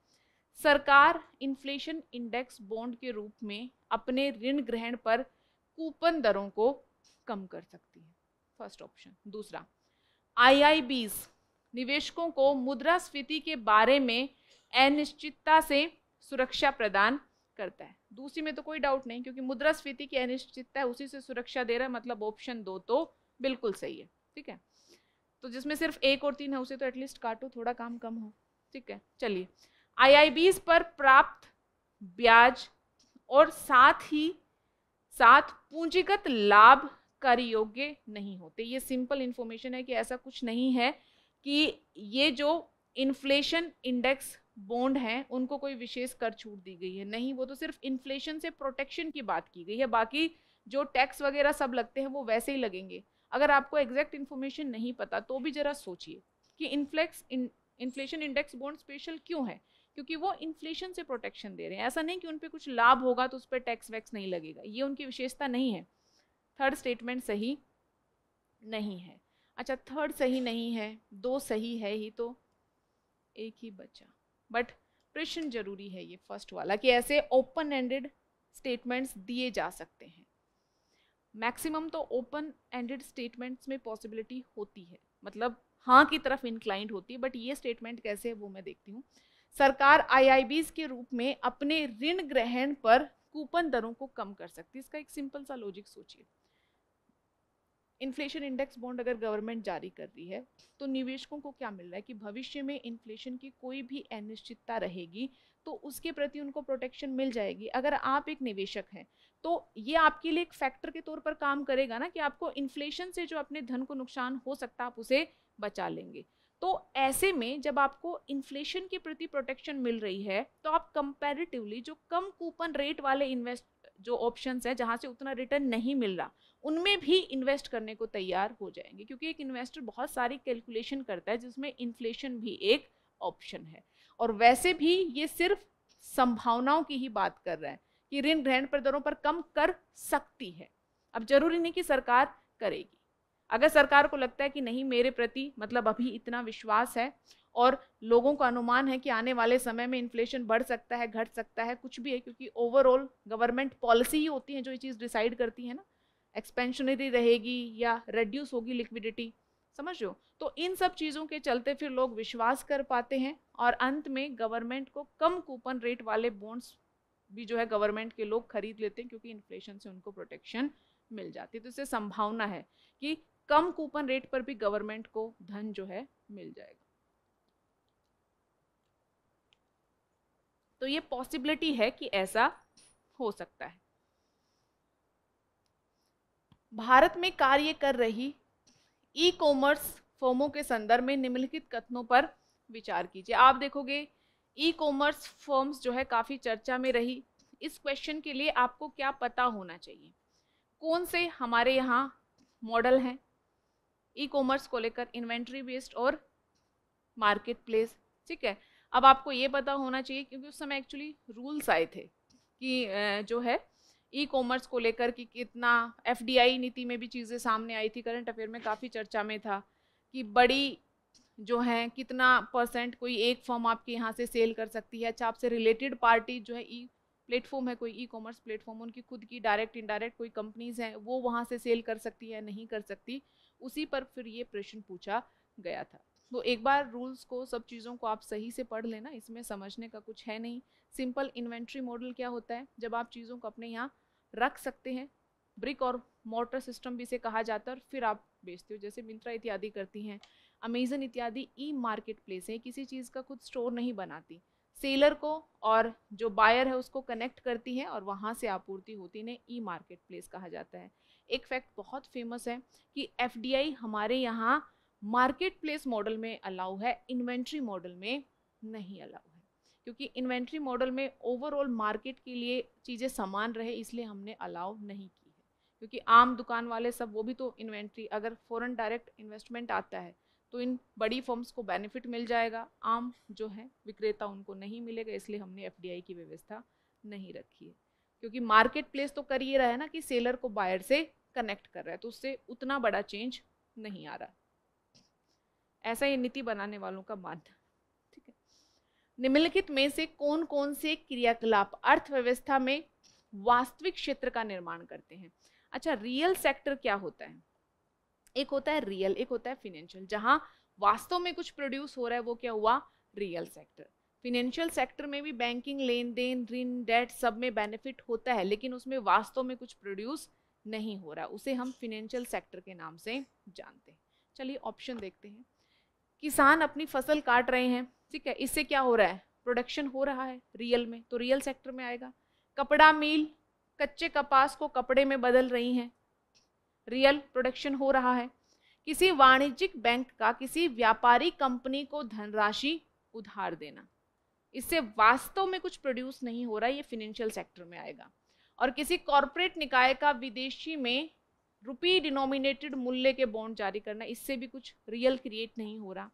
A: सरकार इन्फ्लेशन इंडेक्स बॉन्ड के रूप में अपने ऋण ग्रहण पर कूपन दरों को कम कर सकती है फर्स्ट ऑप्शन दूसरा आई निवेशकों को मुद्रास्फीति के बारे में अनिश्चितता से सुरक्षा प्रदान करता है दूसरी में तो कोई डाउट नहीं क्योंकि मुद्रा स्फीति की अनिश्चितता है उसी से सुरक्षा दे रहा है मतलब ऑप्शन दो तो बिल्कुल सही है ठीक है तो जिसमें सिर्फ एक और तीन है उसे तो एटलीस्ट काटो थोड़ा काम कम हो ठीक है चलिए आई पर प्राप्त ब्याज और साथ ही साथ पूंजीगत लाभ कर योग्य नहीं होते ये सिंपल इन्फॉर्मेशन है कि ऐसा कुछ नहीं है कि ये जो इन्फ्लेशन इंडेक्स बॉन्ड हैं उनको कोई विशेष कर छूट दी गई है नहीं वो तो सिर्फ इन्फ्लेशन से प्रोटेक्शन की बात की गई है बाकी जो टैक्स वगैरह सब लगते हैं वो वैसे ही लगेंगे अगर आपको एग्जैक्ट इन्फॉर्मेशन नहीं पता तो भी ज़रा सोचिए कि inflex inflation index bond special क्यों है क्योंकि वो इन्फ्लेशन से प्रोटेक्शन दे रहे हैं ऐसा नहीं कि उन पर कुछ लाभ होगा तो उस पर टैक्स वैक्स नहीं लगेगा ये उनकी विशेषता नहीं है थर्ड स्टेटमेंट सही नहीं है अच्छा थर्ड सही नहीं है दो सही है ही तो एक ही बचा बट प्रश्न जरूरी है ये फर्स्ट वाला कि ऐसे ओपन एंडेड स्टेटमेंट्स दिए जा सकते हैं मैक्सिमम तो ओपन एंडेड स्टेटमेंट्स में पॉसिबिलिटी होती है मतलब हाँ की तरफ इंक्लाइंड होती है बट ये स्टेटमेंट कैसे है वो मैं देखती हूँ सरकार आई के रूप में अपने ऋण ग्रहण पर कूपन दरों को कम कर सकती है इसका एक सिंपल सा लॉजिक सोचिए इन्फ्लेशन इंडेक्स बॉन्ड अगर गवर्नमेंट जारी कर रही है तो निवेशकों को क्या मिल रहा है कि भविष्य में इन्फ्लेशन की कोई भी अनिश्चितता रहेगी तो उसके प्रति उनको प्रोटेक्शन मिल जाएगी अगर आप एक निवेशक हैं तो ये आपके लिए एक फैक्टर के तौर पर काम करेगा ना कि आपको इन्फ्लेशन से जो अपने धन को नुकसान हो सकता आप उसे बचा लेंगे तो ऐसे में जब आपको इन्फ्लेशन के प्रति प्रोटेक्शन मिल रही है तो आप कंपैरेटिवली जो कम कूपन रेट वाले इन्वेस्ट जो ऑप्शंस हैं जहाँ से उतना रिटर्न नहीं मिल रहा उनमें भी इन्वेस्ट करने को तैयार हो जाएंगे क्योंकि एक इन्वेस्टर बहुत सारी कैलकुलेशन करता है जिसमें इन्फ्लेशन भी एक ऑप्शन है और वैसे भी ये सिर्फ संभावनाओं की ही बात कर रहा है कि ऋण ग्रहण पर दरों पर कम कर सकती है अब जरूरी नहीं कि सरकार करेगी अगर सरकार को लगता है कि नहीं मेरे प्रति मतलब अभी इतना विश्वास है और लोगों का अनुमान है कि आने वाले समय में इन्फ्लेशन बढ़ सकता है घट सकता है कुछ भी है क्योंकि ओवरऑल गवर्नमेंट पॉलिसी ही होती है जो ये चीज़ डिसाइड करती है ना एक्सपेंशनरी रहेगी या रेड्यूस होगी लिक्विडिटी समझ लो तो इन सब चीज़ों के चलते फिर लोग विश्वास कर पाते हैं और अंत में गवर्नमेंट को कम कूपन रेट वाले बॉन्ड्स भी जो है गवर्नमेंट के लोग खरीद लेते हैं क्योंकि इन्फ्लेशन से उनको प्रोटेक्शन मिल जाती है तो इससे संभावना है कि कम कूपन रेट पर भी गवर्नमेंट को धन जो है मिल जाएगा तो ये पॉसिबिलिटी है कि ऐसा हो सकता है भारत में कार्य कर रही ई कॉमर्स फर्मों के संदर्भ में निम्नलिखित कथनों पर विचार कीजिए आप देखोगे ई कॉमर्स फर्म्स जो है काफ़ी चर्चा में रही इस क्वेश्चन के लिए आपको क्या पता होना चाहिए कौन से हमारे यहाँ मॉडल हैं ई कॉमर्स को लेकर इन्वेंट्री बेस्ड और मार्केट प्लेस ठीक है अब आपको ये पता होना चाहिए क्योंकि उस समय एक्चुअली रूल्स आए थे कि जो है ई कॉमर्स को लेकर कि कितना एफ नीति में भी चीज़ें सामने आई थी करंट अफेयर में काफ़ी चर्चा में था कि बड़ी जो है कितना परसेंट कोई एक फॉर्म आपके यहाँ से सेल कर सकती है अच्छा आपसे रिलेटेड पार्टी जो है ई e- प्लेटफॉर्म है कोई ई कॉमर्स प्लेटफॉर्म उनकी खुद की डायरेक्ट इनडायरेक्ट कोई कंपनीज हैं वो वहाँ से सेल कर सकती है नहीं कर सकती उसी पर फिर ये प्रश्न पूछा गया था तो एक बार रूल्स को सब चीज़ों को आप सही से पढ़ लेना इसमें समझने का कुछ है नहीं सिंपल इन्वेंट्री मॉडल क्या होता है जब आप चीज़ों को अपने यहाँ रख सकते हैं ब्रिक और मोटर सिस्टम भी इसे कहा जाता है और फिर आप बेचते हो जैसे मिंत्रा इत्यादि करती हैं अमेजन इत्यादि ई मार्केट प्लेस है किसी चीज़ का खुद स्टोर नहीं बनाती सेलर को और जो बायर है उसको कनेक्ट करती है और वहाँ से आपूर्ति होती है ई मार्केट प्लेस कहा जाता है एक फैक्ट बहुत फेमस है कि एफ हमारे यहाँ मार्केट प्लेस मॉडल में अलाउ है इन्वेंट्री मॉडल में नहीं अलाउ है क्योंकि इन्वेंट्री मॉडल में ओवरऑल मार्केट के लिए चीज़ें समान रहे इसलिए हमने अलाउ नहीं की है क्योंकि आम दुकान वाले सब वो भी तो इन्वेंट्री अगर फॉरेन डायरेक्ट इन्वेस्टमेंट आता है तो इन बड़ी फर्म्स को बेनिफिट मिल जाएगा आम जो है विक्रेता उनको नहीं मिलेगा इसलिए हमने एफ की व्यवस्था नहीं रखी है क्योंकि मार्केट प्लेस तो कर ये रहा है ना कि सेलर को बायर से कनेक्ट कर रहा है तो उससे उतना बड़ा चेंज नहीं आ रहा ऐसा ये नीति बनाने वालों का मानना ठीक है निम्नलिखित में से कौन कौन से क्रियाकलाप अर्थव्यवस्था में वास्तविक क्षेत्र का निर्माण करते हैं अच्छा रियल सेक्टर क्या होता है एक होता है रियल एक होता है फिनेंशियल जहाँ वास्तव में कुछ प्रोड्यूस हो रहा है वो क्या हुआ रियल सेक्टर फिनेंशियल सेक्टर में भी बैंकिंग लेन देन ऋण डेट सब में बेनिफिट होता है लेकिन उसमें वास्तव में कुछ प्रोड्यूस नहीं हो रहा उसे हम फिनेंशियल सेक्टर के नाम से जानते हैं चलिए ऑप्शन देखते हैं किसान अपनी फसल काट रहे हैं ठीक है इससे क्या हो रहा है प्रोडक्शन हो रहा है रियल में तो रियल सेक्टर में आएगा कपड़ा मिल कच्चे कपास को कपड़े में बदल रही हैं रियल प्रोडक्शन हो रहा है किसी वाणिज्यिक बैंक का किसी व्यापारी कंपनी को धनराशि उधार देना इससे वास्तव में कुछ प्रोड्यूस नहीं हो रहा है ये फिनेंशियल सेक्टर में आएगा और किसी कॉरपोरेट निकाय का विदेशी में रुपी डिनोमिनेटेड मूल्य के बॉन्ड जारी करना इससे भी कुछ रियल क्रिएट नहीं हो रहा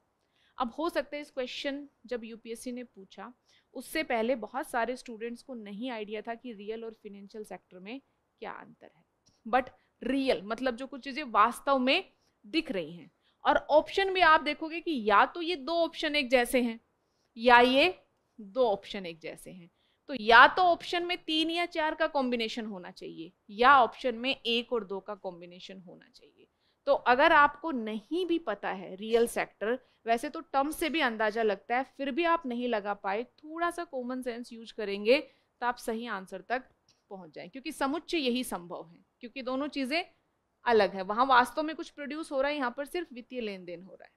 A: अब हो सकता है इस क्वेश्चन जब यूपीएससी ने पूछा उससे पहले बहुत सारे स्टूडेंट्स को नहीं आइडिया था कि रियल और फिनेंशियल सेक्टर में क्या अंतर है बट रियल मतलब जो कुछ चीज़ें वास्तव में दिख रही हैं और ऑप्शन भी आप देखोगे कि या तो ये दो ऑप्शन एक जैसे हैं या ये दो ऑप्शन एक जैसे हैं तो या तो ऑप्शन में तीन या चार का कॉम्बिनेशन होना चाहिए या ऑप्शन में एक और दो का कॉम्बिनेशन होना चाहिए तो अगर आपको नहीं भी पता है रियल सेक्टर वैसे तो टर्म से भी अंदाजा लगता है फिर भी आप नहीं लगा पाए थोड़ा सा कॉमन सेंस यूज करेंगे तो आप सही आंसर तक पहुंच जाए क्योंकि समुच्चय यही संभव है क्योंकि दोनों चीज़ें अलग है वहाँ वास्तव में कुछ प्रोड्यूस हो रहा है यहाँ पर सिर्फ वित्तीय लेन देन हो रहा है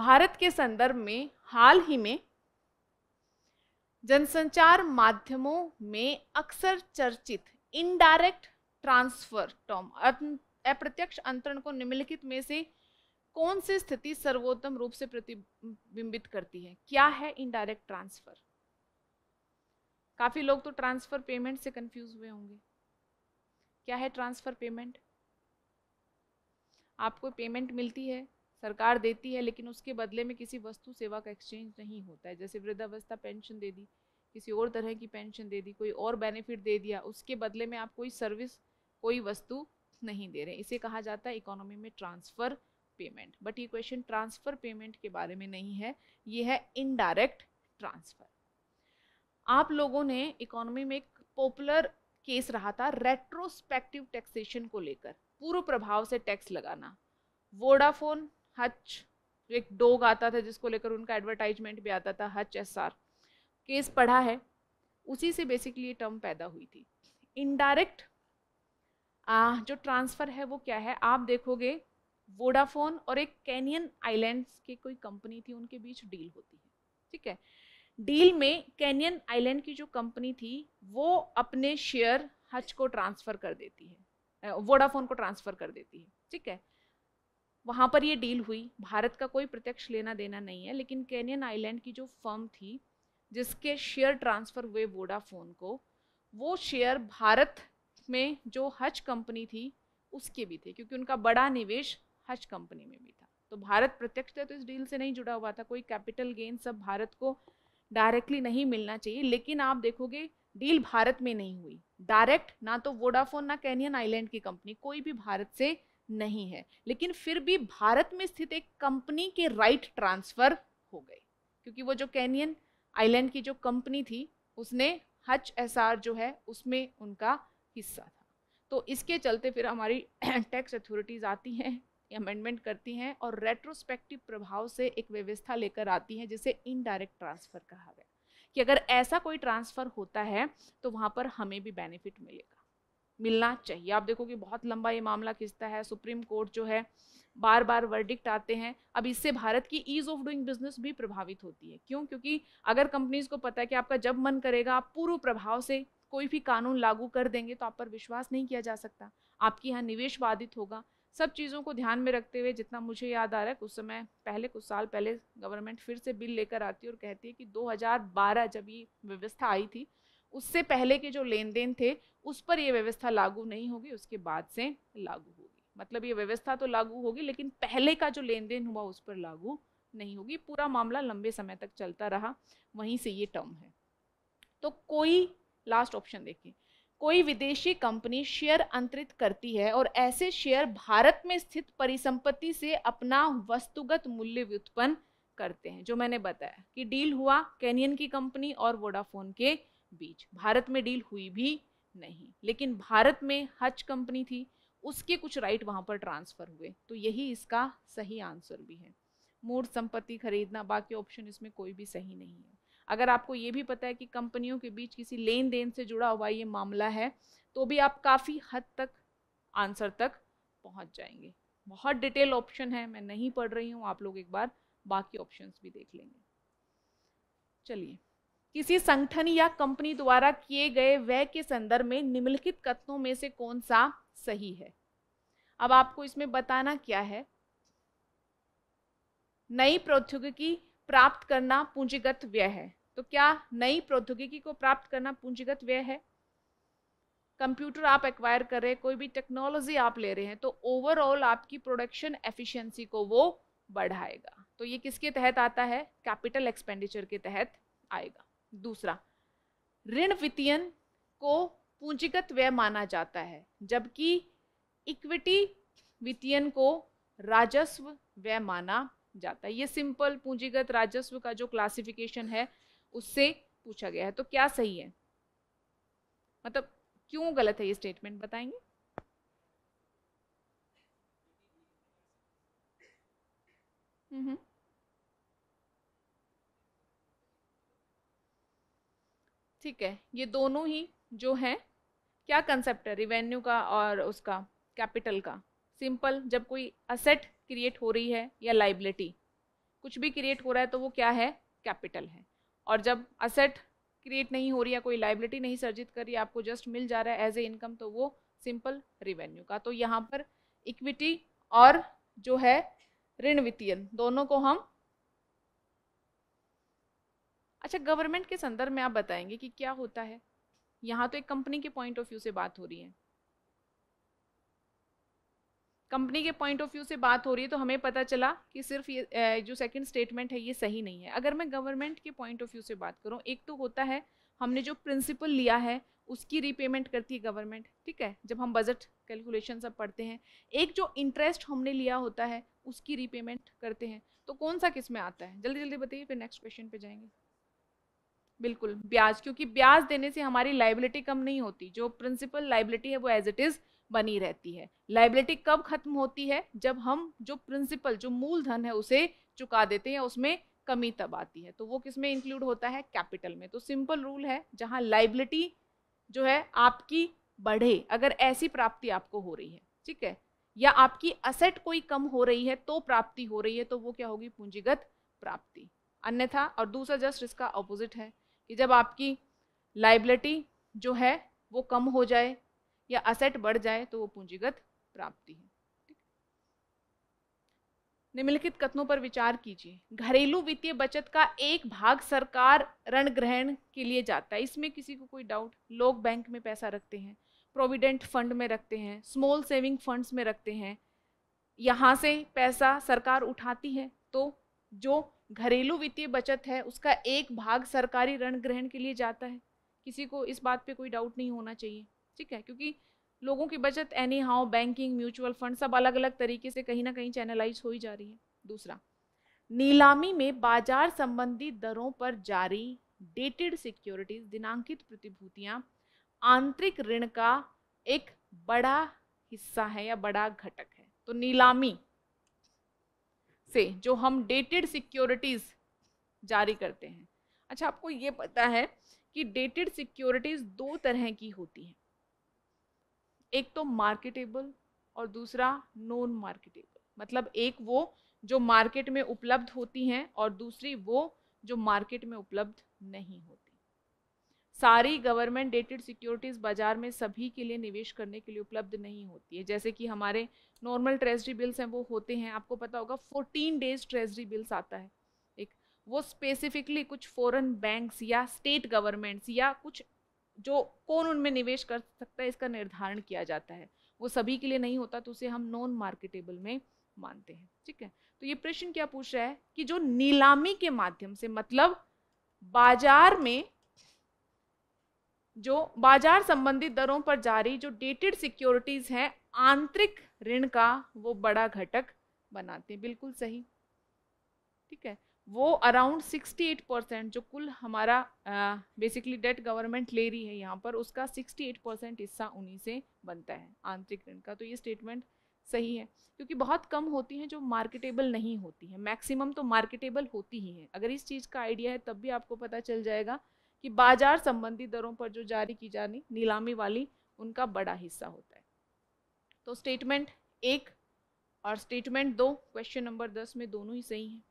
A: भारत के संदर्भ में हाल ही में जनसंचार माध्यमों में अक्सर चर्चित इनडायरेक्ट ट्रांसफर टॉम अप्रत्यक्ष अंतरण को निम्नलिखित में से कौन सी स्थिति सर्वोत्तम रूप से प्रतिबिंबित करती है क्या है इनडायरेक्ट ट्रांसफर काफी लोग तो ट्रांसफर पेमेंट से कंफ्यूज हुए होंगे क्या है ट्रांसफर पेमेंट आपको पेमेंट मिलती है सरकार देती है लेकिन उसके बदले में किसी वस्तु सेवा का एक्सचेंज नहीं होता है जैसे वृद्धावस्था पेंशन दे दी किसी और तरह की पेंशन दे दी कोई और बेनिफिट दे दिया उसके बदले में आप कोई सर्विस कोई वस्तु नहीं दे रहे इसे कहा जाता है इकोनॉमी में ट्रांसफ़र पेमेंट बट ये क्वेश्चन ट्रांसफ़र पेमेंट के बारे में नहीं है ये है इनडायरेक्ट ट्रांसफ़र आप लोगों ने इकोनॉमी में एक पॉपुलर केस रहा था रेट्रोस्पेक्टिव टैक्सेशन को लेकर पूर्व प्रभाव से टैक्स लगाना वोडाफोन हच एक डोग आता था जिसको लेकर उनका एडवर्टाइजमेंट भी आता था हच एस आर केस पढ़ा है उसी से बेसिकली ये टर्म पैदा हुई थी इनडायरेक्ट जो ट्रांसफ़र है वो क्या है आप देखोगे वोडाफोन और एक कैनियन आइलैंड्स की कोई कंपनी थी उनके बीच डील होती है ठीक है डील में कैनियन आइलैंड की जो कंपनी थी वो अपने शेयर हच को ट्रांसफ़र कर देती है वोडाफोन को ट्रांसफ़र कर देती है ठीक है वहाँ पर ये डील हुई भारत का कोई प्रत्यक्ष लेना देना नहीं है लेकिन कैनियन आइलैंड की जो फर्म थी जिसके शेयर ट्रांसफ़र हुए वोडाफोन को वो शेयर भारत में जो हज कंपनी थी उसके भी थे क्योंकि उनका बड़ा निवेश हज कंपनी में भी था तो भारत प्रत्यक्ष तो इस डील से नहीं जुड़ा हुआ था कोई कैपिटल गेन सब भारत को डायरेक्टली नहीं मिलना चाहिए लेकिन आप देखोगे डील भारत में नहीं हुई डायरेक्ट ना तो वोडाफोन ना कैनियन आइलैंड की कंपनी कोई भी भारत से नहीं है लेकिन फिर भी भारत में स्थित एक कंपनी के राइट ट्रांसफ़र हो गए क्योंकि वो जो कैनियन आइलैंड की जो कंपनी थी उसने हच एस जो है उसमें उनका हिस्सा था तो इसके चलते फिर हमारी टैक्स अथॉरिटीज़ आती हैं अमेंडमेंट करती हैं और रेट्रोस्पेक्टिव प्रभाव से एक व्यवस्था लेकर आती हैं जिसे इनडायरेक्ट ट्रांसफ़र कहा गया कि अगर ऐसा कोई ट्रांसफ़र होता है तो वहाँ पर हमें भी बेनिफिट मिलेगा मिलना चाहिए आप देखो कि बहुत लंबा ये मामला खिंचता है सुप्रीम कोर्ट जो है बार बार वर्डिक्ट आते हैं अब इससे भारत की ईज ऑफ डूइंग बिजनेस भी प्रभावित होती है क्यों क्योंकि अगर कंपनीज को पता है कि आपका जब मन करेगा आप पूर्व प्रभाव से कोई भी कानून लागू कर देंगे तो आप पर विश्वास नहीं किया जा सकता आपके यहाँ निवेश बाधित होगा सब चीज़ों को ध्यान में रखते हुए जितना मुझे याद आ रहा है कुछ समय पहले कुछ साल पहले गवर्नमेंट फिर से बिल लेकर आती है और कहती है कि 2012 जब ये व्यवस्था आई थी उससे पहले के जो लेन देन थे उस पर यह व्यवस्था लागू नहीं होगी उसके बाद से लागू होगी मतलब ये व्यवस्था तो लागू होगी लेकिन पहले का जो लेन देन हुआ उस पर लागू नहीं होगी पूरा मामला लंबे समय तक चलता रहा वहीं से ये टर्म है तो कोई लास्ट ऑप्शन देखिए कोई विदेशी कंपनी शेयर अंतरित करती है और ऐसे शेयर भारत में स्थित परिसंपत्ति से अपना वस्तुगत मूल्य व्युत्पन्न करते हैं जो मैंने बताया कि डील हुआ कैनियन की कंपनी और वोडाफोन के बीच भारत में डील हुई भी नहीं लेकिन भारत में हज कंपनी थी उसके कुछ राइट वहाँ पर ट्रांसफ़र हुए तो यही इसका सही आंसर भी है मूर्त संपत्ति खरीदना बाकी ऑप्शन इसमें कोई भी सही नहीं है अगर आपको ये भी पता है कि कंपनियों के बीच किसी लेन देन से जुड़ा हुआ ये मामला है तो भी आप काफ़ी हद तक आंसर तक पहुँच जाएंगे बहुत डिटेल ऑप्शन है मैं नहीं पढ़ रही हूँ आप लोग एक बार बाकी ऑप्शंस भी देख लेंगे चलिए किसी संगठन या कंपनी द्वारा किए गए व्यय के संदर्भ में निम्नलिखित कथनों में से कौन सा सही है अब आपको इसमें बताना क्या है नई प्रौद्योगिकी प्राप्त करना पूंजीगत व्यय है तो क्या नई प्रौद्योगिकी को प्राप्त करना पूंजीगत व्यय है कंप्यूटर आप एक्वायर कर रहे हैं कोई भी टेक्नोलॉजी आप ले रहे हैं तो ओवरऑल आपकी प्रोडक्शन एफिशिएंसी को वो बढ़ाएगा तो ये किसके तहत आता है कैपिटल एक्सपेंडिचर के तहत आएगा दूसरा ऋण वित्तीयन को पूंजीगत व्यय माना जाता है जबकि इक्विटी वित्तीयन को राजस्व व्यय माना जाता है ये सिंपल पूंजीगत राजस्व का जो क्लासिफिकेशन है उससे पूछा गया है तो क्या सही है मतलब क्यों गलत है ये स्टेटमेंट बताएंगे हम्म, हम्म। ठीक है ये दोनों ही जो हैं क्या कंसेप्ट है रिवेन्यू का और उसका कैपिटल का सिंपल जब कोई असेट क्रिएट हो रही है या लाइबिलिटी कुछ भी क्रिएट हो रहा है तो वो क्या है कैपिटल है और जब असेट क्रिएट नहीं हो रही या कोई लाइबिलिटी नहीं सर्जित कर रही आपको जस्ट मिल जा रहा है एज ए इनकम तो वो सिंपल रिवेन्यू का तो यहाँ पर इक्विटी और जो है ऋण वित्तीय दोनों को हम अच्छा गवर्नमेंट के संदर्भ में आप बताएंगे कि क्या होता है यहाँ तो एक कंपनी के पॉइंट ऑफ व्यू से बात हो रही है कंपनी के पॉइंट ऑफ व्यू से बात हो रही है तो हमें पता चला कि सिर्फ ये जो सेकंड स्टेटमेंट है ये सही नहीं है अगर मैं गवर्नमेंट के पॉइंट ऑफ व्यू से बात करूँ एक तो होता है हमने जो प्रिंसिपल लिया है उसकी रीपेमेंट करती है गवर्नमेंट ठीक है जब हम बजट कैलकुलेशन सब पढ़ते हैं एक जो इंटरेस्ट हमने लिया होता है उसकी रीपेमेंट करते हैं तो कौन सा किस में आता है जल्दी जल्दी बताइए फिर नेक्स्ट क्वेश्चन पे जाएंगे बिल्कुल ब्याज क्योंकि ब्याज देने से हमारी लाइबिलिटी कम नहीं होती जो प्रिंसिपल लाइबिलिटी है वो एज इट इज़ बनी रहती है लाइबिलिटी कब खत्म होती है जब हम जो प्रिंसिपल जो मूलधन है उसे चुका देते हैं उसमें कमी तब आती है तो वो किस में इंक्लूड होता है कैपिटल में तो सिंपल रूल है जहाँ लाइबिलिटी जो है आपकी बढ़े अगर ऐसी प्राप्ति आपको हो रही है ठीक है या आपकी असेट कोई कम हो रही है तो प्राप्ति हो रही है तो वो क्या होगी पूंजीगत प्राप्ति अन्यथा और दूसरा जस्ट इसका ऑपोजिट है कि जब आपकी लाइबिलिटी जो है वो कम हो जाए या असेट बढ़ जाए तो वो पूंजीगत प्राप्ति है निम्नलिखित कथनों पर विचार कीजिए घरेलू वित्तीय बचत का एक भाग सरकार ऋण ग्रहण के लिए जाता है इसमें किसी को कोई डाउट लोग बैंक में पैसा रखते हैं प्रोविडेंट फंड में रखते हैं स्मॉल सेविंग फंड्स में रखते हैं यहाँ से पैसा सरकार उठाती है तो जो घरेलू वित्तीय बचत है उसका एक भाग सरकारी ऋण ग्रहण के लिए जाता है किसी को इस बात पे कोई डाउट नहीं होना चाहिए ठीक है क्योंकि लोगों की बचत anyhow banking mutual fund सब अलग अलग तरीके से कहीं ना कहीं चैनलाइज हो ही जा रही है दूसरा नीलामी में बाजार संबंधी दरों पर जारी डेटेड सिक्योरिटीज दिनांकित प्रतिभूतियां आंतरिक ऋण का एक बड़ा हिस्सा है या बड़ा घटक है तो नीलामी से जो हम डेटेड सिक्योरिटीज़ जारी करते हैं अच्छा आपको ये पता है कि डेटेड सिक्योरिटीज़ दो तरह की होती हैं एक तो मार्केटेबल और दूसरा नॉन मार्केटेबल मतलब एक वो जो मार्केट में उपलब्ध होती हैं और दूसरी वो जो मार्केट में उपलब्ध नहीं होती सारी गवर्नमेंट डेटेड सिक्योरिटीज़ बाज़ार में सभी के लिए निवेश करने के लिए उपलब्ध नहीं होती है जैसे कि हमारे नॉर्मल ट्रेजरी बिल्स हैं वो होते हैं आपको पता होगा फोर्टीन डेज ट्रेजरी बिल्स आता है एक वो स्पेसिफिकली कुछ फॉरेन बैंक्स या स्टेट गवर्नमेंट्स या कुछ जो कौन उनमें निवेश कर सकता है इसका निर्धारण किया जाता है वो सभी के लिए नहीं होता तो उसे हम नॉन मार्केटेबल में मानते हैं ठीक है तो ये प्रश्न क्या पूछ रहा है कि जो नीलामी के माध्यम से मतलब बाजार में जो बाजार संबंधी दरों पर जारी जो डेटेड सिक्योरिटीज हैं आंतरिक ऋण का वो बड़ा घटक बनाते हैं बिल्कुल सही ठीक है वो अराउंड 68 परसेंट जो कुल हमारा बेसिकली डेट गवर्नमेंट ले रही है यहाँ पर उसका 68 परसेंट हिस्सा उन्हीं से बनता है आंतरिक ऋण का तो ये स्टेटमेंट सही है क्योंकि बहुत कम होती हैं जो मार्केटेबल नहीं होती हैं मैक्सिमम तो मार्केटेबल होती ही हैं अगर इस चीज़ का आइडिया है तब भी आपको पता चल जाएगा कि बाजार संबंधी दरों पर जो जारी की जानी नीलामी वाली उनका बड़ा हिस्सा होता है तो स्टेटमेंट एक और स्टेटमेंट दो क्वेश्चन नंबर दस में दोनों ही सही हैं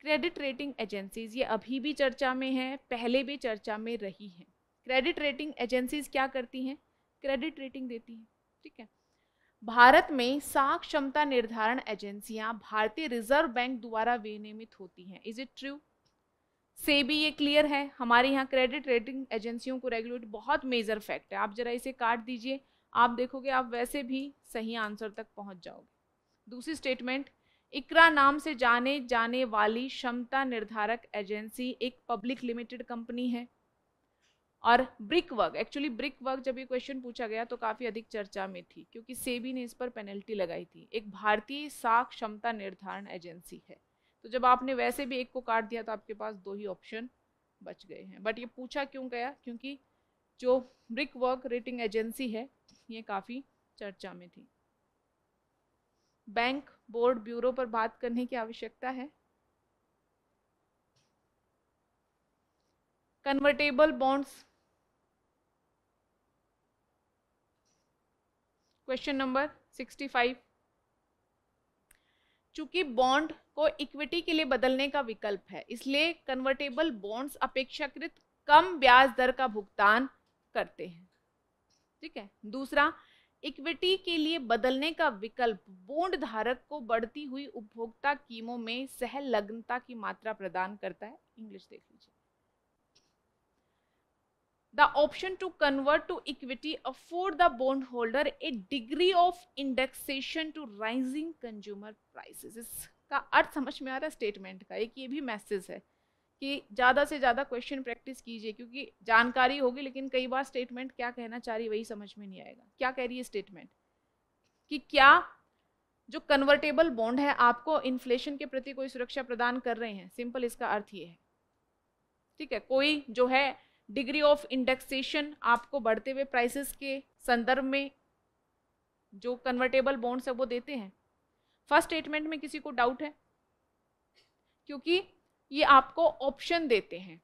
A: क्रेडिट रेटिंग एजेंसीज ये अभी भी चर्चा में है पहले भी चर्चा में रही हैं क्रेडिट रेटिंग एजेंसीज क्या करती हैं क्रेडिट रेटिंग देती हैं ठीक है भारत में साख क्षमता निर्धारण एजेंसियां भारतीय रिजर्व बैंक द्वारा विनियमित होती हैं इज इट ट्रू से भी ये क्लियर है हमारे यहाँ क्रेडिट रेटिंग एजेंसियों को रेगुलेट बहुत मेजर फैक्ट है आप जरा इसे काट दीजिए आप देखोगे आप वैसे भी सही आंसर तक पहुँच जाओगे दूसरी स्टेटमेंट इकरा नाम से जाने जाने वाली क्षमता निर्धारक एजेंसी एक पब्लिक लिमिटेड कंपनी है और Brickwork actually Brickwork जब ये क्वेश्चन पूछा गया तो काफ़ी अधिक चर्चा में थी क्योंकि सेबी ने इस पर पेनल्टी लगाई थी एक भारतीय साख क्षमता निर्धारण एजेंसी है तो जब आपने वैसे भी एक को काट दिया तो आपके पास दो ही ऑप्शन बच गए हैं बट ये पूछा क्यों गया क्योंकि जो ब्रिक वर्क रेटिंग एजेंसी है ये काफ़ी चर्चा में थी बैंक बोर्ड ब्यूरो पर बात करने की आवश्यकता है convertible bonds question number sixty five चूंकि बॉन्ड को इक्विटी के लिए बदलने का विकल्प है इसलिए कन्वर्टेबल बॉन्ड्स अपेक्षाकृत कम ब्याज दर का भुगतान करते हैं ठीक है दूसरा इक्विटी के लिए बदलने का विकल्प बोन्ड धारक को बढ़ती हुई उपभोक्ता कीमों में सहलग्नता की मात्रा प्रदान करता है इंग्लिश देख लीजिए the option to convert to equity afford the bond holder a degree of indexation to rising consumer prices का अर्थ समझ में आ रहा है स्टेटमेंट का एक ये भी मैसेज है कि ज़्यादा से ज़्यादा क्वेश्चन प्रैक्टिस कीजिए क्योंकि जानकारी होगी लेकिन कई बार स्टेटमेंट क्या कहना चाह रही वही समझ में नहीं आएगा क्या कह रही है स्टेटमेंट कि क्या जो कन्वर्टेबल बॉन्ड है आपको इन्फ्लेशन के प्रति कोई सुरक्षा प्रदान कर रहे हैं सिंपल इसका अर्थ ये है ठीक है कोई जो है डिग्री ऑफ इंडेक्सेशन आपको बढ़ते हुए प्राइसेस के संदर्भ में जो कन्वर्टेबल बॉन्ड्स है वो देते हैं फर्स्ट स्टेटमेंट में किसी को डाउट है क्योंकि ये आपको ऑप्शन देते हैं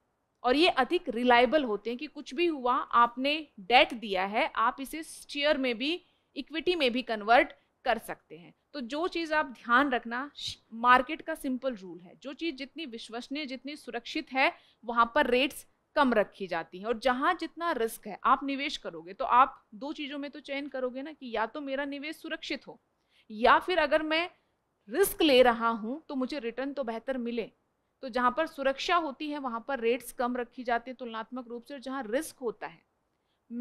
A: और ये अधिक रिलायबल होते हैं कि कुछ भी हुआ आपने डेट दिया है आप इसे शेयर में भी इक्विटी में भी कन्वर्ट कर सकते हैं तो जो चीज़ आप ध्यान रखना मार्केट का सिंपल रूल है जो चीज़ जितनी विश्वसनीय जितनी सुरक्षित है वहाँ पर रेट्स कम रखी जाती हैं और जहाँ जितना रिस्क है आप निवेश करोगे तो आप दो चीज़ों में तो चयन करोगे ना कि या तो मेरा निवेश सुरक्षित हो या फिर अगर मैं रिस्क ले रहा हूँ तो मुझे रिटर्न तो बेहतर मिले तो जहाँ पर सुरक्षा होती है वहाँ पर रेट्स कम रखी जाती है तुलनात्मक रूप से जहाँ रिस्क होता है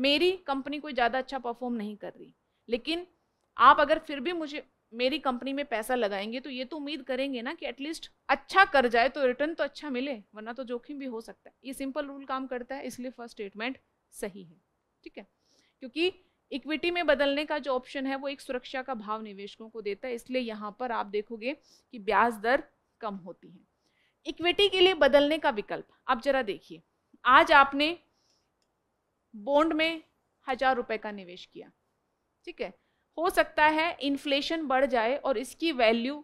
A: मेरी कंपनी कोई ज़्यादा अच्छा परफॉर्म नहीं कर रही लेकिन आप अगर फिर भी मुझे मेरी कंपनी में पैसा लगाएंगे तो ये तो उम्मीद करेंगे ना कि एटलीस्ट अच्छा कर जाए तो रिटर्न तो अच्छा मिले वरना तो जोखिम भी हो सकता है ये सिंपल रूल काम करता है इसलिए फर्स्ट स्टेटमेंट सही है ठीक है क्योंकि इक्विटी में बदलने का जो ऑप्शन है वो एक सुरक्षा का भाव निवेशकों को देता है इसलिए यहाँ पर आप देखोगे कि ब्याज दर कम होती है इक्विटी के लिए बदलने का विकल्प आप जरा देखिए आज आपने बॉन्ड में हजार रुपए का निवेश किया ठीक है हो सकता है इन्फ्लेशन बढ़ जाए और इसकी वैल्यू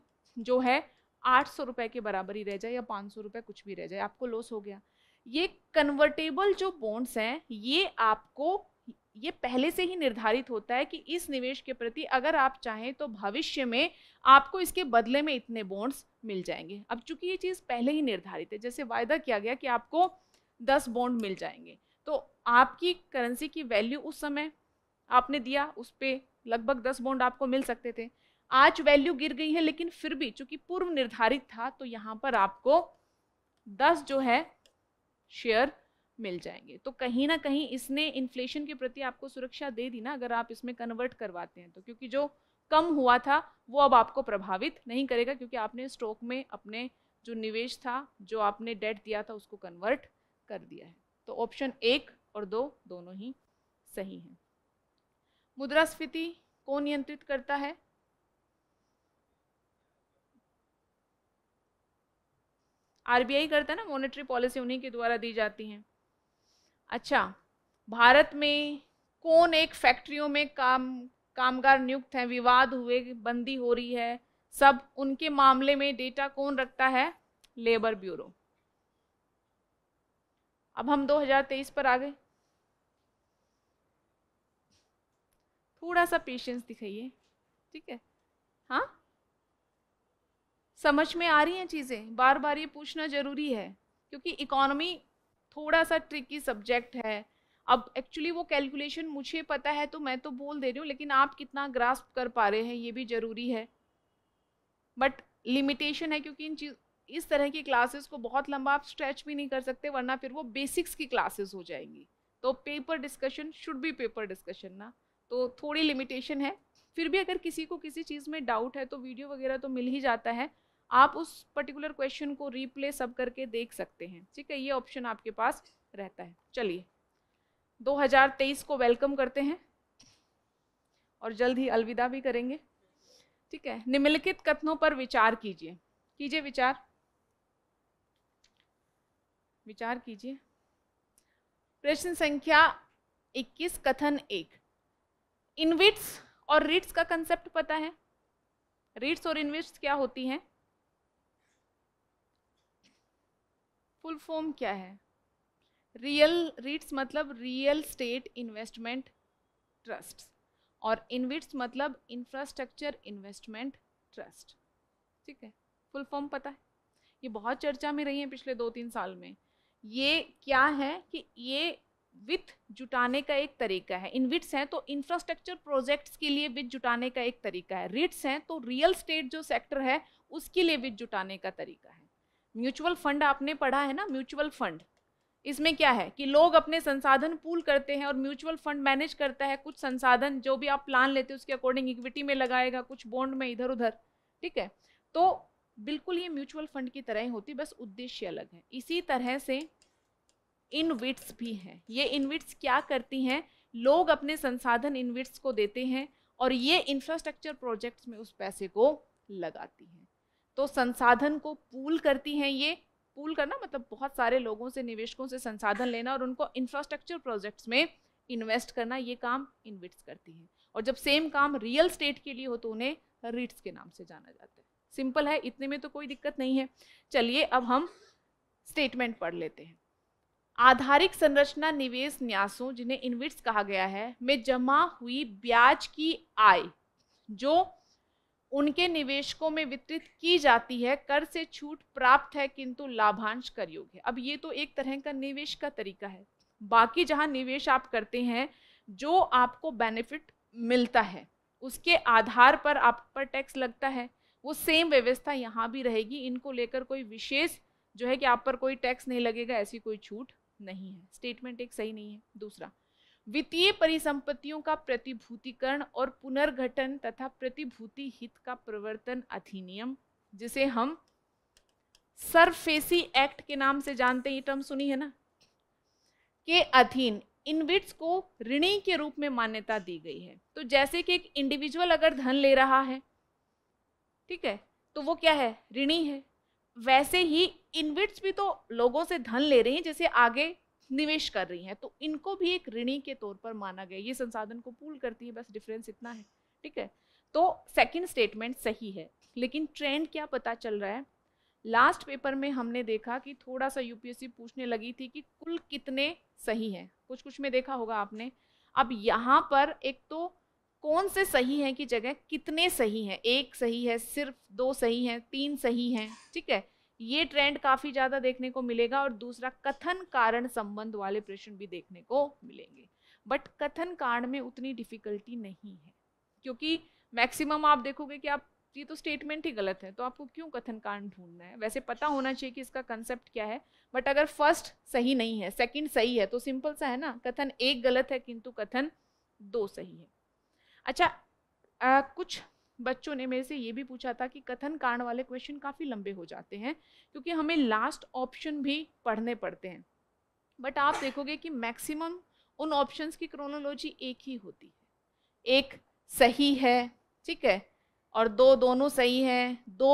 A: जो है आठ सौ रुपए के बराबर ही रह जाए या पाँच सौ रुपये कुछ भी रह जाए आपको लॉस हो गया ये कन्वर्टेबल जो बॉन्ड्स हैं ये आपको ये पहले से ही निर्धारित होता है कि इस निवेश के प्रति अगर आप चाहें तो भविष्य में आपको इसके बदले में इतने बॉन्ड्स मिल जाएंगे अब चूंकि ये चीज़ पहले ही निर्धारित है जैसे वायदा किया गया कि आपको दस बॉन्ड मिल जाएंगे तो आपकी करेंसी की वैल्यू उस समय आपने दिया उस पर लगभग दस बॉन्ड आपको मिल सकते थे आज वैल्यू गिर गई है लेकिन फिर भी चूंकि पूर्व निर्धारित था तो यहाँ पर आपको दस जो है शेयर मिल जाएंगे तो कहीं ना कहीं इसने इन्फ्लेशन के प्रति आपको सुरक्षा दे दी ना अगर आप इसमें कन्वर्ट करवाते हैं तो क्योंकि जो कम हुआ था वो अब आपको प्रभावित नहीं करेगा क्योंकि आपने स्टॉक में अपने जो निवेश था जो आपने डेट दिया था उसको कन्वर्ट कर दिया है तो ऑप्शन एक और दो दोनों ही सही हैं मुद्रास्फीति कौन नियंत्रित करता है आरबीआई करता है ना मॉनेटरी पॉलिसी उन्हीं के द्वारा दी जाती है अच्छा भारत में कौन एक फैक्ट्रियों में काम कामगार नियुक्त हैं विवाद हुए बंदी हो रही है सब उनके मामले में डेटा कौन रखता है लेबर ब्यूरो अब हम 2023 पर आ गए थोड़ा सा पेशेंस दिखाइए ठीक है हाँ समझ में आ रही हैं चीज़ें बार बार ये पूछना ज़रूरी है क्योंकि इकोनॉमी थोड़ा सा ट्रिकी सब्जेक्ट है अब एक्चुअली वो कैलकुलेशन मुझे पता है तो मैं तो बोल दे रही हूँ लेकिन आप कितना ग्रास्प कर पा रहे हैं ये भी ज़रूरी है बट लिमिटेशन है क्योंकि इन चीज़ इस तरह की क्लासेस को बहुत लंबा आप स्ट्रेच भी नहीं कर सकते वरना फिर वो बेसिक्स की क्लासेस हो जाएंगी तो paper discussion should be paper discussion ना तो थोड़ी लिमिटेशन है फिर भी अगर किसी को किसी चीज़ में डाउट है तो वीडियो वगैरह तो मिल ही जाता है आप उस पर्टिकुलर क्वेश्चन को रीप्ले सब करके देख सकते हैं ठीक है ये ऑप्शन आपके पास रहता है चलिए 2023 को वेलकम करते हैं और जल्द ही अलविदा भी करेंगे ठीक है निम्नलिखित कथनों पर विचार कीजिए कीजिए विचार विचार कीजिए प्रश्न संख्या 21 कथन एक इनविट्स और रिट्स का कंसेप्ट पता है रिट्स और इनविट्स क्या होती हैं फुल फॉर्म क्या है रियल रीट्स मतलब रियल स्टेट इन्वेस्टमेंट ट्रस्ट और इनविट्स मतलब इंफ्रास्ट्रक्चर इन्वेस्टमेंट ट्रस्ट ठीक है फुल फॉर्म पता है ये बहुत चर्चा में रही है पिछले दो तीन साल में ये क्या है कि ये वित्त जुटाने का एक तरीका है इनविट्स हैं तो इंफ्रास्ट्रक्चर प्रोजेक्ट्स के लिए वित्त जुटाने का एक तरीका है रिट्स हैं तो रियल स्टेट जो सेक्टर है उसके लिए वित्त जुटाने का तरीका है म्यूचुअल फंड आपने पढ़ा है ना म्यूचुअल फंड इसमें क्या है कि लोग अपने संसाधन पूल करते हैं और म्यूचुअल फंड मैनेज करता है कुछ संसाधन जो भी आप प्लान लेते हैं उसके अकॉर्डिंग इक्विटी में लगाएगा कुछ बॉन्ड में इधर उधर ठीक है तो बिल्कुल ये म्यूचुअल फंड की तरह ही होती बस उद्देश्य अलग है इसी तरह से इनविट्स भी हैं ये इनविट्स क्या करती हैं लोग अपने संसाधन इनविट्स को देते हैं और ये इंफ्रास्ट्रक्चर प्रोजेक्ट्स में उस पैसे को लगाती हैं तो संसाधन को पूल करती हैं ये पूल करना मतलब बहुत सारे लोगों से निवेशकों से संसाधन लेना और उनको इंफ्रास्ट्रक्चर प्रोजेक्ट्स में इन्वेस्ट करना ये काम इन्विट्स करती हैं और जब सेम काम रियल स्टेट के लिए हो तो उन्हें रिट्स के नाम से जाना जाता है सिंपल है इतने में तो कोई दिक्कत नहीं है चलिए अब हम स्टेटमेंट पढ़ लेते हैं आधारिक संरचना निवेश न्यासों जिन्हें इन्विट्स कहा गया है में जमा हुई ब्याज की आय जो उनके निवेशकों में वितरित की जाती है कर से छूट प्राप्त है किंतु लाभांश कर योग्य है अब ये तो एक तरह का निवेश का तरीका है बाकी जहाँ निवेश आप करते हैं जो आपको बेनिफिट मिलता है उसके आधार पर आप पर टैक्स लगता है वो सेम व्यवस्था यहाँ भी रहेगी इनको लेकर कोई विशेष जो है कि आप पर कोई टैक्स नहीं लगेगा ऐसी कोई छूट नहीं है स्टेटमेंट एक सही नहीं है दूसरा वित्तीय परिसंपत्तियों का प्रतिभूतिकरण और पुनर्गठन तथा प्रतिभूति हित का प्रवर्तन अधिनियम जिसे हम सरफेसी एक्ट के नाम से जानते हैं ये टर्म सुनी है ना के अधीन इनविट्स को ऋणी के रूप में मान्यता दी गई है तो जैसे कि एक इंडिविजुअल अगर धन ले रहा है ठीक है तो वो क्या है ऋणी है वैसे ही इनविट्स भी तो लोगों से धन ले रहे हैं जैसे आगे निवेश कर रही हैं तो इनको भी एक ऋणी के तौर पर माना गया ये संसाधन को पूल करती है बस डिफरेंस इतना है ठीक है तो सेकंड स्टेटमेंट सही है लेकिन ट्रेंड क्या पता चल रहा है लास्ट पेपर में हमने देखा कि थोड़ा सा यूपीएससी पूछने लगी थी कि कुल कितने सही हैं कुछ कुछ में देखा होगा आपने अब यहाँ पर एक तो कौन से सही हैं की जगह कितने सही हैं एक सही है सिर्फ दो सही हैं तीन सही हैं ठीक है ये ट्रेंड काफ़ी ज़्यादा देखने को मिलेगा और दूसरा कथन कारण संबंध वाले प्रश्न भी देखने को मिलेंगे बट कथन कारण में उतनी डिफ़िकल्टी नहीं है क्योंकि मैक्सिमम आप देखोगे कि आप ये तो स्टेटमेंट ही गलत है तो आपको क्यों कथन कारण ढूंढना है वैसे पता होना चाहिए कि इसका कंसेप्ट क्या है बट अगर फर्स्ट सही नहीं है सेकंड सही है तो सिंपल सा है ना कथन एक गलत है किंतु कथन दो सही है अच्छा आ, कुछ बच्चों ने मेरे से ये भी पूछा था कि कथन कांड वाले क्वेश्चन काफ़ी लंबे हो जाते हैं क्योंकि हमें लास्ट ऑप्शन भी पढ़ने पड़ते हैं बट आप देखोगे कि मैक्सिमम उन ऑप्शंस की क्रोनोलॉजी एक ही होती है एक सही है ठीक है और दो दोनों सही हैं दो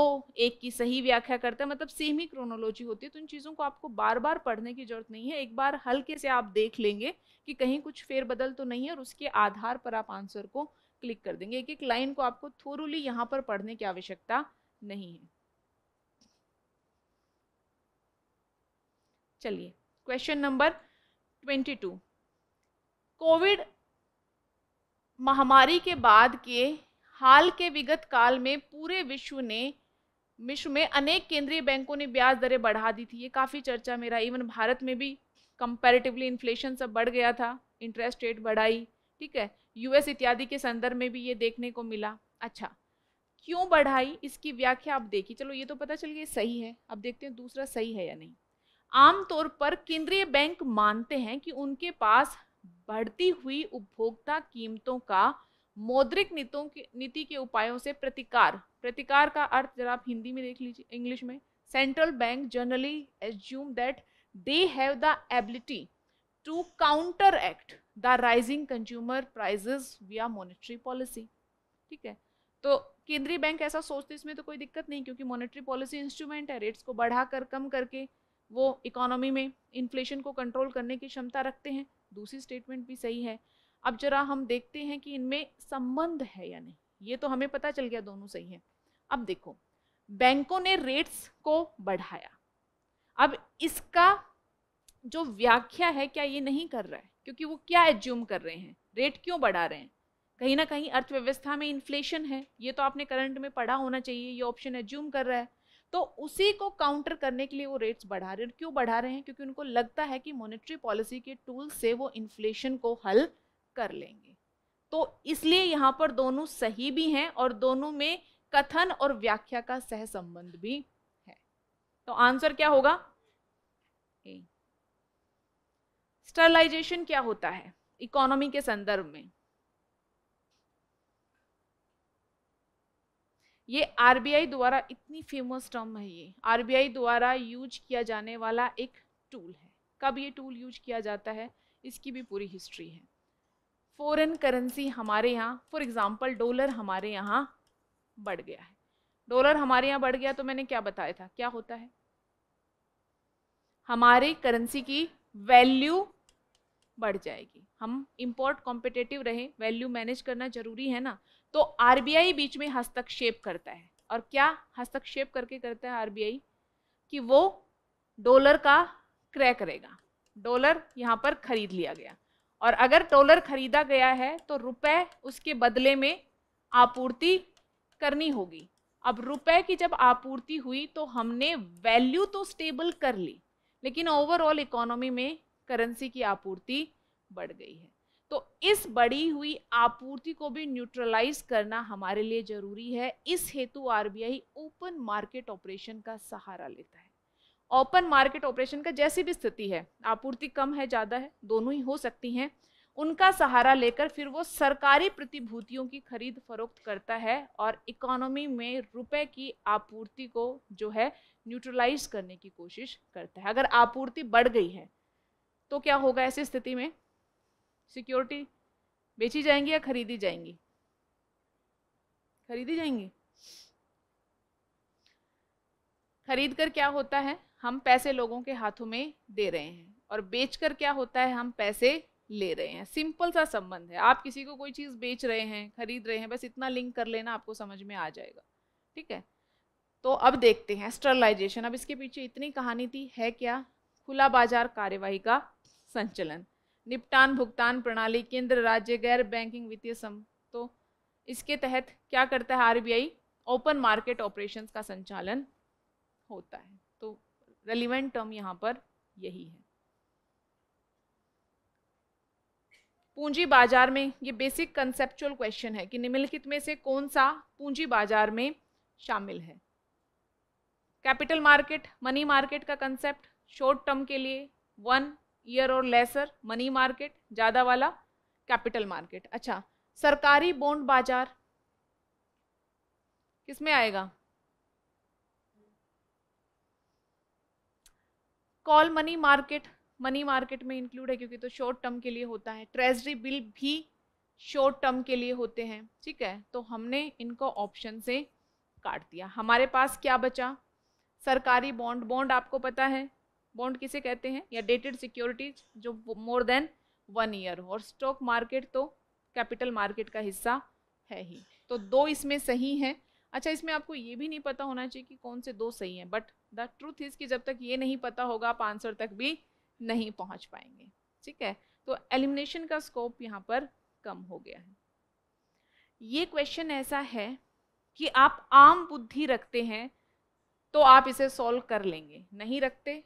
A: एक की सही व्याख्या करते हैं मतलब सेम ही क्रोनोलॉजी होती है तो इन चीज़ों को आपको बार बार पढ़ने की जरूरत नहीं है एक बार हल्के से आप देख लेंगे कि कहीं कुछ फेरबदल तो नहीं है और उसके आधार पर आप आंसर को क्लिक कर देंगे एक एक लाइन को आपको थोरूली यहाँ पर पढ़ने की आवश्यकता नहीं है चलिए question number twenty two Covid महामारी के बाद के हाल के विगत काल में पूरे विश्व ने विश्व में अनेक केंद्रीय बैंकों ने ब्याज दरें बढ़ा दी थी ये काफ़ी चर्चा में रहा इवन भारत में भी कंपैरेटिवली इन्फ्लेशन सब बढ़ गया था इंटरेस्ट रेट बढ़ाई ठीक है यूएस इत्यादि के संदर्भ में भी ये देखने को मिला अच्छा क्यों बढ़ाई इसकी व्याख्या आप देखिए चलो ये तो पता चल गया सही है अब देखते हैं दूसरा सही है या नहीं आमतौर पर केंद्रीय बैंक मानते हैं कि उनके पास बढ़ती हुई उपभोक्ता कीमतों का मौद्रिक नीतों के नीति के उपायों से प्रतिकार प्रतिकार का अर्थ जरा आप हिंदी में देख लीजिए इंग्लिश में central bank generally assume that they have the ability to counteract the rising consumer prices via monetary policy ठीक है तो केंद्रीय बैंक ऐसा सोचते इसमें तो कोई दिक्कत नहीं क्योंकि मॉनेटरी पॉलिसी इंस्ट्रूमेंट है रेट्स को बढ़ाकर कम करके वो इकोनॉमी में इन्फ्लेशन को कंट्रोल करने की क्षमता रखते हैं दूसरी स्टेटमेंट भी सही है अब जरा हम देखते हैं कि इनमें संबंध है या नहीं ये तो हमें पता चल गया दोनों सही है अब देखो बैंकों ने रेट्स को बढ़ाया अब इसका जो व्याख्या है क्या ये नहीं कर रहा है क्योंकि वो क्या एज्यूम कर रहे हैं रेट क्यों बढ़ा रहे हैं कहीं ना कहीं अर्थव्यवस्था में इन्फ्लेशन है ये तो आपने करंट में पढ़ा होना चाहिए ये ऑप्शन एज्यूम कर रहा है तो उसी को काउंटर करने के लिए वो रेट्स बढ़ा रहे हैं क्यों बढ़ा रहे हैं क्योंकि उनको लगता है कि मॉनेटरी पॉलिसी के टूल से वो इन्फ्लेशन को हल कर लेंगे तो इसलिए यहाँ पर दोनों सही भी हैं और दोनों में कथन और व्याख्या का सहसंबंध भी है तो आंसर क्या होगा ए स्टरलाइजेशन क्या होता है इकोनॉमी के संदर्भ में ये आरबीआई द्वारा इतनी फेमस टर्म है ये आरबीआई द्वारा यूज किया जाने वाला एक टूल है कब ये टूल यूज किया जाता है इसकी भी पूरी हिस्ट्री है फॉरेन करेंसी हमारे यहाँ फॉर एग्जांपल डॉलर हमारे यहाँ बढ़ गया है डॉलर हमारे यहाँ बढ़ गया तो मैंने क्या बताया था क्या होता है हमारे करेंसी की वैल्यू बढ़ जाएगी हम इम्पोर्ट कॉम्पिटेटिव रहें वैल्यू मैनेज करना जरूरी है ना तो आर बीच में हस्तक्षेप करता है और क्या हस्तक्षेप करके करता है आर कि वो डॉलर का क्रय करेगा डॉलर यहाँ पर खरीद लिया गया और अगर डॉलर खरीदा गया है तो रुपए उसके बदले में आपूर्ति करनी होगी अब रुपए की जब आपूर्ति हुई तो हमने वैल्यू तो स्टेबल कर ली लेकिन ओवरऑल इकोनॉमी में करेंसी की आपूर्ति बढ़ गई है तो इस बढ़ी हुई आपूर्ति को भी न्यूट्रलाइज करना हमारे लिए जरूरी है इस हेतु आरबीआई ओपन मार्केट ऑपरेशन का सहारा लेता है ओपन मार्केट ऑपरेशन का जैसी भी स्थिति है आपूर्ति कम है ज़्यादा है दोनों ही हो सकती हैं उनका सहारा लेकर फिर वो सरकारी प्रतिभूतियों की खरीद फरोख्त करता है और इकोनॉमी में रुपए की आपूर्ति को जो है न्यूट्रलाइज करने की कोशिश करता है अगर आपूर्ति बढ़ गई है तो क्या होगा ऐसी स्थिति में सिक्योरिटी बेची जाएंगी या खरीदी जाएंगी खरीदी जाएंगी खरीद कर क्या होता है हम पैसे लोगों के हाथों में दे रहे हैं और बेच कर क्या होता है हम पैसे ले रहे हैं सिंपल सा संबंध है आप किसी को कोई चीज़ बेच रहे हैं खरीद रहे हैं बस इतना लिंक कर लेना आपको समझ में आ जाएगा ठीक है तो अब देखते हैं स्टरलाइजेशन अब इसके पीछे इतनी कहानी थी है क्या खुला बाजार कार्यवाही का संचलन निपटान भुगतान प्रणाली केंद्र राज्य गैर बैंकिंग वित्तीय सम तो इसके तहत क्या करता है आरबीआई ओपन मार्केट ऑपरेशंस का संचालन होता है तो रेलिवेंट टर्म यहाँ पर यही है पूंजी बाजार में ये बेसिक कंसेप्चुअल क्वेश्चन है कि निम्नलिखित में से कौन सा पूंजी बाजार में शामिल है कैपिटल मार्केट मनी मार्केट का कंसेप्ट शॉर्ट टर्म के लिए वन ईयर और लेसर मनी मार्केट ज़्यादा वाला कैपिटल मार्केट अच्छा सरकारी बॉन्ड बाजार किसमें आएगा call money market money market में इंक्लूड है क्योंकि तो शॉर्ट टर्म के लिए होता है ट्रेजरी बिल भी शॉर्ट टर्म के लिए होते हैं ठीक है तो हमने इनको ऑप्शन से काट दिया हमारे पास क्या बचा सरकारी बॉन्ड बॉन्ड आपको पता है बॉन्ड किसे कहते हैं या डेटेड सिक्योरिटीज जो मोर देन वन ईयर हो और स्टॉक मार्केट तो कैपिटल मार्केट का हिस्सा है ही तो दो इसमें सही हैं अच्छा इसमें आपको ये भी नहीं पता होना चाहिए कि कौन से दो सही हैं बट द ट्रूथ इज़ कि जब तक ये नहीं पता होगा आप आंसर तक भी नहीं पहुंच पाएंगे ठीक है तो एलिमिनेशन का स्कोप यहाँ पर कम हो गया है ये क्वेश्चन ऐसा है कि आप आम बुद्धि रखते हैं तो आप इसे सॉल्व कर लेंगे नहीं रखते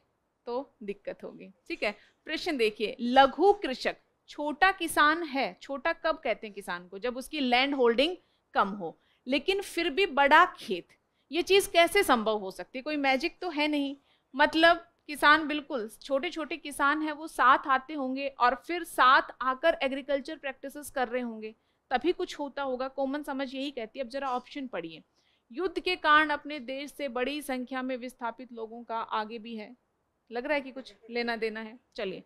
A: तो दिक्कत होगी ठीक है प्रश्न देखिए लघु कृषक छोटा किसान है छोटा कब कहते हैं किसान को जब उसकी लैंड होल्डिंग कम हो लेकिन फिर भी बड़ा खेत ये चीज़ कैसे संभव हो सकती है कोई मैजिक तो है नहीं मतलब किसान बिल्कुल छोटे छोटे किसान हैं वो साथ आते होंगे और फिर साथ आकर एग्रीकल्चर प्रैक्टिसेस कर रहे होंगे तभी कुछ होता होगा कॉमन समझ यही कहती है अब जरा ऑप्शन पढ़िए युद्ध के कारण अपने देश से बड़ी संख्या में विस्थापित लोगों का आगे भी है लग रहा है कि कुछ लेना देना है चलिए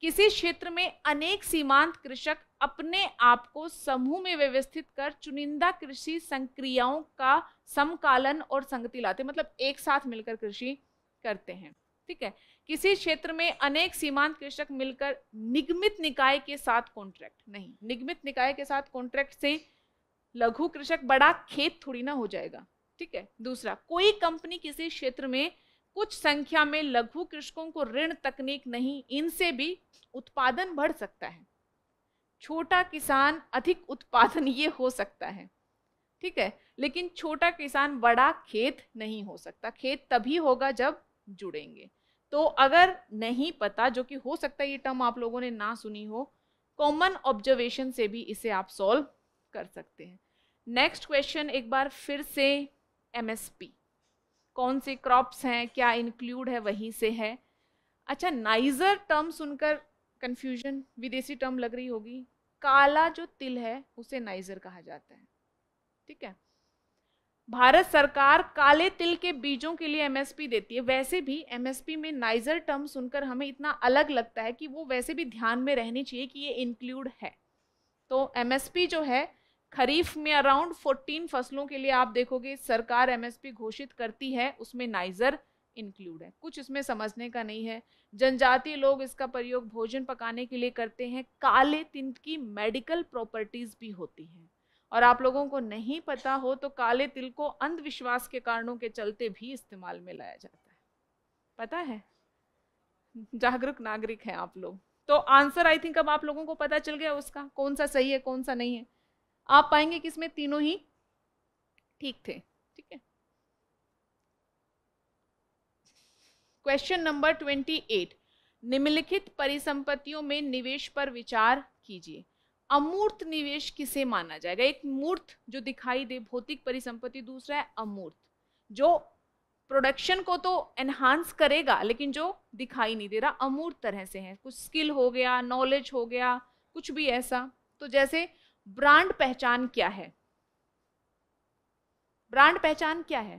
A: किसी क्षेत्र में अनेक सीमांत कृषक अपने आप को समूह में व्यवस्थित कर चुनिंदा कृषि संक्रियाओं का समकालन और संगति लाते मतलब एक साथ मिलकर कृषि करते हैं ठीक है किसी क्षेत्र में अनेक सीमांत कृषक मिलकर निगमित निकाय के साथ कॉन्ट्रैक्ट नहीं निगमित निकाय के साथ कॉन्ट्रैक्ट से लघु कृषक बड़ा खेत थोड़ी ना हो जाएगा ठीक है दूसरा कोई कंपनी किसी क्षेत्र में कुछ संख्या में लघु कृषकों को ऋण तकनीक नहीं इनसे भी उत्पादन बढ़ सकता है छोटा किसान अधिक उत्पादन ये हो सकता है ठीक है लेकिन छोटा किसान बड़ा खेत नहीं हो सकता खेत तभी होगा जब जुड़ेंगे तो अगर नहीं पता जो कि हो सकता है ये टर्म आप लोगों ने ना सुनी हो कॉमन ऑब्जर्वेशन से भी इसे आप सॉल्व कर सकते हैं नेक्स्ट क्वेश्चन एक बार फिर से एमएसपी कौन से क्रॉप्स हैं क्या इंक्लूड है वहीं से है अच्छा नाइजर टर्म सुनकर कन्फ्यूजन विदेशी टर्म लग रही होगी काला जो तिल है उसे नाइजर कहा जाता है ठीक है भारत सरकार काले तिल के बीजों के लिए एमएसपी देती है वैसे भी एमएसपी में नाइजर टर्म सुनकर हमें इतना अलग लगता है कि वो वैसे भी ध्यान में रहनी चाहिए कि ये इंक्लूड है तो एमएसपी जो है खरीफ में अराउंड 14 फसलों के लिए आप देखोगे सरकार एमएसपी घोषित करती है उसमें नाइजर इंक्लूड है कुछ इसमें समझने का नहीं है जनजातीय लोग इसका प्रयोग भोजन पकाने के लिए करते हैं काले तिल की मेडिकल प्रॉपर्टीज भी होती हैं और आप लोगों को नहीं पता हो तो काले तिल को अंधविश्वास के कारणों के चलते भी इस्तेमाल में लाया जाता है पता है जागरूक नागरिक हैं आप लोग तो आंसर आई थिंक अब आप लोगों को पता चल गया उसका कौन सा सही है कौन सा नहीं है आप पाएंगे कि इसमें तीनों ही ठीक थे ठीक है क्वेश्चन नंबर ट्वेंटी एट निम्नलिखित परिसंपत्तियों में निवेश पर विचार कीजिए अमूर्त निवेश किसे माना जाएगा एक मूर्त जो दिखाई दे भौतिक परिसंपत्ति दूसरा है अमूर्त जो प्रोडक्शन को तो एनहांस करेगा लेकिन जो दिखाई नहीं दे रहा अमूर्त तरह से है कुछ स्किल हो गया नॉलेज हो गया कुछ भी ऐसा तो जैसे ब्रांड पहचान क्या है ब्रांड पहचान क्या है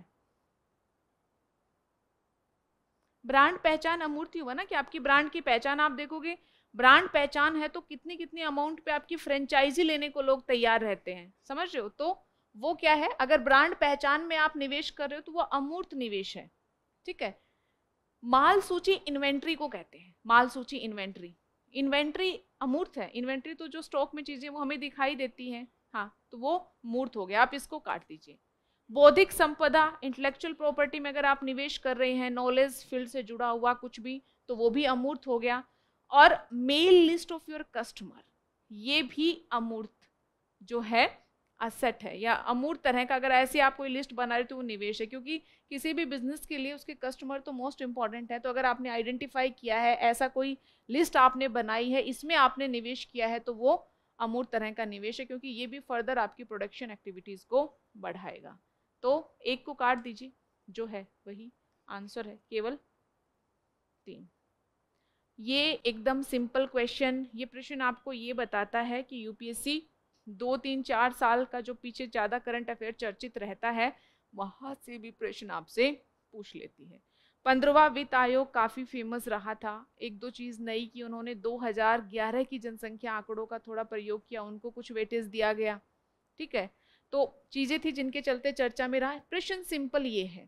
A: ब्रांड पहचान अमूर्ति हुआ ना कि आपकी ब्रांड की पहचान आप देखोगे ब्रांड पहचान है तो कितनी कितनी अमाउंट पे आपकी फ्रेंचाइजी लेने को लोग तैयार रहते हैं समझ रहे हो तो वो क्या है अगर ब्रांड पहचान में आप निवेश कर रहे हो तो वो अमूर्त निवेश है ठीक है माल सूची इन्वेंट्री को कहते हैं माल सूची इन्वेंट्री इन्वेंट्री अमूर्त है इन्वेंट्री तो जो स्टॉक में चीज़ें वो हमें दिखाई देती हैं हाँ तो वो मूर्त हो गया आप इसको काट दीजिए बौद्धिक संपदा इंटेलेक्चुअल प्रॉपर्टी में अगर आप निवेश कर रहे हैं नॉलेज फील्ड से जुड़ा हुआ कुछ भी तो वो भी अमूर्त हो गया और mail list of your customer ये भी अमूर्त जो है असेट है या अमूर्त तरह का अगर ऐसी आप कोई लिस्ट बना रहे तो वो निवेश है क्योंकि किसी भी बिजनेस के लिए उसके कस्टमर तो मोस्ट इंपॉर्टेंट है तो अगर आपने आइडेंटिफाई किया है ऐसा कोई लिस्ट आपने बनाई है इसमें आपने निवेश किया है तो वो अमूर्त तरह का निवेश है क्योंकि ये भी फर्दर आपकी प्रोडक्शन एक्टिविटीज़ को बढ़ाएगा तो एक को काट दीजिए जो है वही आंसर है केवल तीन ये एकदम सिंपल क्वेश्चन ये प्रश्न आपको ये बताता है कि यूपीएससी दो तीन चार साल का जो पीछे ज़्यादा करंट अफेयर चर्चित रहता है वहाँ से भी प्रश्न आपसे पूछ लेती है पंद्रवा वित्त आयोग काफ़ी फेमस रहा था एक दो चीज़ नई की उन्होंने 2011 की जनसंख्या आंकड़ों का थोड़ा प्रयोग किया उनको कुछ वेटेज दिया गया ठीक है तो चीज़ें थी जिनके चलते चर्चा में रहा प्रश्न सिंपल ये है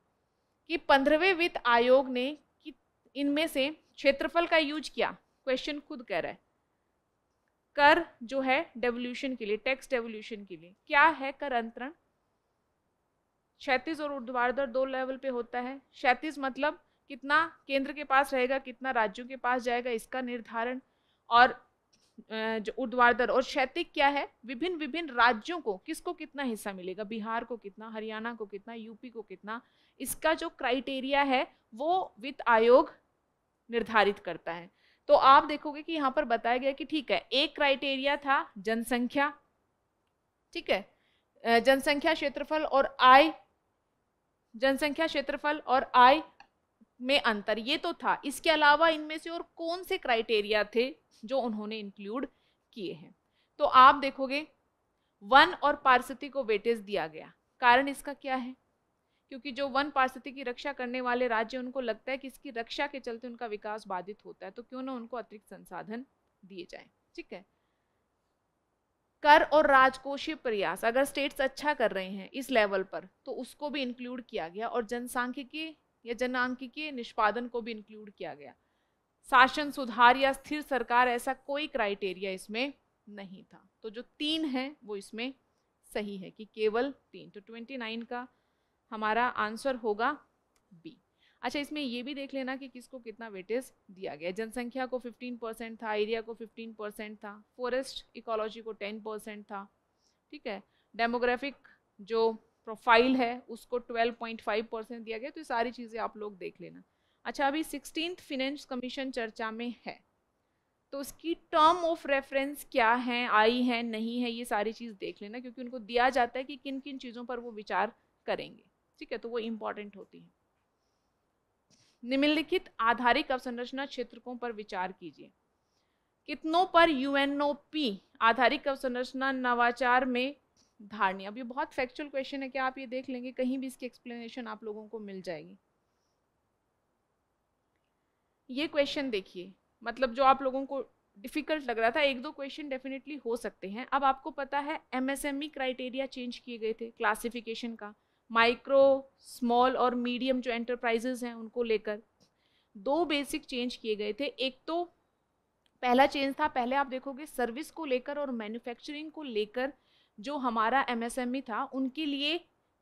A: कि पंद्रहवें वित्त आयोग ने कि इनमें से क्षेत्रफल का यूज किया क्वेश्चन खुद कह रहा है कर जो है डेवोल्यूशन के लिए टैक्स डेवोल्यूशन के लिए क्या है कर अंतरण क्षैतिज और ऊर्ध्वाधर दो लेवल पे होता है क्षैतिज मतलब कितना केंद्र के पास रहेगा कितना राज्यों के पास जाएगा इसका निर्धारण और जो ऊर्ध्वाधर और क्षैतिक क्या है विभिन्न विभिन्न राज्यों को किसको कितना हिस्सा मिलेगा बिहार को कितना हरियाणा को कितना यूपी को कितना इसका जो क्राइटेरिया है वो वित्त आयोग निर्धारित करता है तो आप देखोगे कि यहाँ पर बताया गया कि ठीक है एक क्राइटेरिया था जनसंख्या ठीक है जनसंख्या क्षेत्रफल और आय जनसंख्या क्षेत्रफल और आय में अंतर ये तो था इसके अलावा इनमें से और कौन से क्राइटेरिया थे जो उन्होंने इंक्लूड किए हैं तो आप देखोगे वन और पारिस्थितिक को वेटेज दिया गया कारण इसका क्या है क्योंकि जो वन पारिस्थिति की रक्षा करने वाले राज्य उनको लगता है कि इसकी रक्षा के चलते उनका विकास बाधित होता है तो क्यों ना उनको अतिरिक्त संसाधन दिए जाए ठीक है कर और राजकोषीय प्रयास अगर स्टेट्स अच्छा कर रहे हैं इस लेवल पर तो उसको भी इंक्लूड किया गया और जनसांख्यिकी या जनांकिकीय निष्पादन को भी इंक्लूड किया गया शासन सुधार या स्थिर सरकार ऐसा कोई क्राइटेरिया इसमें नहीं था तो जो तीन है वो इसमें सही है कि केवल तीन तो ट्वेंटी नाइन का हमारा आंसर होगा बी अच्छा इसमें ये भी देख लेना कि किसको कितना वेटेज दिया गया जनसंख्या को 15 परसेंट था एरिया को 15 परसेंट था फॉरेस्ट इकोलॉजी को 10 परसेंट था ठीक है डेमोग्राफिक जो प्रोफाइल है उसको 12.5 परसेंट दिया गया तो ये सारी चीज़ें आप लोग देख लेना अच्छा अभी सिक्सटीन फिनेंस कमीशन चर्चा में है तो उसकी टर्म ऑफ रेफरेंस क्या है आई है नहीं है ये सारी चीज़ देख लेना क्योंकि उनको दिया जाता है कि किन किन चीज़ों पर वो विचार करेंगे ठीक है तो वो इम्पॉर्टेंट होती है निम्नलिखित आधारिक अवसंरचना क्षेत्रों पर विचार कीजिए कितनों पर यूएनओपी आधारिक अवसंरचना नवाचार में धारणी अब ये बहुत फैक्चुअल क्वेश्चन है कि आप ये देख लेंगे कहीं भी इसकी एक्सप्लेनेशन आप लोगों को मिल जाएगी ये क्वेश्चन देखिए मतलब जो आप लोगों को डिफिकल्ट लग रहा था एक दो क्वेश्चन डेफिनेटली हो सकते हैं अब आपको पता है एमएसएमई क्राइटेरिया चेंज किए गए थे क्लासिफिकेशन का माइक्रो स्मॉल और मीडियम जो एंटरप्राइजेज हैं उनको लेकर दो बेसिक चेंज किए गए थे एक तो पहला चेंज था पहले आप देखोगे सर्विस को लेकर और मैन्युफैक्चरिंग को लेकर जो हमारा एमएसएमई e था उनके लिए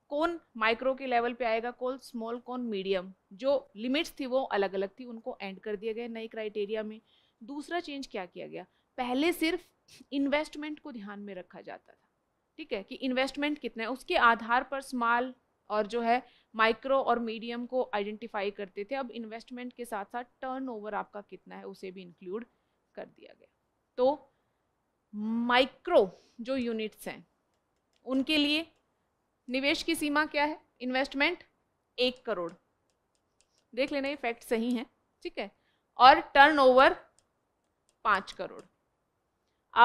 A: कौन माइक्रो के लेवल पे आएगा कौन स्मॉल कौन मीडियम जो लिमिट्स थी वो अलग अलग थी उनको एंड कर दिया गया नई क्राइटेरिया में दूसरा चेंज क्या किया गया पहले सिर्फ इन्वेस्टमेंट को ध्यान में रखा जाता था ठीक है कि इन्वेस्टमेंट कितना है उसके आधार पर स्मॉल और जो है माइक्रो और मीडियम को आइडेंटिफाई करते थे अब इन्वेस्टमेंट के साथ साथ टर्नओवर आपका कितना है उसे भी इंक्लूड कर दिया गया तो माइक्रो जो यूनिट्स हैं उनके लिए निवेश की सीमा क्या है इन्वेस्टमेंट एक करोड़ देख लेना ये फैक्ट सही है ठीक है और टर्न ओवर पाँच करोड़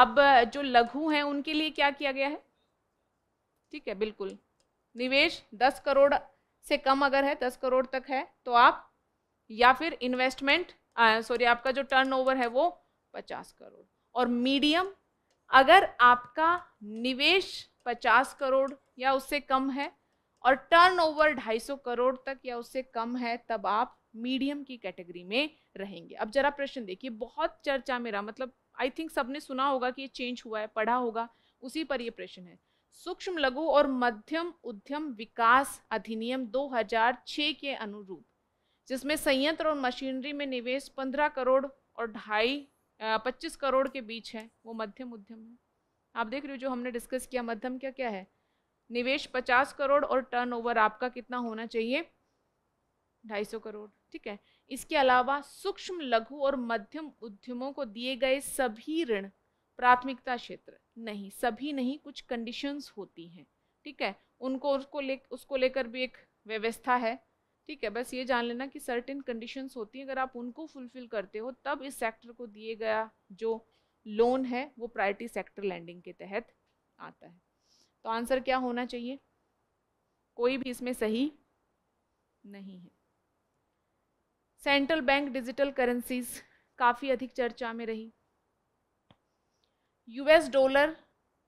A: अब जो लघु हैं उनके लिए क्या किया गया है ठीक है बिल्कुल निवेश दस करोड़ से कम अगर है दस करोड़ तक है तो आप या फिर इन्वेस्टमेंट सॉरी आपका जो टर्नओवर है वो पचास करोड़ और मीडियम अगर आपका निवेश पचास करोड़ या उससे कम है और टर्नओवर सौ करोड़ तक या उससे कम है तब आप मीडियम की कैटेगरी में रहेंगे अब जरा प्रश्न देखिए बहुत चर्चा मेरा मतलब आई थिंक सबने सुना होगा कि ये चेंज हुआ है पढ़ा होगा उसी पर ये प्रश्न है सूक्ष्म लघु और मध्यम उद्यम विकास अधिनियम 2006 के अनुरूप जिसमें संयंत्र और मशीनरी में निवेश 15 करोड़ और ढाई पच्चीस करोड़ के बीच है वो मध्यम उद्यम है आप देख रहे हो जो हमने डिस्कस किया मध्यम क्या क्या है निवेश 50 करोड़ और टर्नओवर आपका कितना होना चाहिए ढाई करोड़ ठीक है इसके अलावा सूक्ष्म लघु और मध्यम उद्यमों को दिए गए सभी ऋण प्राथमिकता क्षेत्र नहीं सभी नहीं कुछ कंडीशंस होती हैं ठीक है उनको उसको ले उसको लेकर भी एक व्यवस्था है ठीक है बस ये जान लेना कि सर्टेन कंडीशंस होती हैं अगर आप उनको फुलफिल करते हो तब इस सेक्टर को दिए गया जो लोन है वो प्रायोरिटी सेक्टर लैंडिंग के तहत आता है तो आंसर क्या होना चाहिए कोई भी इसमें सही नहीं है सेंट्रल बैंक डिजिटल करेंसीज काफ़ी अधिक चर्चा में रही dollar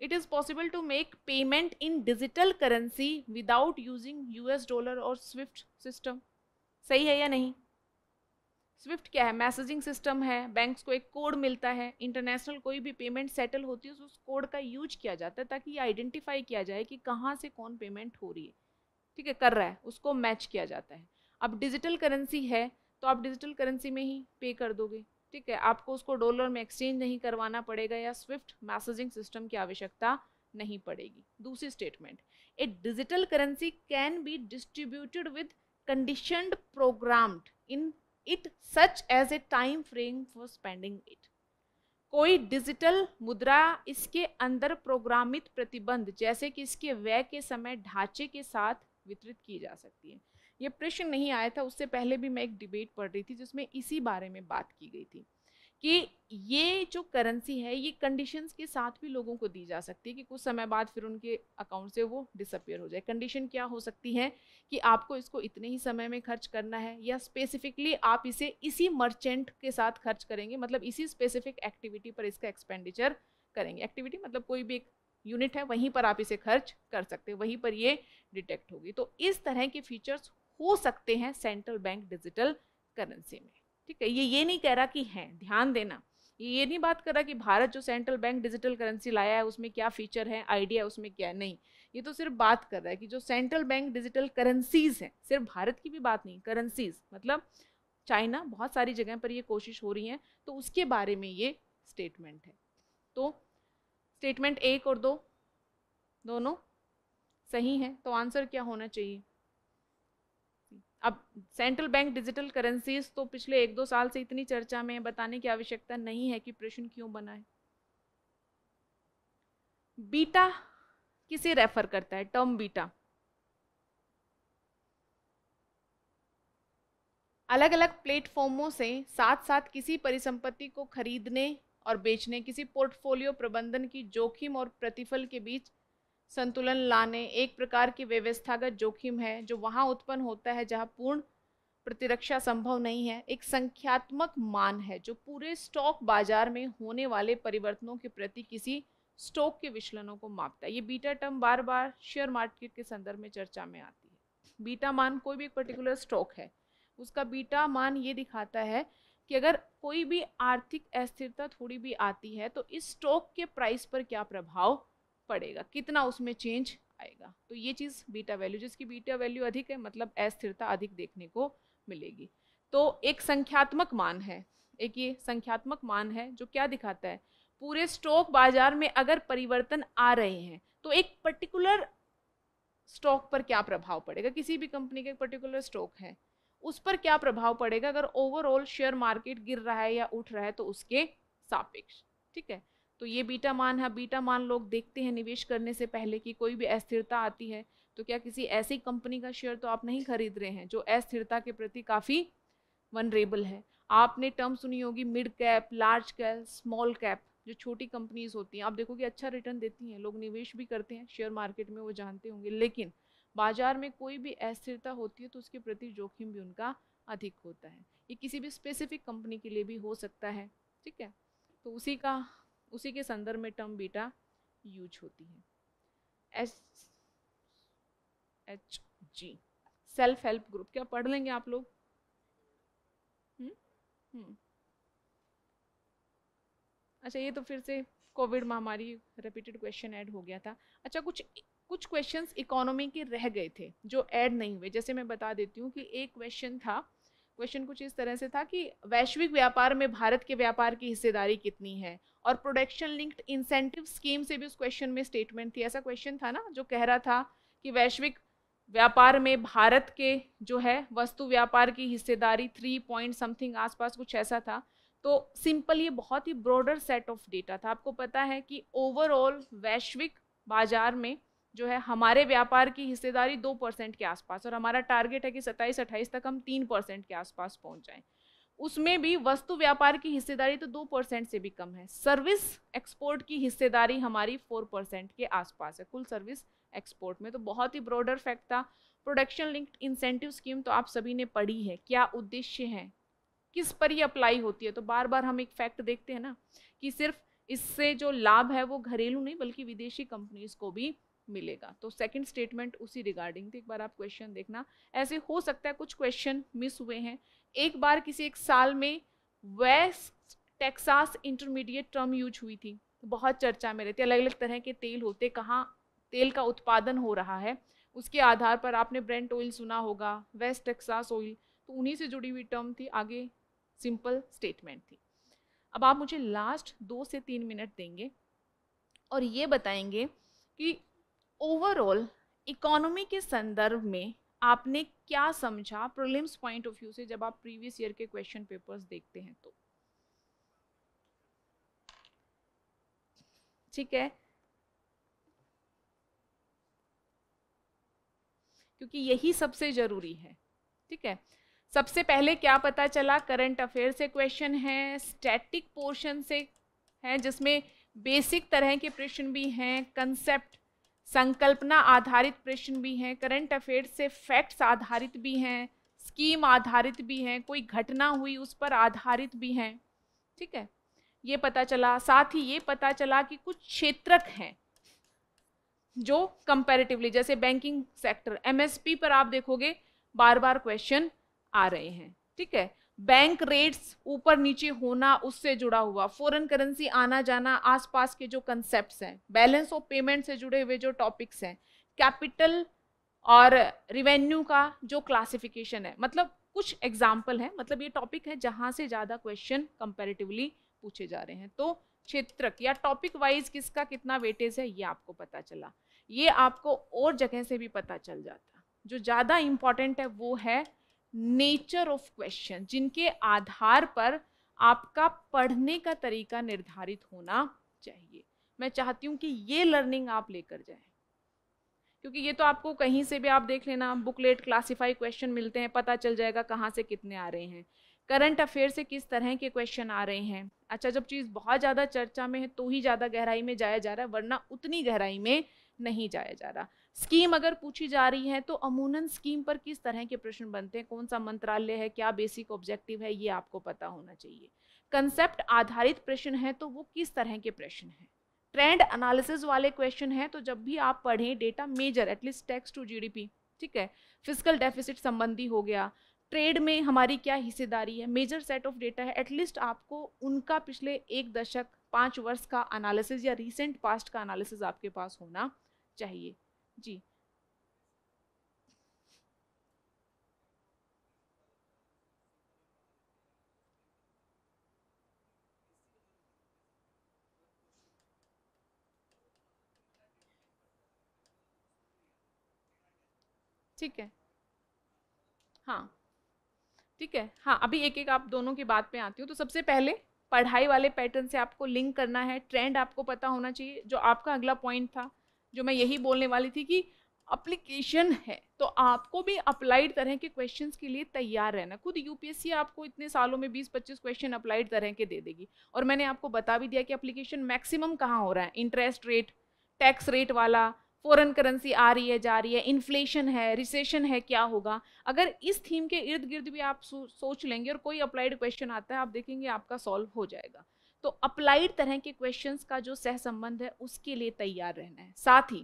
A: it is possible to make payment in digital currency without using U S dollar और स्विफ्ट सिस्टम सही है या नहीं स्विफ्ट क्या है मैसेजिंग सिस्टम है बैंक्स को एक कोड मिलता है इंटरनेशनल कोई भी पेमेंट सेटल होती है उस कोड का यूज किया जाता है ताकि ये आइडेंटिफाई किया जाए कि कहाँ से कौन पेमेंट हो रही है ठीक है कर रहा है उसको मैच किया जाता है अब डिजिटल करेंसी है तो आप डिजिटल करेंसी में ही पे कर दोगे ठीक है आपको उसको डॉलर में एक्सचेंज नहीं करवाना पड़ेगा या स्विफ्ट मैसेजिंग सिस्टम की आवश्यकता नहीं पड़ेगी दूसरी statement a digital currency can be distributed with condition programmed in it such as a time frame for spending it कोई डिजिटल मुद्रा इसके अंदर प्रोग्रामित प्रतिबंध जैसे कि इसके व्यय के समय ढांचे के साथ वितरित की जा सकती है ये प्रश्न नहीं आया था उससे पहले भी मैं एक डिबेट पढ़ रही थी जिसमें इसी बारे में बात की गई थी कि ये जो करेंसी है ये कंडीशंस के साथ भी लोगों को दी जा सकती है कि कुछ समय बाद फिर उनके अकाउंट से वो डिसअपियर हो जाए कंडीशन क्या हो सकती है कि आपको इसको इतने ही समय में खर्च करना है या स्पेसिफिकली आप इसे इसी मर्चेंट के साथ खर्च करेंगे मतलब इसी स्पेसिफिक एक्टिविटी पर इसका एक्सपेंडिचर करेंगे एक्टिविटी मतलब कोई भी एक यूनिट है वहीं पर आप इसे खर्च कर सकते हैं वहीं पर ये डिटेक्ट होगी तो इस तरह के फीचर्स हो सकते हैं सेंट्रल बैंक डिजिटल करेंसी में ठीक है ये ये नहीं कह रहा कि हैं ध्यान देना ये ये नहीं बात कर रहा कि भारत जो सेंट्रल बैंक डिजिटल करेंसी लाया है उसमें क्या फीचर है आइडिया उसमें क्या नहीं ये तो सिर्फ बात कर रहा है कि जो सेंट्रल बैंक डिजिटल करेंसीज हैं सिर्फ भारत की भी बात नहीं करेंसीज मतलब चाइना बहुत सारी जगह पर ये कोशिश हो रही है तो उसके बारे में ये स्टेटमेंट है तो स्टेटमेंट एक और दो दोनों सही है तो आंसर क्या होना चाहिए अब सेंट्रल बैंक डिजिटल करेंसीज तो पिछले एक दो साल से इतनी चर्चा में बताने की आवश्यकता नहीं है कि प्रश्न क्यों बना है बीटा किसे रेफर करता है टर्म बीटा अलग अलग प्लेटफॉर्मों से साथ साथ किसी परिसंपत्ति को खरीदने और बेचने किसी पोर्टफोलियो प्रबंधन की जोखिम और प्रतिफल के बीच संतुलन लाने एक प्रकार की व्यवस्थागत जोखिम है जो वहाँ उत्पन्न होता है जहाँ पूर्ण प्रतिरक्षा संभव नहीं है एक संख्यात्मक मान है जो पूरे स्टॉक बाजार में होने वाले परिवर्तनों के प्रति किसी स्टॉक के विचलनों को मापता है ये बीटा टर्म बार बार शेयर मार्केट के संदर्भ में चर्चा में आती है बीटा मान कोई भी एक पर्टिकुलर स्टॉक है उसका बीटा मान ये दिखाता है कि अगर कोई भी आर्थिक अस्थिरता थोड़ी भी आती है तो इस स्टॉक के प्राइस पर क्या प्रभाव पड़ेगा कितना उसमें चेंज आएगा तो ये चीज़ बीटा वैल्यू जिसकी बीटा वैल्यू अधिक है मतलब अस्थिरता अधिक देखने को मिलेगी तो एक संख्यात्मक मान है एक ये संख्यात्मक मान है जो क्या दिखाता है पूरे स्टॉक बाजार में अगर परिवर्तन आ रहे हैं तो एक पर्टिकुलर स्टॉक पर क्या प्रभाव पड़ेगा किसी भी कंपनी का एक पर्टिकुलर स्टॉक है उस पर क्या प्रभाव पड़ेगा अगर ओवरऑल शेयर मार्केट गिर रहा है या उठ रहा है तो उसके सापेक्ष ठीक है तो ये बीटा मान है बीटा मान लोग देखते हैं निवेश करने से पहले कि कोई भी अस्थिरता आती है तो क्या किसी ऐसी कंपनी का शेयर तो आप नहीं खरीद रहे हैं जो अस्थिरता के प्रति काफ़ी वनरेबल है आपने टर्म सुनी होगी mid cap large cap small cap जो छोटी कंपनीज होती हैं आप देखोगे अच्छा रिटर्न देती हैं लोग निवेश भी करते हैं शेयर मार्केट में वो जानते होंगे लेकिन बाजार में कोई भी अस्थिरता होती है तो उसके प्रति जोखिम भी उनका अधिक होता है ये किसी भी स्पेसिफिक कंपनी के लिए भी हो सकता है ठीक है तो उसी का उसी के संदर्भ में टर्म बीटा यूज होती है S H G self help group क्या पढ़ लेंगे आप लोग हम्म, हम्म। अच्छा ये तो फिर से कोविड महामारी रिपीटेड क्वेश्चन ऐड हो गया था अच्छा कुछ कुछ क्वेश्चंस इकोनॉमी के रह गए थे जो ऐड नहीं हुए जैसे मैं बता देती हूँ कि एक क्वेश्चन था क्वेश्चन कुछ इस तरह से था कि वैश्विक व्यापार में भारत के व्यापार की हिस्सेदारी कितनी है और प्रोडक्शन लिंक्ड इंसेंटिव स्कीम से भी उस क्वेश्चन में स्टेटमेंट थी ऐसा क्वेश्चन था ना जो कह रहा था कि वैश्विक व्यापार में भारत के जो है वस्तु व्यापार की हिस्सेदारी थ्री पॉइंट समथिंग आसपास कुछ ऐसा था तो सिंपल ये बहुत ही ब्रॉडर सेट ऑफ डेटा था आपको पता है कि ओवरऑल वैश्विक बाजार में जो है हमारे व्यापार की हिस्सेदारी दो परसेंट के आसपास और हमारा टारगेट है कि सत्ताईस अट्ठाईस तक हम तीन परसेंट के आसपास पहुंच जाएं उसमें भी वस्तु व्यापार की हिस्सेदारी तो दो परसेंट से भी कम है सर्विस एक्सपोर्ट की हिस्सेदारी हमारी फोर परसेंट के आसपास है कुल सर्विस एक्सपोर्ट में तो बहुत ही ब्रॉडर फैक्ट था प्रोडक्शन लिंक्ड इंसेंटिव स्कीम तो आप सभी ने पढ़ी है क्या उद्देश्य है किस पर ये अप्लाई होती है तो बार बार हम एक फैक्ट देखते हैं ना कि सिर्फ इससे जो लाभ है वो घरेलू नहीं बल्कि विदेशी कंपनीज को भी मिलेगा तो सेकंड स्टेटमेंट उसी रिगार्डिंग थी एक बार आप क्वेश्चन देखना ऐसे हो सकता है कुछ क्वेश्चन मिस हुए हैं एक बार किसी एक साल में West Texas Intermediate term use हुई थी बहुत चर्चा में रहती अलग अलग तरह के तेल होते कहाँ तेल का उत्पादन हो रहा है उसके आधार पर आपने ब्रेंट ऑयल सुना होगा वेस्ट टेक्सास ऑयल तो उन्हीं से जुड़ी हुई टर्म थी आगे सिंपल स्टेटमेंट थी अब आप मुझे लास्ट दो से तीन मिनट देंगे और ये बताएंगे कि ओवरऑल इकोनॉमी के संदर्भ में आपने क्या समझा प्रिलिम्स पॉइंट ऑफ व्यू से जब आप प्रीवियस ईयर के क्वेश्चन पेपर्स देखते हैं तो ठीक है क्योंकि यही सबसे ज़रूरी है ठीक है सबसे पहले क्या पता चला करंट अफेयर से क्वेश्चन है स्टैटिक पोर्शन से है जिसमें बेसिक तरह के प्रश्न भी हैं कंसेप्ट संकल्पना आधारित प्रश्न भी हैं करंट अफेयर्स से फैक्ट्स आधारित भी हैं स्कीम आधारित भी हैं कोई घटना हुई उस पर आधारित भी हैं ठीक है ये पता चला साथ ही ये पता चला कि कुछ क्षेत्रक हैं जो कंपैरेटिवली जैसे बैंकिंग सेक्टर एमएसपी पर आप देखोगे बार बार क्वेश्चन आ रहे हैं ठीक है बैंक रेट्स ऊपर नीचे होना उससे जुड़ा हुआ फॉरेन करेंसी आना जाना आसपास के जो कंसेप्ट हैं बैलेंस ऑफ पेमेंट से जुड़े हुए जो टॉपिक्स हैं कैपिटल और रिवेन्यू का जो क्लासिफिकेशन है मतलब कुछ एग्जाम्पल हैं मतलब ये टॉपिक है जहाँ से ज़्यादा क्वेश्चन कंपेरेटिवली पूछे जा रहे हैं तो क्षेत्र या टॉपिक वाइज किसका कितना वेटेज है ये आपको पता चला ये आपको और जगह से भी पता चल जाता जो ज़्यादा इम्पॉर्टेंट है वो है नेचर ऑफ क्वेश्चन जिनके आधार पर आपका पढ़ने का तरीका निर्धारित होना चाहिए मैं चाहती हूँ कि ये लर्निंग आप लेकर जाएं क्योंकि ये तो आपको कहीं से भी आप देख लेना बुकलेट क्लासिफाई क्वेश्चन मिलते हैं पता चल जाएगा कहाँ से कितने आ रहे हैं करंट अफेयर से किस तरह के क्वेश्चन आ रहे हैं अच्छा जब चीज़ बहुत ज़्यादा चर्चा में है तो ही ज़्यादा गहराई में जाया जा रहा है वरना उतनी गहराई में नहीं जाया जा रहा स्कीम अगर पूछी जा रही है तो अमूनन स्कीम पर किस तरह के प्रश्न बनते हैं कौन सा मंत्रालय है क्या बेसिक ऑब्जेक्टिव है ये आपको पता होना चाहिए कंसेप्ट आधारित प्रश्न है तो वो किस तरह के प्रश्न हैं ट्रेंड एनालिसिस वाले क्वेश्चन हैं तो जब भी आप पढ़ें data major at least tax to GDP ठीक है फिजिकल डेफिसिट संबंधी हो गया ट्रेड में हमारी क्या हिस्सेदारी है मेजर सेट ऑफ डेटा है एटलीस्ट आपको उनका पिछले एक दशक पाँच वर्ष का एनालिसिस या रिसेंट पास्ट का एनालिसिस आपके पास होना चाहिए जी ठीक है हाँ ठीक है हाँ अभी एक एक आप दोनों की बात पे आती हूँ तो सबसे पहले पढ़ाई वाले पैटर्न से आपको लिंक करना है ट्रेंड आपको पता होना चाहिए जो आपका अगला पॉइंट था जो मैं यही बोलने वाली थी कि अप्लीकेशन है तो आपको भी अप्लाइड तरह के क्वेश्चन के लिए तैयार रहना खुद यूपीएससी आपको इतने सालों में 20-25 क्वेश्चन अप्लाइड तरह के दे देगी और मैंने आपको बता भी दिया कि अप्लीकेशन मैक्सिमम कहाँ हो रहा है इंटरेस्ट रेट टैक्स रेट वाला फॉरेन करेंसी आ रही है जा रही है इन्फ्लेशन है रिसेशन है क्या होगा अगर इस थीम के इर्द गिर्द भी आप सोच लेंगे और कोई अप्लाइड क्वेश्चन आता है आप देखेंगे आपका सॉल्व हो जाएगा तो अप्लाइड तरह के क्वेश्चंस का जो सहसंबंध है उसके लिए तैयार रहना है साथ ही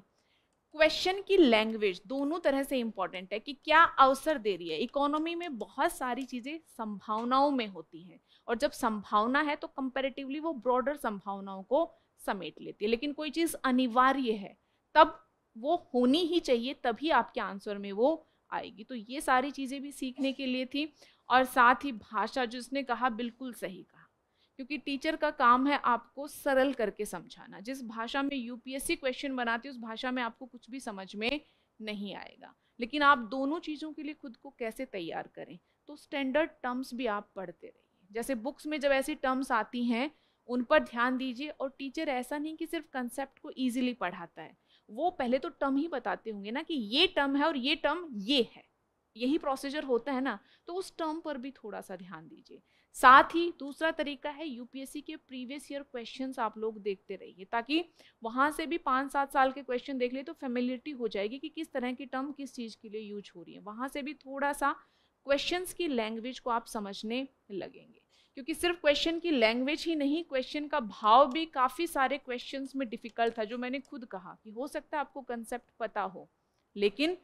A: क्वेश्चन की लैंग्वेज दोनों तरह से इम्पॉर्टेंट है कि क्या अवसर दे रही है इकोनॉमी में बहुत सारी चीज़ें संभावनाओं में होती हैं और जब संभावना है तो कंपेरेटिवली वो ब्रॉडर संभावनाओं को समेट लेती है लेकिन कोई चीज़ अनिवार्य है तब वो होनी ही चाहिए तभी आपके आंसर में वो आएगी तो ये सारी चीज़ें भी सीखने के लिए थी और साथ ही भाषा जिसने कहा बिल्कुल सही कहा क्योंकि टीचर का काम है आपको सरल करके समझाना जिस भाषा में यूपीएससी क्वेश्चन बनाती है उस भाषा में आपको कुछ भी समझ में नहीं आएगा लेकिन आप दोनों चीज़ों के लिए खुद को कैसे तैयार करें तो स्टैंडर्ड टर्म्स भी आप पढ़ते रहिए जैसे बुक्स में जब ऐसी टर्म्स आती हैं उन पर ध्यान दीजिए और टीचर ऐसा नहीं कि सिर्फ कंसेप्ट को ईजिली पढ़ाता है वो पहले तो टर्म ही बताते होंगे ना कि ये टर्म है और ये टर्म ये है यही प्रोसीजर होता है ना तो उस टर्म पर भी थोड़ा सा ध्यान दीजिए साथ ही दूसरा तरीका है यूपीएससी के प्रीवियस ईयर क्वेश्चंस आप लोग देखते रहिए ताकि वहाँ से भी पाँच सात साल के क्वेश्चन देख ले तो फेमिलिटी हो जाएगी कि किस तरह की टर्म किस चीज़ के लिए यूज हो रही है वहाँ से भी थोड़ा सा क्वेश्चंस की लैंग्वेज को आप समझने लगेंगे क्योंकि सिर्फ क्वेश्चन की लैंग्वेज ही नहीं क्वेश्चन का भाव भी काफ़ी सारे क्वेश्चंस में डिफ़िकल्ट था जो मैंने खुद कहा कि हो सकता है आपको कंसेप्ट पता हो लेकिन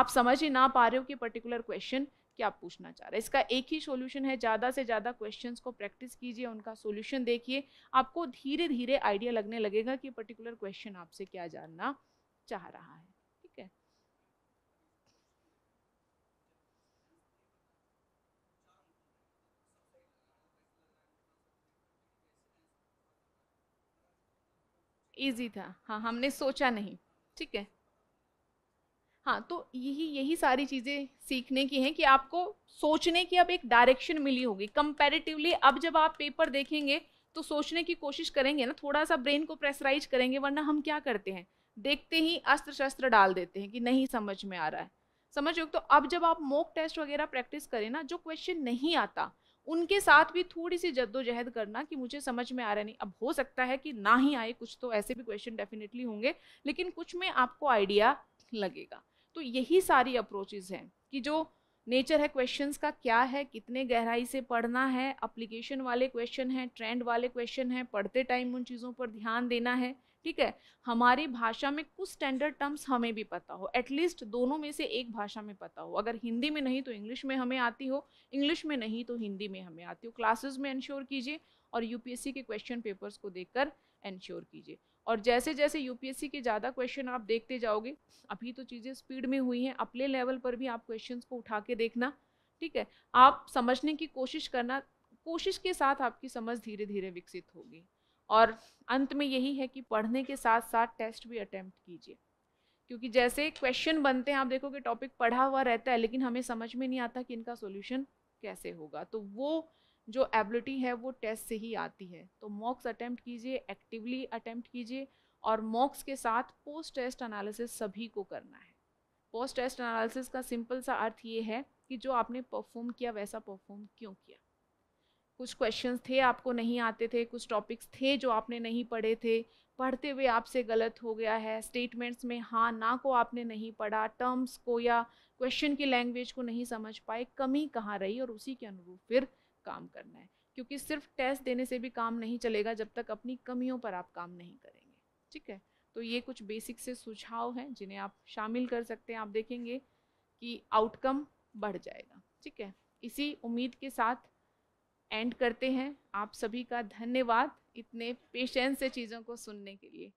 A: आप समझ ही ना पा रहे हो कि पर्टिकुलर क्वेश्चन क्या पूछना चाह रहा है इसका एक ही सोल्यूशन है ज़्यादा से ज़्यादा क्वेश्चंस को प्रैक्टिस कीजिए उनका सोल्यूशन देखिए आपको धीरे धीरे आइडिया लगने लगेगा कि पर्टिकुलर क्वेश्चन आपसे क्या जानना चाह रहा है ठीक है इजी था हाँ हमने सोचा नहीं ठीक है हाँ तो यही यही सारी चीज़ें सीखने की हैं कि आपको सोचने की अब एक डायरेक्शन मिली होगी कंपैरेटिवली अब जब आप पेपर देखेंगे तो सोचने की कोशिश करेंगे ना थोड़ा सा ब्रेन को प्रेसराइज करेंगे वरना हम क्या करते हैं देखते ही अस्त्र शस्त्र डाल देते हैं कि नहीं समझ में आ रहा है समझ तो अब जब आप मॉक टेस्ट वगैरह प्रैक्टिस करें ना जो क्वेश्चन नहीं आता उनके साथ भी थोड़ी सी जद्दोजहद करना कि मुझे समझ में आ रहा नहीं अब हो सकता है कि ना ही आए कुछ तो ऐसे भी क्वेश्चन डेफिनेटली होंगे लेकिन कुछ में आपको आइडिया लगेगा तो यही सारी अप्रोचेज हैं कि जो नेचर है क्वेश्चंस का क्या है कितने गहराई से पढ़ना है अप्लीकेशन वाले क्वेश्चन हैं ट्रेंड वाले क्वेश्चन हैं पढ़ते टाइम उन चीज़ों पर ध्यान देना है ठीक है हमारी भाषा में कुछ स्टैंडर्ड टर्म्स हमें भी पता हो एटलीस्ट दोनों में से एक भाषा में पता हो अगर हिंदी में नहीं तो इंग्लिश में हमें आती हो इंग्लिश में नहीं तो हिंदी में हमें आती हो क्लासेस में इंश्योर कीजिए और यूपीएससी के क्वेश्चन पेपर्स को देखकर इंश्योर कीजिए और जैसे जैसे यूपीएससी के ज़्यादा क्वेश्चन आप देखते जाओगे अभी तो चीज़ें स्पीड में हुई हैं अपने लेवल पर भी आप क्वेश्चन को उठा के देखना ठीक है आप समझने की कोशिश करना कोशिश के साथ आपकी समझ धीरे धीरे विकसित होगी और अंत में यही है कि पढ़ने के साथ साथ टेस्ट भी अटैम्प्ट कीजिए क्योंकि जैसे क्वेश्चन बनते हैं आप देखोगे टॉपिक पढ़ा हुआ रहता है लेकिन हमें समझ में नहीं आता कि इनका सोल्यूशन कैसे होगा तो वो जो एबिलिटी है वो टेस्ट से ही आती है तो मॉक्स अटैम्प्ट कीजिए एक्टिवली अटैम्प्ट कीजिए और मॉक्स के साथ पोस्ट टेस्ट एनालिसिस सभी को करना है पोस्ट टेस्ट एनालिसिस का सिंपल सा अर्थ ये है कि जो आपने परफॉर्म किया वैसा परफॉर्म क्यों किया कुछ क्वेश्चंस थे आपको नहीं आते थे कुछ टॉपिक्स थे जो आपने नहीं पढ़े थे पढ़ते हुए आपसे गलत हो गया है स्टेटमेंट्स में हाँ ना को आपने नहीं पढ़ा टर्म्स को या क्वेश्चन की लैंग्वेज को नहीं समझ पाए कमी कहाँ रही और उसी के अनुरूप फिर काम करना है क्योंकि सिर्फ टेस्ट देने से भी काम नहीं चलेगा जब तक अपनी कमियों पर आप काम नहीं करेंगे ठीक है तो ये कुछ बेसिक से सुझाव हैं जिन्हें आप शामिल कर सकते हैं आप देखेंगे कि आउटकम बढ़ जाएगा ठीक है इसी उम्मीद के साथ एंड करते हैं आप सभी का धन्यवाद इतने पेशेंस से चीज़ों को सुनने के लिए